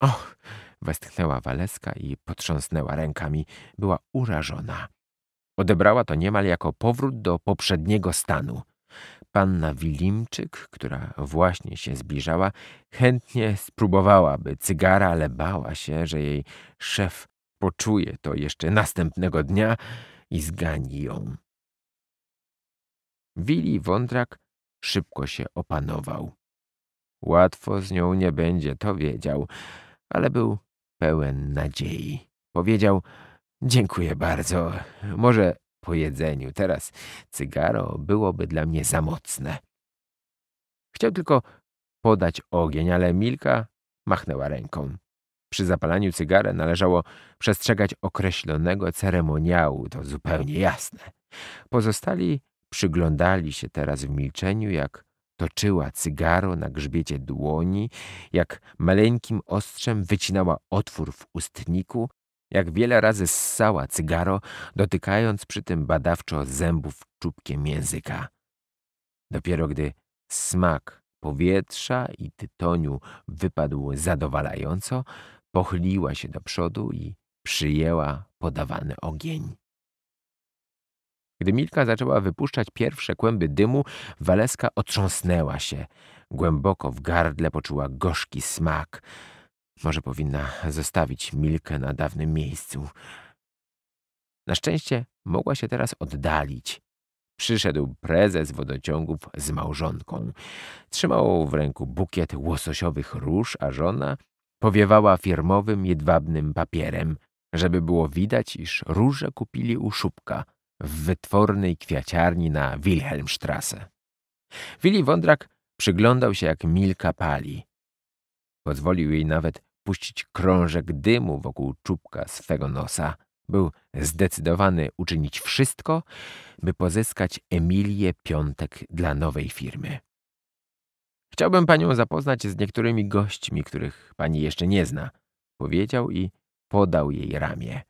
Och, westchnęła Waleska i potrząsnęła rękami. Była urażona. Odebrała to niemal jako powrót do poprzedniego stanu. Panna Wilimczyk, która właśnie się zbliżała, chętnie spróbowałaby cygara, ale bała się, że jej szef poczuje to jeszcze następnego dnia i zgani ją. Wili Wądrak szybko się opanował. Łatwo z nią nie będzie, to wiedział, ale był pełen nadziei. Powiedział, dziękuję bardzo, może po jedzeniu, teraz cygaro byłoby dla mnie za mocne. Chciał tylko podać ogień, ale Milka machnęła ręką. Przy zapalaniu cygara należało przestrzegać określonego ceremoniału, to zupełnie jasne. Pozostali Przyglądali się teraz w milczeniu, jak toczyła cygaro na grzbiecie dłoni, jak maleńkim ostrzem wycinała otwór w ustniku, jak wiele razy ssała cygaro, dotykając przy tym badawczo zębów czubkiem języka. Dopiero gdy smak powietrza i tytoniu wypadł zadowalająco, pochyliła się do przodu i przyjęła podawany ogień. Gdy Milka zaczęła wypuszczać pierwsze kłęby dymu, Waleska otrząsnęła się. Głęboko w gardle poczuła gorzki smak. Może powinna zostawić Milkę na dawnym miejscu. Na szczęście mogła się teraz oddalić. Przyszedł prezes wodociągów z małżonką. Trzymał w ręku bukiet łososiowych róż, a żona powiewała firmowym jedwabnym papierem, żeby było widać, iż róże kupili u szubka – w wytwornej kwiaciarni na Wilhelmstrasse. Willi Wondrak przyglądał się, jak Milka pali. Pozwolił jej nawet puścić krążek dymu wokół czubka swego nosa. Był zdecydowany uczynić wszystko, by pozyskać Emilię Piątek dla nowej firmy. Chciałbym panią zapoznać z niektórymi gośćmi, których pani jeszcze nie zna, powiedział i podał jej ramię.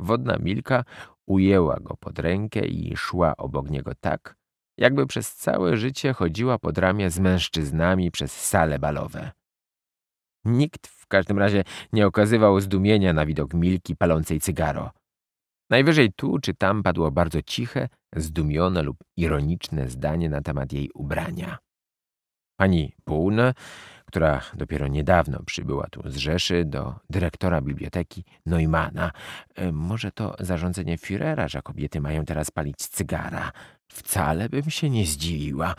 Wodna Milka Ujęła go pod rękę i szła obok niego tak, jakby przez całe życie chodziła pod ramię z mężczyznami przez sale balowe. Nikt w każdym razie nie okazywał zdumienia na widok Milki palącej cygaro. Najwyżej tu czy tam padło bardzo ciche, zdumione lub ironiczne zdanie na temat jej ubrania. Pani Półna, która dopiero niedawno przybyła tu z Rzeszy do dyrektora biblioteki Neumana. E, może to zarządzenie Führera, że kobiety mają teraz palić cygara. Wcale bym się nie zdziwiła.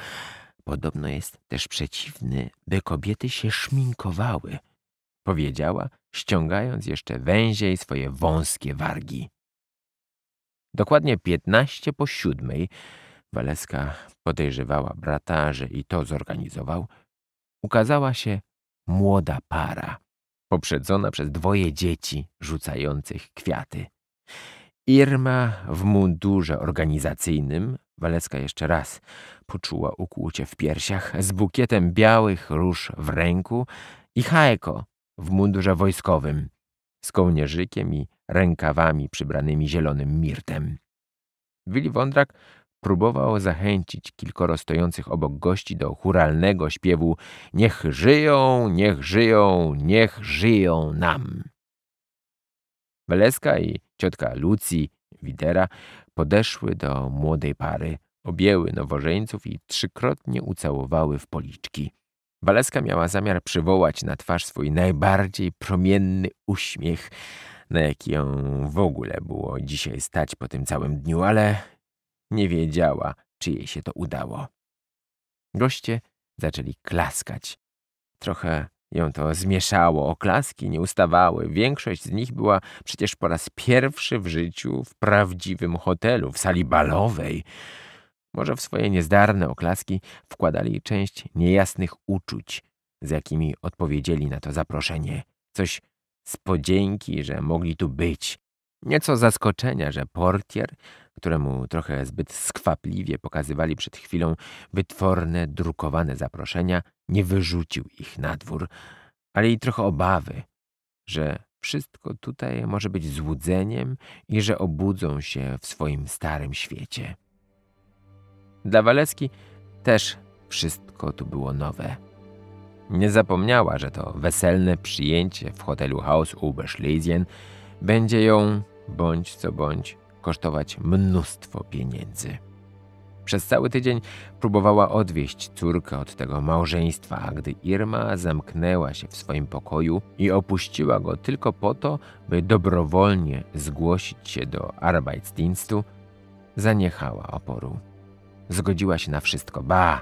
Podobno jest też przeciwny, by kobiety się szminkowały. Powiedziała, ściągając jeszcze węziej swoje wąskie wargi. Dokładnie piętnaście po siódmej Waleska podejrzewała brata, że i to zorganizował, ukazała się młoda para, poprzedzona przez dwoje dzieci rzucających kwiaty. Irma w mundurze organizacyjnym, Waleska jeszcze raz poczuła ukłucie w piersiach, z bukietem białych róż w ręku i Haeko w mundurze wojskowym, z kołnierzykiem i rękawami przybranymi zielonym mirtem. Willy Wondrak próbował zachęcić kilkoro stojących obok gości do churalnego śpiewu Niech żyją, niech żyją, niech żyją nam. Weleska i ciotka Lucji Widera podeszły do młodej pary, objęły nowożeńców i trzykrotnie ucałowały w policzki. Waleska miała zamiar przywołać na twarz swój najbardziej promienny uśmiech, na jaki ją w ogóle było dzisiaj stać po tym całym dniu, ale nie wiedziała, czy jej się to udało. Goście zaczęli klaskać. Trochę ją to zmieszało. Oklaski nie ustawały. Większość z nich była przecież po raz pierwszy w życiu w prawdziwym hotelu, w sali balowej. Może w swoje niezdarne oklaski wkładali część niejasnych uczuć, z jakimi odpowiedzieli na to zaproszenie. Coś z podzięki, że mogli tu być. Nieco zaskoczenia, że portier któremu trochę zbyt skwapliwie pokazywali przed chwilą wytworne, drukowane zaproszenia, nie wyrzucił ich na dwór, ale i trochę obawy, że wszystko tutaj może być złudzeniem i że obudzą się w swoim starym świecie. Dla Waleski też wszystko tu było nowe. Nie zapomniała, że to weselne przyjęcie w hotelu House Haus Oberschlesien będzie ją, bądź co bądź, kosztować mnóstwo pieniędzy. Przez cały tydzień próbowała odwieść córkę od tego małżeństwa, a gdy Irma zamknęła się w swoim pokoju i opuściła go tylko po to, by dobrowolnie zgłosić się do Arbeitsdienstu, zaniechała oporu. Zgodziła się na wszystko, ba!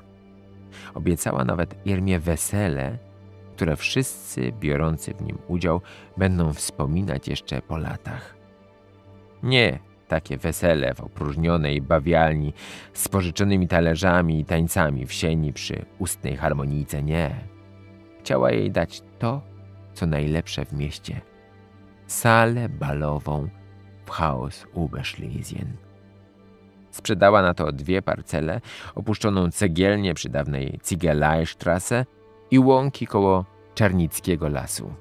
Obiecała nawet Irmie wesele, które wszyscy biorący w nim udział będą wspominać jeszcze po latach. Nie, takie wesele w opróżnionej bawialni z pożyczonymi talerzami i tańcami w sieni przy ustnej harmonijce nie. Chciała jej dać to, co najlepsze w mieście. Salę balową w chaos Ubeschlesien. Sprzedała na to dwie parcele, opuszczoną cegielnię przy dawnej ziegelei i łąki koło Czernickiego Lasu.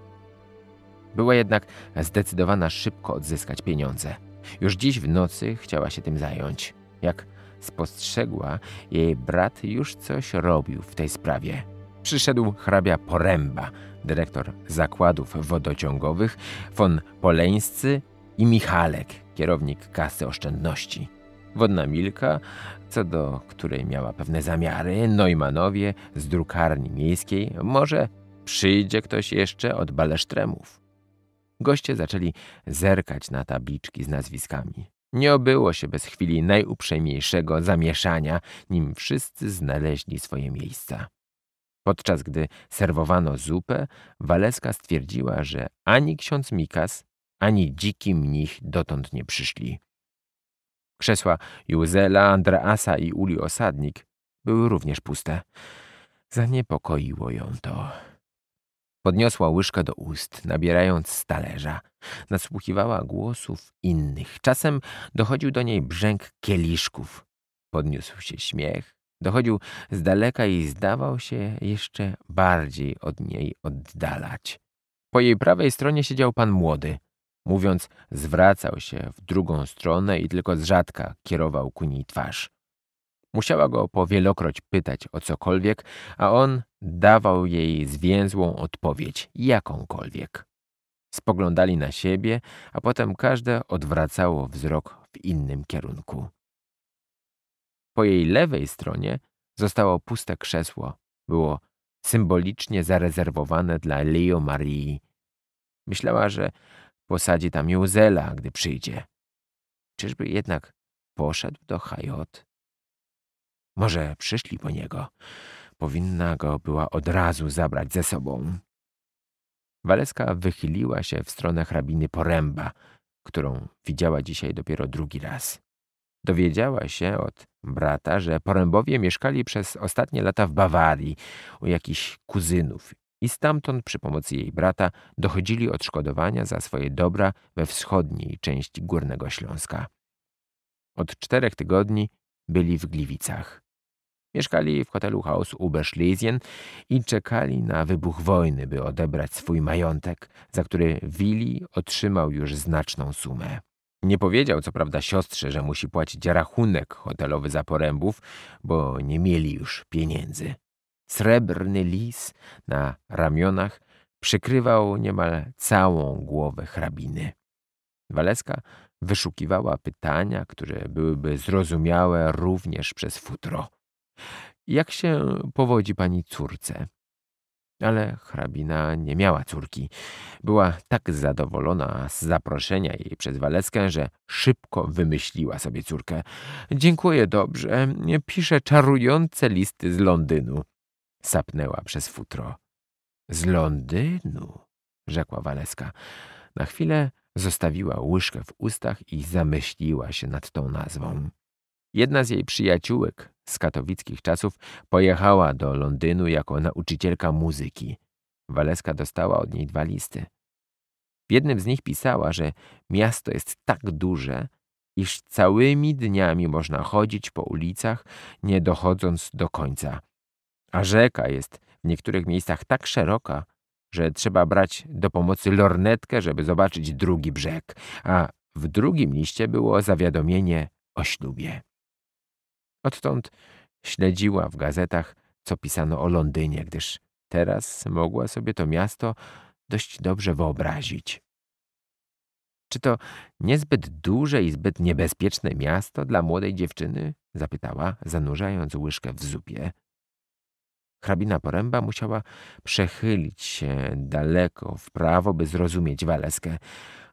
Była jednak zdecydowana szybko odzyskać pieniądze – już dziś w nocy chciała się tym zająć. Jak spostrzegła, jej brat już coś robił w tej sprawie. Przyszedł hrabia Poręba, dyrektor zakładów wodociągowych, von Poleńscy i Michalek, kierownik kasy oszczędności. Wodna Milka, co do której miała pewne zamiary, Nojmanowie z drukarni miejskiej, może przyjdzie ktoś jeszcze od Balesztremów. Goście zaczęli zerkać na tabliczki z nazwiskami. Nie obyło się bez chwili najuprzejmiejszego zamieszania, nim wszyscy znaleźli swoje miejsca. Podczas gdy serwowano zupę, Waleska stwierdziła, że ani ksiądz Mikas, ani dziki mnich dotąd nie przyszli. Krzesła Józela, Andreasa i Uli Osadnik były również puste. Zaniepokoiło ją to. Podniosła łyżkę do ust, nabierając z talerza. Nasłuchiwała głosów innych. Czasem dochodził do niej brzęk kieliszków. Podniósł się śmiech. Dochodził z daleka i zdawał się jeszcze bardziej od niej oddalać. Po jej prawej stronie siedział pan młody. Mówiąc, zwracał się w drugą stronę i tylko z rzadka kierował ku niej twarz. Musiała go po wielokroć pytać o cokolwiek, a on dawał jej zwięzłą odpowiedź, jakąkolwiek. Spoglądali na siebie, a potem każde odwracało wzrok w innym kierunku. Po jej lewej stronie zostało puste krzesło. Było symbolicznie zarezerwowane dla Leo Marii. Myślała, że posadzi tam Józela, gdy przyjdzie. Czyżby jednak poszedł do Hajot? Może przyszli po niego. Powinna go była od razu zabrać ze sobą. Waleska wychyliła się w stronę hrabiny Poręba, którą widziała dzisiaj dopiero drugi raz. Dowiedziała się od brata, że Porębowie mieszkali przez ostatnie lata w Bawarii u jakichś kuzynów i stamtąd przy pomocy jej brata dochodzili odszkodowania za swoje dobra we wschodniej części Górnego Śląska. Od czterech tygodni byli w Gliwicach. Mieszkali w hotelu Haus Uberschlesien i czekali na wybuch wojny, by odebrać swój majątek, za który Willi otrzymał już znaczną sumę. Nie powiedział co prawda siostrze, że musi płacić rachunek hotelowy za porębów, bo nie mieli już pieniędzy. Srebrny lis na ramionach przykrywał niemal całą głowę hrabiny. Waleska wyszukiwała pytania, które byłyby zrozumiałe również przez futro. Jak się powodzi pani córce? Ale hrabina nie miała córki. Była tak zadowolona z zaproszenia jej przez Waleskę, że szybko wymyśliła sobie córkę. Dziękuję dobrze, piszę czarujące listy z Londynu. Sapnęła przez futro. Z Londynu, rzekła Waleska. Na chwilę zostawiła łyżkę w ustach i zamyśliła się nad tą nazwą. Jedna z jej przyjaciółek, z katowickich czasów pojechała do Londynu jako nauczycielka muzyki. Waleska dostała od niej dwa listy. W jednym z nich pisała, że miasto jest tak duże, iż całymi dniami można chodzić po ulicach, nie dochodząc do końca. A rzeka jest w niektórych miejscach tak szeroka, że trzeba brać do pomocy lornetkę, żeby zobaczyć drugi brzeg, a w drugim liście było zawiadomienie o ślubie. Odtąd śledziła w gazetach, co pisano o Londynie, gdyż teraz mogła sobie to miasto dość dobrze wyobrazić. Czy to niezbyt duże i zbyt niebezpieczne miasto dla młodej dziewczyny? zapytała, zanurzając łyżkę w zupie. Hrabina Poręba musiała przechylić się daleko w prawo, by zrozumieć Waleskę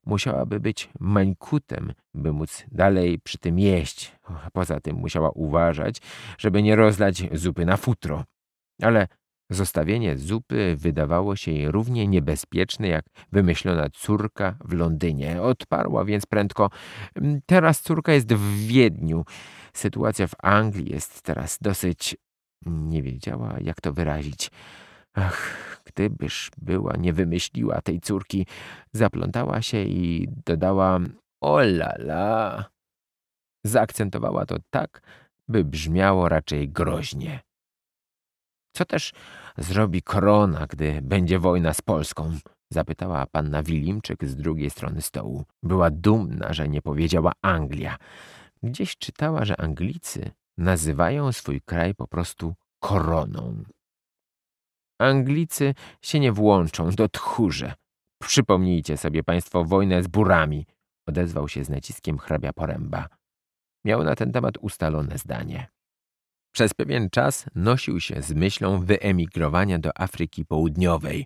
musiałaby być mańkutem, by móc dalej przy tym jeść. Poza tym musiała uważać, żeby nie rozlać zupy na futro. Ale zostawienie zupy wydawało się jej równie niebezpieczne jak wymyślona córka w Londynie. Odparła więc prędko. Mm, teraz córka jest w Wiedniu. Sytuacja w Anglii jest teraz dosyć... Nie wiedziała, jak to wyrazić. Ach, gdybyż była nie wymyśliła tej córki, zaplątała się i dodała o la la. Zaakcentowała to tak, by brzmiało raczej groźnie. Co też zrobi korona, gdy będzie wojna z Polską? Zapytała panna Wilimczyk z drugiej strony stołu. Była dumna, że nie powiedziała Anglia. Gdzieś czytała, że Anglicy nazywają swój kraj po prostu koroną. Anglicy się nie włączą, do tchórze. Przypomnijcie sobie państwo wojnę z burami, odezwał się z naciskiem hrabia Poręba. Miał na ten temat ustalone zdanie. Przez pewien czas nosił się z myślą wyemigrowania do Afryki Południowej.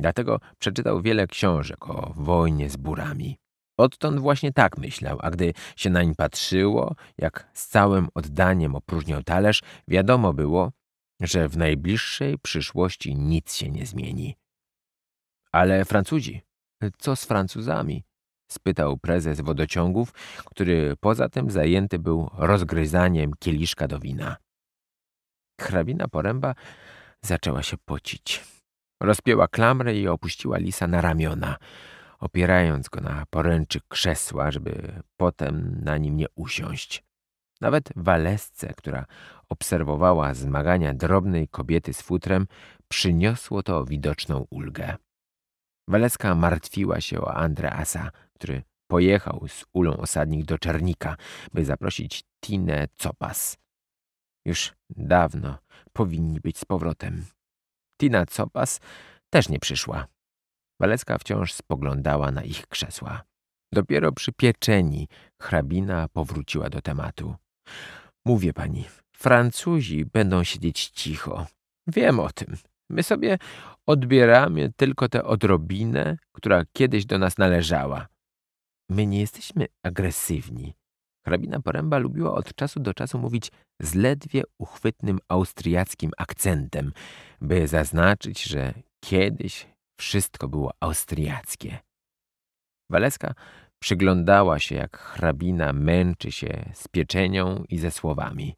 Dlatego przeczytał wiele książek o wojnie z burami. Odtąd właśnie tak myślał, a gdy się nań patrzyło, jak z całym oddaniem opróżniał talerz, wiadomo było, że w najbliższej przyszłości nic się nie zmieni. Ale Francuzi, co z Francuzami? spytał prezes wodociągów, który poza tym zajęty był rozgryzaniem kieliszka do wina. Hrabina Poręba zaczęła się pocić. Rozpięła klamrę i opuściła lisa na ramiona, opierając go na poręczy krzesła, żeby potem na nim nie usiąść. Nawet Walesce, która obserwowała zmagania drobnej kobiety z futrem, przyniosło to widoczną ulgę. Waleska martwiła się o Andreasa, który pojechał z ulą osadnik do Czernika, by zaprosić Tinę Copas. Już dawno powinni być z powrotem. Tina Copas też nie przyszła. Waleska wciąż spoglądała na ich krzesła. Dopiero przy pieczeni hrabina powróciła do tematu. Mówię pani, Francuzi będą siedzieć cicho. Wiem o tym. My sobie odbieramy tylko tę odrobinę, która kiedyś do nas należała. My nie jesteśmy agresywni. Hrabina Poręba lubiła od czasu do czasu mówić z ledwie uchwytnym austriackim akcentem, by zaznaczyć, że kiedyś wszystko było austriackie. Waleska Przyglądała się, jak hrabina męczy się z pieczenią i ze słowami.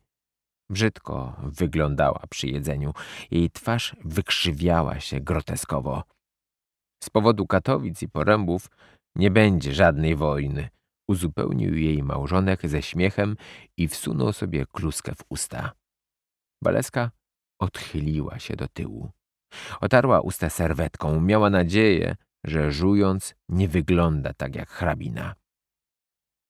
Brzydko wyglądała przy jedzeniu. Jej twarz wykrzywiała się groteskowo. Z powodu Katowic i porębów nie będzie żadnej wojny. Uzupełnił jej małżonek ze śmiechem i wsunął sobie kluskę w usta. Waleska odchyliła się do tyłu. Otarła usta serwetką. Miała nadzieję, że żując nie wygląda tak jak hrabina.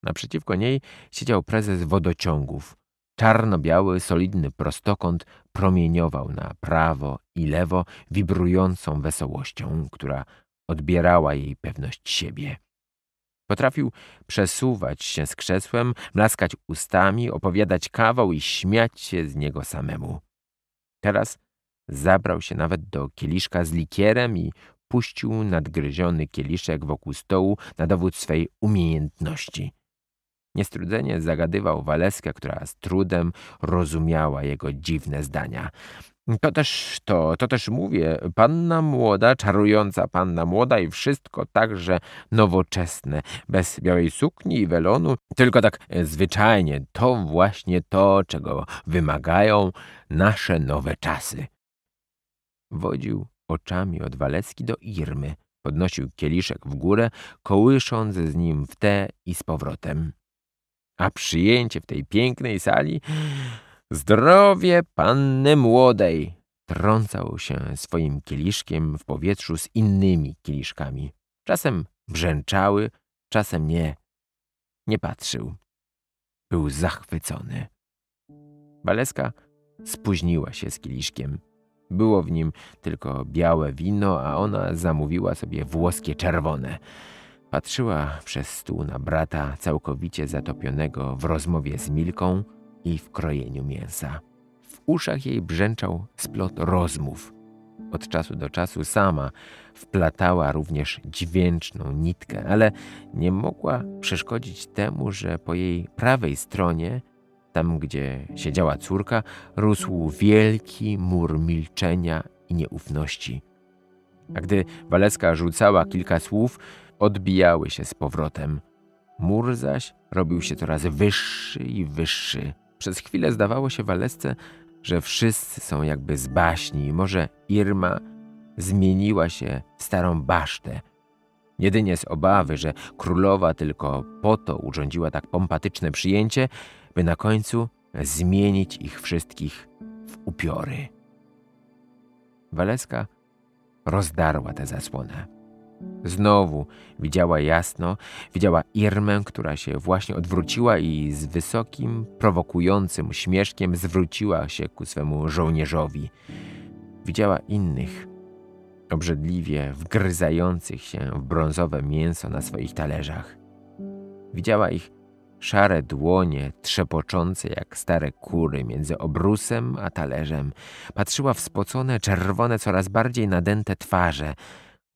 Naprzeciwko niej siedział prezes wodociągów. Czarno-biały, solidny prostokąt promieniował na prawo i lewo wibrującą wesołością, która odbierała jej pewność siebie. Potrafił przesuwać się z krzesłem, blaskać ustami, opowiadać kawał i śmiać się z niego samemu. Teraz zabrał się nawet do kieliszka z likierem i puścił nadgryziony kieliszek wokół stołu na dowód swej umiejętności. Niestrudzenie zagadywał Waleskę, która z trudem rozumiała jego dziwne zdania. To też to, to też mówię, panna młoda, czarująca panna młoda i wszystko także nowoczesne, bez białej sukni i welonu, tylko tak zwyczajnie, to właśnie to, czego wymagają nasze nowe czasy. Wodził oczami od Waleski do Irmy. Podnosił kieliszek w górę, kołysząc z nim w te i z powrotem. A przyjęcie w tej pięknej sali... Zdrowie panny młodej! Trącał się swoim kieliszkiem w powietrzu z innymi kieliszkami. Czasem brzęczały, czasem nie. Nie patrzył. Był zachwycony. Waleska spóźniła się z kieliszkiem. Było w nim tylko białe wino, a ona zamówiła sobie włoskie czerwone. Patrzyła przez stół na brata, całkowicie zatopionego w rozmowie z Milką i w krojeniu mięsa. W uszach jej brzęczał splot rozmów. Od czasu do czasu sama wplatała również dźwięczną nitkę, ale nie mogła przeszkodzić temu, że po jej prawej stronie tam, gdzie siedziała córka, rósł wielki mur milczenia i nieufności. A gdy Waleska rzucała kilka słów, odbijały się z powrotem. Mur zaś robił się coraz wyższy i wyższy. Przez chwilę zdawało się Walesce, że wszyscy są jakby z baśni. Może Irma zmieniła się w starą basztę. Jedynie z obawy, że królowa tylko po to urządziła tak pompatyczne przyjęcie, by na końcu zmienić ich wszystkich w upiory. Waleska rozdarła tę zasłonę. Znowu widziała jasno, widziała Irmę, która się właśnie odwróciła i z wysokim, prowokującym śmieszkiem zwróciła się ku swemu żołnierzowi. Widziała innych, obrzydliwie wgryzających się w brązowe mięso na swoich talerzach. Widziała ich Szare dłonie, trzepoczące jak stare kury między obrusem a talerzem, patrzyła w spocone, czerwone, coraz bardziej nadęte twarze,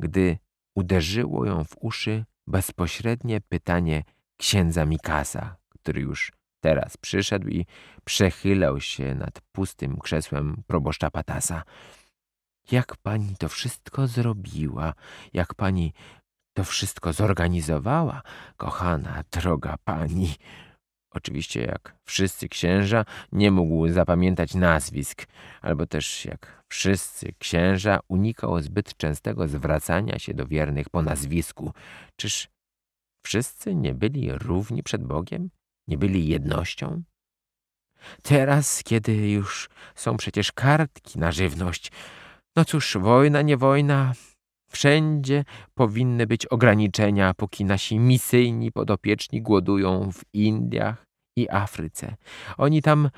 gdy uderzyło ją w uszy bezpośrednie pytanie księdza Mikasa, który już teraz przyszedł i przechylał się nad pustym krzesłem proboszcza Patasa. Jak pani to wszystko zrobiła, jak pani to wszystko zorganizowała, kochana, droga pani. Oczywiście, jak wszyscy księża, nie mógł zapamiętać nazwisk, albo też jak wszyscy księża, unikał zbyt częstego zwracania się do wiernych po nazwisku. Czyż wszyscy nie byli równi przed Bogiem? Nie byli jednością? Teraz, kiedy już są przecież kartki na żywność, no cóż, wojna, nie wojna, Wszędzie powinny być ograniczenia, póki nasi misyjni podopieczni głodują w Indiach i Afryce. Oni tam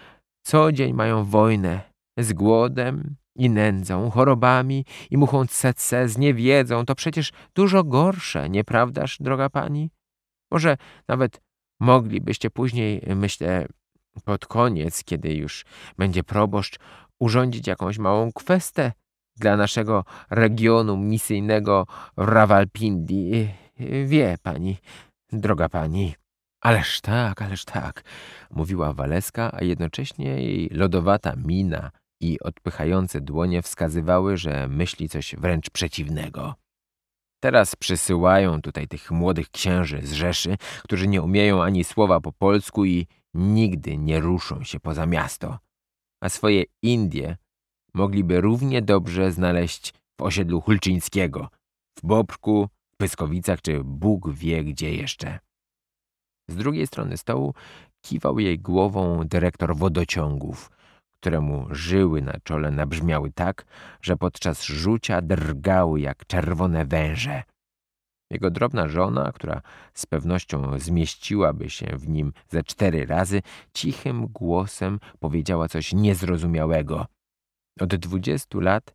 co dzień mają wojnę z głodem i nędzą, chorobami i muchą cece, z niewiedzą. To przecież dużo gorsze, nieprawdaż, droga pani? Może nawet moglibyście później, myślę, pod koniec, kiedy już będzie proboszcz, urządzić jakąś małą kwestę dla naszego regionu misyjnego Rawalpindi. Wie pani, droga pani. Ależ tak, ależ tak, mówiła Waleska, a jednocześnie jej lodowata mina i odpychające dłonie wskazywały, że myśli coś wręcz przeciwnego. Teraz przysyłają tutaj tych młodych księży z Rzeszy, którzy nie umieją ani słowa po polsku i nigdy nie ruszą się poza miasto. A swoje Indie mogliby równie dobrze znaleźć w osiedlu Hulczyńskiego, w Bobrku, Pyskowicach czy Bóg wie gdzie jeszcze. Z drugiej strony stołu kiwał jej głową dyrektor wodociągów, któremu żyły na czole nabrzmiały tak, że podczas rzucia drgały jak czerwone węże. Jego drobna żona, która z pewnością zmieściłaby się w nim ze cztery razy, cichym głosem powiedziała coś niezrozumiałego. Od dwudziestu lat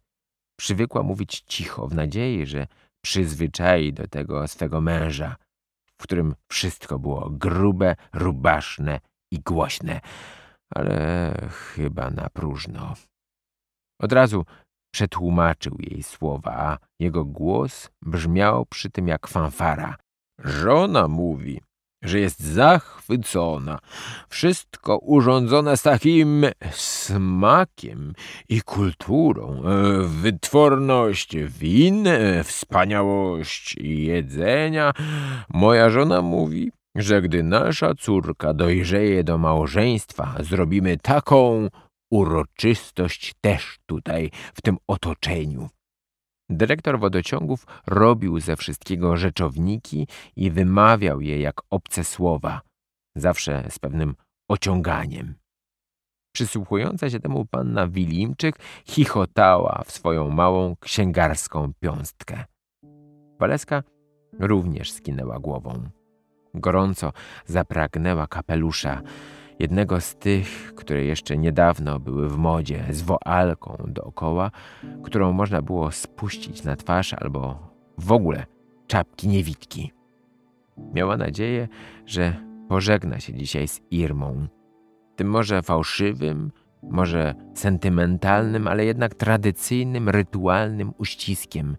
przywykła mówić cicho w nadziei, że przyzwyczai do tego swego męża, w którym wszystko było grube, rubaszne i głośne, ale chyba na próżno. Od razu przetłumaczył jej słowa, a jego głos brzmiał przy tym jak fanfara. Żona mówi, że jest zachwycona. Wszystko urządzone z takim smakiem i kulturą. E, wytworność win, e, wspaniałość jedzenia. Moja żona mówi, że gdy nasza córka dojrzeje do małżeństwa, zrobimy taką uroczystość też tutaj, w tym otoczeniu. Dyrektor wodociągów robił ze wszystkiego rzeczowniki i wymawiał je jak obce słowa, zawsze z pewnym ociąganiem. Przysłuchująca się temu panna Wilimczyk chichotała w swoją małą księgarską piąstkę. Waleska również skinęła głową. Gorąco zapragnęła kapelusza jednego z tych, które jeszcze niedawno były w modzie, z woalką dookoła, którą można było spuścić na twarz albo w ogóle czapki niewidki. Miała nadzieję, że pożegna się dzisiaj z Irmą. Tym może fałszywym, może sentymentalnym, ale jednak tradycyjnym, rytualnym uściskiem –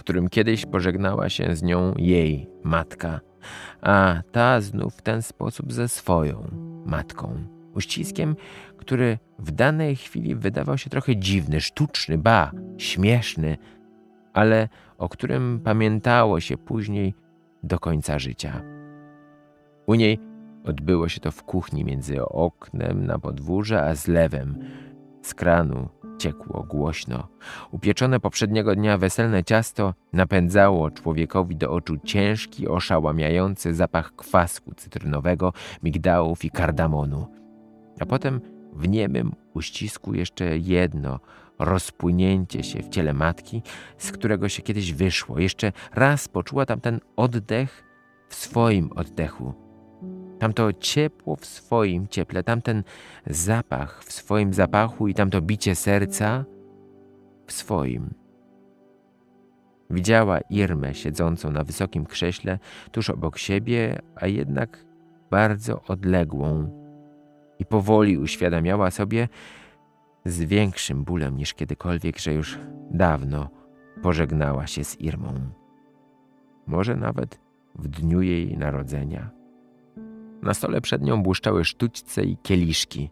którym kiedyś pożegnała się z nią jej matka, a ta znów w ten sposób ze swoją matką. Uściskiem, który w danej chwili wydawał się trochę dziwny, sztuczny, ba, śmieszny, ale o którym pamiętało się później do końca życia. U niej odbyło się to w kuchni między oknem na podwórze a zlewem z kranu ciekło głośno. Upieczone poprzedniego dnia weselne ciasto napędzało człowiekowi do oczu ciężki, oszałamiający zapach kwasku cytrynowego, migdałów i kardamonu. A potem w niemym uścisku jeszcze jedno rozpłynięcie się w ciele matki, z którego się kiedyś wyszło. Jeszcze raz poczuła tam ten oddech w swoim oddechu Tamto ciepło w swoim cieple, tamten zapach w swoim zapachu i tamto bicie serca w swoim. Widziała Irmę siedzącą na wysokim krześle tuż obok siebie, a jednak bardzo odległą, i powoli uświadamiała sobie z większym bólem niż kiedykolwiek, że już dawno pożegnała się z Irmą. Może nawet w dniu jej narodzenia. Na stole przed nią błyszczały sztućce i kieliszki.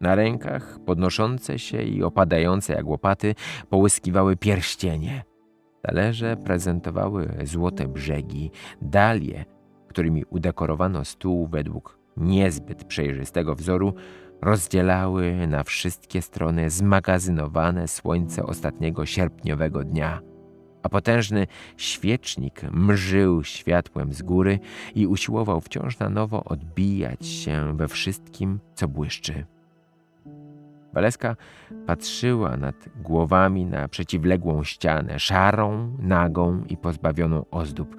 Na rękach, podnoszące się i opadające jak łopaty, połyskiwały pierścienie. Talerze prezentowały złote brzegi, dalie, którymi udekorowano stół według niezbyt przejrzystego wzoru, rozdzielały na wszystkie strony zmagazynowane słońce ostatniego sierpniowego dnia a potężny świecznik mrzył światłem z góry i usiłował wciąż na nowo odbijać się we wszystkim, co błyszczy. Waleska patrzyła nad głowami na przeciwległą ścianę, szarą, nagą i pozbawioną ozdób,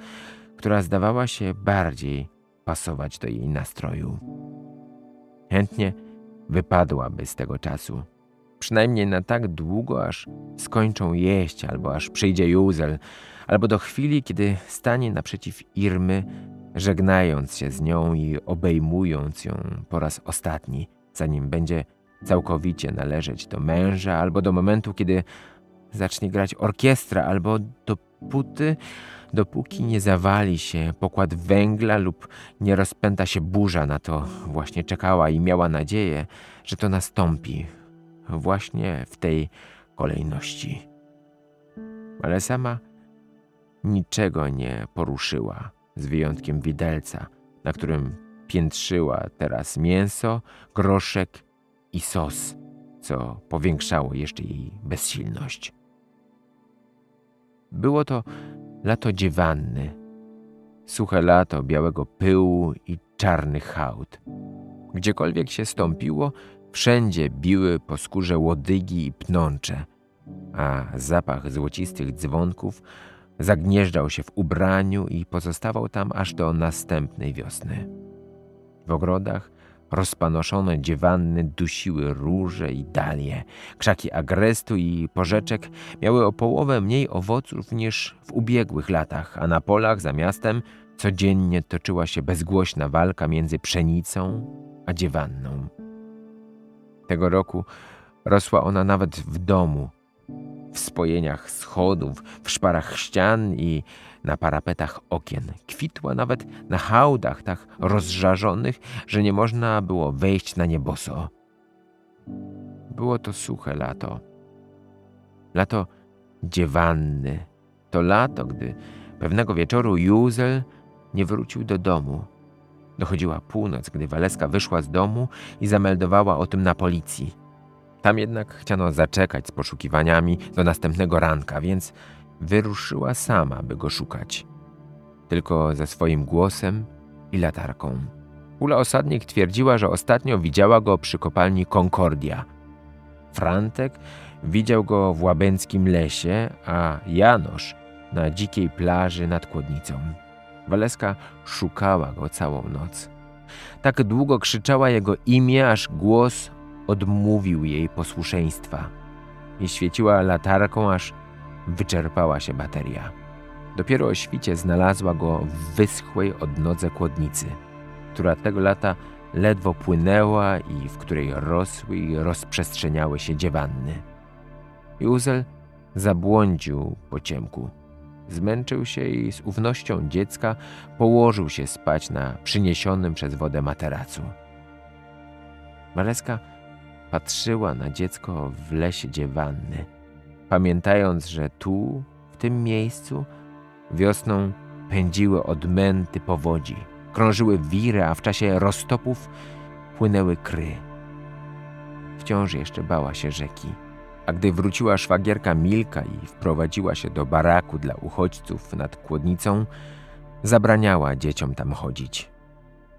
która zdawała się bardziej pasować do jej nastroju. Chętnie wypadłaby z tego czasu przynajmniej na tak długo, aż skończą jeść, albo aż przyjdzie Józel, albo do chwili, kiedy stanie naprzeciw Irmy, żegnając się z nią i obejmując ją po raz ostatni, zanim będzie całkowicie należeć do męża, albo do momentu, kiedy zacznie grać orkiestra, albo dopóty, dopóki nie zawali się pokład węgla lub nie rozpęta się burza. Na to właśnie czekała i miała nadzieję, że to nastąpi właśnie w tej kolejności. Ale sama niczego nie poruszyła, z wyjątkiem widelca, na którym piętrzyła teraz mięso, groszek i sos, co powiększało jeszcze jej bezsilność. Było to lato dziewanny, suche lato białego pyłu i czarnych hałd. Gdziekolwiek się stąpiło, Wszędzie biły po skórze łodygi i pnącze, a zapach złocistych dzwonków zagnieżdżał się w ubraniu i pozostawał tam aż do następnej wiosny. W ogrodach rozpanoszone dziewanny dusiły róże i dalie. Krzaki agrestu i porzeczek miały o połowę mniej owoców niż w ubiegłych latach, a na polach za miastem codziennie toczyła się bezgłośna walka między pszenicą a dziewanną. Tego roku rosła ona nawet w domu, w spojeniach schodów, w szparach ścian i na parapetach okien. Kwitła nawet na hałdach tak rozżarzonych, że nie można było wejść na nieboso. Było to suche lato. Lato dziewanny. To lato, gdy pewnego wieczoru Józel nie wrócił do domu. Dochodziła północ, gdy Waleska wyszła z domu i zameldowała o tym na policji. Tam jednak chciano zaczekać z poszukiwaniami do następnego ranka, więc wyruszyła sama, by go szukać. Tylko ze swoim głosem i latarką. Ula Osadnik twierdziła, że ostatnio widziała go przy kopalni Concordia. Frantek widział go w łabęckim lesie, a Janosz na dzikiej plaży nad Kłodnicą. Waleska szukała go całą noc. Tak długo krzyczała jego imię, aż głos odmówił jej posłuszeństwa. I świeciła latarką, aż wyczerpała się bateria. Dopiero o świcie znalazła go w wyschłej odnodze kłodnicy, która tego lata ledwo płynęła i w której rosły i rozprzestrzeniały się dziewanny. Józel zabłądził po ciemku. Zmęczył się i z ufnością dziecka położył się spać na przyniesionym przez wodę materacu. Maleska patrzyła na dziecko w lesie dziewanny, pamiętając, że tu, w tym miejscu, wiosną pędziły odmęty powodzi, krążyły wiry, a w czasie roztopów płynęły kry. Wciąż jeszcze bała się rzeki. A gdy wróciła szwagierka Milka i wprowadziła się do baraku dla uchodźców nad kłodnicą, zabraniała dzieciom tam chodzić.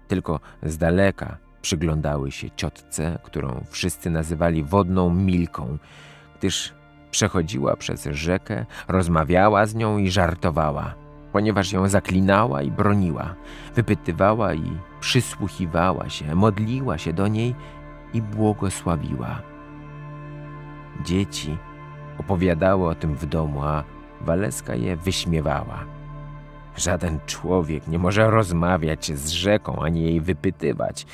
Tylko z daleka przyglądały się ciotce, którą wszyscy nazywali wodną Milką, gdyż przechodziła przez rzekę, rozmawiała z nią i żartowała, ponieważ ją zaklinała i broniła, wypytywała i przysłuchiwała się, modliła się do niej i błogosławiła. Dzieci opowiadały o tym w domu, a Waleska je wyśmiewała. Żaden człowiek nie może rozmawiać z rzeką ani jej wypytywać.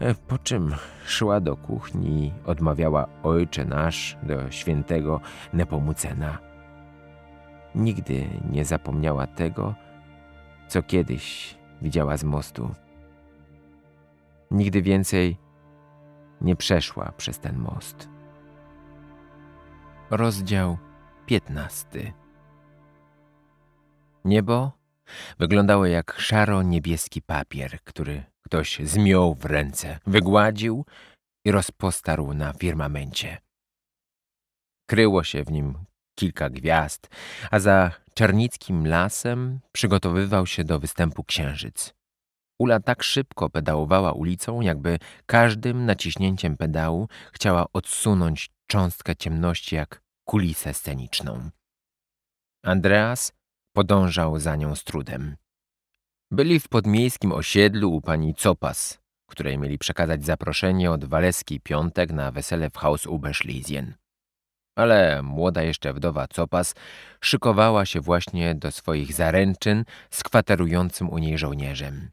E, po czym szła do kuchni i odmawiała Ojcze Nasz do świętego Nepomucena. Nigdy nie zapomniała tego, co kiedyś widziała z mostu. Nigdy więcej nie przeszła przez ten most. Rozdział 15. Niebo wyglądało jak szaro-niebieski papier, który ktoś zmiął w ręce, wygładził i rozpostarł na firmamencie. Kryło się w nim kilka gwiazd, a za czernickim lasem przygotowywał się do występu księżyc. Ula tak szybko pedałowała ulicą, jakby każdym naciśnięciem pedału chciała odsunąć cząstkę ciemności jak kulisę sceniczną. Andreas podążał za nią z trudem. Byli w podmiejskim osiedlu u pani Copas, której mieli przekazać zaproszenie od Waleski Piątek na wesele w Haus Ubeschlesien. Ale młoda jeszcze wdowa Copas szykowała się właśnie do swoich zaręczyn z kwaterującym u niej żołnierzem.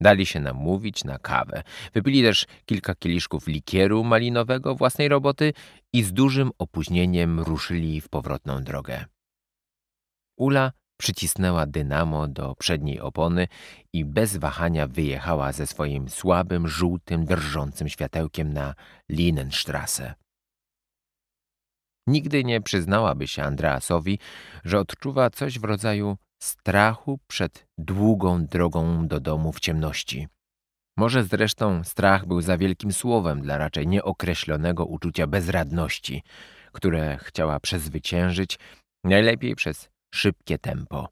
Dali się namówić na kawę. Wypili też kilka kieliszków likieru malinowego własnej roboty i z dużym opóźnieniem ruszyli w powrotną drogę. Ula przycisnęła dynamo do przedniej opony i bez wahania wyjechała ze swoim słabym, żółtym, drżącym światełkiem na Linenstrasse. Nigdy nie przyznałaby się Andreasowi, że odczuwa coś w rodzaju strachu przed długą drogą do domu w ciemności. Może zresztą strach był za wielkim słowem dla raczej nieokreślonego uczucia bezradności, które chciała przezwyciężyć najlepiej przez szybkie tempo.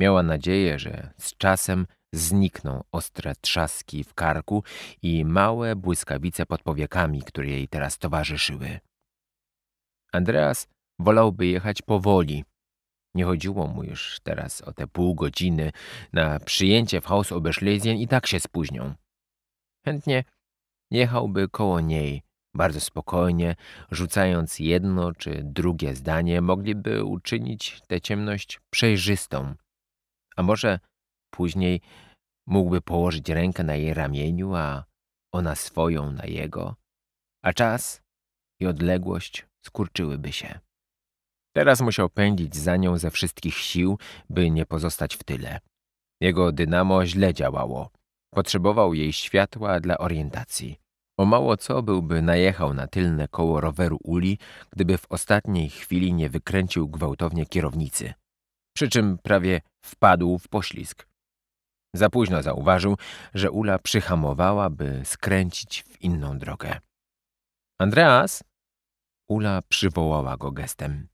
Miała nadzieję, że z czasem znikną ostre trzaski w karku i małe błyskawice pod powiekami, które jej teraz towarzyszyły. Andreas wolałby jechać powoli, nie chodziło mu już teraz o te pół godziny na przyjęcie w Haus Oberschlesien i tak się spóźnią. Chętnie jechałby koło niej, bardzo spokojnie, rzucając jedno czy drugie zdanie, mogliby uczynić tę ciemność przejrzystą. A może później mógłby położyć rękę na jej ramieniu, a ona swoją na jego, a czas i odległość skurczyłyby się. Teraz musiał pędzić za nią ze wszystkich sił, by nie pozostać w tyle. Jego dynamo źle działało. Potrzebował jej światła dla orientacji. O mało co byłby najechał na tylne koło roweru Uli, gdyby w ostatniej chwili nie wykręcił gwałtownie kierownicy. Przy czym prawie wpadł w poślizg. Za późno zauważył, że Ula przyhamowała, by skręcić w inną drogę. Andreas? Ula przywołała go gestem.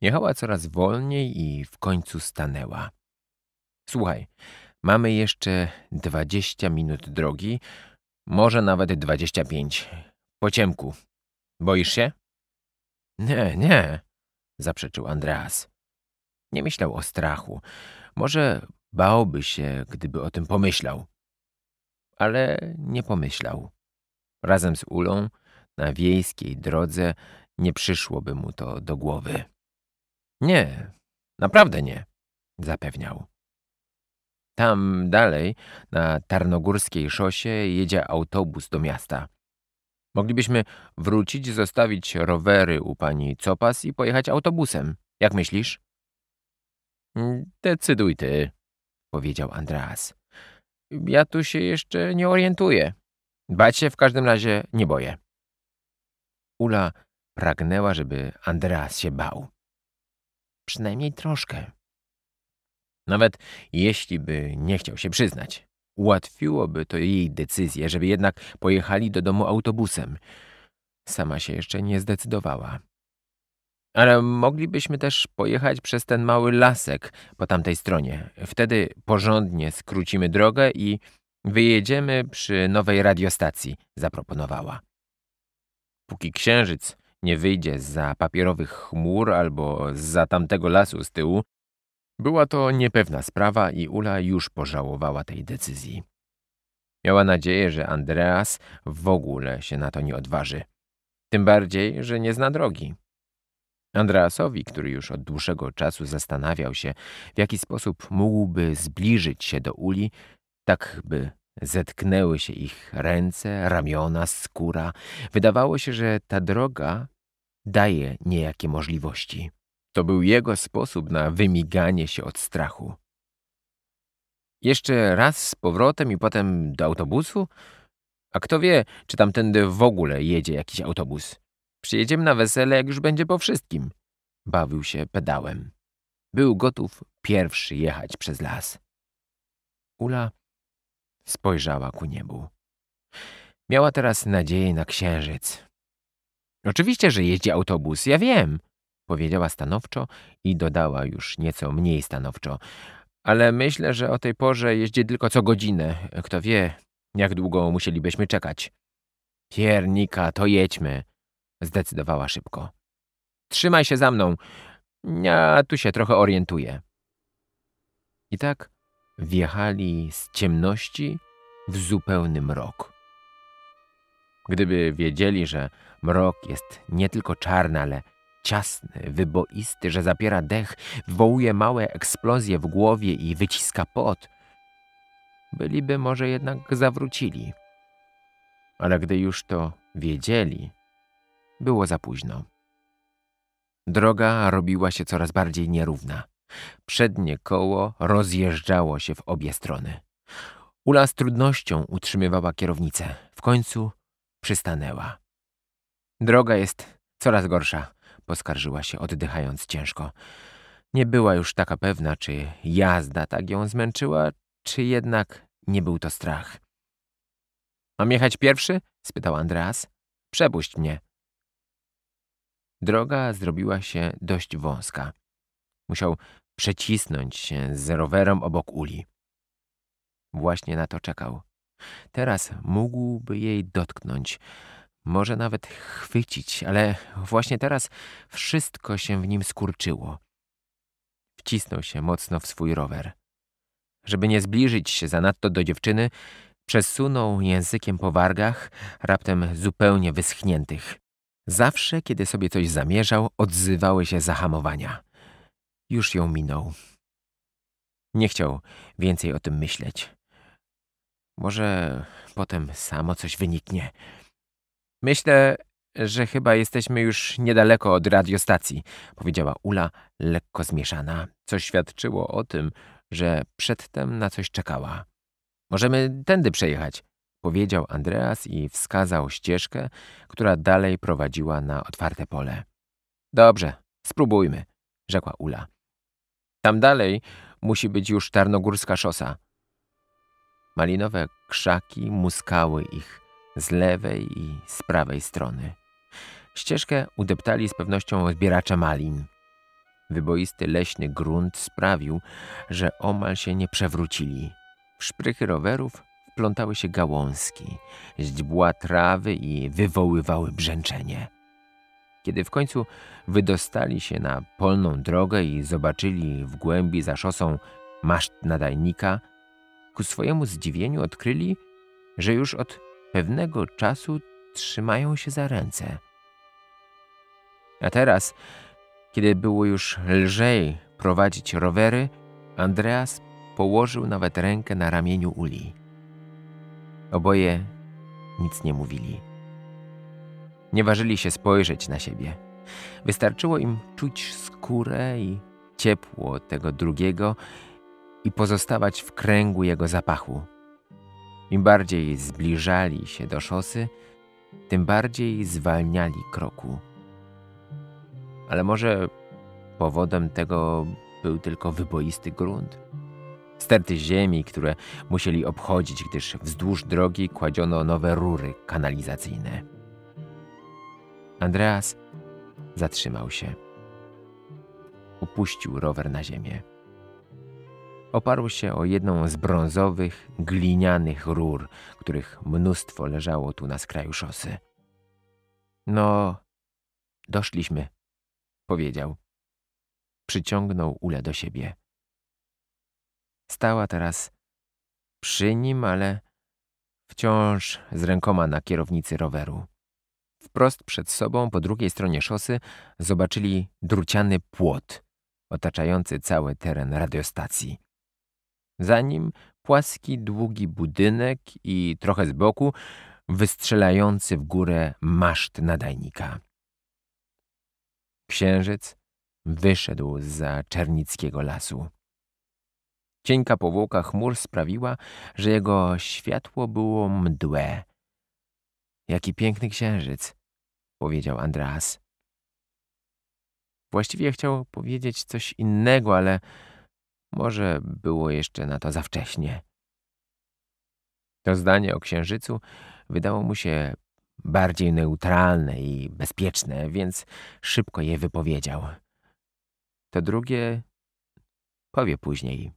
Jechała coraz wolniej i w końcu stanęła. Słuchaj, mamy jeszcze dwadzieścia minut drogi, może nawet dwadzieścia pięć. Po ciemku. Boisz się? Nie, nie, zaprzeczył Andreas. Nie myślał o strachu. Może bałby się, gdyby o tym pomyślał. Ale nie pomyślał. Razem z Ulą na wiejskiej drodze nie przyszłoby mu to do głowy. Nie, naprawdę nie, zapewniał. Tam dalej, na Tarnogórskiej szosie, jedzie autobus do miasta. Moglibyśmy wrócić, zostawić rowery u pani Copas i pojechać autobusem. Jak myślisz? Mm, decyduj ty, powiedział Andreas. Ja tu się jeszcze nie orientuję. Bać się w każdym razie nie boję. Ula pragnęła, żeby Andreas się bał. Przynajmniej troszkę. Nawet jeśli by nie chciał się przyznać, ułatwiłoby to jej decyzję, żeby jednak pojechali do domu autobusem. Sama się jeszcze nie zdecydowała. Ale moglibyśmy też pojechać przez ten mały lasek po tamtej stronie. Wtedy porządnie skrócimy drogę i wyjedziemy przy nowej radiostacji, zaproponowała. Póki księżyc nie wyjdzie za papierowych chmur albo za tamtego lasu z tyłu. Była to niepewna sprawa i Ula już pożałowała tej decyzji. Miała nadzieję, że Andreas w ogóle się na to nie odważy. Tym bardziej, że nie zna drogi. Andreasowi, który już od dłuższego czasu zastanawiał się, w jaki sposób mógłby zbliżyć się do Uli, tak by Zetknęły się ich ręce, ramiona, skóra. Wydawało się, że ta droga daje niejakie możliwości. To był jego sposób na wymiganie się od strachu. Jeszcze raz z powrotem i potem do autobusu? A kto wie, czy tamtędy w ogóle jedzie jakiś autobus. Przyjedziemy na wesele, jak już będzie po wszystkim. Bawił się pedałem. Był gotów pierwszy jechać przez las. Ula spojrzała ku niebu. Miała teraz nadzieję na księżyc. Oczywiście, że jeździ autobus, ja wiem, powiedziała stanowczo i dodała już nieco mniej stanowczo. Ale myślę, że o tej porze jeździ tylko co godzinę. Kto wie, jak długo musielibyśmy czekać. Piernika, to jedźmy, zdecydowała szybko. Trzymaj się za mną, ja tu się trochę orientuję. I tak wjechali z ciemności w zupełny mrok. Gdyby wiedzieli, że mrok jest nie tylko czarny, ale ciasny, wyboisty, że zapiera dech, wywołuje małe eksplozje w głowie i wyciska pot, byliby może jednak zawrócili. Ale gdy już to wiedzieli, było za późno. Droga robiła się coraz bardziej nierówna. Przednie koło rozjeżdżało się w obie strony. Ula z trudnością utrzymywała kierownicę. W końcu przystanęła. Droga jest coraz gorsza, poskarżyła się, oddychając ciężko. Nie była już taka pewna, czy jazda tak ją zmęczyła, czy jednak nie był to strach. Mam jechać pierwszy? spytał Andreas. Przepuść mnie. Droga zrobiła się dość wąska. Musiał przecisnąć się z rowerem obok uli. Właśnie na to czekał. Teraz mógłby jej dotknąć, może nawet chwycić, ale właśnie teraz wszystko się w nim skurczyło. Wcisnął się mocno w swój rower. Żeby nie zbliżyć się zanadto do dziewczyny, przesunął językiem po wargach, raptem zupełnie wyschniętych. Zawsze, kiedy sobie coś zamierzał, odzywały się zahamowania już ją minął. Nie chciał więcej o tym myśleć. Może potem samo coś wyniknie. Myślę, że chyba jesteśmy już niedaleko od radiostacji, powiedziała Ula, lekko zmieszana, co świadczyło o tym, że przedtem na coś czekała. Możemy tędy przejechać, powiedział Andreas i wskazał ścieżkę, która dalej prowadziła na otwarte pole. Dobrze, spróbujmy, rzekła Ula. Tam dalej musi być już czarnogórska szosa. Malinowe krzaki muskały ich z lewej i z prawej strony. Ścieżkę udeptali z pewnością odbieracze malin. Wyboisty leśny grunt sprawił, że omal się nie przewrócili. W szprychy rowerów wplątały się gałązki, źdźbła trawy i wywoływały brzęczenie. Kiedy w końcu wydostali się na polną drogę i zobaczyli w głębi za szosą maszt nadajnika, ku swojemu zdziwieniu odkryli, że już od pewnego czasu trzymają się za ręce. A teraz, kiedy było już lżej prowadzić rowery, Andreas położył nawet rękę na ramieniu Uli. Oboje nic nie mówili. Nie ważyli się spojrzeć na siebie. Wystarczyło im czuć skórę i ciepło tego drugiego i pozostawać w kręgu jego zapachu. Im bardziej zbliżali się do szosy, tym bardziej zwalniali kroku. Ale może powodem tego był tylko wyboisty grunt? Sterty ziemi, które musieli obchodzić, gdyż wzdłuż drogi kładziono nowe rury kanalizacyjne. Andreas zatrzymał się. Upuścił rower na ziemię. Oparł się o jedną z brązowych, glinianych rur, których mnóstwo leżało tu na skraju szosy. No, doszliśmy, powiedział. Przyciągnął Ule do siebie. Stała teraz przy nim, ale wciąż z rękoma na kierownicy roweru. Wprost przed sobą, po drugiej stronie szosy, zobaczyli druciany płot otaczający cały teren radiostacji. Za nim płaski, długi budynek i trochę z boku wystrzelający w górę maszt nadajnika. Księżyc wyszedł za czernickiego lasu. Cienka powłoka chmur sprawiła, że jego światło było mdłe. Jaki piękny księżyc! powiedział Andreas. Właściwie chciał powiedzieć coś innego, ale może było jeszcze na to za wcześnie. To zdanie o księżycu wydało mu się bardziej neutralne i bezpieczne, więc szybko je wypowiedział. To drugie powie później.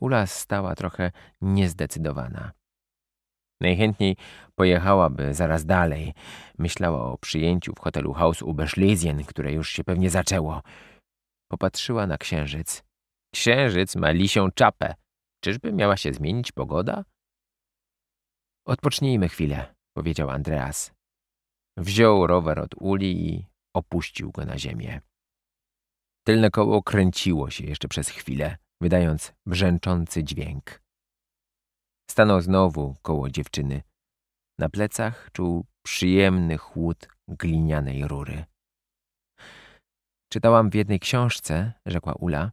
Ula stała trochę niezdecydowana. Najchętniej pojechałaby zaraz dalej. Myślała o przyjęciu w hotelu House Uberschlesien, które już się pewnie zaczęło. Popatrzyła na księżyc. Księżyc ma lisią czapę. Czyżby miała się zmienić pogoda? Odpocznijmy chwilę, powiedział Andreas. Wziął rower od uli i opuścił go na ziemię. Tylne koło kręciło się jeszcze przez chwilę, wydając brzęczący dźwięk. Stanął znowu koło dziewczyny. Na plecach czuł przyjemny chłód glinianej rury. Czytałam w jednej książce, rzekła Ula,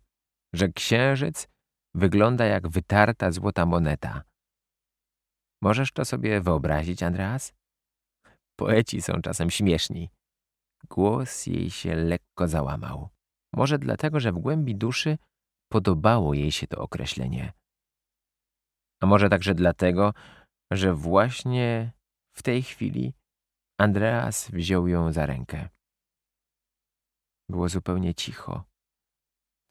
że księżyc wygląda jak wytarta złota moneta. Możesz to sobie wyobrazić, Andreas? Poeci są czasem śmieszni. Głos jej się lekko załamał. Może dlatego, że w głębi duszy podobało jej się to określenie. A może także dlatego, że właśnie w tej chwili Andreas wziął ją za rękę. Było zupełnie cicho.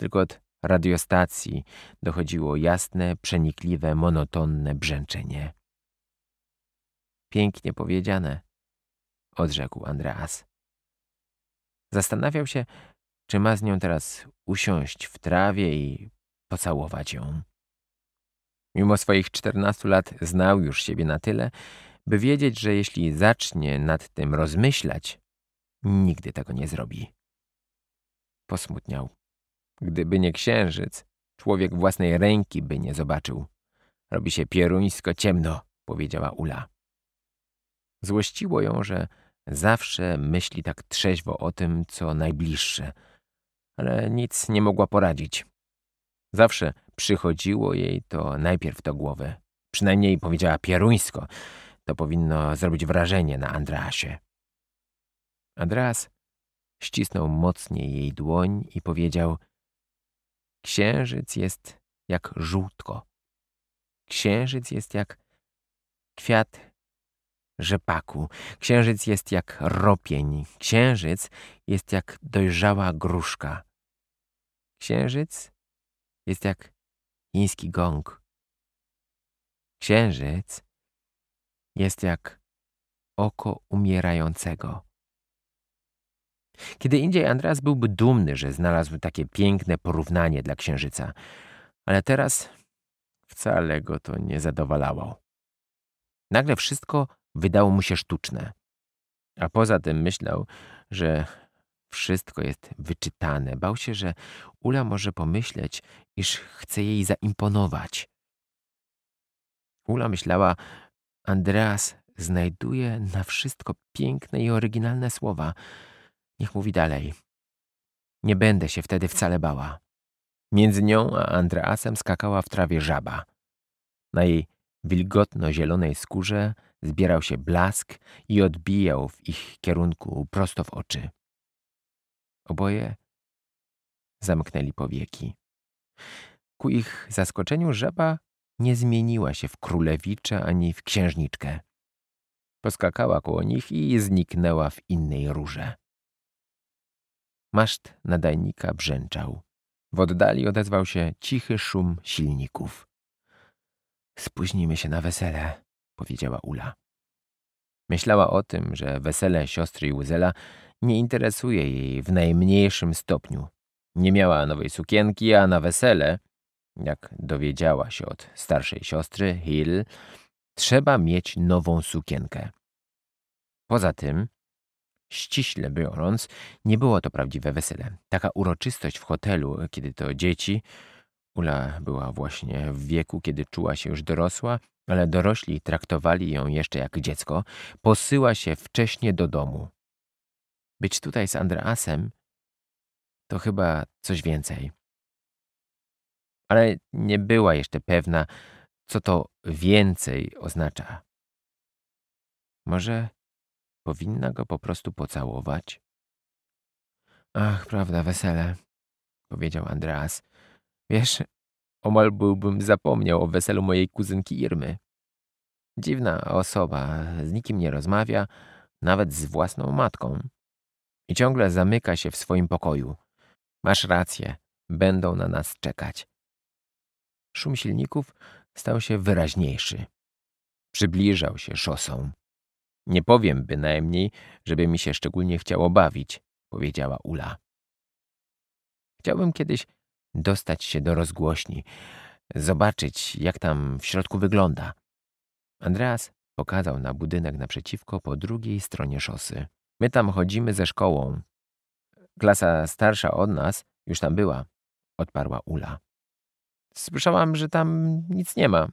Tylko od radiostacji dochodziło jasne, przenikliwe, monotonne brzęczenie. Pięknie powiedziane, odrzekł Andreas. Zastanawiał się, czy ma z nią teraz usiąść w trawie i pocałować ją. Mimo swoich czternastu lat znał już siebie na tyle, by wiedzieć, że jeśli zacznie nad tym rozmyślać, nigdy tego nie zrobi. Posmutniał. Gdyby nie księżyc, człowiek własnej ręki by nie zobaczył. Robi się pieruńsko ciemno, powiedziała Ula. Złościło ją, że zawsze myśli tak trzeźwo o tym, co najbliższe, ale nic nie mogła poradzić. Zawsze przychodziło jej to najpierw do głowy. Przynajmniej powiedziała pieruńsko. To powinno zrobić wrażenie na Andrasie. Andras ścisnął mocniej jej dłoń i powiedział Księżyc jest jak żółtko. Księżyc jest jak kwiat rzepaku. Księżyc jest jak ropień. Księżyc jest jak dojrzała gruszka. Księżyc jest jak chiński gong. Księżyc jest jak oko umierającego. Kiedy indziej Andreas byłby dumny, że znalazł takie piękne porównanie dla księżyca, ale teraz wcale go to nie zadowalało. Nagle wszystko wydało mu się sztuczne. A poza tym myślał, że wszystko jest wyczytane. Bał się, że Ula może pomyśleć, iż chce jej zaimponować. Ula myślała, Andreas znajduje na wszystko piękne i oryginalne słowa. Niech mówi dalej. Nie będę się wtedy wcale bała. Między nią a Andreasem skakała w trawie żaba. Na jej wilgotno-zielonej skórze zbierał się blask i odbijał w ich kierunku prosto w oczy. Oboje zamknęli powieki. Ku ich zaskoczeniu żaba nie zmieniła się w królewicza ani w księżniczkę. Poskakała koło nich i zniknęła w innej rurze. Maszt nadajnika brzęczał. W oddali odezwał się cichy szum silników. Spóźnimy się na wesele, powiedziała Ula. Myślała o tym, że wesele siostry Józela nie interesuje jej w najmniejszym stopniu. Nie miała nowej sukienki, a na wesele, jak dowiedziała się od starszej siostry Hill, trzeba mieć nową sukienkę. Poza tym, ściśle biorąc, nie było to prawdziwe wesele. Taka uroczystość w hotelu, kiedy to dzieci, Ula była właśnie w wieku, kiedy czuła się już dorosła, ale dorośli traktowali ją jeszcze jak dziecko, posyła się wcześnie do domu. Być tutaj z Andreasem to chyba coś więcej. Ale nie była jeszcze pewna, co to więcej oznacza. Może powinna go po prostu pocałować? Ach, prawda, wesele, powiedział Andreas. Wiesz, omal byłbym zapomniał o weselu mojej kuzynki Irmy. Dziwna osoba, z nikim nie rozmawia, nawet z własną matką i ciągle zamyka się w swoim pokoju. Masz rację, będą na nas czekać. Szum silników stał się wyraźniejszy. Przybliżał się szosą. Nie powiem bynajmniej, żeby mi się szczególnie chciało bawić, powiedziała Ula. Chciałbym kiedyś dostać się do rozgłośni, zobaczyć, jak tam w środku wygląda. Andreas pokazał na budynek naprzeciwko po drugiej stronie szosy. My tam chodzimy ze szkołą. Klasa starsza od nas już tam była, odparła Ula. Słyszałam, że tam nic nie ma,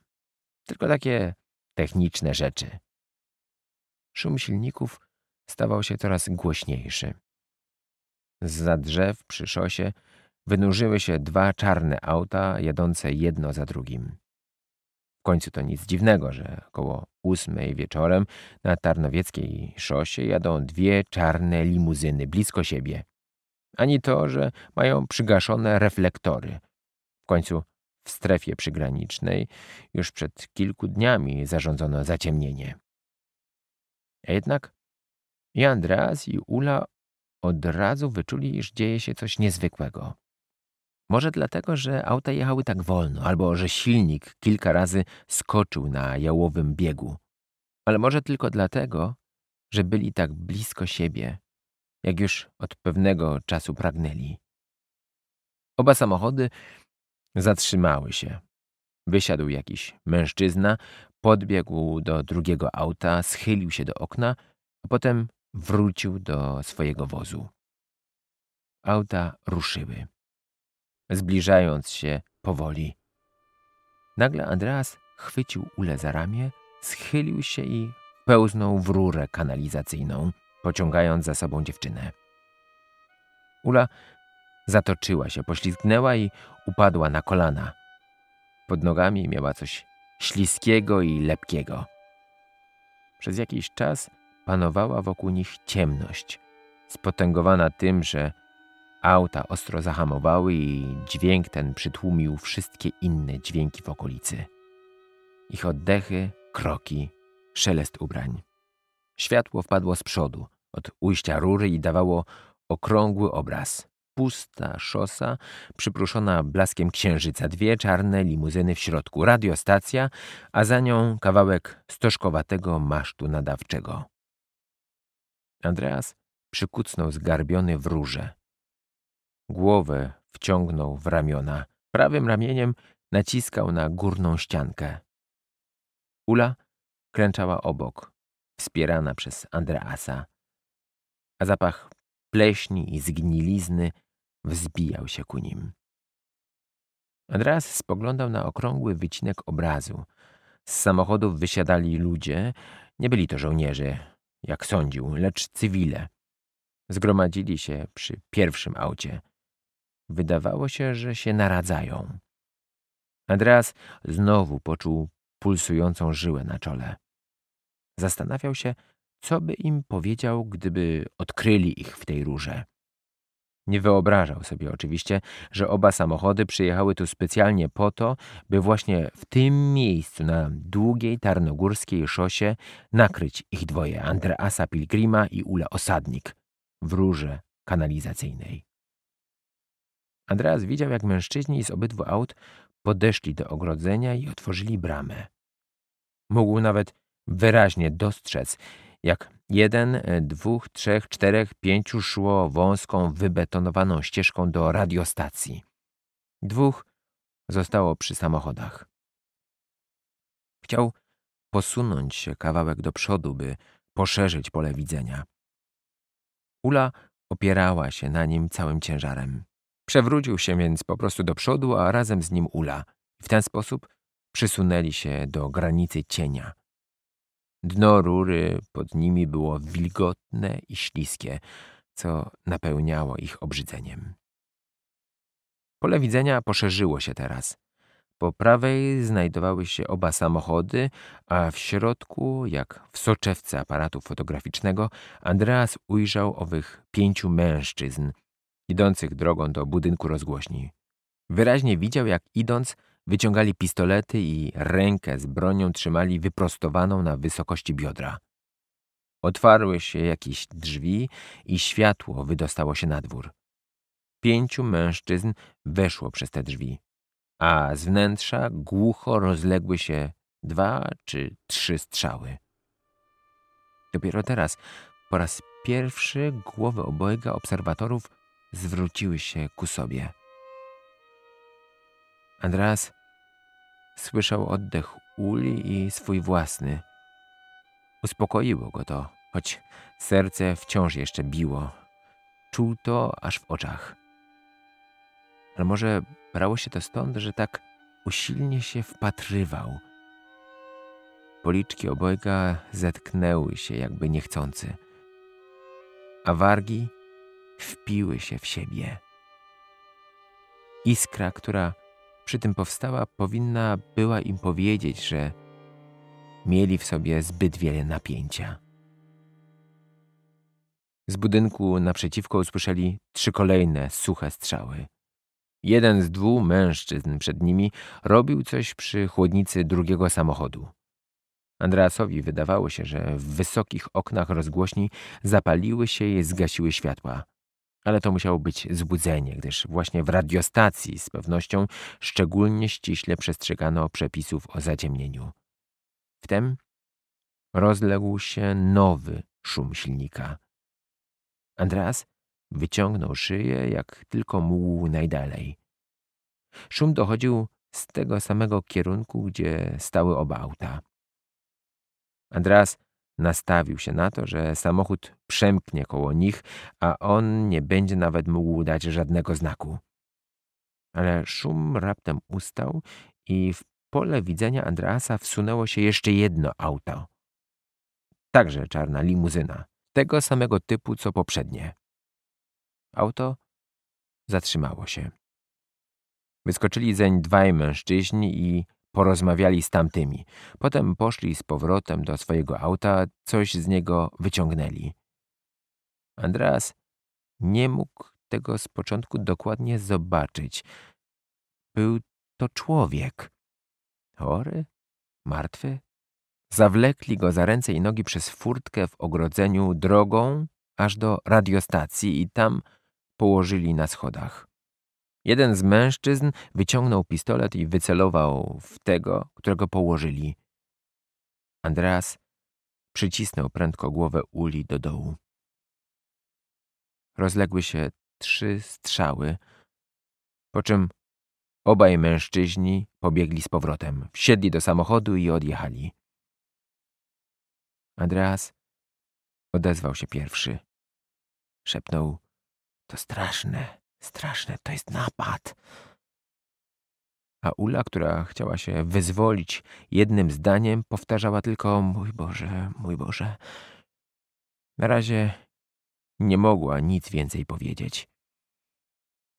tylko takie techniczne rzeczy. Szum silników stawał się coraz głośniejszy. Za drzew przy szosie wynurzyły się dwa czarne auta jadące jedno za drugim końcu to nic dziwnego, że około ósmej wieczorem na Tarnowieckiej szosie jadą dwie czarne limuzyny blisko siebie. Ani to, że mają przygaszone reflektory. W końcu w strefie przygranicznej już przed kilku dniami zarządzono zaciemnienie. A jednak i Andreas i Ula od razu wyczuli, iż dzieje się coś niezwykłego. Może dlatego, że auta jechały tak wolno, albo że silnik kilka razy skoczył na jałowym biegu. Ale może tylko dlatego, że byli tak blisko siebie, jak już od pewnego czasu pragnęli. Oba samochody zatrzymały się. Wysiadł jakiś mężczyzna, podbiegł do drugiego auta, schylił się do okna, a potem wrócił do swojego wozu. Auta ruszyły zbliżając się powoli. Nagle Andreas chwycił Ule za ramię, schylił się i pełznął w rurę kanalizacyjną, pociągając za sobą dziewczynę. Ula zatoczyła się, poślizgnęła i upadła na kolana. Pod nogami miała coś śliskiego i lepkiego. Przez jakiś czas panowała wokół nich ciemność, spotęgowana tym, że Auta ostro zahamowały i dźwięk ten przytłumił wszystkie inne dźwięki w okolicy. Ich oddechy, kroki, szelest ubrań. Światło wpadło z przodu, od ujścia rury i dawało okrągły obraz. Pusta szosa, przyprószona blaskiem księżyca, dwie czarne limuzyny w środku, radiostacja, a za nią kawałek stożkowatego masztu nadawczego. Andreas przykucnął zgarbiony w rurze. Głowę wciągnął w ramiona. Prawym ramieniem naciskał na górną ściankę. Ula klęczała obok, wspierana przez Andreasa, a zapach pleśni i zgnilizny wzbijał się ku nim. Andreas spoglądał na okrągły wycinek obrazu. Z samochodów wysiadali ludzie, nie byli to żołnierze, jak sądził, lecz cywile. Zgromadzili się przy pierwszym aucie – Wydawało się, że się naradzają. Andreas znowu poczuł pulsującą żyłę na czole. Zastanawiał się, co by im powiedział, gdyby odkryli ich w tej rurze. Nie wyobrażał sobie oczywiście, że oba samochody przyjechały tu specjalnie po to, by właśnie w tym miejscu na długiej tarnogórskiej szosie nakryć ich dwoje, Andreasa Pilgrima i Ule Osadnik, w rurze kanalizacyjnej. Andreas widział, jak mężczyźni z obydwu aut podeszli do ogrodzenia i otworzyli bramę. Mógł nawet wyraźnie dostrzec, jak jeden, e, dwóch, trzech, czterech, pięciu szło wąską, wybetonowaną ścieżką do radiostacji. Dwóch zostało przy samochodach. Chciał posunąć się kawałek do przodu, by poszerzyć pole widzenia. Ula opierała się na nim całym ciężarem. Przewrócił się więc po prostu do przodu, a razem z nim ula. W ten sposób przysunęli się do granicy cienia. Dno rury pod nimi było wilgotne i śliskie, co napełniało ich obrzydzeniem. Pole widzenia poszerzyło się teraz. Po prawej znajdowały się oba samochody, a w środku, jak w soczewce aparatu fotograficznego, Andreas ujrzał owych pięciu mężczyzn – idących drogą do budynku rozgłośni. Wyraźnie widział, jak idąc wyciągali pistolety i rękę z bronią trzymali wyprostowaną na wysokości biodra. Otwarły się jakieś drzwi i światło wydostało się na dwór. Pięciu mężczyzn weszło przez te drzwi, a z wnętrza głucho rozległy się dwa czy trzy strzały. Dopiero teraz po raz pierwszy głowy obojga obserwatorów zwróciły się ku sobie. Andras słyszał oddech uli i swój własny. Uspokoiło go to, choć serce wciąż jeszcze biło. Czuł to aż w oczach. Ale może brało się to stąd, że tak usilnie się wpatrywał. Policzki obojga zetknęły się jakby niechcący, a wargi wpiły się w siebie. Iskra, która przy tym powstała, powinna była im powiedzieć, że mieli w sobie zbyt wiele napięcia. Z budynku naprzeciwko usłyszeli trzy kolejne suche strzały. Jeden z dwóch mężczyzn przed nimi robił coś przy chłodnicy drugiego samochodu. Andreasowi wydawało się, że w wysokich oknach rozgłośni zapaliły się i zgasiły światła. Ale to musiało być zbudzenie, gdyż właśnie w radiostacji z pewnością szczególnie ściśle przestrzegano przepisów o zaciemnieniu. Wtem rozległ się nowy szum silnika. Andreas wyciągnął szyję jak tylko mógł najdalej. Szum dochodził z tego samego kierunku, gdzie stały oba auta. Andreas nastawił się na to, że samochód przemknie koło nich, a on nie będzie nawet mógł dać żadnego znaku. Ale szum raptem ustał i w pole widzenia Andreasa wsunęło się jeszcze jedno auto. Także czarna limuzyna, tego samego typu co poprzednie. Auto zatrzymało się. Wyskoczyli zeń dwaj mężczyźni i porozmawiali z tamtymi. Potem poszli z powrotem do swojego auta, coś z niego wyciągnęli. Andreas nie mógł tego z początku dokładnie zobaczyć. Był to człowiek. Chory? Martwy? Zawlekli go za ręce i nogi przez furtkę w ogrodzeniu drogą aż do radiostacji i tam położyli na schodach. Jeden z mężczyzn wyciągnął pistolet i wycelował w tego, którego położyli. Andreas przycisnął prędko głowę uli do dołu. Rozległy się trzy strzały, po czym obaj mężczyźni pobiegli z powrotem, wsiedli do samochodu i odjechali. Andreas odezwał się pierwszy. Szepnął: To straszne. Straszne, to jest napad. A Ula, która chciała się wyzwolić jednym zdaniem, powtarzała tylko mój Boże, mój Boże. Na razie nie mogła nic więcej powiedzieć.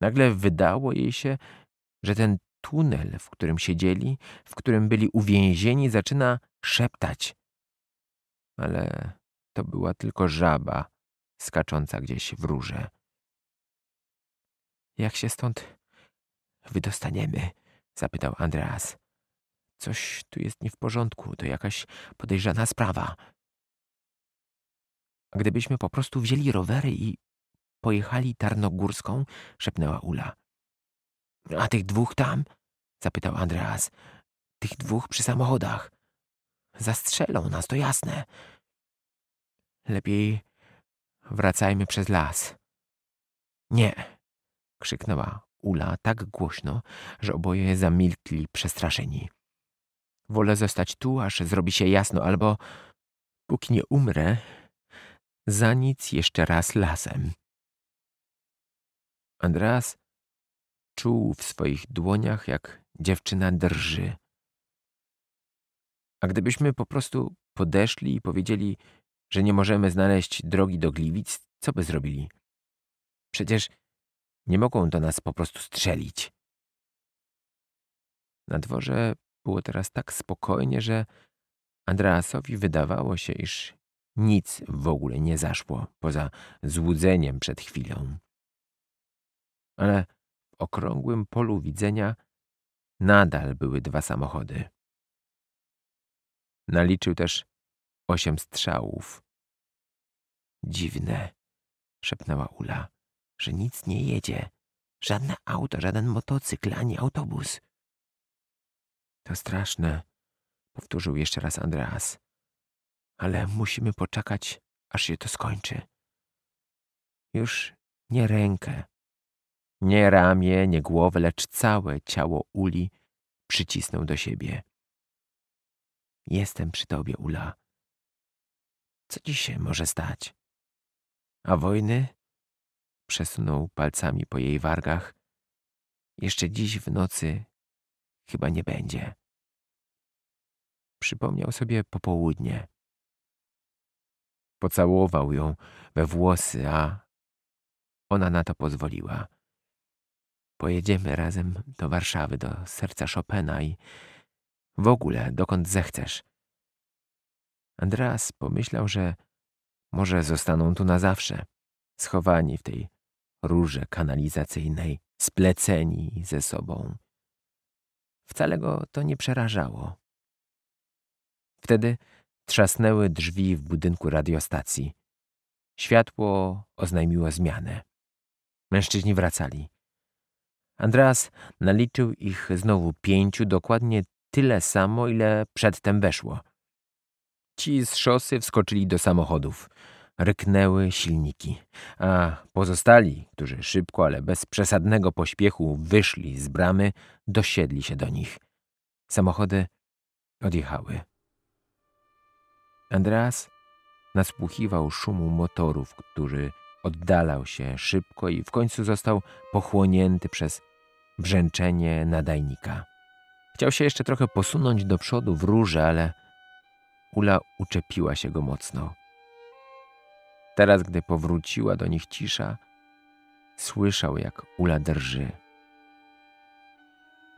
Nagle wydało jej się, że ten tunel, w którym siedzieli, w którym byli uwięzieni, zaczyna szeptać. Ale to była tylko żaba skacząca gdzieś w rurze. Jak się stąd wydostaniemy? Zapytał Andreas. Coś tu jest nie w porządku, to jakaś podejrzana sprawa. Gdybyśmy po prostu wzięli rowery i pojechali Tarnogórską, szepnęła Ula. A tych dwóch tam? Zapytał Andreas. Tych dwóch przy samochodach. Zastrzelą nas, to jasne. Lepiej wracajmy przez las. Nie, krzyknęła Ula tak głośno, że oboje zamilkli przestraszeni. Wolę zostać tu, aż zrobi się jasno, albo póki nie umrę, za nic jeszcze raz lasem. Andreas czuł w swoich dłoniach, jak dziewczyna drży. A gdybyśmy po prostu podeszli i powiedzieli, że nie możemy znaleźć drogi do Gliwic, co by zrobili? Przecież nie mogą do nas po prostu strzelić. Na dworze było teraz tak spokojnie, że Andreasowi wydawało się, iż nic w ogóle nie zaszło poza złudzeniem przed chwilą. Ale w okrągłym polu widzenia nadal były dwa samochody. Naliczył też osiem strzałów. Dziwne, szepnęła Ula że nic nie jedzie. Żadne auto, żaden motocykl, ani autobus. To straszne, powtórzył jeszcze raz Andreas. Ale musimy poczekać, aż się to skończy. Już nie rękę, nie ramię, nie głowę, lecz całe ciało Uli przycisnął do siebie. Jestem przy tobie, Ula. Co dzisiaj może stać? A wojny przesunął palcami po jej wargach. Jeszcze dziś w nocy chyba nie będzie. Przypomniał sobie popołudnie. Pocałował ją we włosy, a ona na to pozwoliła. Pojedziemy razem do Warszawy, do serca Chopina i w ogóle dokąd zechcesz. Andreas pomyślał, że może zostaną tu na zawsze, schowani w tej rurze kanalizacyjnej, spleceni ze sobą. Wcale go to nie przerażało. Wtedy trzasnęły drzwi w budynku radiostacji. Światło oznajmiło zmianę. Mężczyźni wracali. Andreas naliczył ich znowu pięciu, dokładnie tyle samo, ile przedtem weszło. Ci z szosy wskoczyli do samochodów ryknęły silniki, a pozostali, którzy szybko, ale bez przesadnego pośpiechu wyszli z bramy, dosiedli się do nich. Samochody odjechały. Andreas nasłuchiwał szumu motorów, który oddalał się szybko i w końcu został pochłonięty przez brzęczenie nadajnika. Chciał się jeszcze trochę posunąć do przodu w róże, ale Ula uczepiła się go mocno. Teraz, gdy powróciła do nich cisza, słyszał, jak ula drży.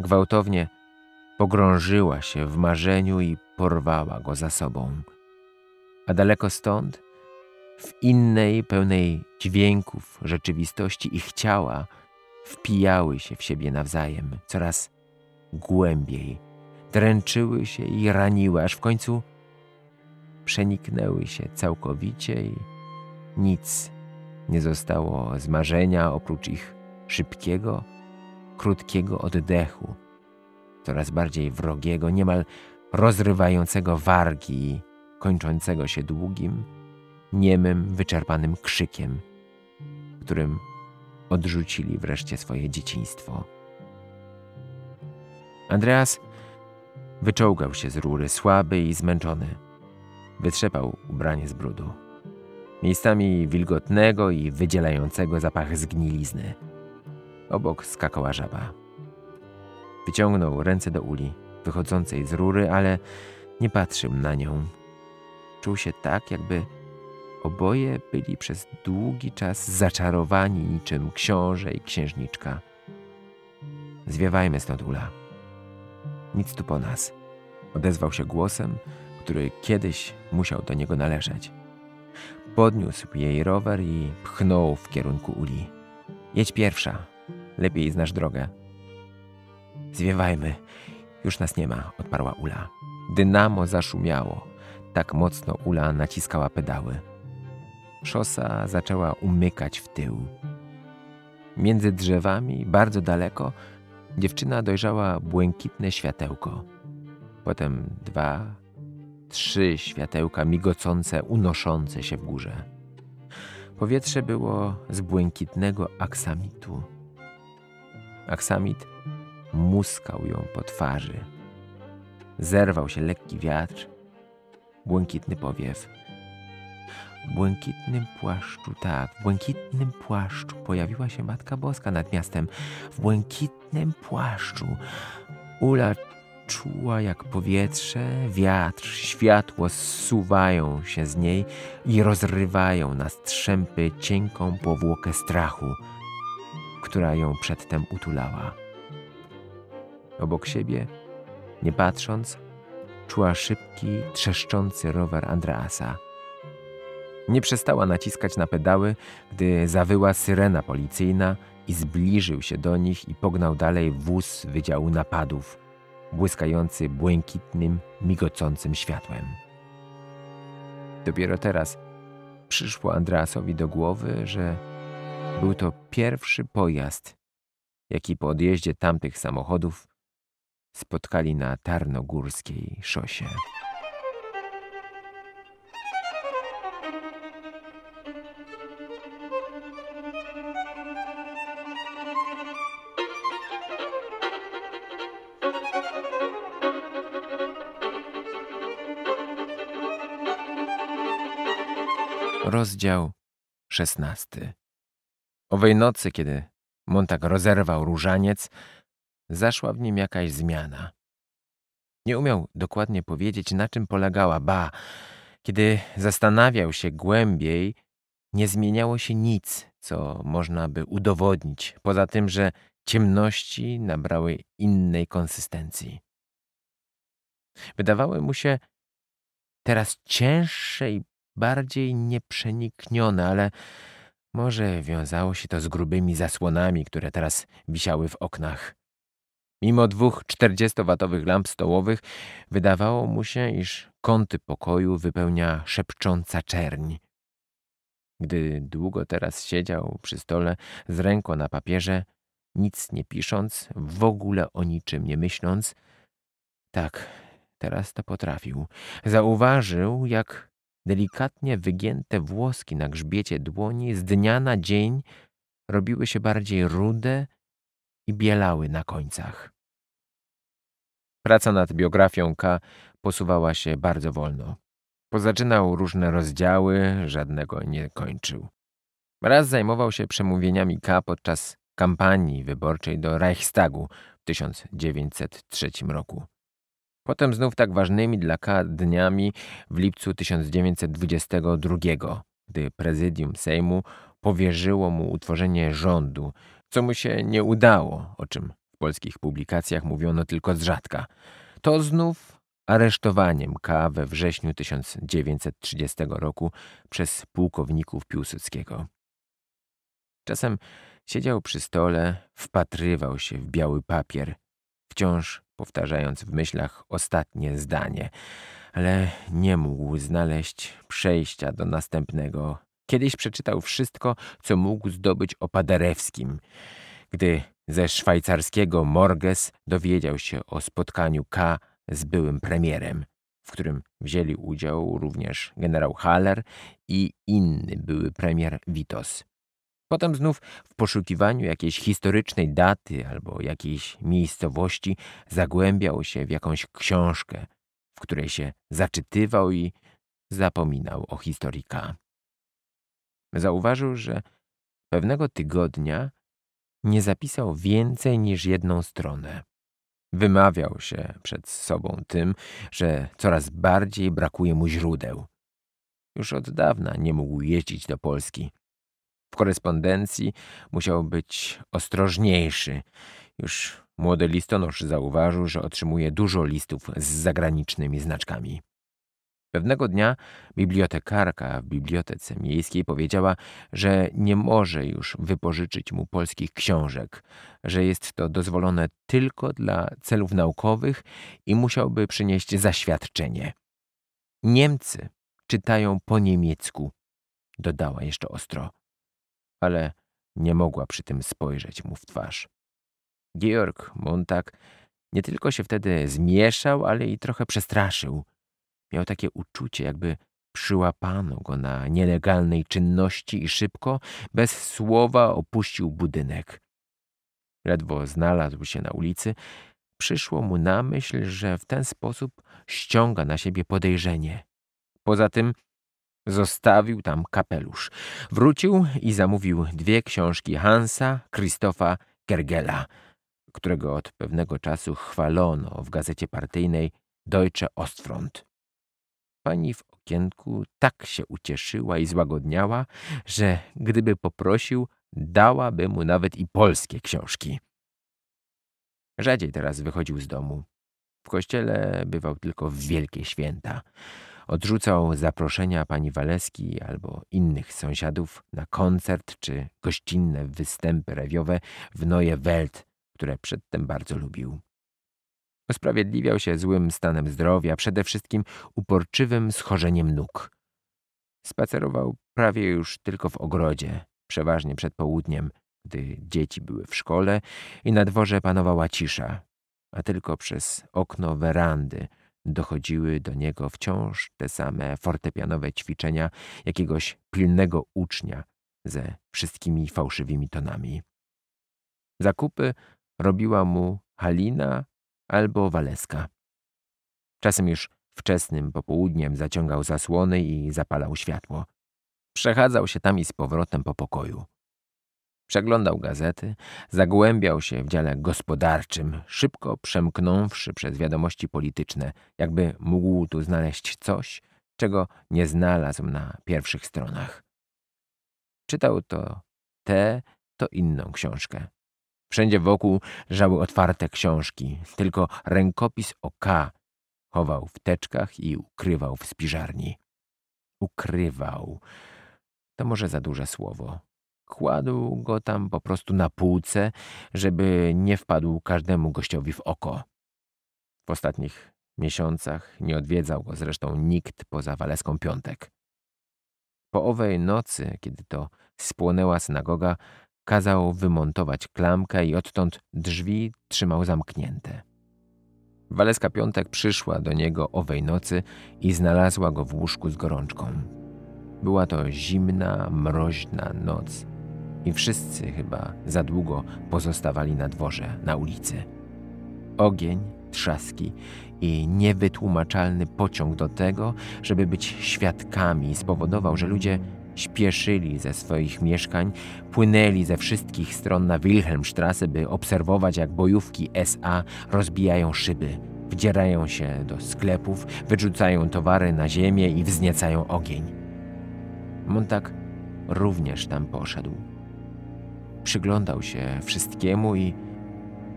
Gwałtownie pogrążyła się w marzeniu i porwała go za sobą. A daleko stąd, w innej, pełnej dźwięków rzeczywistości ich ciała wpijały się w siebie nawzajem, coraz głębiej, dręczyły się i raniły, aż w końcu przeniknęły się całkowicie i nic nie zostało z marzenia oprócz ich szybkiego, krótkiego oddechu, coraz bardziej wrogiego, niemal rozrywającego wargi i kończącego się długim, niemym, wyczerpanym krzykiem, którym odrzucili wreszcie swoje dzieciństwo. Andreas wyczołgał się z rury, słaby i zmęczony. Wytrzepał ubranie z brudu miejscami wilgotnego i wydzielającego zapach zgnilizny. Obok skakała żaba. Wyciągnął ręce do uli, wychodzącej z rury, ale nie patrzył na nią. Czuł się tak, jakby oboje byli przez długi czas zaczarowani niczym książę i księżniczka. Zwiewajmy stąd ula. Nic tu po nas. Odezwał się głosem, który kiedyś musiał do niego należeć. Podniósł jej rower i pchnął w kierunku uli. Jedź pierwsza, lepiej znasz drogę. Zwiewajmy, już nas nie ma, odparła ula. Dynamo zaszumiało, tak mocno ula naciskała pedały. Szosa zaczęła umykać w tył. Między drzewami, bardzo daleko, dziewczyna dojrzała błękitne światełko. Potem dwa, trzy światełka migocące, unoszące się w górze. Powietrze było z błękitnego aksamitu. Aksamit muskał ją po twarzy. Zerwał się lekki wiatr, błękitny powiew. W błękitnym płaszczu, tak, w błękitnym płaszczu pojawiła się Matka Boska nad miastem. W błękitnym płaszczu. Ula czuła, jak powietrze, wiatr, światło zsuwają się z niej i rozrywają na strzępy cienką powłokę strachu, która ją przedtem utulała. Obok siebie, nie patrząc, czuła szybki, trzeszczący rower Andreasa. Nie przestała naciskać na pedały, gdy zawyła syrena policyjna i zbliżył się do nich i pognał dalej wóz Wydziału Napadów – błyskający błękitnym, migocącym światłem. Dopiero teraz przyszło Andreasowi do głowy, że był to pierwszy pojazd, jaki po odjeździe tamtych samochodów spotkali na Tarnogórskiej szosie. Rozdział 16. Owej nocy, kiedy Montag rozerwał różaniec, zaszła w nim jakaś zmiana. Nie umiał dokładnie powiedzieć, na czym polegała, ba, kiedy zastanawiał się głębiej, nie zmieniało się nic, co można by udowodnić, poza tym, że ciemności nabrały innej konsystencji. Wydawały mu się teraz cięższe i bardziej nieprzeniknione, ale może wiązało się to z grubymi zasłonami, które teraz wisiały w oknach. Mimo dwóch 40-watowych lamp stołowych wydawało mu się, iż kąty pokoju wypełnia szepcząca czerń. Gdy długo teraz siedział przy stole z ręką na papierze, nic nie pisząc, w ogóle o niczym nie myśląc, tak, teraz to potrafił. Zauważył, jak Delikatnie wygięte włoski na grzbiecie dłoni z dnia na dzień robiły się bardziej rude i bielały na końcach. Praca nad biografią K posuwała się bardzo wolno. Pozaczynał różne rozdziały, żadnego nie kończył. Raz zajmował się przemówieniami K podczas kampanii wyborczej do Reichstagu w 1903 roku. Potem znów tak ważnymi dla K dniami w lipcu 1922, gdy prezydium Sejmu powierzyło mu utworzenie rządu, co mu się nie udało, o czym w polskich publikacjach mówiono tylko z rzadka. To znów aresztowaniem K we wrześniu 1930 roku przez pułkowników Piłsudskiego. Czasem siedział przy stole, wpatrywał się w biały papier – wciąż powtarzając w myślach ostatnie zdanie, ale nie mógł znaleźć przejścia do następnego. Kiedyś przeczytał wszystko, co mógł zdobyć o Paderewskim. Gdy ze szwajcarskiego Morges dowiedział się o spotkaniu K z byłym premierem, w którym wzięli udział również generał Haller i inny były premier Witos. Potem znów w poszukiwaniu jakiejś historycznej daty albo jakiejś miejscowości zagłębiał się w jakąś książkę, w której się zaczytywał i zapominał o historii K. Zauważył, że pewnego tygodnia nie zapisał więcej niż jedną stronę. Wymawiał się przed sobą tym, że coraz bardziej brakuje mu źródeł. Już od dawna nie mógł jeździć do Polski w korespondencji musiał być ostrożniejszy. Już młody listonosz zauważył, że otrzymuje dużo listów z zagranicznymi znaczkami. Pewnego dnia bibliotekarka w bibliotece miejskiej powiedziała, że nie może już wypożyczyć mu polskich książek, że jest to dozwolone tylko dla celów naukowych i musiałby przynieść zaświadczenie. Niemcy czytają po niemiecku, dodała jeszcze ostro ale nie mogła przy tym spojrzeć mu w twarz. Georg Montag nie tylko się wtedy zmieszał, ale i trochę przestraszył. Miał takie uczucie, jakby przyłapano go na nielegalnej czynności i szybko, bez słowa opuścił budynek. Ledwo znalazł się na ulicy, przyszło mu na myśl, że w ten sposób ściąga na siebie podejrzenie. Poza tym Zostawił tam kapelusz. Wrócił i zamówił dwie książki Hansa Krzysztofa Kergela, którego od pewnego czasu chwalono w gazecie partyjnej Deutsche Ostfront. Pani w okienku tak się ucieszyła i złagodniała, że gdyby poprosił, dałaby mu nawet i polskie książki. Rzadziej teraz wychodził z domu. W kościele bywał tylko w wielkie święta. Odrzucał zaproszenia pani Waleski albo innych sąsiadów na koncert czy gościnne występy rewiowe w noje Welt, które przedtem bardzo lubił. Usprawiedliwiał się złym stanem zdrowia, przede wszystkim uporczywym schorzeniem nóg. Spacerował prawie już tylko w ogrodzie, przeważnie przed południem, gdy dzieci były w szkole i na dworze panowała cisza, a tylko przez okno werandy dochodziły do niego wciąż te same fortepianowe ćwiczenia jakiegoś pilnego ucznia ze wszystkimi fałszywymi tonami. Zakupy robiła mu Halina albo Waleska. Czasem już wczesnym popołudniem zaciągał zasłony i zapalał światło. Przechadzał się tam i z powrotem po pokoju. Przeglądał gazety, zagłębiał się w dziale gospodarczym, szybko przemknąwszy przez wiadomości polityczne, jakby mógł tu znaleźć coś, czego nie znalazł na pierwszych stronach. Czytał to tę, to inną książkę. Wszędzie wokół żały otwarte książki, tylko rękopis o K chował w teczkach i ukrywał w spiżarni. Ukrywał. To może za duże słowo kładł go tam po prostu na półce, żeby nie wpadł każdemu gościowi w oko. W ostatnich miesiącach nie odwiedzał go zresztą nikt poza Waleską Piątek. Po owej nocy, kiedy to spłonęła synagoga, kazał wymontować klamkę i odtąd drzwi trzymał zamknięte. Waleska Piątek przyszła do niego owej nocy i znalazła go w łóżku z gorączką. Była to zimna, mroźna noc i wszyscy chyba za długo pozostawali na dworze, na ulicy. Ogień, trzaski i niewytłumaczalny pociąg do tego, żeby być świadkami, spowodował, że ludzie śpieszyli ze swoich mieszkań, płynęli ze wszystkich stron na Wilhelmstrasse, by obserwować, jak bojówki SA rozbijają szyby, wdzierają się do sklepów, wyrzucają towary na ziemię i wzniecają ogień. Montag również tam poszedł. Przyglądał się wszystkiemu i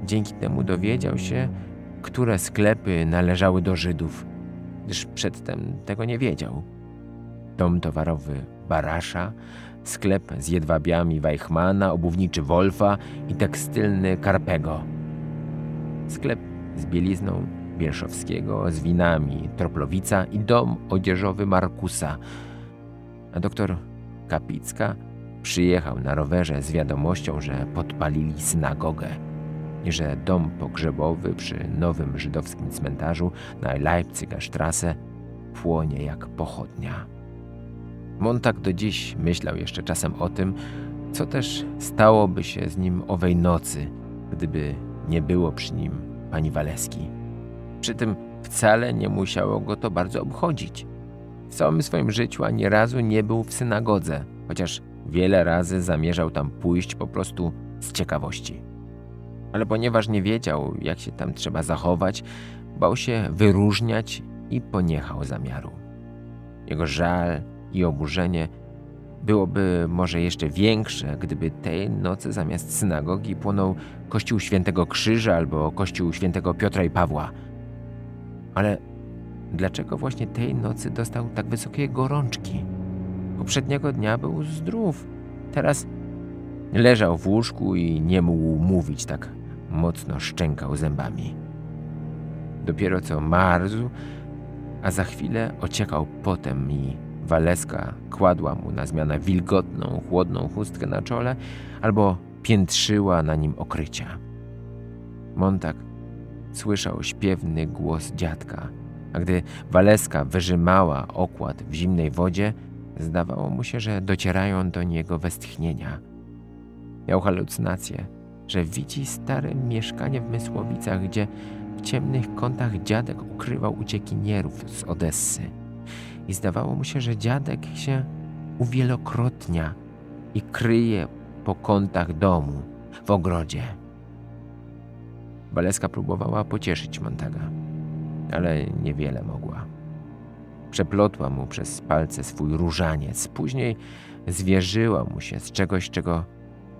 dzięki temu dowiedział się, które sklepy należały do Żydów, gdyż przedtem tego nie wiedział. Dom towarowy Barasza, sklep z jedwabiami Weichmana, obuwniczy Wolfa i tekstylny Karpego. Sklep z bielizną Bielszowskiego, z winami Troplowica i dom odzieżowy Markusa. A doktor Kapicka Przyjechał na rowerze z wiadomością, że podpalili synagogę, że dom pogrzebowy przy nowym żydowskim cmentarzu na Leipziger Strasse płonie jak pochodnia. Montag do dziś myślał jeszcze czasem o tym, co też stałoby się z nim owej nocy, gdyby nie było przy nim pani Waleski. Przy tym wcale nie musiało go to bardzo obchodzić. W całym swoim życiu ani razu nie był w synagodze, chociaż Wiele razy zamierzał tam pójść po prostu z ciekawości. Ale ponieważ nie wiedział, jak się tam trzeba zachować, bał się wyróżniać i poniechał zamiaru. Jego żal i oburzenie byłoby może jeszcze większe, gdyby tej nocy zamiast synagogi płonął kościół Świętego Krzyża albo kościół Świętego Piotra i Pawła. Ale dlaczego właśnie tej nocy dostał tak wysokiej gorączki? Poprzedniego dnia był zdrów. Teraz leżał w łóżku i nie mógł mówić, tak mocno szczękał zębami. Dopiero co marzł, a za chwilę ociekał potem i waleska kładła mu na zmianę wilgotną, chłodną chustkę na czole albo piętrzyła na nim okrycia. Montak słyszał śpiewny głos dziadka, a gdy waleska wyrzymała okład w zimnej wodzie, Zdawało mu się, że docierają do niego westchnienia. Miał halucynację, że widzi stare mieszkanie w Mysłowicach, gdzie w ciemnych kątach dziadek ukrywał uciekinierów z Odessy. I zdawało mu się, że dziadek się uwielokrotnia i kryje po kątach domu, w ogrodzie. Waleska próbowała pocieszyć Montaga, ale niewiele mogła. Przeplotła mu przez palce swój różaniec, później zwierzyła mu się z czegoś, czego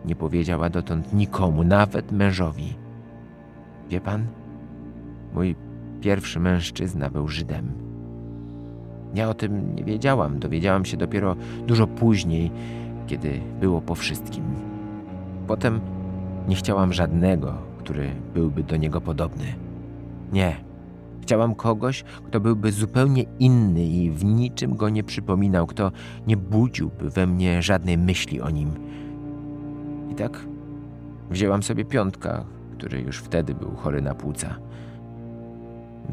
nie powiedziała dotąd nikomu, nawet mężowi. Wie pan, mój pierwszy mężczyzna był Żydem. Ja o tym nie wiedziałam, dowiedziałam się dopiero dużo później, kiedy było po wszystkim. Potem nie chciałam żadnego, który byłby do niego podobny. Nie. Chciałam kogoś, kto byłby zupełnie inny i w niczym go nie przypominał, kto nie budziłby we mnie żadnej myśli o nim. I tak wzięłam sobie piątka, który już wtedy był chory na płuca.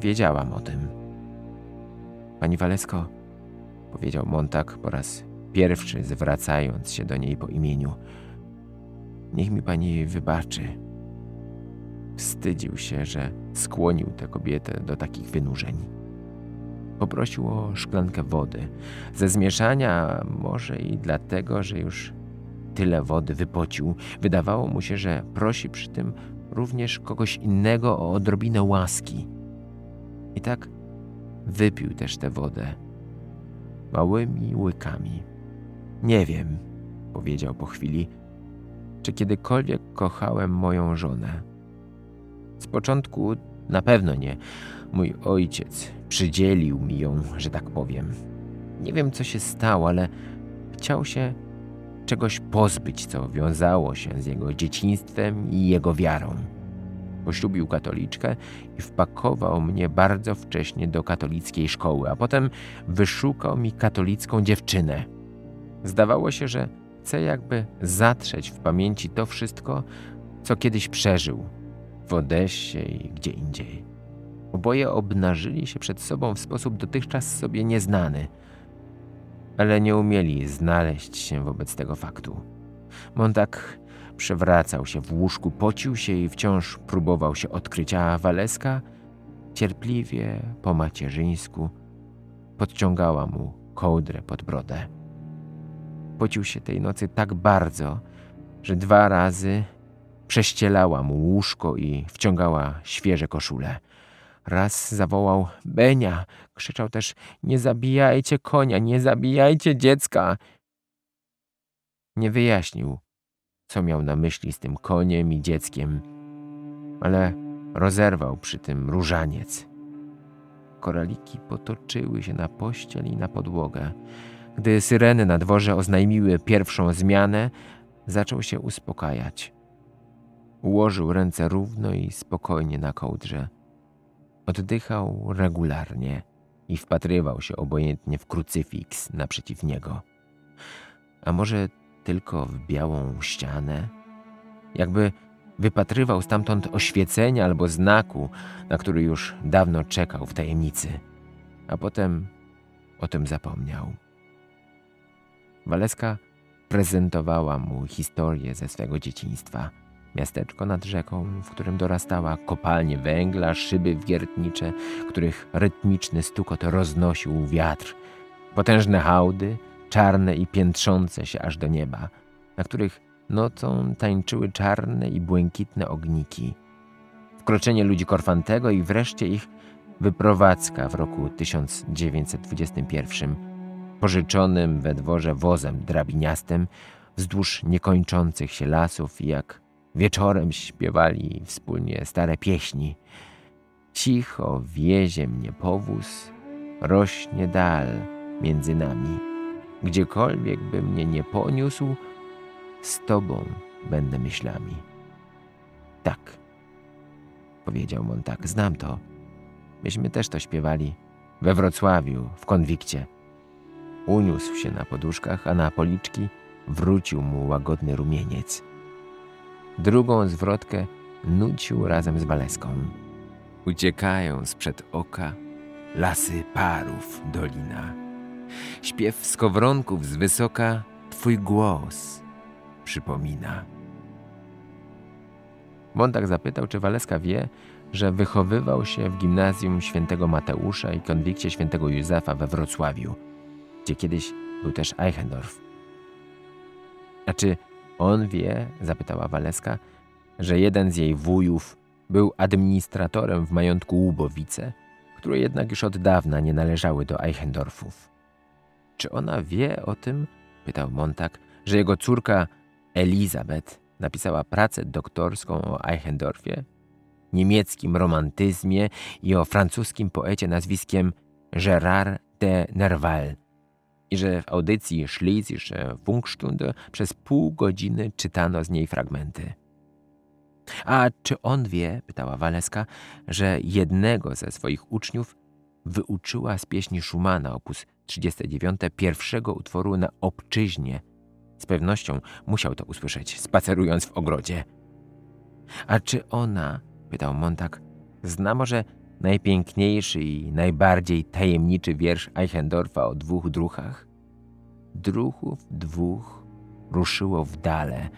Wiedziałam o tym. Pani Walesko, powiedział Montak po raz pierwszy, zwracając się do niej po imieniu. Niech mi pani wybaczy wstydził się, że skłonił tę kobietę do takich wynurzeń. Poprosił o szklankę wody, ze zmieszania może i dlatego, że już tyle wody wypocił. Wydawało mu się, że prosi przy tym również kogoś innego o odrobinę łaski. I tak wypił też tę wodę małymi łykami. Nie wiem, powiedział po chwili, czy kiedykolwiek kochałem moją żonę. Z początku na pewno nie. Mój ojciec przydzielił mi ją, że tak powiem. Nie wiem, co się stało, ale chciał się czegoś pozbyć, co wiązało się z jego dzieciństwem i jego wiarą. Poślubił katoliczkę i wpakował mnie bardzo wcześnie do katolickiej szkoły, a potem wyszukał mi katolicką dziewczynę. Zdawało się, że chce jakby zatrzeć w pamięci to wszystko, co kiedyś przeżył – w Odessie i gdzie indziej. Oboje obnażyli się przed sobą w sposób dotychczas sobie nieznany, ale nie umieli znaleźć się wobec tego faktu. Montak przewracał się w łóżku, pocił się i wciąż próbował się odkryć, a Waleska cierpliwie, po macierzyńsku, podciągała mu kołdrę pod brodę. Pocił się tej nocy tak bardzo, że dwa razy Prześcielała mu łóżko i wciągała świeże koszule. Raz zawołał Benia, krzyczał też nie zabijajcie konia, nie zabijajcie dziecka. Nie wyjaśnił, co miał na myśli z tym koniem i dzieckiem, ale rozerwał przy tym różaniec. Koraliki potoczyły się na pościel i na podłogę. Gdy syreny na dworze oznajmiły pierwszą zmianę, zaczął się uspokajać. Ułożył ręce równo i spokojnie na kołdrze. Oddychał regularnie i wpatrywał się obojętnie w krucyfiks naprzeciw niego. A może tylko w białą ścianę? Jakby wypatrywał stamtąd oświecenia albo znaku, na który już dawno czekał w tajemnicy, a potem o tym zapomniał. Waleska prezentowała mu historię ze swego dzieciństwa – Miasteczko nad rzeką, w którym dorastała kopalnie węgla, szyby wiertnicze, których rytmiczny stukot roznosił wiatr, potężne hałdy, czarne i piętrzące się aż do nieba, na których nocą tańczyły czarne i błękitne ogniki. Wkroczenie ludzi Korfantego i wreszcie ich wyprowadzka w roku 1921, pożyczonym we dworze wozem drabiniastym wzdłuż niekończących się lasów, jak Wieczorem śpiewali wspólnie stare pieśni. Cicho wiezie mnie powóz, rośnie dal między nami. Gdziekolwiek by mnie nie poniósł, z tobą będę myślami. Tak, powiedział Montak, znam to. Myśmy też to śpiewali we Wrocławiu, w konwikcie. Uniósł się na poduszkach, a na policzki wrócił mu łagodny rumieniec drugą zwrotkę nucił razem z baleską. Uciekają sprzed oka lasy parów dolina. Śpiew skowronków z wysoka twój głos przypomina. Montag zapytał, czy Waleska wie, że wychowywał się w gimnazjum świętego Mateusza i konwikcie świętego Józefa we Wrocławiu, gdzie kiedyś był też Eichendorf. A czy on wie, zapytała Waleska, że jeden z jej wujów był administratorem w majątku Łubowice, które jednak już od dawna nie należały do Eichendorfów. Czy ona wie o tym, pytał Montag, że jego córka Elizabeth napisała pracę doktorską o Eichendorfie, niemieckim romantyzmie i o francuskim poecie nazwiskiem Gerard de Nerval – i że w audycji Schlitzische Funkstunde przez pół godziny czytano z niej fragmenty. A czy on wie, pytała Waleska, że jednego ze swoich uczniów wyuczyła z pieśni Schumana op. 39 pierwszego utworu na obczyźnie. Z pewnością musiał to usłyszeć, spacerując w ogrodzie. A czy ona, pytał Montag, zna może najpiękniejszy i najbardziej tajemniczy wiersz Eichendorfa o dwóch druchach? Druchów dwóch ruszyło w dale,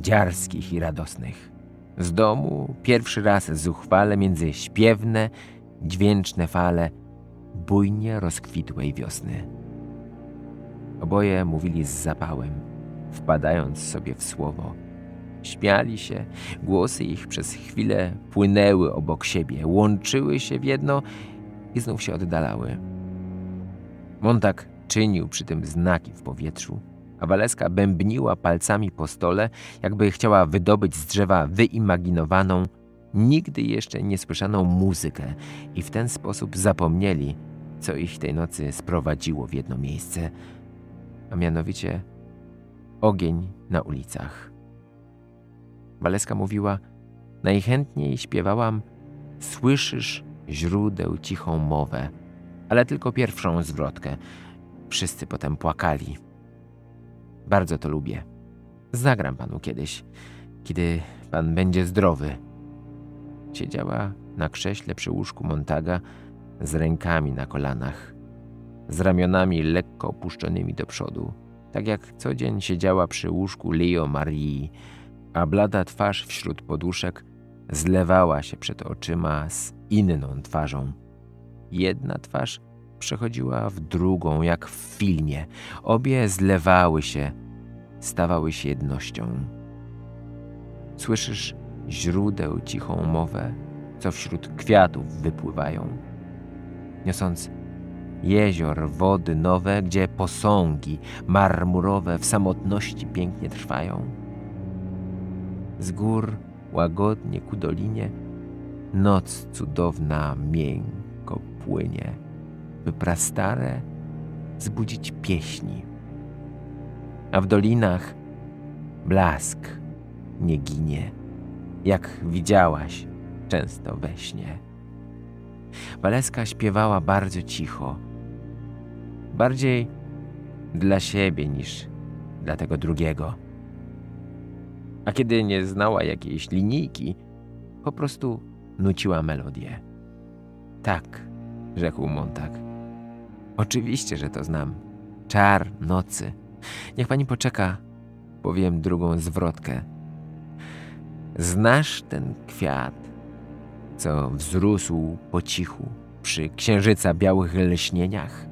dziarskich i radosnych. Z domu pierwszy raz zuchwale między śpiewne, dźwięczne fale bujnie rozkwitłej wiosny. Oboje mówili z zapałem, wpadając sobie w słowo – Śmiali się, głosy ich przez chwilę płynęły obok siebie, łączyły się w jedno i znów się oddalały. Montak czynił przy tym znaki w powietrzu, a Waleska bębniła palcami po stole, jakby chciała wydobyć z drzewa wyimaginowaną, nigdy jeszcze niesłyszaną muzykę i w ten sposób zapomnieli, co ich tej nocy sprowadziło w jedno miejsce, a mianowicie ogień na ulicach. Waleska mówiła: Najchętniej śpiewałam Słyszysz źródeł cichą mowę, ale tylko pierwszą zwrotkę. Wszyscy potem płakali. Bardzo to lubię. Zagram panu kiedyś, kiedy pan będzie zdrowy. Siedziała na krześle przy łóżku Montaga z rękami na kolanach, z ramionami lekko opuszczonymi do przodu, tak jak co dzień siedziała przy łóżku Leo Marii a blada twarz wśród poduszek zlewała się przed oczyma z inną twarzą. Jedna twarz przechodziła w drugą, jak w filmie. Obie zlewały się, stawały się jednością. Słyszysz źródeł cichą mowę, co wśród kwiatów wypływają, niosąc jezior wody nowe, gdzie posągi marmurowe w samotności pięknie trwają z gór łagodnie ku dolinie. Noc cudowna miękko płynie, by prastare zbudzić pieśni. A w dolinach blask nie ginie, jak widziałaś często we śnie. Waleska śpiewała bardzo cicho, bardziej dla siebie niż dla tego drugiego a kiedy nie znała jakiejś linijki, po prostu nuciła melodię. Tak, rzekł Montag. Oczywiście, że to znam. Czar nocy. Niech pani poczeka, powiem drugą zwrotkę. Znasz ten kwiat, co wzrósł po cichu przy księżyca białych lśnieniach.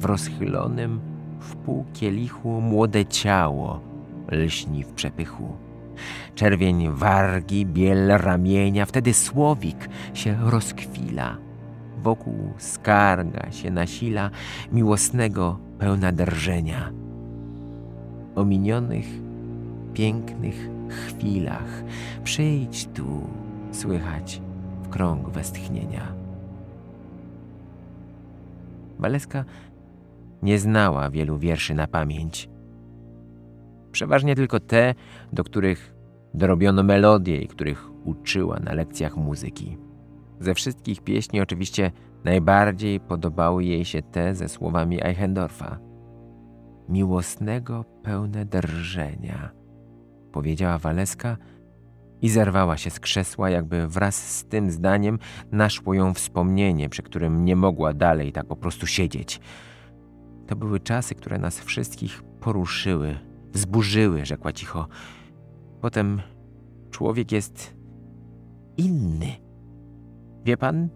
W rozchylonym w pół kielichu młode ciało lśni w przepychu. Czerwień wargi, biel ramienia, wtedy słowik się rozkwila. Wokół skarga się nasila, miłosnego pełna drżenia. O minionych, pięknych chwilach przyjdź tu, słychać w krąg westchnienia. Waleska nie znała wielu wierszy na pamięć. Przeważnie tylko te, do których dorobiono melodie i których uczyła na lekcjach muzyki. Ze wszystkich pieśni oczywiście najbardziej podobały jej się te ze słowami Eichendorfa. Miłosnego pełne drżenia, powiedziała Waleska i zerwała się z krzesła, jakby wraz z tym zdaniem naszło ją wspomnienie, przy którym nie mogła dalej tak po prostu siedzieć. To były czasy, które nas wszystkich poruszyły zburzyły, rzekła cicho. Potem człowiek jest inny. Wie pan?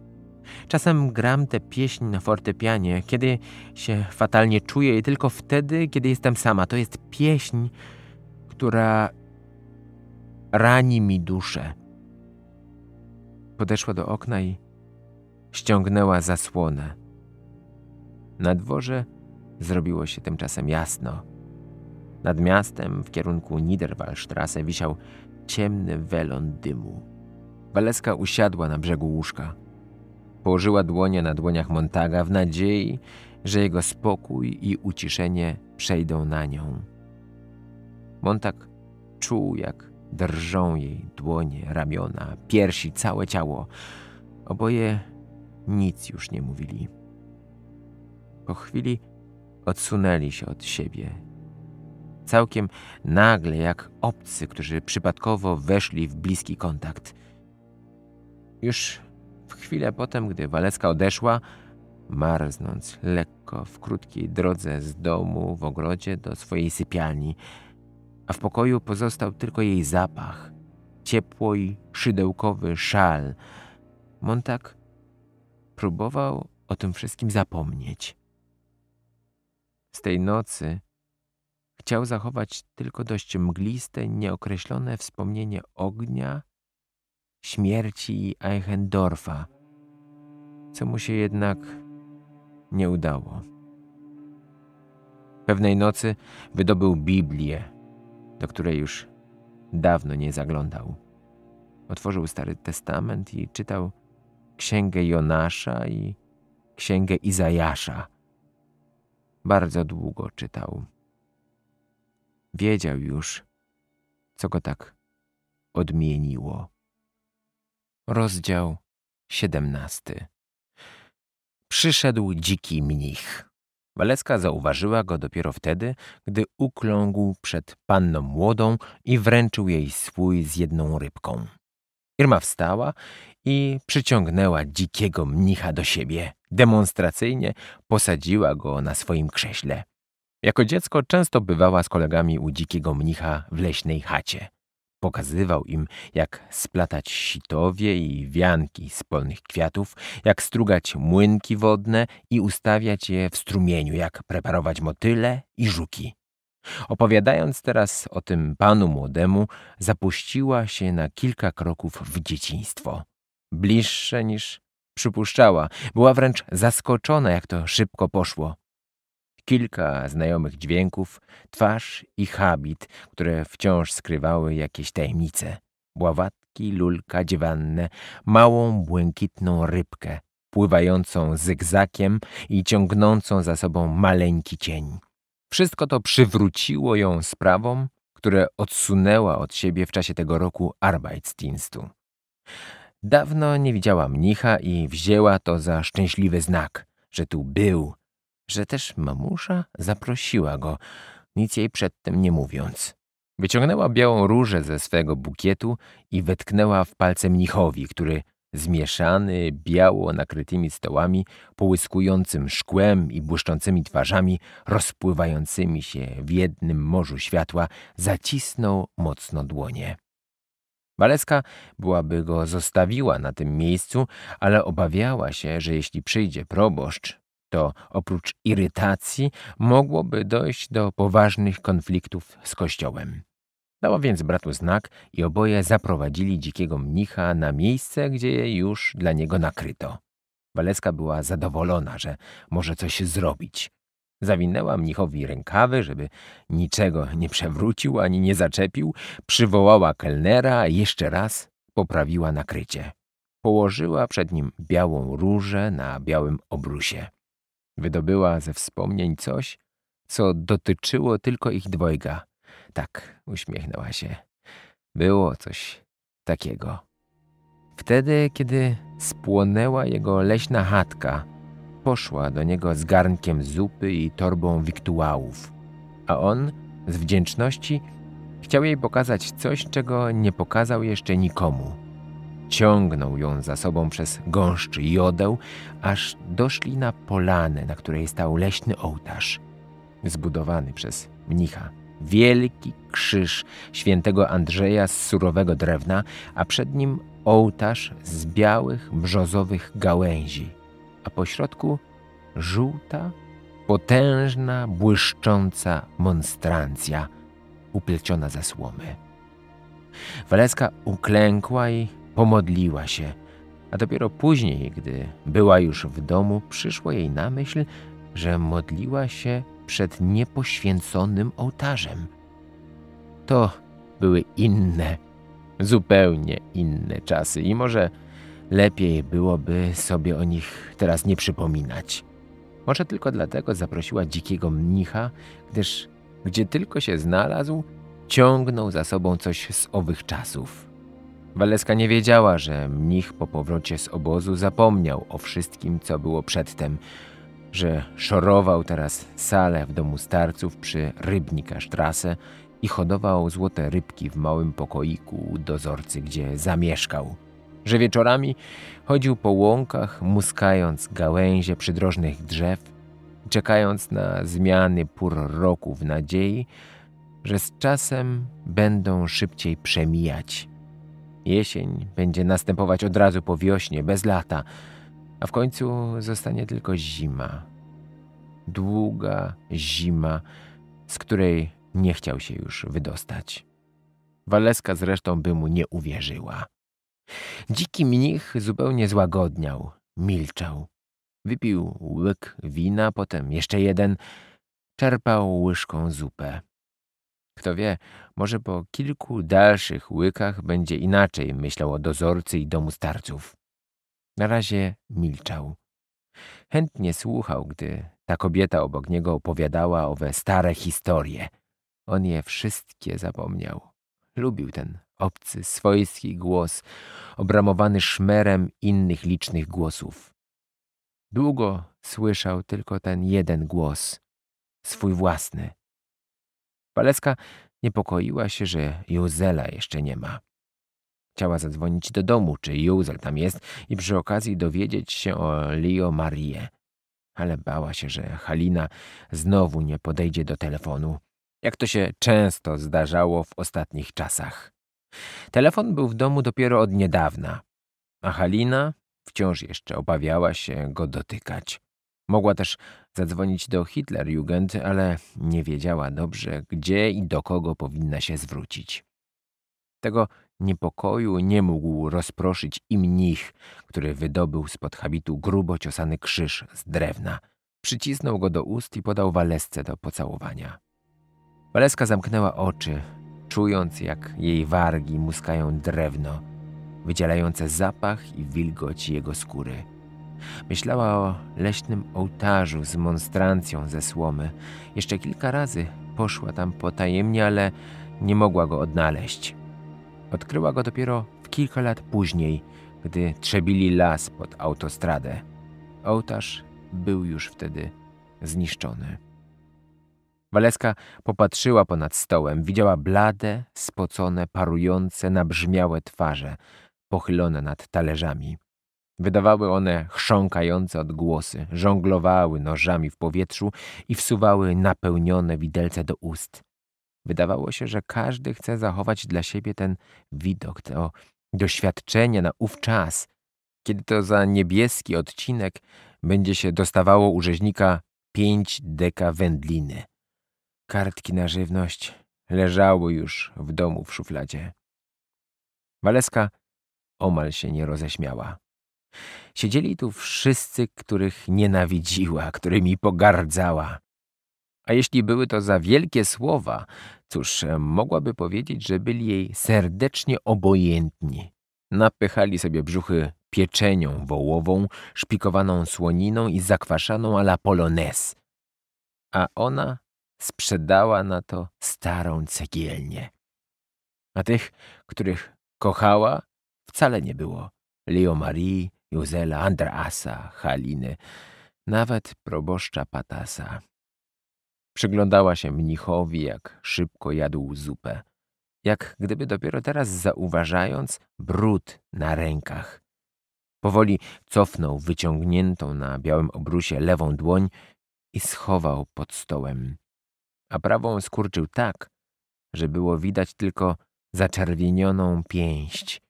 Czasem gram tę pieśń na fortepianie, kiedy się fatalnie czuję i tylko wtedy, kiedy jestem sama. To jest pieśń, która rani mi duszę. Podeszła do okna i ściągnęła zasłonę. Na dworze zrobiło się tymczasem jasno. Nad miastem w kierunku trasy, wisiał ciemny welon dymu. Waleska usiadła na brzegu łóżka. Położyła dłonie na dłoniach Montaga w nadziei, że jego spokój i uciszenie przejdą na nią. Montag czuł, jak drżą jej dłonie, ramiona, piersi, całe ciało. Oboje nic już nie mówili. Po chwili odsunęli się od siebie, całkiem nagle, jak obcy, którzy przypadkowo weszli w bliski kontakt. Już w chwilę potem, gdy Waleska odeszła, marznąc lekko w krótkiej drodze z domu w ogrodzie do swojej sypialni, a w pokoju pozostał tylko jej zapach, ciepło i szydełkowy szal. Montak próbował o tym wszystkim zapomnieć. Z tej nocy Chciał zachować tylko dość mgliste, nieokreślone wspomnienie ognia, śmierci i Eichendorfa, co mu się jednak nie udało. Pewnej nocy wydobył Biblię, do której już dawno nie zaglądał. Otworzył Stary Testament i czytał Księgę Jonasza i Księgę Izajasza. Bardzo długo czytał. Wiedział już, co go tak odmieniło. Rozdział 17. Przyszedł dziki mnich. Walecka zauważyła go dopiero wtedy, gdy ukląkł przed panną młodą i wręczył jej swój z jedną rybką. Irma wstała i przyciągnęła dzikiego mnicha do siebie. Demonstracyjnie posadziła go na swoim krześle. Jako dziecko często bywała z kolegami u dzikiego mnicha w leśnej chacie. Pokazywał im, jak splatać sitowie i wianki z polnych kwiatów, jak strugać młynki wodne i ustawiać je w strumieniu, jak preparować motyle i żuki. Opowiadając teraz o tym panu młodemu, zapuściła się na kilka kroków w dzieciństwo. Bliższe niż przypuszczała. Była wręcz zaskoczona, jak to szybko poszło kilka znajomych dźwięków, twarz i habit, które wciąż skrywały jakieś tajemnice. Bławatki, lulka, dziewanne, małą, błękitną rybkę, pływającą zygzakiem i ciągnącą za sobą maleńki cień. Wszystko to przywróciło ją sprawom, które odsunęła od siebie w czasie tego roku Arbeitsdienstu. Dawno nie widziała mnicha i wzięła to za szczęśliwy znak, że tu był, że też mamusza zaprosiła go, nic jej przedtem nie mówiąc. Wyciągnęła białą różę ze swego bukietu i wetknęła w palce mnichowi, który zmieszany, biało nakrytymi stołami, połyskującym szkłem i błyszczącymi twarzami, rozpływającymi się w jednym morzu światła, zacisnął mocno dłonie. Waleska byłaby go zostawiła na tym miejscu, ale obawiała się, że jeśli przyjdzie proboszcz, to oprócz irytacji mogłoby dojść do poważnych konfliktów z Kościołem. Dała więc bratu znak i oboje zaprowadzili dzikiego mnicha na miejsce, gdzie je już dla niego nakryto. Waleska była zadowolona, że może coś zrobić. Zawinęła mnichowi rękawy, żeby niczego nie przewrócił ani nie zaczepił, przywołała kelnera i jeszcze raz poprawiła nakrycie. Położyła przed nim białą różę na białym obrusie. Wydobyła ze wspomnień coś, co dotyczyło tylko ich dwojga. Tak, uśmiechnęła się. Było coś takiego. Wtedy, kiedy spłonęła jego leśna chatka, poszła do niego z garnkiem zupy i torbą wiktuałów, a on z wdzięczności chciał jej pokazać coś, czego nie pokazał jeszcze nikomu. Ciągnął ją za sobą przez gąszcz jodeł, aż doszli na polanę, na której stał leśny ołtarz, zbudowany przez mnicha. Wielki krzyż świętego Andrzeja z surowego drewna, a przed nim ołtarz z białych, brzozowych gałęzi, a pośrodku żółta, potężna, błyszcząca monstrancja upleciona ze słomy. Waleska uklękła i pomodliła się, a dopiero później, gdy była już w domu, przyszło jej na myśl, że modliła się przed niepoświęconym ołtarzem. To były inne, zupełnie inne czasy i może lepiej byłoby sobie o nich teraz nie przypominać. Może tylko dlatego zaprosiła dzikiego mnicha, gdyż gdzie tylko się znalazł, ciągnął za sobą coś z owych czasów. Waleska nie wiedziała, że mnich po powrocie z obozu zapomniał o wszystkim, co było przedtem, że szorował teraz salę w domu starców przy Rybnika Strasse i hodował złote rybki w małym pokoiku dozorcy, gdzie zamieszkał. Że wieczorami chodził po łąkach, muskając gałęzie przydrożnych drzew, czekając na zmiany pór roku w nadziei, że z czasem będą szybciej przemijać Jesień będzie następować od razu po wiośnie, bez lata, a w końcu zostanie tylko zima. Długa zima, z której nie chciał się już wydostać. Waleska zresztą by mu nie uwierzyła. Dziki mnich zupełnie złagodniał, milczał. Wypił łyk wina, potem jeszcze jeden. Czerpał łyżką zupę. Kto wie, może po kilku dalszych łykach będzie inaczej, myślał o dozorcy i domu starców. Na razie milczał. Chętnie słuchał, gdy ta kobieta obok niego opowiadała owe stare historie. On je wszystkie zapomniał. Lubił ten obcy, swojski głos, obramowany szmerem innych licznych głosów. Długo słyszał tylko ten jeden głos, swój własny. Paleska Niepokoiła się, że Józela jeszcze nie ma. Chciała zadzwonić do domu, czy Józel tam jest i przy okazji dowiedzieć się o Lio Marię. Ale bała się, że Halina znowu nie podejdzie do telefonu, jak to się często zdarzało w ostatnich czasach. Telefon był w domu dopiero od niedawna, a Halina wciąż jeszcze obawiała się go dotykać. Mogła też zadzwonić do Hitlerjugend, ale nie wiedziała dobrze, gdzie i do kogo powinna się zwrócić. Tego niepokoju nie mógł rozproszyć i mnich, który wydobył spod habitu grubo ciosany krzyż z drewna. Przycisnął go do ust i podał Walesce do pocałowania. Waleska zamknęła oczy, czując jak jej wargi muskają drewno, wydzielające zapach i wilgoć jego skóry. Myślała o leśnym ołtarzu z monstrancją ze słomy. Jeszcze kilka razy poszła tam potajemnie, ale nie mogła go odnaleźć. Odkryła go dopiero w kilka lat później, gdy trzebili las pod autostradę. Ołtarz był już wtedy zniszczony. Waleska popatrzyła ponad stołem, widziała blade, spocone, parujące, nabrzmiałe twarze, pochylone nad talerzami. Wydawały one chrząkające odgłosy, żonglowały nożami w powietrzu i wsuwały napełnione widelce do ust. Wydawało się, że każdy chce zachować dla siebie ten widok, to doświadczenie na ów czas, kiedy to za niebieski odcinek będzie się dostawało u rzeźnika pięć deka wędliny. Kartki na żywność leżały już w domu w szufladzie. Waleska omal się nie roześmiała. Siedzieli tu wszyscy, których nienawidziła, którymi pogardzała. A jeśli były to za wielkie słowa, cóż, mogłaby powiedzieć, że byli jej serdecznie obojętni. Napychali sobie brzuchy pieczenią wołową, szpikowaną słoniną i zakwaszaną a la polones. A ona sprzedała na to starą cegielnię. A tych, których kochała, wcale nie było. Leo Marie, Józela, Andrasa, Haliny, nawet proboszcza Patasa. Przyglądała się mnichowi, jak szybko jadł zupę, jak gdyby dopiero teraz zauważając brud na rękach. Powoli cofnął wyciągniętą na białym obrusie lewą dłoń i schował pod stołem, a prawą skurczył tak, że było widać tylko zaczerwienioną pięść.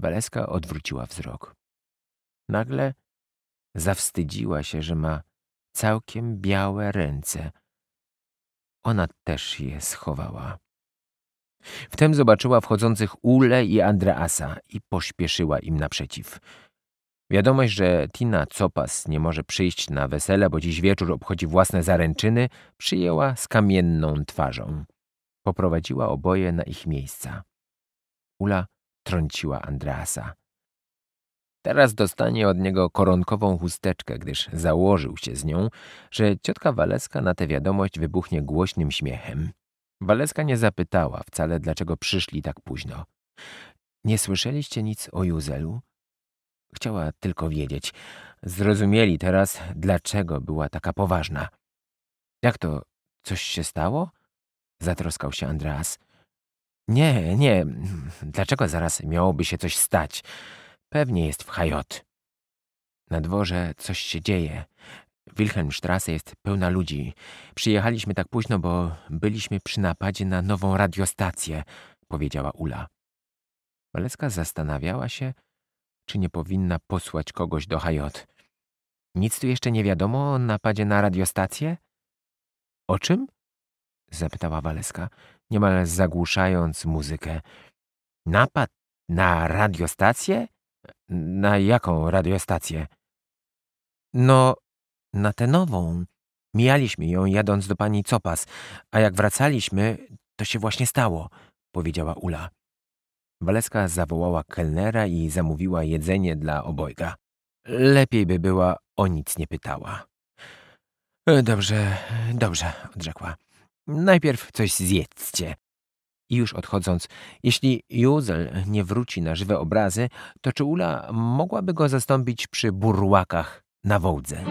Waleska odwróciła wzrok. Nagle zawstydziła się, że ma całkiem białe ręce. Ona też je schowała. Wtem zobaczyła wchodzących Ule i Andreasa i pośpieszyła im naprzeciw. Wiadomość, że Tina Copas nie może przyjść na wesele, bo dziś wieczór obchodzi własne zaręczyny, przyjęła z kamienną twarzą. Poprowadziła oboje na ich miejsca. Ula trąciła Andreasa. Teraz dostanie od niego koronkową chusteczkę, gdyż założył się z nią, że ciotka Waleska na tę wiadomość wybuchnie głośnym śmiechem. Waleska nie zapytała wcale, dlaczego przyszli tak późno. Nie słyszeliście nic o Juzelu? Chciała tylko wiedzieć. Zrozumieli teraz, dlaczego była taka poważna. Jak to? Coś się stało? Zatroskał się Andreas. Nie, nie. Dlaczego zaraz miałoby się coś stać? Pewnie jest w Hajot. Na dworze coś się dzieje. Wilhelmstrasse jest pełna ludzi. Przyjechaliśmy tak późno, bo byliśmy przy napadzie na nową radiostację, powiedziała Ula. Waleska zastanawiała się, czy nie powinna posłać kogoś do Hajot. Nic tu jeszcze nie wiadomo o napadzie na radiostację? O czym? zapytała Waleska, niemal zagłuszając muzykę. Napad na radiostację? Na jaką radiostację? No, na tę nową. Mijaliśmy ją jadąc do pani Copas, a jak wracaliśmy, to się właśnie stało, powiedziała Ula. Waleska zawołała kelnera i zamówiła jedzenie dla obojga. Lepiej by była o nic nie pytała. E, dobrze, dobrze, odrzekła. Najpierw coś zjedzcie, i już odchodząc, jeśli Józel nie wróci na żywe obrazy, to czy Ula mogłaby go zastąpić przy burłakach na Wołdze?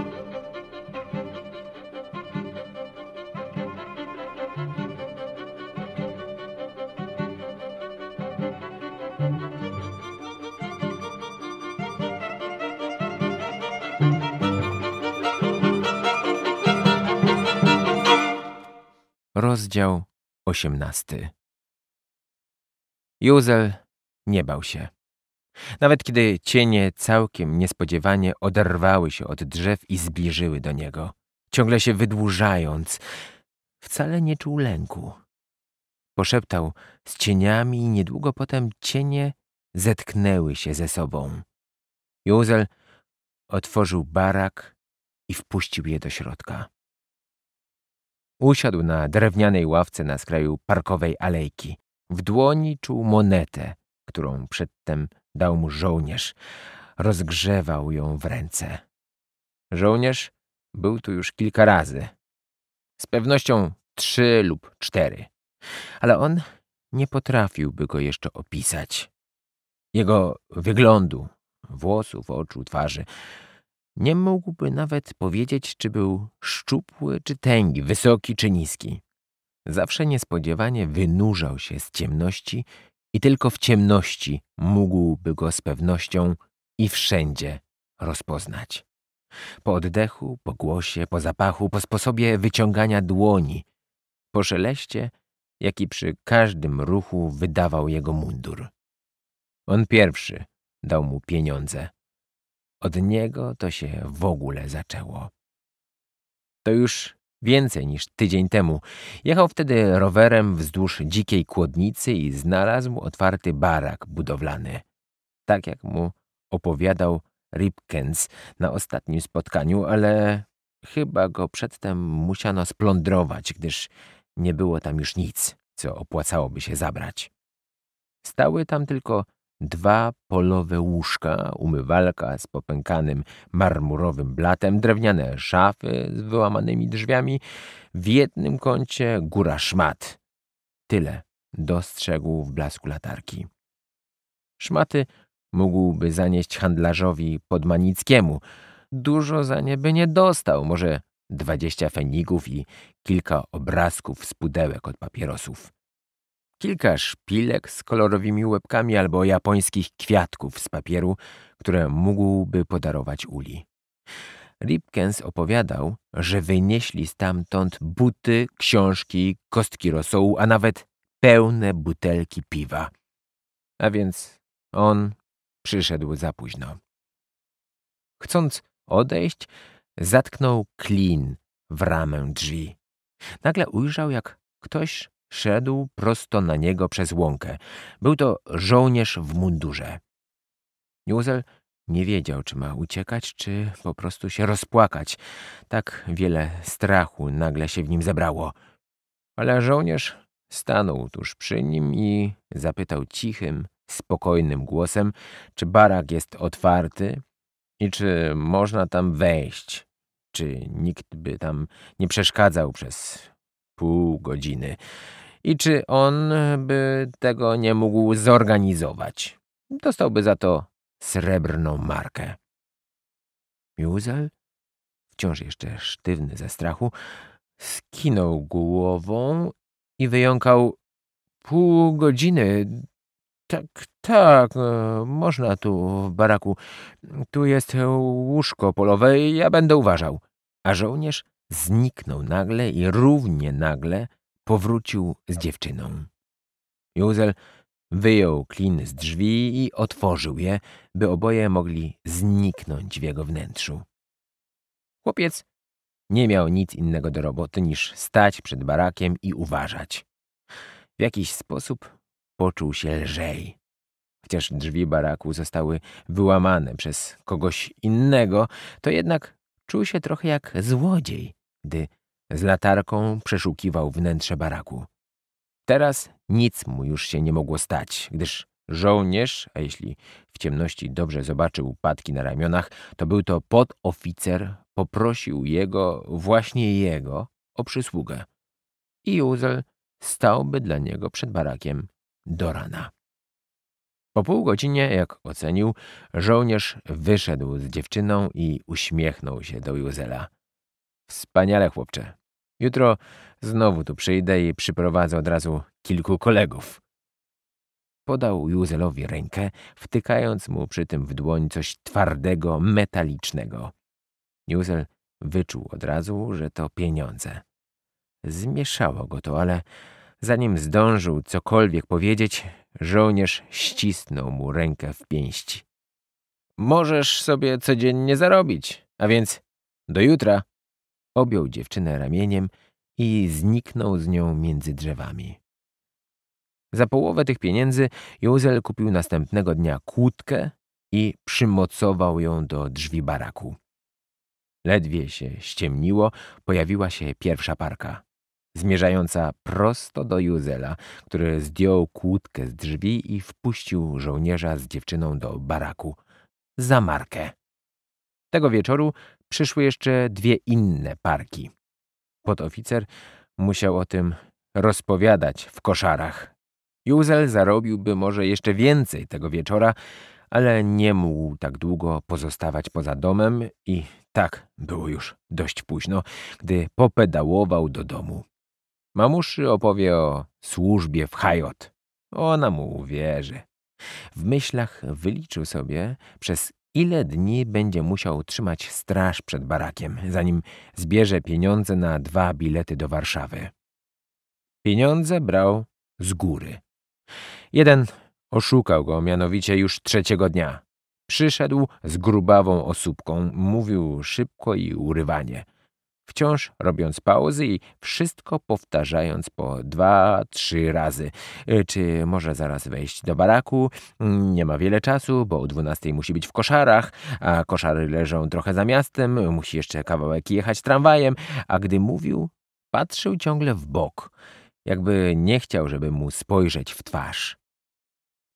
Rozdział osiemnasty. Józel nie bał się. Nawet kiedy cienie całkiem niespodziewanie oderwały się od drzew i zbliżyły do niego, ciągle się wydłużając, wcale nie czuł lęku. Poszeptał z cieniami i niedługo potem cienie zetknęły się ze sobą. Józel otworzył barak i wpuścił je do środka. Usiadł na drewnianej ławce na skraju parkowej alejki. W dłoni czuł monetę, którą przedtem dał mu żołnierz. Rozgrzewał ją w ręce. Żołnierz był tu już kilka razy. Z pewnością trzy lub cztery. Ale on nie potrafiłby go jeszcze opisać. Jego wyglądu, włosów, oczu, twarzy. Nie mógłby nawet powiedzieć, czy był szczupły czy tęgi, wysoki czy niski. Zawsze niespodziewanie wynurzał się z ciemności i tylko w ciemności mógłby go z pewnością i wszędzie rozpoznać. Po oddechu, po głosie, po zapachu, po sposobie wyciągania dłoni, po szeleście, jaki przy każdym ruchu wydawał jego mundur. On pierwszy dał mu pieniądze. Od niego to się w ogóle zaczęło. To już Więcej niż tydzień temu. Jechał wtedy rowerem wzdłuż dzikiej kłodnicy i znalazł otwarty barak budowlany. Tak jak mu opowiadał Ripkens na ostatnim spotkaniu, ale chyba go przedtem musiano splądrować, gdyż nie było tam już nic, co opłacałoby się zabrać. Stały tam tylko dwa polowe łóżka, umywalka z popękanym marmurowym blatem, drewniane szafy z wyłamanymi drzwiami, w jednym kącie góra szmat. Tyle dostrzegł w blasku latarki. Szmaty mógłby zanieść handlarzowi podmanickiemu. Dużo za nie by nie dostał, może dwadzieścia fenigów i kilka obrazków z pudełek od papierosów. Kilka szpilek z kolorowymi łebkami albo japońskich kwiatków z papieru, które mógłby podarować Uli. Ripkens opowiadał, że wynieśli stamtąd buty, książki, kostki rosołu, a nawet pełne butelki piwa. A więc on przyszedł za późno. Chcąc odejść, zatknął klin w ramę drzwi. Nagle ujrzał, jak ktoś Szedł prosto na niego przez łąkę. Był to żołnierz w mundurze. Józel nie wiedział, czy ma uciekać, czy po prostu się rozpłakać. Tak wiele strachu nagle się w nim zebrało. Ale żołnierz stanął tuż przy nim i zapytał cichym, spokojnym głosem, czy barak jest otwarty i czy można tam wejść, czy nikt by tam nie przeszkadzał przez pół godziny. I czy on by tego nie mógł zorganizować? Dostałby za to srebrną markę. Muzel, wciąż jeszcze sztywny ze strachu, skinął głową i wyjąkał pół godziny. Tak, tak, e, można tu w baraku. Tu jest łóżko polowe, ja będę uważał. A żołnierz Zniknął nagle i równie nagle powrócił z dziewczyną. Józel wyjął klin z drzwi i otworzył je, by oboje mogli zniknąć w jego wnętrzu. Chłopiec nie miał nic innego do roboty niż stać przed barakiem i uważać. W jakiś sposób poczuł się lżej. Chociaż drzwi baraku zostały wyłamane przez kogoś innego, to jednak Czuł się trochę jak złodziej, gdy z latarką przeszukiwał wnętrze baraku. Teraz nic mu już się nie mogło stać, gdyż żołnierz, a jeśli w ciemności dobrze zobaczył upadki na ramionach, to był to podoficer, poprosił jego, właśnie jego, o przysługę. I Józel stałby dla niego przed barakiem do rana. Po pół godzinie, jak ocenił, żołnierz wyszedł z dziewczyną i uśmiechnął się do Józela. Wspaniale, chłopcze. Jutro znowu tu przyjdę i przyprowadzę od razu kilku kolegów. Podał Józelowi rękę, wtykając mu przy tym w dłoń coś twardego, metalicznego. Józel wyczuł od razu, że to pieniądze. Zmieszało go to, ale zanim zdążył cokolwiek powiedzieć, Żołnierz ścisnął mu rękę w pięści. Możesz sobie codziennie zarobić, a więc do jutra. Objął dziewczynę ramieniem i zniknął z nią między drzewami. Za połowę tych pieniędzy Józel kupił następnego dnia kłódkę i przymocował ją do drzwi baraku. Ledwie się ściemniło, pojawiła się pierwsza parka zmierzająca prosto do Juzela, który zdjął kłódkę z drzwi i wpuścił żołnierza z dziewczyną do baraku za markę. Tego wieczoru przyszły jeszcze dwie inne parki. Podoficer musiał o tym rozpowiadać w koszarach. Juzel zarobiłby może jeszcze więcej tego wieczora, ale nie mógł tak długo pozostawać poza domem i tak było już dość późno, gdy popedałował do domu. Mamuszy opowie o służbie w Hajot. Ona mu uwierzy. W myślach wyliczył sobie, przez ile dni będzie musiał trzymać straż przed barakiem, zanim zbierze pieniądze na dwa bilety do Warszawy. Pieniądze brał z góry. Jeden oszukał go mianowicie już trzeciego dnia. Przyszedł z grubawą osóbką, mówił szybko i urywanie – wciąż robiąc pauzy i wszystko powtarzając po dwa, trzy razy. Y, czy może zaraz wejść do baraku? Mm, nie ma wiele czasu, bo o 12 musi być w koszarach, a koszary leżą trochę za miastem, musi jeszcze kawałek jechać tramwajem, a gdy mówił, patrzył ciągle w bok, jakby nie chciał, żeby mu spojrzeć w twarz.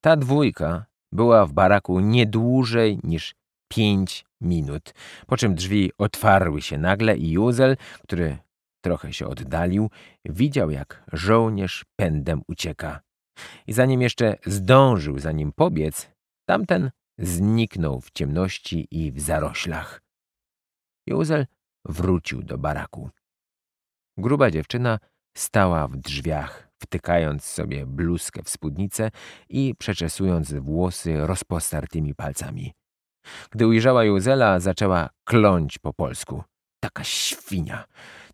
Ta dwójka była w baraku nie dłużej niż pięć minut. Po czym drzwi otwarły się nagle i Juzel, który trochę się oddalił, widział jak żołnierz pędem ucieka. I zanim jeszcze zdążył za nim pobiec, tamten zniknął w ciemności i w zaroślach. Józel wrócił do baraku. Gruba dziewczyna stała w drzwiach, wtykając sobie bluzkę w spódnicę i przeczesując włosy rozpostartymi palcami. Gdy ujrzała Juzela, zaczęła kląć po polsku. Taka świnia,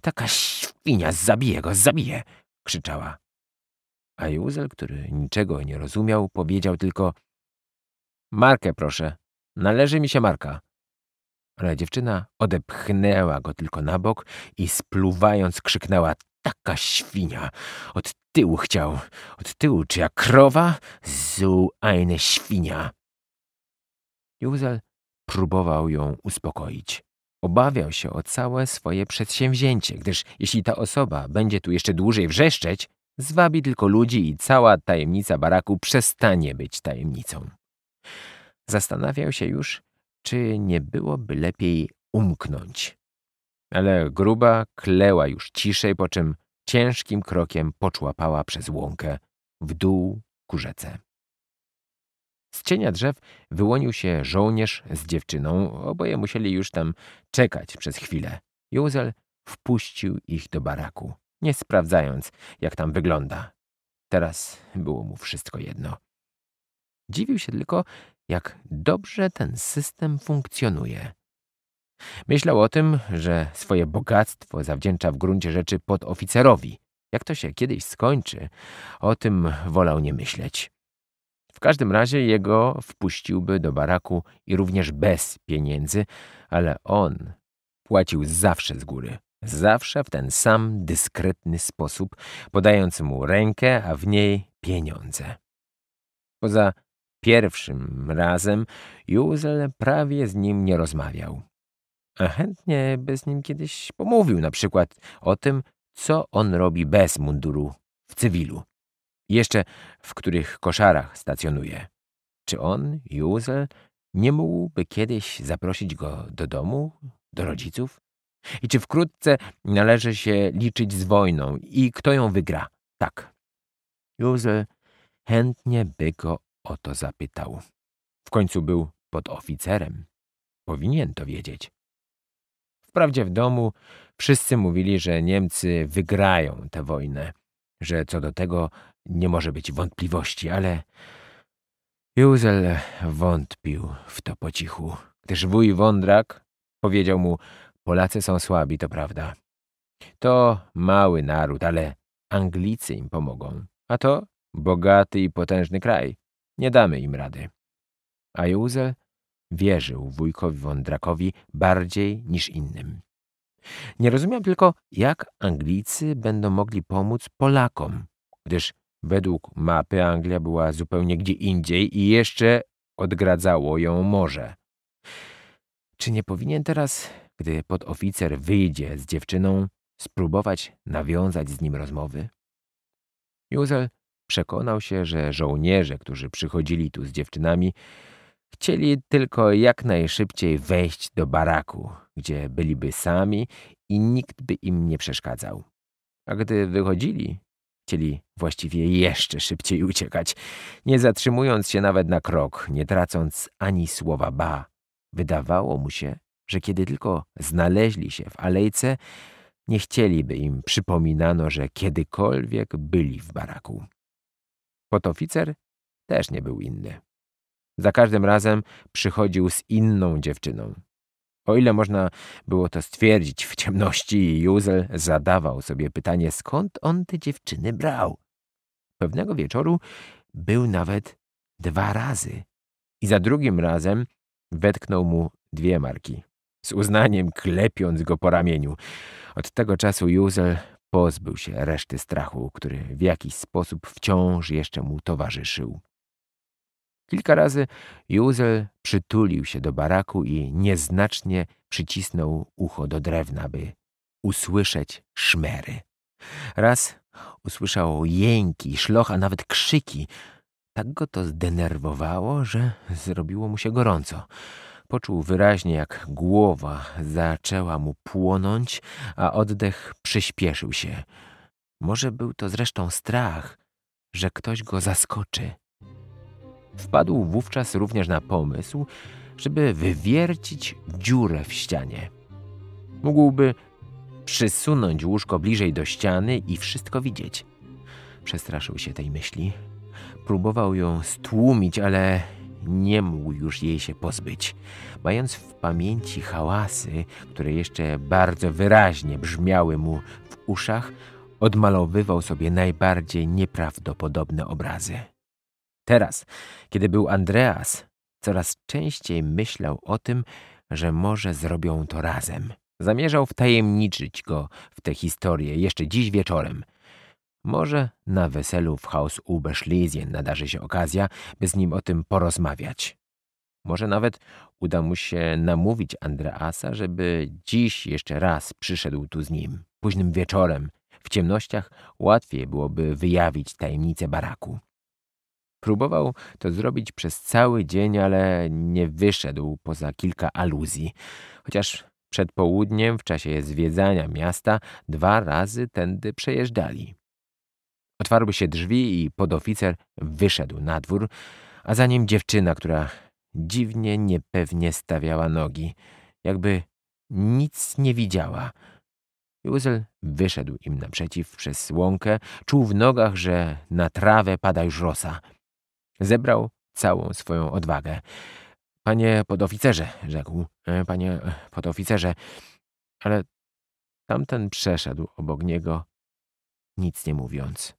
taka świnia, zabije go, zabije, krzyczała. A Józel, który niczego nie rozumiał, powiedział tylko Markę proszę, należy mi się Marka. Ale dziewczyna odepchnęła go tylko na bok i spluwając krzyknęła Taka świnia, od tyłu chciał, od tyłu czy ja krowa? Zu eine świnia. Józel próbował ją uspokoić. Obawiał się o całe swoje przedsięwzięcie, gdyż jeśli ta osoba będzie tu jeszcze dłużej wrzeszczeć, zwabi tylko ludzi i cała tajemnica baraku przestanie być tajemnicą. Zastanawiał się już, czy nie byłoby lepiej umknąć. Ale gruba kleła już ciszej, po czym ciężkim krokiem poczłapała przez łąkę w dół ku rzece. Z cienia drzew wyłonił się żołnierz z dziewczyną. Oboje musieli już tam czekać przez chwilę. Józel wpuścił ich do baraku, nie sprawdzając, jak tam wygląda. Teraz było mu wszystko jedno. Dziwił się tylko, jak dobrze ten system funkcjonuje. Myślał o tym, że swoje bogactwo zawdzięcza w gruncie rzeczy podoficerowi. Jak to się kiedyś skończy, o tym wolał nie myśleć. W każdym razie jego wpuściłby do baraku i również bez pieniędzy, ale on płacił zawsze z góry. Zawsze w ten sam dyskretny sposób, podając mu rękę, a w niej pieniądze. Poza pierwszym razem Józel prawie z nim nie rozmawiał. A chętnie by z nim kiedyś pomówił na przykład o tym, co on robi bez munduru w cywilu jeszcze w których koszarach stacjonuje. Czy on, Józel, nie mógłby kiedyś zaprosić go do domu, do rodziców? I czy wkrótce należy się liczyć z wojną i kto ją wygra? Tak. Józel chętnie by go o to zapytał. W końcu był podoficerem. Powinien to wiedzieć. Wprawdzie w domu wszyscy mówili, że Niemcy wygrają tę wojnę, że co do tego nie może być wątpliwości, ale Józel wątpił w to po cichu, gdyż wuj Wondrak powiedział mu, Polacy są słabi, to prawda. To mały naród, ale Anglicy im pomogą, a to bogaty i potężny kraj. Nie damy im rady. A Józel wierzył wujkowi Wondrakowi bardziej niż innym. Nie rozumiał tylko, jak Anglicy będą mogli pomóc Polakom, gdyż Według mapy Anglia była zupełnie gdzie indziej i jeszcze odgradzało ją morze. Czy nie powinien teraz, gdy podoficer wyjdzie z dziewczyną, spróbować nawiązać z nim rozmowy? Juzel przekonał się, że żołnierze, którzy przychodzili tu z dziewczynami, chcieli tylko jak najszybciej wejść do baraku, gdzie byliby sami i nikt by im nie przeszkadzał. A gdy wychodzili, Chcieli właściwie jeszcze szybciej uciekać, nie zatrzymując się nawet na krok, nie tracąc ani słowa ba. Wydawało mu się, że kiedy tylko znaleźli się w alejce, nie chcieliby im przypominano, że kiedykolwiek byli w baraku. Potoficer też nie był inny. Za każdym razem przychodził z inną dziewczyną. O ile można było to stwierdzić w ciemności, Józel zadawał sobie pytanie, skąd on te dziewczyny brał. Pewnego wieczoru był nawet dwa razy i za drugim razem wetknął mu dwie marki, z uznaniem klepiąc go po ramieniu. Od tego czasu Józel pozbył się reszty strachu, który w jakiś sposób wciąż jeszcze mu towarzyszył. Kilka razy Józel przytulił się do baraku i nieznacznie przycisnął ucho do drewna, by usłyszeć szmery. Raz usłyszał jęki, szloch, a nawet krzyki. Tak go to zdenerwowało, że zrobiło mu się gorąco. Poczuł wyraźnie, jak głowa zaczęła mu płonąć, a oddech przyspieszył się. Może był to zresztą strach, że ktoś go zaskoczy. Wpadł wówczas również na pomysł, żeby wywiercić dziurę w ścianie. Mógłby przysunąć łóżko bliżej do ściany i wszystko widzieć. Przestraszył się tej myśli. Próbował ją stłumić, ale nie mógł już jej się pozbyć. Mając w pamięci hałasy, które jeszcze bardzo wyraźnie brzmiały mu w uszach, odmalowywał sobie najbardziej nieprawdopodobne obrazy. Teraz, kiedy był Andreas, coraz częściej myślał o tym, że może zrobią to razem. Zamierzał wtajemniczyć go w tę historię jeszcze dziś wieczorem. Może na weselu w Haus Ubeschlesien nadarzy się okazja, by z nim o tym porozmawiać. Może nawet uda mu się namówić Andreasa, żeby dziś jeszcze raz przyszedł tu z nim. Późnym wieczorem, w ciemnościach, łatwiej byłoby wyjawić tajemnicę baraku. Próbował to zrobić przez cały dzień, ale nie wyszedł poza kilka aluzji. Chociaż przed południem, w czasie zwiedzania miasta, dwa razy tędy przejeżdżali. Otwarły się drzwi i podoficer wyszedł na dwór, a za nim dziewczyna, która dziwnie niepewnie stawiała nogi, jakby nic nie widziała. Józel wyszedł im naprzeciw przez łąkę, czuł w nogach, że na trawę pada już rosa. Zebrał całą swoją odwagę. Panie podoficerze, rzekł. E, panie e, podoficerze, ale tamten przeszedł obok niego, nic nie mówiąc.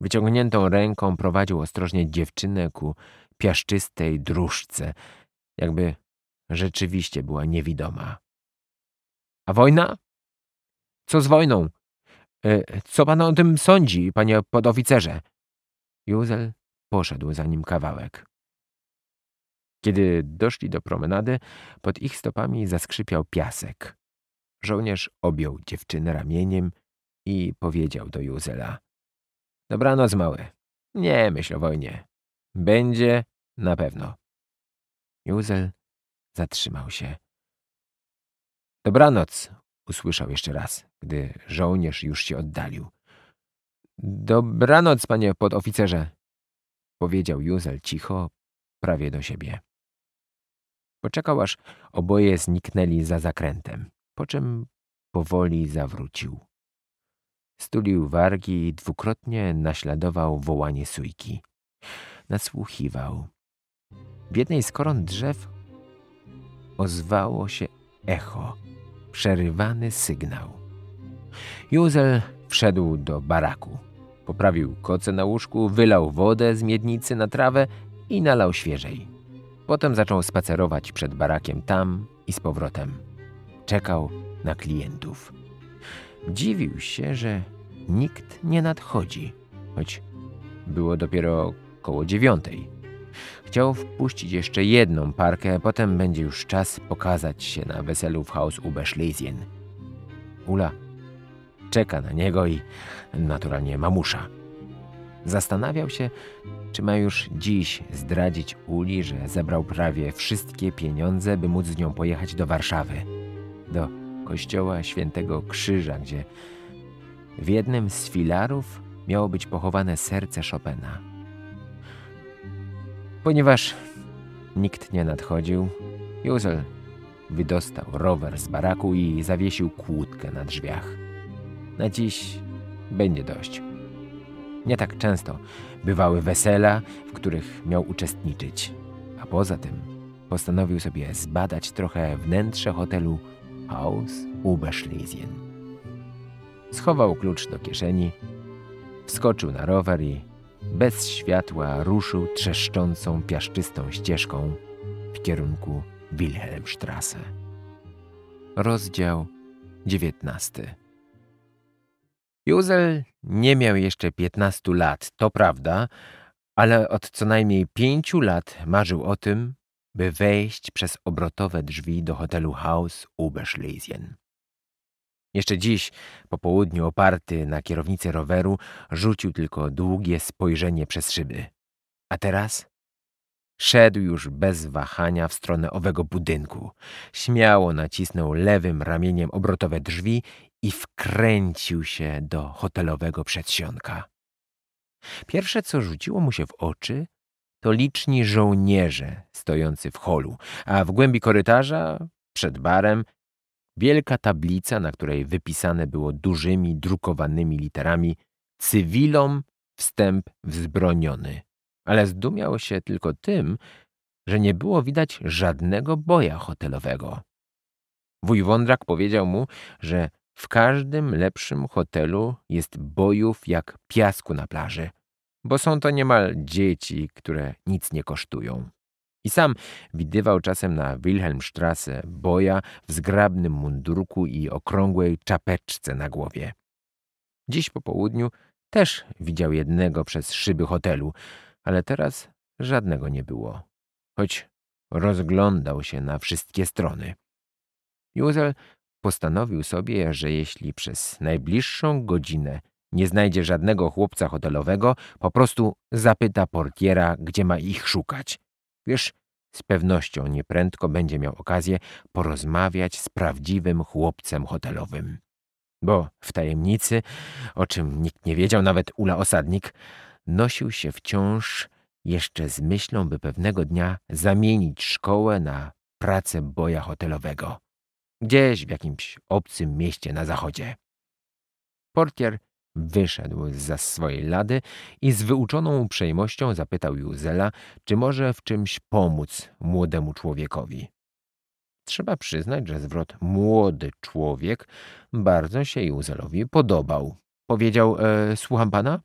Wyciągniętą ręką prowadził ostrożnie dziewczynę ku piaszczystej dróżce, jakby rzeczywiście była niewidoma. A wojna? Co z wojną? E, co pan o tym sądzi, panie podoficerze? Józel Poszedł za nim kawałek. Kiedy doszli do promenady, pod ich stopami zaskrzypiał piasek. Żołnierz objął dziewczynę ramieniem i powiedział do Józela. Dobranoc, mały. Nie myśl o wojnie. Będzie na pewno. Józel zatrzymał się. Dobranoc, usłyszał jeszcze raz, gdy żołnierz już się oddalił. Dobranoc, panie podoficerze, powiedział Józel cicho, prawie do siebie. Poczekał, aż oboje zniknęli za zakrętem, po czym powoli zawrócił. Stulił wargi i dwukrotnie naśladował wołanie sujki. Nasłuchiwał. W jednej z koron drzew ozwało się echo, przerywany sygnał. Józel wszedł do baraku. Poprawił koce na łóżku, wylał wodę z miednicy na trawę i nalał świeżej. Potem zaczął spacerować przed barakiem tam i z powrotem. Czekał na klientów. Dziwił się, że nikt nie nadchodzi, choć było dopiero koło dziewiątej. Chciał wpuścić jeszcze jedną parkę, potem będzie już czas pokazać się na weselu w Ube Schlesien. Ula czeka na niego i naturalnie mamusza. Zastanawiał się, czy ma już dziś zdradzić Uli, że zebrał prawie wszystkie pieniądze, by móc z nią pojechać do Warszawy, do kościoła Świętego Krzyża, gdzie w jednym z filarów miało być pochowane serce Chopina. Ponieważ nikt nie nadchodził, Józel wydostał rower z baraku i zawiesił kłódkę na drzwiach. Na dziś będzie dość. Nie tak często bywały wesela, w których miał uczestniczyć, a poza tym postanowił sobie zbadać trochę wnętrze hotelu Haus Uberschlesien. Schował klucz do kieszeni, wskoczył na rower i bez światła ruszył trzeszczącą piaszczystą ścieżką w kierunku Wilhelmstrasse. Rozdział dziewiętnasty. Józel nie miał jeszcze 15 lat, to prawda, ale od co najmniej pięciu lat marzył o tym, by wejść przez obrotowe drzwi do hotelu Haus Oberschlesien. Jeszcze dziś, po południu oparty na kierownicy roweru, rzucił tylko długie spojrzenie przez szyby. A teraz? Szedł już bez wahania w stronę owego budynku. Śmiało nacisnął lewym ramieniem obrotowe drzwi i wkręcił się do hotelowego przedsionka. Pierwsze, co rzuciło mu się w oczy, to liczni żołnierze stojący w holu, a w głębi korytarza, przed barem, wielka tablica, na której wypisane było dużymi, drukowanymi literami cywilom wstęp wzbroniony. Ale zdumiało się tylko tym, że nie było widać żadnego boja hotelowego. Wuj Wądrak powiedział mu, że w każdym lepszym hotelu jest bojów jak piasku na plaży, bo są to niemal dzieci, które nic nie kosztują. I sam widywał czasem na Wilhelmstrasse boja w zgrabnym mundurku i okrągłej czapeczce na głowie. Dziś po południu też widział jednego przez szyby hotelu, ale teraz żadnego nie było, choć rozglądał się na wszystkie strony. Józel Postanowił sobie, że jeśli przez najbliższą godzinę nie znajdzie żadnego chłopca hotelowego, po prostu zapyta portiera, gdzie ma ich szukać. Wiesz, z pewnością nieprędko będzie miał okazję porozmawiać z prawdziwym chłopcem hotelowym. Bo w tajemnicy, o czym nikt nie wiedział, nawet Ula Osadnik, nosił się wciąż jeszcze z myślą, by pewnego dnia zamienić szkołę na pracę boja hotelowego gdzieś w jakimś obcym mieście na zachodzie. Portier wyszedł za swojej lady i z wyuczoną uprzejmością zapytał Juzela, czy może w czymś pomóc młodemu człowiekowi. Trzeba przyznać, że zwrot młody człowiek bardzo się Juzelowi podobał. Powiedział, e, słucham pana?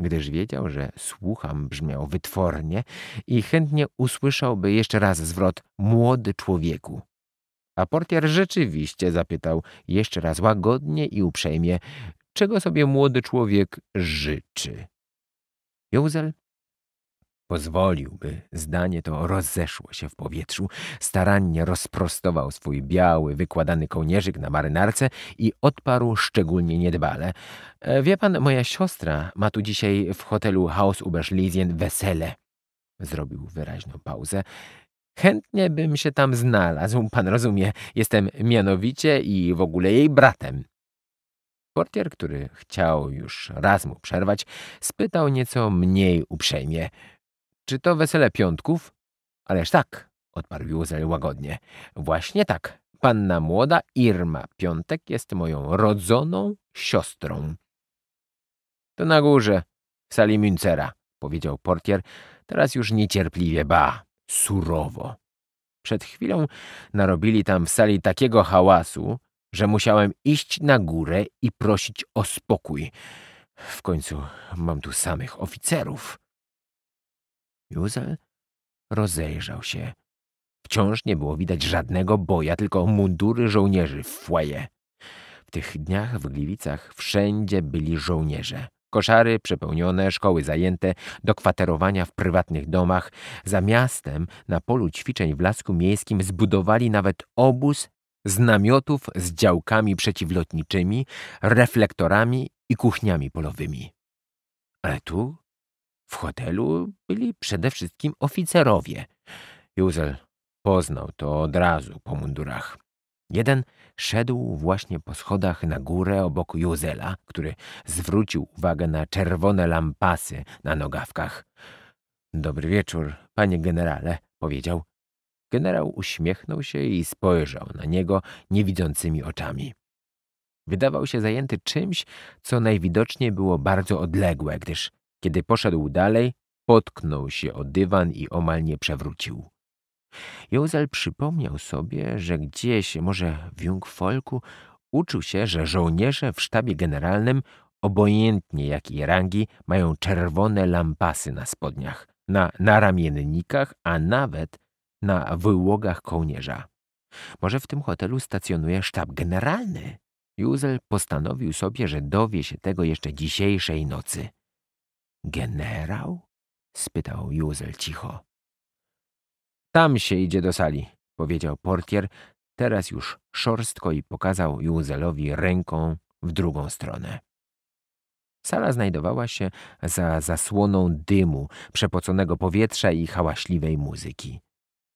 Gdyż wiedział, że słucham brzmiał wytwornie i chętnie usłyszałby jeszcze raz zwrot młody człowieku. A portier rzeczywiście zapytał jeszcze raz łagodnie i uprzejmie, czego sobie młody człowiek życzy. Józel pozwoliłby. Zdanie to rozeszło się w powietrzu. Starannie rozprostował swój biały, wykładany kołnierzyk na marynarce i odparł szczególnie niedbale. E, wie pan, moja siostra ma tu dzisiaj w hotelu Haus Uberschlesien wesele. Zrobił wyraźną pauzę. Chętnie bym się tam znalazł, pan rozumie. Jestem mianowicie i w ogóle jej bratem. Portier, który chciał już raz mu przerwać, spytał nieco mniej uprzejmie. Czy to wesele piątków? Ależ tak, odparł Józel łagodnie. Właśnie tak. Panna młoda Irma Piątek jest moją rodzoną siostrą. To na górze, w sali Müncera, powiedział portier, teraz już niecierpliwie ba surowo. Przed chwilą narobili tam w sali takiego hałasu, że musiałem iść na górę i prosić o spokój. W końcu mam tu samych oficerów. Józel rozejrzał się. Wciąż nie było widać żadnego boja, tylko mundury żołnierzy w foyer. W tych dniach w Gliwicach wszędzie byli żołnierze. Koszary przepełnione, szkoły zajęte, do kwaterowania w prywatnych domach. Za miastem, na polu ćwiczeń w Lasku Miejskim zbudowali nawet obóz z namiotów z działkami przeciwlotniczymi, reflektorami i kuchniami polowymi. Ale tu, w hotelu, byli przede wszystkim oficerowie. Józel poznał to od razu po mundurach. Jeden szedł właśnie po schodach na górę obok Józela, który zwrócił uwagę na czerwone lampasy na nogawkach. Dobry wieczór, panie generale, powiedział. Generał uśmiechnął się i spojrzał na niego niewidzącymi oczami. Wydawał się zajęty czymś, co najwidoczniej było bardzo odległe, gdyż kiedy poszedł dalej, potknął się o dywan i omal nie przewrócił. Józel przypomniał sobie, że gdzieś, może w Jungfolku, uczył się, że żołnierze w sztabie generalnym, obojętnie jakiej rangi, mają czerwone lampasy na spodniach, na, na ramiennikach, a nawet na wyłogach kołnierza. Może w tym hotelu stacjonuje sztab generalny? Józel postanowił sobie, że dowie się tego jeszcze dzisiejszej nocy. Generał? spytał Józel cicho. Tam się idzie do sali, powiedział portier, teraz już szorstko i pokazał Józelowi ręką w drugą stronę. Sala znajdowała się za zasłoną dymu, przepoconego powietrza i hałaśliwej muzyki.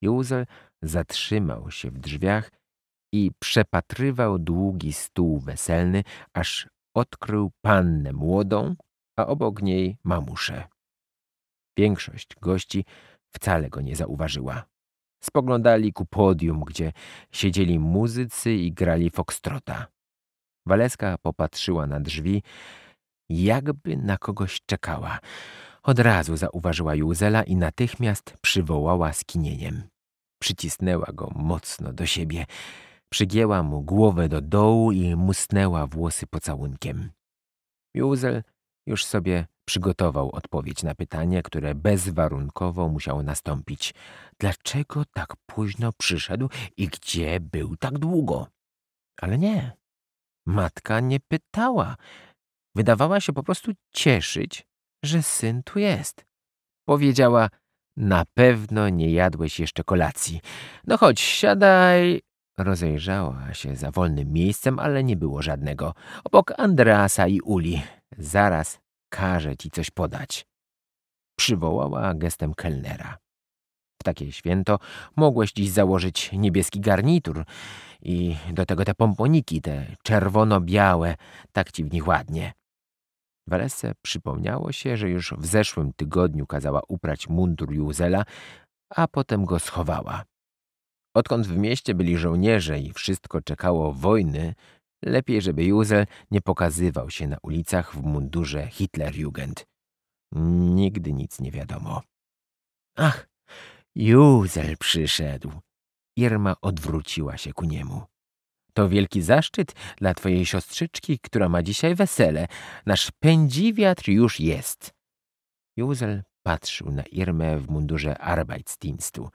Józel zatrzymał się w drzwiach i przepatrywał długi stół weselny, aż odkrył pannę młodą, a obok niej mamuszę. Większość gości wcale go nie zauważyła. Spoglądali ku podium, gdzie siedzieli muzycy i grali fokstrota. Waleska popatrzyła na drzwi, jakby na kogoś czekała. Od razu zauważyła Józela i natychmiast przywołała skinieniem. Przycisnęła go mocno do siebie. Przygięła mu głowę do dołu i musnęła włosy pocałunkiem. Józel już sobie przygotował odpowiedź na pytanie, które bezwarunkowo musiało nastąpić. Dlaczego tak późno przyszedł i gdzie był tak długo? Ale nie. Matka nie pytała. Wydawała się po prostu cieszyć, że syn tu jest. Powiedziała, na pewno nie jadłeś jeszcze kolacji. No chodź, siadaj. Rozejrzała się za wolnym miejscem, ale nie było żadnego. Obok Andreasa i Uli. Zaraz każe ci coś podać. Przywołała gestem kelnera. W takie święto mogłeś dziś założyć niebieski garnitur i do tego te pomponiki, te czerwono-białe, tak ci w nich ładnie. Walesse przypomniało się, że już w zeszłym tygodniu kazała uprać mundur Józela, a potem go schowała. Odkąd w mieście byli żołnierze i wszystko czekało wojny, Lepiej, żeby Józel nie pokazywał się na ulicach w mundurze Hitlerjugend. Nigdy nic nie wiadomo. Ach, Józel przyszedł. Irma odwróciła się ku niemu. To wielki zaszczyt dla twojej siostrzyczki, która ma dzisiaj wesele. Nasz pędziwiatr już jest. Józel patrzył na Irmę w mundurze Arbeitsdienstu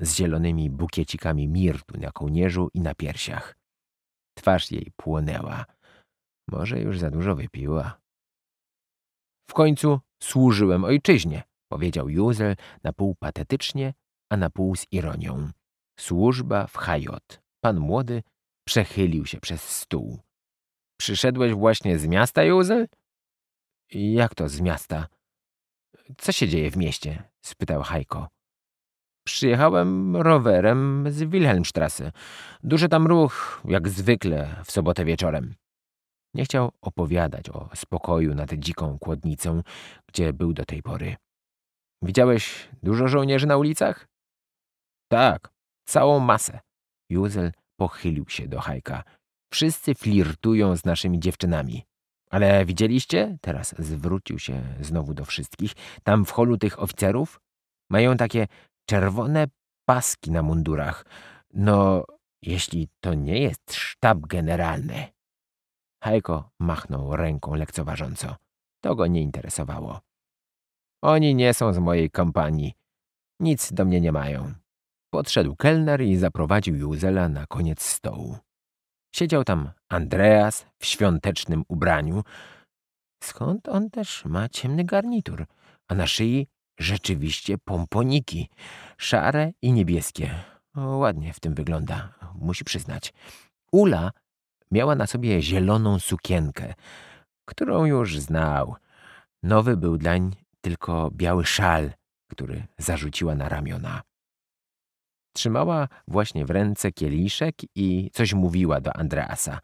z zielonymi bukiecikami mirtu na kołnierzu i na piersiach. Twarz jej płonęła. Może już za dużo wypiła. W końcu służyłem ojczyźnie, powiedział Józel na pół patetycznie, a na pół z ironią. Służba w Hajot. Pan młody przechylił się przez stół. Przyszedłeś właśnie z miasta, Józel? Jak to z miasta? Co się dzieje w mieście? spytał Hajko. Przyjechałem rowerem z Wilhelmstrasse. Duży tam ruch, jak zwykle, w sobotę wieczorem. Nie chciał opowiadać o spokoju nad dziką kłodnicą, gdzie był do tej pory. Widziałeś dużo żołnierzy na ulicach? Tak, całą masę. Józel pochylił się do Hajka. Wszyscy flirtują z naszymi dziewczynami. Ale widzieliście? Teraz zwrócił się znowu do wszystkich. Tam w holu tych oficerów mają takie czerwone paski na mundurach. No, jeśli to nie jest sztab generalny. Hejko machnął ręką lekceważąco. To go nie interesowało. Oni nie są z mojej kompanii. Nic do mnie nie mają. Podszedł kelner i zaprowadził Józela na koniec stołu. Siedział tam Andreas w świątecznym ubraniu. Skąd on też ma ciemny garnitur, a na szyi Rzeczywiście pomponiki. Szare i niebieskie. ładnie w tym wygląda, musi przyznać. Ula miała na sobie zieloną sukienkę, którą już znał. Nowy był dlań tylko biały szal, który zarzuciła na ramiona. Trzymała właśnie w ręce kieliszek i coś mówiła do Andreasa.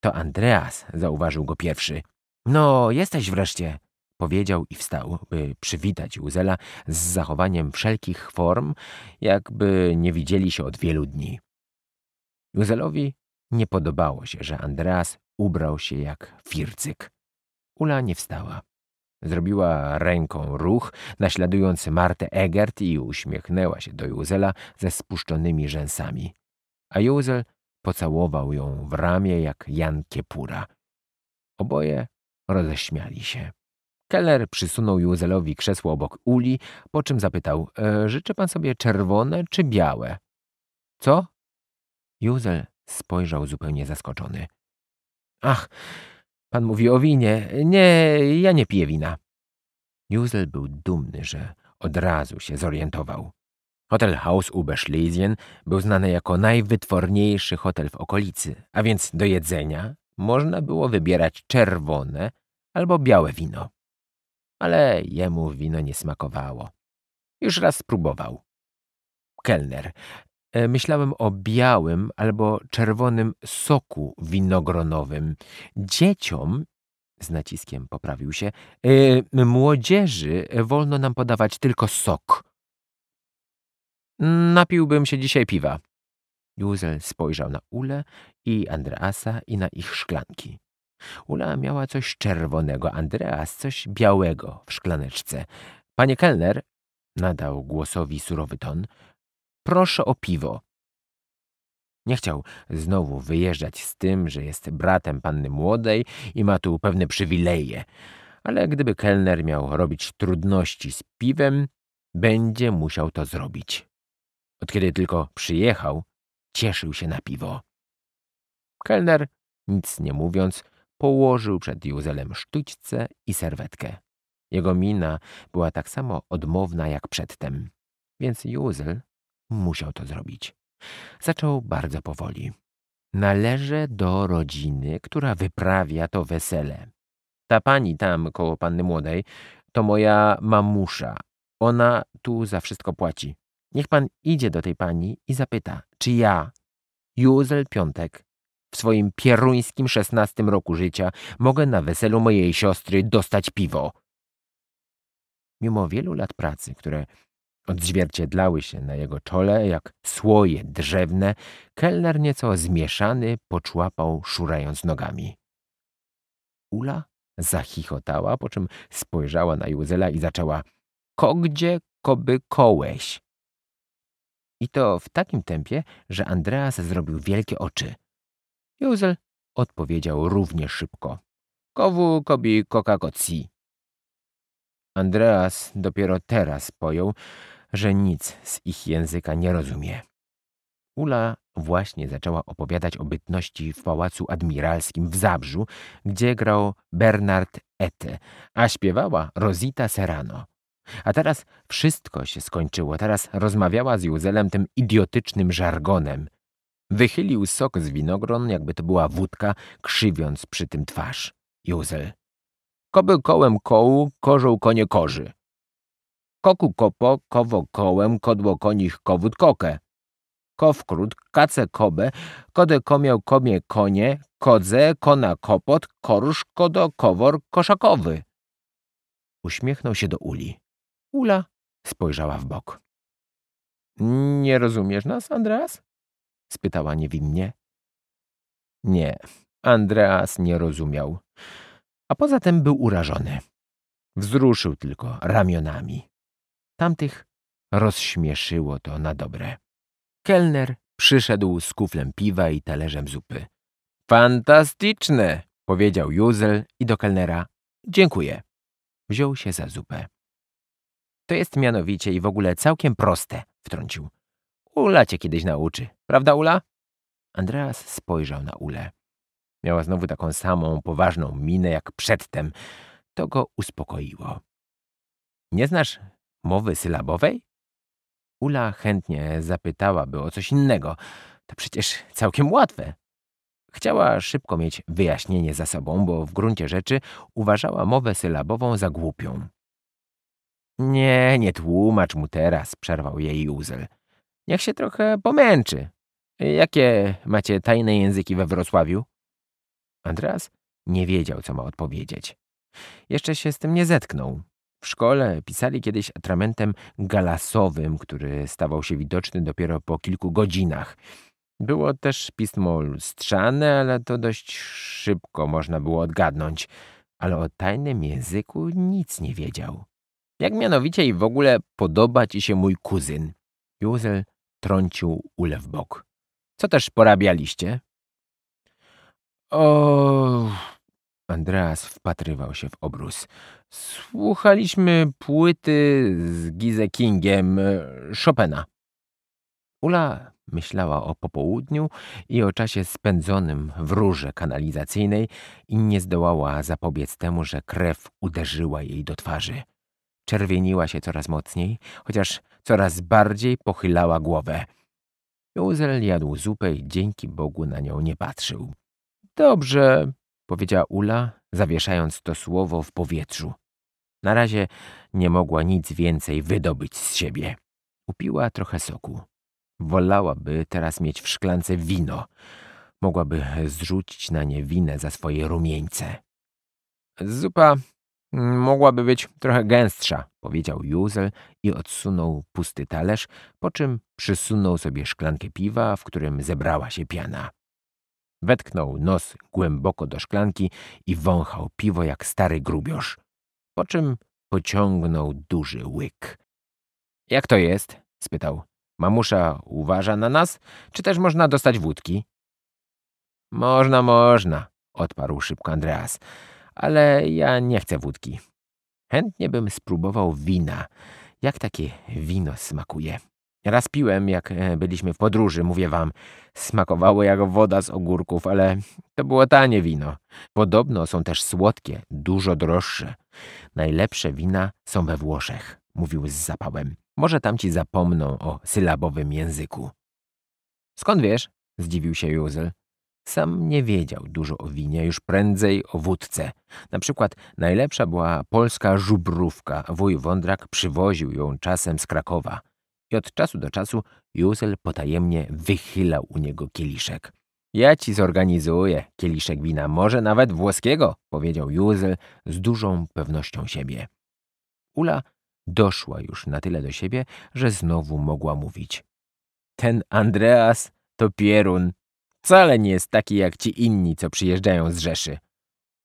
To Andreas zauważył go pierwszy. No, jesteś wreszcie powiedział i wstał, by przywitać Uzela z zachowaniem wszelkich form, jakby nie widzieli się od wielu dni. Uzelowi nie podobało się, że Andreas ubrał się jak fircyk. Ula nie wstała. Zrobiła ręką ruch, naśladując Martę Egert i uśmiechnęła się do Józela ze spuszczonymi rzęsami. A Józel pocałował ją w ramię jak Jan Kiepura. Oboje roześmiali się. Keller przysunął Józelowi krzesło obok uli, po czym zapytał e, Życzy pan sobie czerwone czy białe? Co? Józel spojrzał zupełnie zaskoczony. Ach, pan mówi o winie. Nie, ja nie piję wina. Józel był dumny, że od razu się zorientował. Hotel Haus Uberschlesien był znany jako najwytworniejszy hotel w okolicy, a więc do jedzenia można było wybierać czerwone albo białe wino ale jemu wino nie smakowało. Już raz spróbował. Kelner. E, myślałem o białym albo czerwonym soku winogronowym. Dzieciom, z naciskiem poprawił się, e, młodzieży wolno nam podawać tylko sok. Napiłbym się dzisiaj piwa. Józel spojrzał na Ule i Andreasa i na ich szklanki. Ula miała coś czerwonego, Andreas coś białego w szklaneczce. Panie kelner, nadał głosowi surowy ton, proszę o piwo. Nie chciał znowu wyjeżdżać z tym, że jest bratem panny młodej i ma tu pewne przywileje. Ale gdyby kelner miał robić trudności z piwem, będzie musiał to zrobić. Od kiedy tylko przyjechał, cieszył się na piwo. Kelner, nic nie mówiąc, położył przed Józelem sztućce i serwetkę. Jego mina była tak samo odmowna jak przedtem, więc Józel musiał to zrobić. Zaczął bardzo powoli. Należę do rodziny, która wyprawia to wesele. Ta pani tam, koło panny młodej, to moja mamusza. Ona tu za wszystko płaci. Niech pan idzie do tej pani i zapyta, czy ja, Józel Piątek, w swoim pieruńskim szesnastym roku życia mogę na weselu mojej siostry dostać piwo. Mimo wielu lat pracy, które odzwierciedlały się na jego czole jak słoje drzewne, kelner nieco zmieszany poczłapał, szurając nogami. Ula zachichotała, po czym spojrzała na Józela i zaczęła Kogdzie koby kołeś? I to w takim tempie, że Andreas zrobił wielkie oczy. Józel odpowiedział równie szybko. Kowu kobi kokagoci. Andreas dopiero teraz pojął, że nic z ich języka nie rozumie. Ula właśnie zaczęła opowiadać o bytności w Pałacu Admiralskim w Zabrzu, gdzie grał Bernard Ete, a śpiewała Rosita Serrano. A teraz wszystko się skończyło. Teraz rozmawiała z Józelem tym idiotycznym żargonem, Wychylił sok z winogron, jakby to była wódka, krzywiąc przy tym twarz. Józel. Koby kołem kołu, korzą konie korzy. Koku kopo, kowo kołem, kodło konich kowód kokę. Kowkrót, kace kobe, kode komiał komie konie, kodze, kona kopot, korusz, kodo, kowor, koszakowy. Uśmiechnął się do Uli. Ula spojrzała w bok. Nie rozumiesz nas, Andreas? spytała niewinnie. Nie, Andreas nie rozumiał, a poza tym był urażony. Wzruszył tylko ramionami. Tamtych rozśmieszyło to na dobre. Kelner przyszedł z kuflem piwa i talerzem zupy. Fantastyczne, powiedział Juzel i do kelnera. Dziękuję. Wziął się za zupę. To jest mianowicie i w ogóle całkiem proste, wtrącił. Ula cię kiedyś nauczy. Prawda, Ula? Andreas spojrzał na Ulę. Miała znowu taką samą poważną minę jak przedtem. To go uspokoiło. Nie znasz mowy sylabowej? Ula chętnie zapytałaby o coś innego. To przecież całkiem łatwe. Chciała szybko mieć wyjaśnienie za sobą, bo w gruncie rzeczy uważała mowę sylabową za głupią. Nie, nie tłumacz mu teraz, przerwał jej Józel. Niech się trochę pomęczy. Jakie macie tajne języki we Wrocławiu? Andreas nie wiedział, co ma odpowiedzieć. Jeszcze się z tym nie zetknął. W szkole pisali kiedyś atramentem galasowym, który stawał się widoczny dopiero po kilku godzinach. Było też pismo lustrzane, ale to dość szybko można było odgadnąć. Ale o tajnym języku nic nie wiedział. Jak mianowicie i w ogóle podoba ci się mój kuzyn? Józel trącił ule w bok. Co też porabialiście? O... Andreas wpatrywał się w obrus. Słuchaliśmy płyty z Gizekingiem e, Chopina. Ula myślała o popołudniu i o czasie spędzonym w rurze kanalizacyjnej i nie zdołała zapobiec temu, że krew uderzyła jej do twarzy. Czerwieniła się coraz mocniej, chociaż coraz bardziej pochylała głowę. Józel jadł zupę i dzięki Bogu na nią nie patrzył. Dobrze, powiedziała Ula, zawieszając to słowo w powietrzu. Na razie nie mogła nic więcej wydobyć z siebie. Upiła trochę soku. Wolałaby teraz mieć w szklance wino. Mogłaby zrzucić na nie winę za swoje rumieńce. Zupa mogłaby być trochę gęstsza, powiedział Józel i odsunął pusty talerz, po czym przysunął sobie szklankę piwa, w którym zebrała się piana. Wetknął nos głęboko do szklanki i wąchał piwo jak stary grubiosz, po czym pociągnął duży łyk. Jak to jest? spytał. Mamusza uważa na nas, czy też można dostać wódki? Można, można, odparł szybko Andreas ale ja nie chcę wódki. Chętnie bym spróbował wina. Jak takie wino smakuje? Raz piłem, jak e, byliśmy w podróży, mówię wam. Smakowało jak woda z ogórków, ale to było tanie wino. Podobno są też słodkie, dużo droższe. Najlepsze wina są we Włoszech, mówił z zapałem. Może tamci zapomną o sylabowym języku. Skąd wiesz? zdziwił się Józel. Sam nie wiedział dużo o winie, już prędzej o wódce. Na przykład najlepsza była polska żubrówka. Wuj Wądrak przywoził ją czasem z Krakowa. I od czasu do czasu Józel potajemnie wychylał u niego kieliszek. Ja ci zorganizuję kieliszek wina, może nawet włoskiego, powiedział Józel z dużą pewnością siebie. Ula doszła już na tyle do siebie, że znowu mogła mówić. Ten Andreas to pierun, Wcale nie jest taki jak ci inni, co przyjeżdżają z Rzeszy.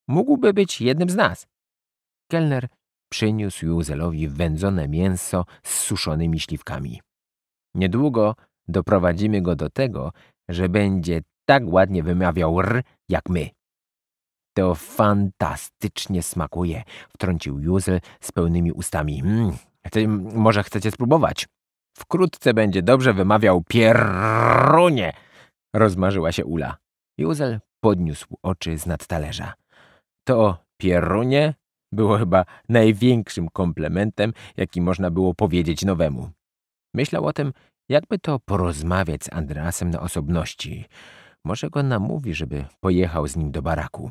Mógłby być jednym z nas. Kelner przyniósł Józelowi wędzone mięso z suszonymi śliwkami. Niedługo doprowadzimy go do tego, że będzie tak ładnie wymawiał r jak my. To fantastycznie smakuje, wtrącił Józel z pełnymi ustami. Mm, może chcecie spróbować? Wkrótce będzie dobrze wymawiał pierrunie. Rozmarzyła się Ula. Józel podniósł oczy z nad talerza. To pierunie było chyba największym komplementem, jaki można było powiedzieć nowemu. Myślał o tym, jakby to porozmawiać z Andreasem na osobności. Może go namówi, żeby pojechał z nim do baraku.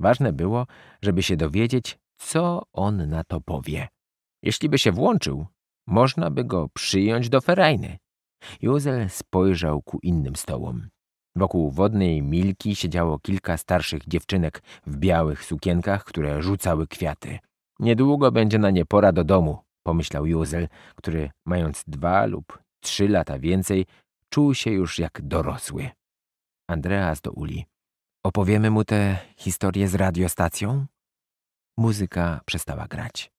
Ważne było, żeby się dowiedzieć, co on na to powie. Jeśli by się włączył, można by go przyjąć do ferajny. Józel spojrzał ku innym stołom. Wokół wodnej milki siedziało kilka starszych dziewczynek w białych sukienkach, które rzucały kwiaty. Niedługo będzie na nie pora do domu, pomyślał Józel, który mając dwa lub trzy lata więcej, czuł się już jak dorosły. Andreas do uli. Opowiemy mu tę historię z radiostacją? Muzyka przestała grać.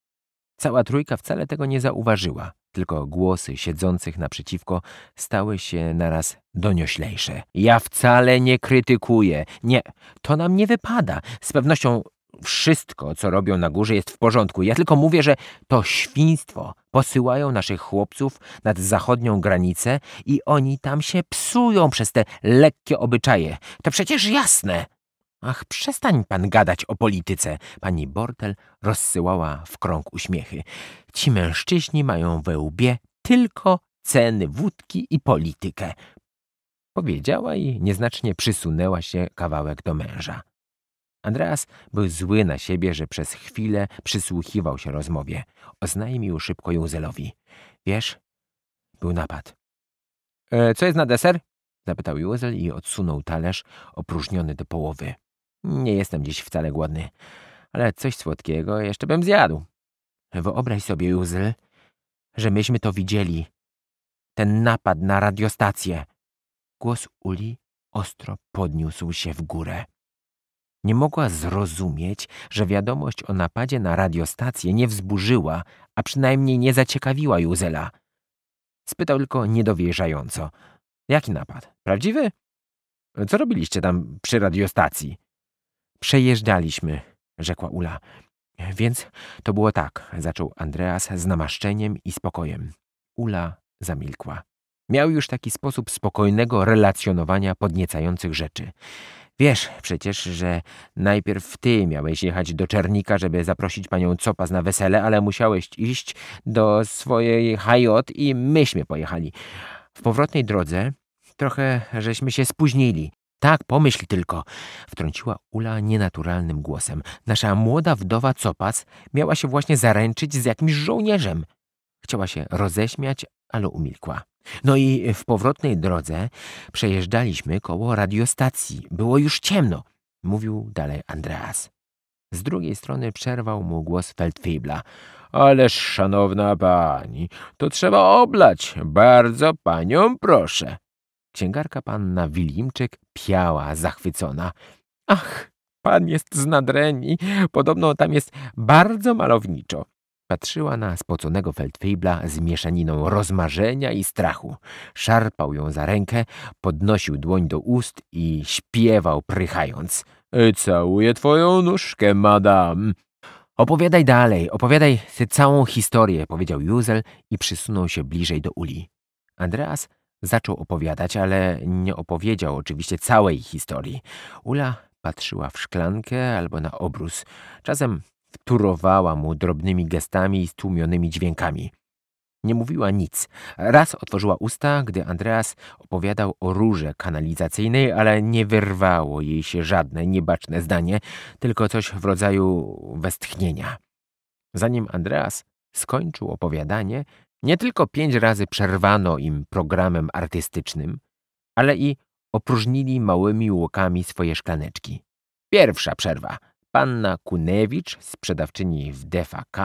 Cała trójka wcale tego nie zauważyła, tylko głosy siedzących naprzeciwko stały się naraz donioślejsze. Ja wcale nie krytykuję. Nie, to nam nie wypada. Z pewnością wszystko, co robią na górze, jest w porządku. Ja tylko mówię, że to świństwo. Posyłają naszych chłopców nad zachodnią granicę i oni tam się psują przez te lekkie obyczaje. To przecież jasne. Ach, przestań pan gadać o polityce. Pani Bortel rozsyłała w krąg uśmiechy. Ci mężczyźni mają we łbie tylko ceny wódki i politykę. Powiedziała i nieznacznie przysunęła się kawałek do męża. Andreas był zły na siebie, że przez chwilę przysłuchiwał się rozmowie. Oznajmił szybko Józelowi. Wiesz, był napad. E, co jest na deser? Zapytał Józel i odsunął talerz opróżniony do połowy. Nie jestem dziś wcale głodny, ale coś słodkiego jeszcze bym zjadł. Wyobraź sobie, Juzel, że myśmy to widzieli. Ten napad na radiostację. Głos Uli ostro podniósł się w górę. Nie mogła zrozumieć, że wiadomość o napadzie na radiostację nie wzburzyła, a przynajmniej nie zaciekawiła Józela. Spytał tylko niedowierzająco. Jaki napad? Prawdziwy? Co robiliście tam przy radiostacji? Przejeżdżaliśmy, rzekła Ula. Więc to było tak, zaczął Andreas z namaszczeniem i spokojem. Ula zamilkła. Miał już taki sposób spokojnego relacjonowania podniecających rzeczy. Wiesz przecież, że najpierw ty miałeś jechać do Czernika, żeby zaprosić panią Copas na wesele, ale musiałeś iść do swojej hajot i myśmy pojechali. W powrotnej drodze trochę żeśmy się spóźnili. Tak, pomyśl tylko, wtrąciła Ula nienaturalnym głosem. Nasza młoda wdowa Copas miała się właśnie zaręczyć z jakimś żołnierzem. Chciała się roześmiać, ale umilkła. No i w powrotnej drodze przejeżdżaliśmy koło radiostacji. Było już ciemno, mówił dalej Andreas. Z drugiej strony przerwał mu głos Feldfibla. Ależ, szanowna pani, to trzeba oblać. Bardzo panią proszę. Księgarka panna Wilimczyk piała zachwycona. Ach, pan jest z Nadrenii. Podobno tam jest bardzo malowniczo. Patrzyła na spoconego Feldfeibla z mieszaniną rozmarzenia i strachu. Szarpał ją za rękę, podnosił dłoń do ust i śpiewał prychając. Y, całuję twoją nóżkę, madam. Opowiadaj dalej, opowiadaj tę całą historię, powiedział Juzel i przysunął się bliżej do uli. Andreas Zaczął opowiadać, ale nie opowiedział oczywiście całej historii. Ula patrzyła w szklankę albo na obrus. Czasem wturowała mu drobnymi gestami i stłumionymi dźwiękami. Nie mówiła nic. Raz otworzyła usta, gdy Andreas opowiadał o rurze kanalizacyjnej, ale nie wyrwało jej się żadne niebaczne zdanie, tylko coś w rodzaju westchnienia. Zanim Andreas skończył opowiadanie, nie tylko pięć razy przerwano im programem artystycznym, ale i opróżnili małymi łokami swoje szklaneczki. Pierwsza przerwa. Panna Kunewicz, sprzedawczyni w DFK,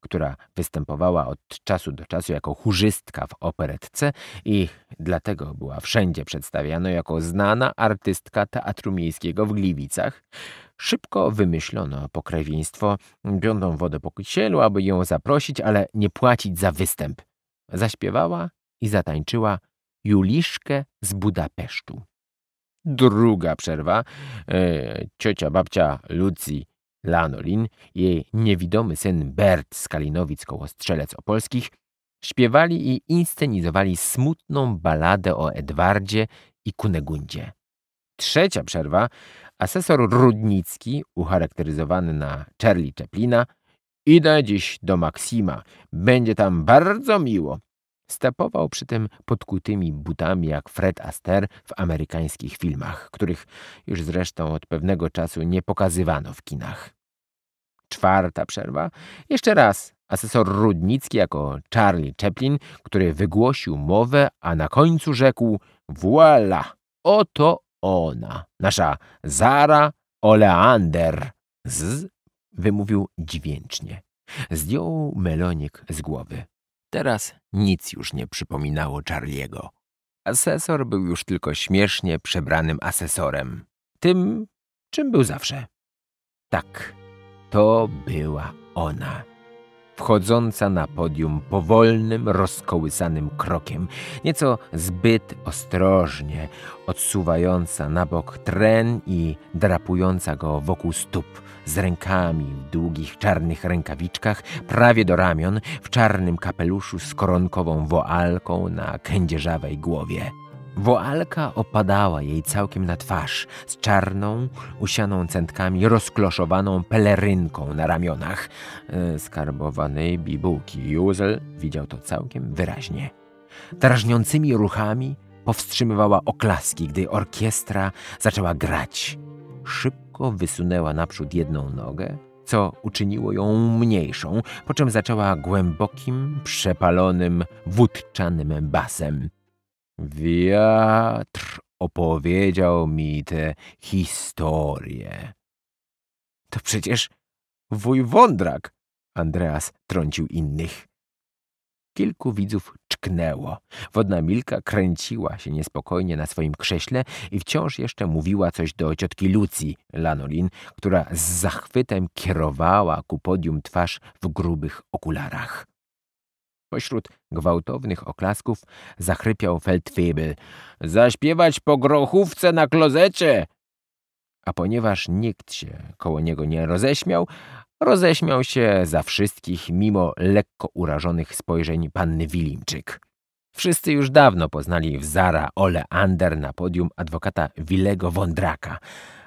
która występowała od czasu do czasu jako chórzystka w operetce i dlatego była wszędzie przedstawiana jako znana artystka Teatru Miejskiego w Gliwicach, Szybko wymyślono pokrewieństwo. Biorą wodę po kisielu, aby ją zaprosić, ale nie płacić za występ. Zaśpiewała i zatańczyła Juliszkę z Budapesztu. Druga przerwa. E, ciocia babcia Lucy, Lanolin, jej niewidomy syn Bert z Kalinowic koło Strzelec Opolskich, śpiewali i inscenizowali smutną baladę o Edwardzie i Kunegundzie. Trzecia przerwa, Asesor Rudnicki, ucharakteryzowany na Charlie Chaplina, idę dziś do Maksima. Będzie tam bardzo miło. Stapował przy tym podkutymi butami jak Fred Astaire w amerykańskich filmach, których już zresztą od pewnego czasu nie pokazywano w kinach. Czwarta przerwa. Jeszcze raz asesor Rudnicki jako Charlie Chaplin, który wygłosił mowę, a na końcu rzekł Voilà! Oto ona, nasza Zara Oleander, z, wymówił dźwięcznie. Zdjął melonik z głowy. Teraz nic już nie przypominało Charliego. Asesor był już tylko śmiesznie przebranym asesorem. Tym, czym był zawsze. Tak, to była ona wchodząca na podium powolnym, rozkołysanym krokiem, nieco zbyt ostrożnie, odsuwająca na bok tren i drapująca go wokół stóp, z rękami w długich czarnych rękawiczkach, prawie do ramion, w czarnym kapeluszu z koronkową woalką na kędzierzawej głowie. Woalka opadała jej całkiem na twarz, z czarną, usianą centkami, rozkloszowaną pelerynką na ramionach. E, Skarbowanej bibułki Józel widział to całkiem wyraźnie. Drażniącymi ruchami powstrzymywała oklaski, gdy orkiestra zaczęła grać. Szybko wysunęła naprzód jedną nogę, co uczyniło ją mniejszą, po czym zaczęła głębokim, przepalonym, wódczanym basem – Wiatr opowiedział mi tę historię. To przecież wuj Wądrak! Andreas trącił innych. Kilku widzów czknęło. Wodna Milka kręciła się niespokojnie na swoim krześle i wciąż jeszcze mówiła coś do ciotki Lucji Lanolin, która z zachwytem kierowała ku podium twarz w grubych okularach. Pośród gwałtownych oklasków zachrypiał Feldwebel. Zaśpiewać po grochówce na klozecie! A ponieważ nikt się koło niego nie roześmiał, roześmiał się za wszystkich, mimo lekko urażonych spojrzeń panny Wilimczyk. Wszyscy już dawno poznali wzara Oleander na podium adwokata Wilego Wądraka,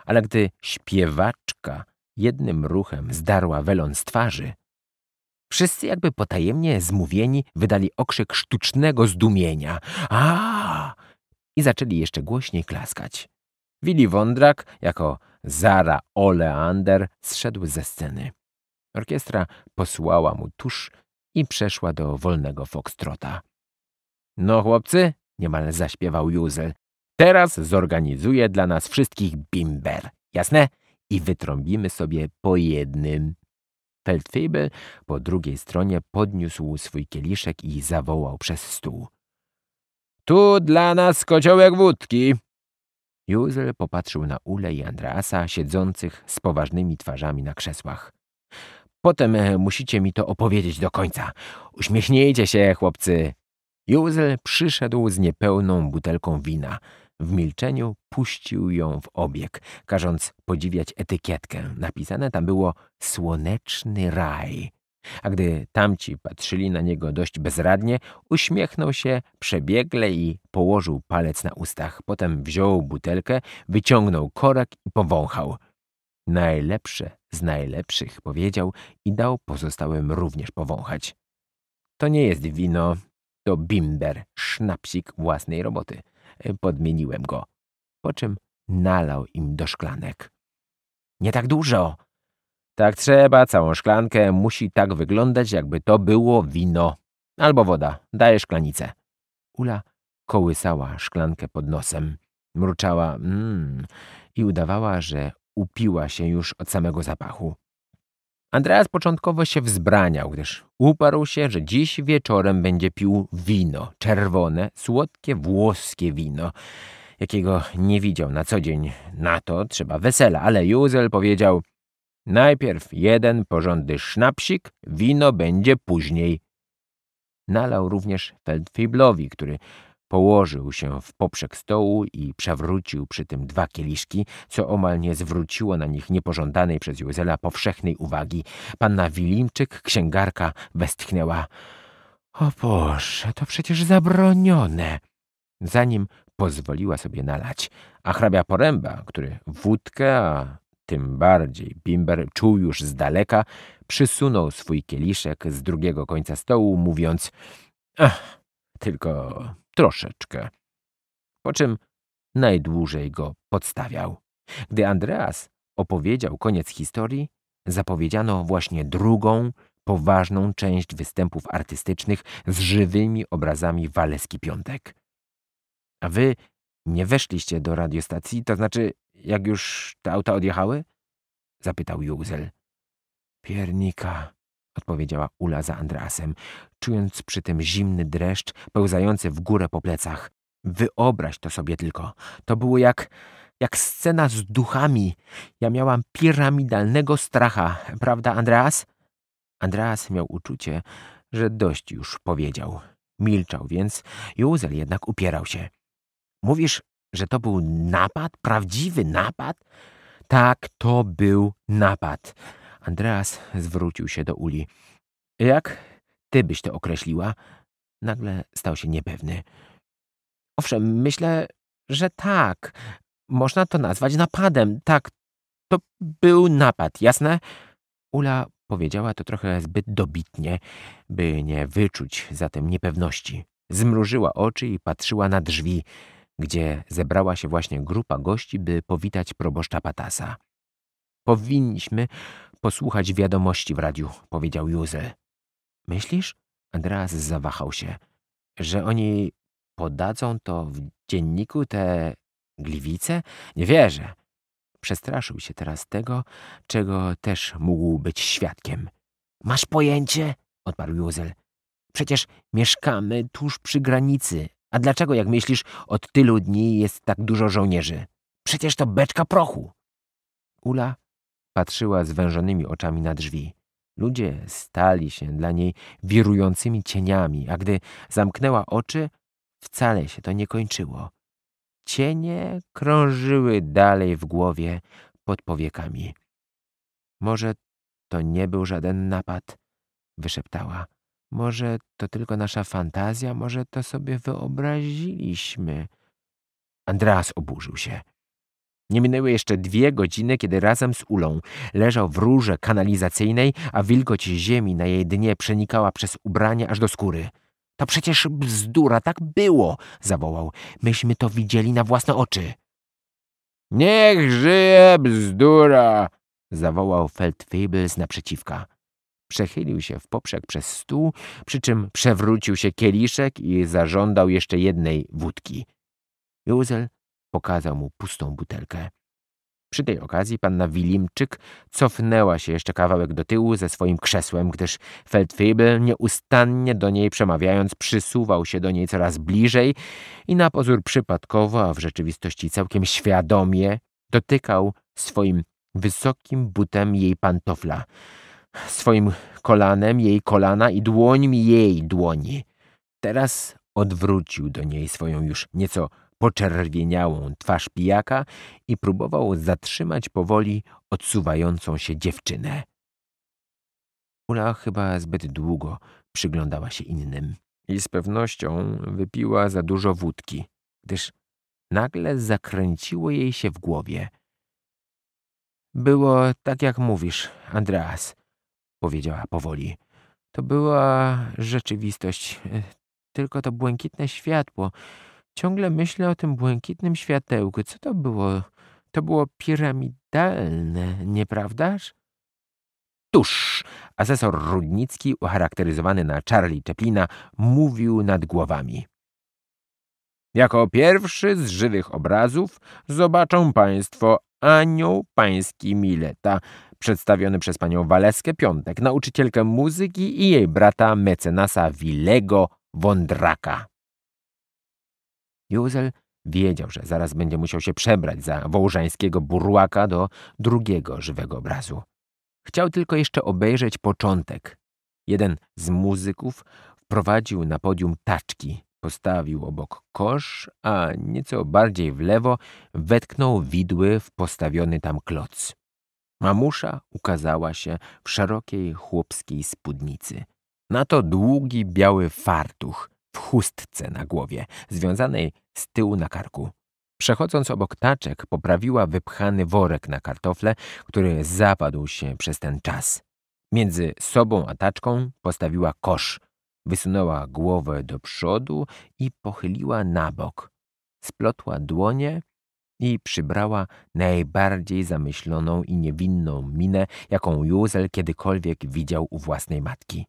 ale gdy śpiewaczka jednym ruchem zdarła welon z twarzy, Wszyscy jakby potajemnie zmówieni wydali okrzyk sztucznego zdumienia. A! I zaczęli jeszcze głośniej klaskać. Willy Wondrak jako Zara Oleander zszedł ze sceny. Orkiestra posłała mu tusz i przeszła do wolnego foxtrota. No chłopcy, niemal zaśpiewał Józel, teraz zorganizuję dla nas wszystkich bimber, jasne? I wytrąbimy sobie po jednym. Feldwebel po drugiej stronie podniósł swój kieliszek i zawołał przez stół. Tu dla nas kociołek wódki! Józel popatrzył na Ule i Andreasa siedzących z poważnymi twarzami na krzesłach. Potem e, musicie mi to opowiedzieć do końca. Uśmiechnijcie się, chłopcy! Józel przyszedł z niepełną butelką wina – w milczeniu puścił ją w obieg, każąc podziwiać etykietkę. Napisane tam było Słoneczny raj. A gdy tamci patrzyli na niego dość bezradnie, uśmiechnął się przebiegle i położył palec na ustach. Potem wziął butelkę, wyciągnął korek i powąchał. Najlepsze z najlepszych, powiedział i dał pozostałym również powąchać. To nie jest wino, to bimber, sznapsik własnej roboty. Podmieniłem go, po czym nalał im do szklanek. Nie tak dużo. Tak trzeba, całą szklankę. Musi tak wyglądać, jakby to było wino. Albo woda. Daję szklanicę. Ula kołysała szklankę pod nosem. Mruczała mmm i udawała, że upiła się już od samego zapachu. Andreas początkowo się wzbraniał, gdyż uparł się, że dziś wieczorem będzie pił wino, czerwone, słodkie włoskie wino, jakiego nie widział na co dzień. Na to trzeba wesela, ale Józel powiedział najpierw jeden porządny sznapsik, wino będzie później. Nalał również Feldfiblowi, który Położył się w poprzek stołu i przewrócił przy tym dwa kieliszki, co omal nie zwróciło na nich niepożądanej przez Józela powszechnej uwagi. Panna Wilimczyk, księgarka, westchnęła. O Boże, to przecież zabronione! Zanim pozwoliła sobie nalać, a hrabia Poręba, który wódkę, a tym bardziej Bimber czuł już z daleka, przysunął swój kieliszek z drugiego końca stołu, mówiąc – Ach, tylko troszeczkę. Po czym najdłużej go podstawiał. Gdy Andreas opowiedział koniec historii, zapowiedziano właśnie drugą, poważną część występów artystycznych z żywymi obrazami Waleski Piątek. A wy nie weszliście do radiostacji, to znaczy jak już te auta odjechały? Zapytał Józel. Piernika, odpowiedziała Ula za Andreasem, czując przy tym zimny dreszcz pełzający w górę po plecach. Wyobraź to sobie tylko. To było jak, jak scena z duchami. Ja miałam piramidalnego stracha, prawda, Andreas? Andreas miał uczucie, że dość już powiedział. Milczał więc, Józel jednak upierał się. Mówisz, że to był napad? Prawdziwy napad? Tak, to był napad. Andreas zwrócił się do Uli. Jak ty byś to określiła? Nagle stał się niepewny. Owszem, myślę, że tak. Można to nazwać napadem. Tak, to był napad, jasne? Ula powiedziała to trochę zbyt dobitnie, by nie wyczuć zatem niepewności. Zmrużyła oczy i patrzyła na drzwi, gdzie zebrała się właśnie grupa gości, by powitać proboszcza Patasa. Powinniśmy posłuchać wiadomości w radiu, powiedział Józel. Myślisz? Andreas zawahał się. Że oni podadzą to w dzienniku te gliwice? Nie wierzę. Przestraszył się teraz tego, czego też mógł być świadkiem. Masz pojęcie? odparł Józel. Przecież mieszkamy tuż przy granicy. A dlaczego, jak myślisz, od tylu dni jest tak dużo żołnierzy? Przecież to beczka prochu. Ula Patrzyła zwężonymi oczami na drzwi. Ludzie stali się dla niej wirującymi cieniami, a gdy zamknęła oczy, wcale się to nie kończyło. Cienie krążyły dalej w głowie pod powiekami. Może to nie był żaden napad, wyszeptała. Może to tylko nasza fantazja, może to sobie wyobraziliśmy. Andreas oburzył się. Nie minęły jeszcze dwie godziny, kiedy razem z Ulą leżał w rurze kanalizacyjnej, a wilgoć ziemi na jej dnie przenikała przez ubrania aż do skóry. To przecież bzdura, tak było! zawołał. Myśmy to widzieli na własne oczy. Niech żyje bzdura! zawołał Feldwebel z naprzeciwka. Przechylił się w poprzek przez stół, przy czym przewrócił się kieliszek i zażądał jeszcze jednej wódki. Józel Pokazał mu pustą butelkę. Przy tej okazji panna Wilimczyk cofnęła się jeszcze kawałek do tyłu ze swoim krzesłem, gdyż Feldfebel nieustannie do niej przemawiając przysuwał się do niej coraz bliżej i na pozór przypadkowo, a w rzeczywistości całkiem świadomie, dotykał swoim wysokim butem jej pantofla, swoim kolanem jej kolana i dłońmi jej dłoni. Teraz odwrócił do niej swoją już nieco poczerwieniałą twarz pijaka i próbował zatrzymać powoli odsuwającą się dziewczynę. Ula chyba zbyt długo przyglądała się innym i z pewnością wypiła za dużo wódki, gdyż nagle zakręciło jej się w głowie. Było tak jak mówisz, Andreas, powiedziała powoli. To była rzeczywistość, y, tylko to błękitne światło, Ciągle myślę o tym błękitnym światełku. Co to było? To było piramidalne, nieprawdaż? Tuż! Asesor Rudnicki, ucharakteryzowany na Charlie Chaplina, mówił nad głowami. Jako pierwszy z żywych obrazów zobaczą Państwo Anioł Pański Mileta, przedstawiony przez panią Waleskę Piątek, nauczycielkę muzyki i jej brata mecenasa Wilego Wondraka. Józel wiedział, że zaraz będzie musiał się przebrać za wołżańskiego burłaka do drugiego żywego obrazu. Chciał tylko jeszcze obejrzeć początek. Jeden z muzyków wprowadził na podium taczki, postawił obok kosz, a nieco bardziej w lewo wetknął widły w postawiony tam kloc. Mamusza ukazała się w szerokiej chłopskiej spódnicy. Na to długi biały fartuch, w chustce na głowie, związanej z tyłu na karku. Przechodząc obok taczek, poprawiła wypchany worek na kartofle, który zapadł się przez ten czas. Między sobą a taczką postawiła kosz. Wysunęła głowę do przodu i pochyliła na bok. Splotła dłonie i przybrała najbardziej zamyśloną i niewinną minę, jaką Józel kiedykolwiek widział u własnej matki.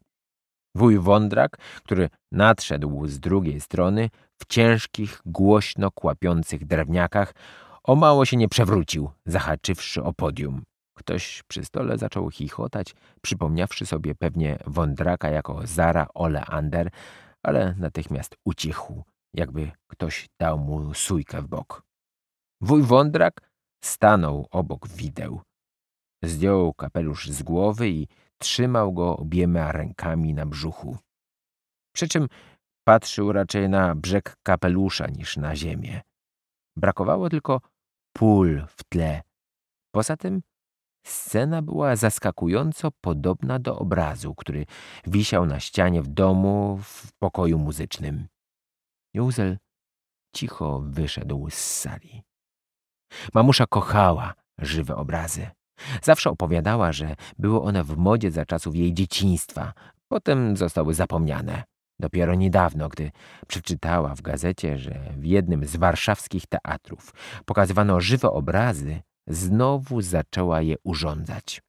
Wuj Wądrak, który nadszedł z drugiej strony w ciężkich, głośno kłapiących drewniakach, o mało się nie przewrócił, zahaczywszy o podium. Ktoś przy stole zaczął chichotać, przypomniawszy sobie pewnie Wądraka jako Zara Oleander, ale natychmiast ucichł, jakby ktoś dał mu sójkę w bok. Wuj Wądrak stanął obok wideł. Zdjął kapelusz z głowy i Trzymał go obiema rękami na brzuchu. Przy czym patrzył raczej na brzeg kapelusza niż na ziemię. Brakowało tylko pól w tle. Poza tym scena była zaskakująco podobna do obrazu, który wisiał na ścianie w domu w pokoju muzycznym. Józel cicho wyszedł z sali. Mamusza kochała żywe obrazy. Zawsze opowiadała, że były one w modzie za czasów jej dzieciństwa, potem zostały zapomniane. Dopiero niedawno, gdy przeczytała w gazecie, że w jednym z warszawskich teatrów pokazywano żywe obrazy, znowu zaczęła je urządzać.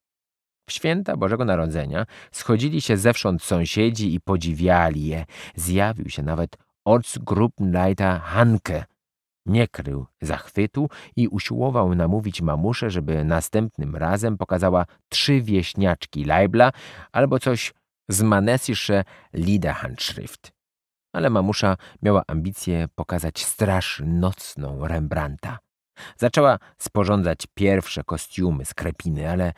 W święta Bożego Narodzenia schodzili się zewsząd sąsiedzi i podziwiali je. Zjawił się nawet Ortsgruppenleiter Hanke, nie krył zachwytu i usiłował namówić mamuszę, żeby następnym razem pokazała trzy wieśniaczki Leibla albo coś z Manessische Liederhandschrift. Ale mamusza miała ambicje pokazać straż nocną Rembrandta. Zaczęła sporządzać pierwsze kostiumy z krepiny, ale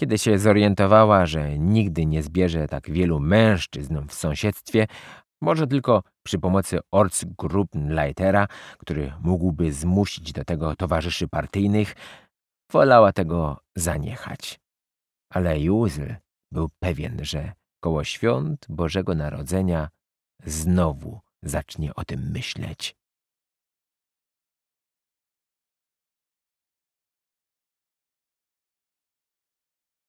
kiedy się zorientowała, że nigdy nie zbierze tak wielu mężczyzn w sąsiedztwie, może tylko przy pomocy Ortsgruppenleitera, który mógłby zmusić do tego towarzyszy partyjnych, wolała tego zaniechać. Ale Józel był pewien, że koło świąt Bożego Narodzenia znowu zacznie o tym myśleć.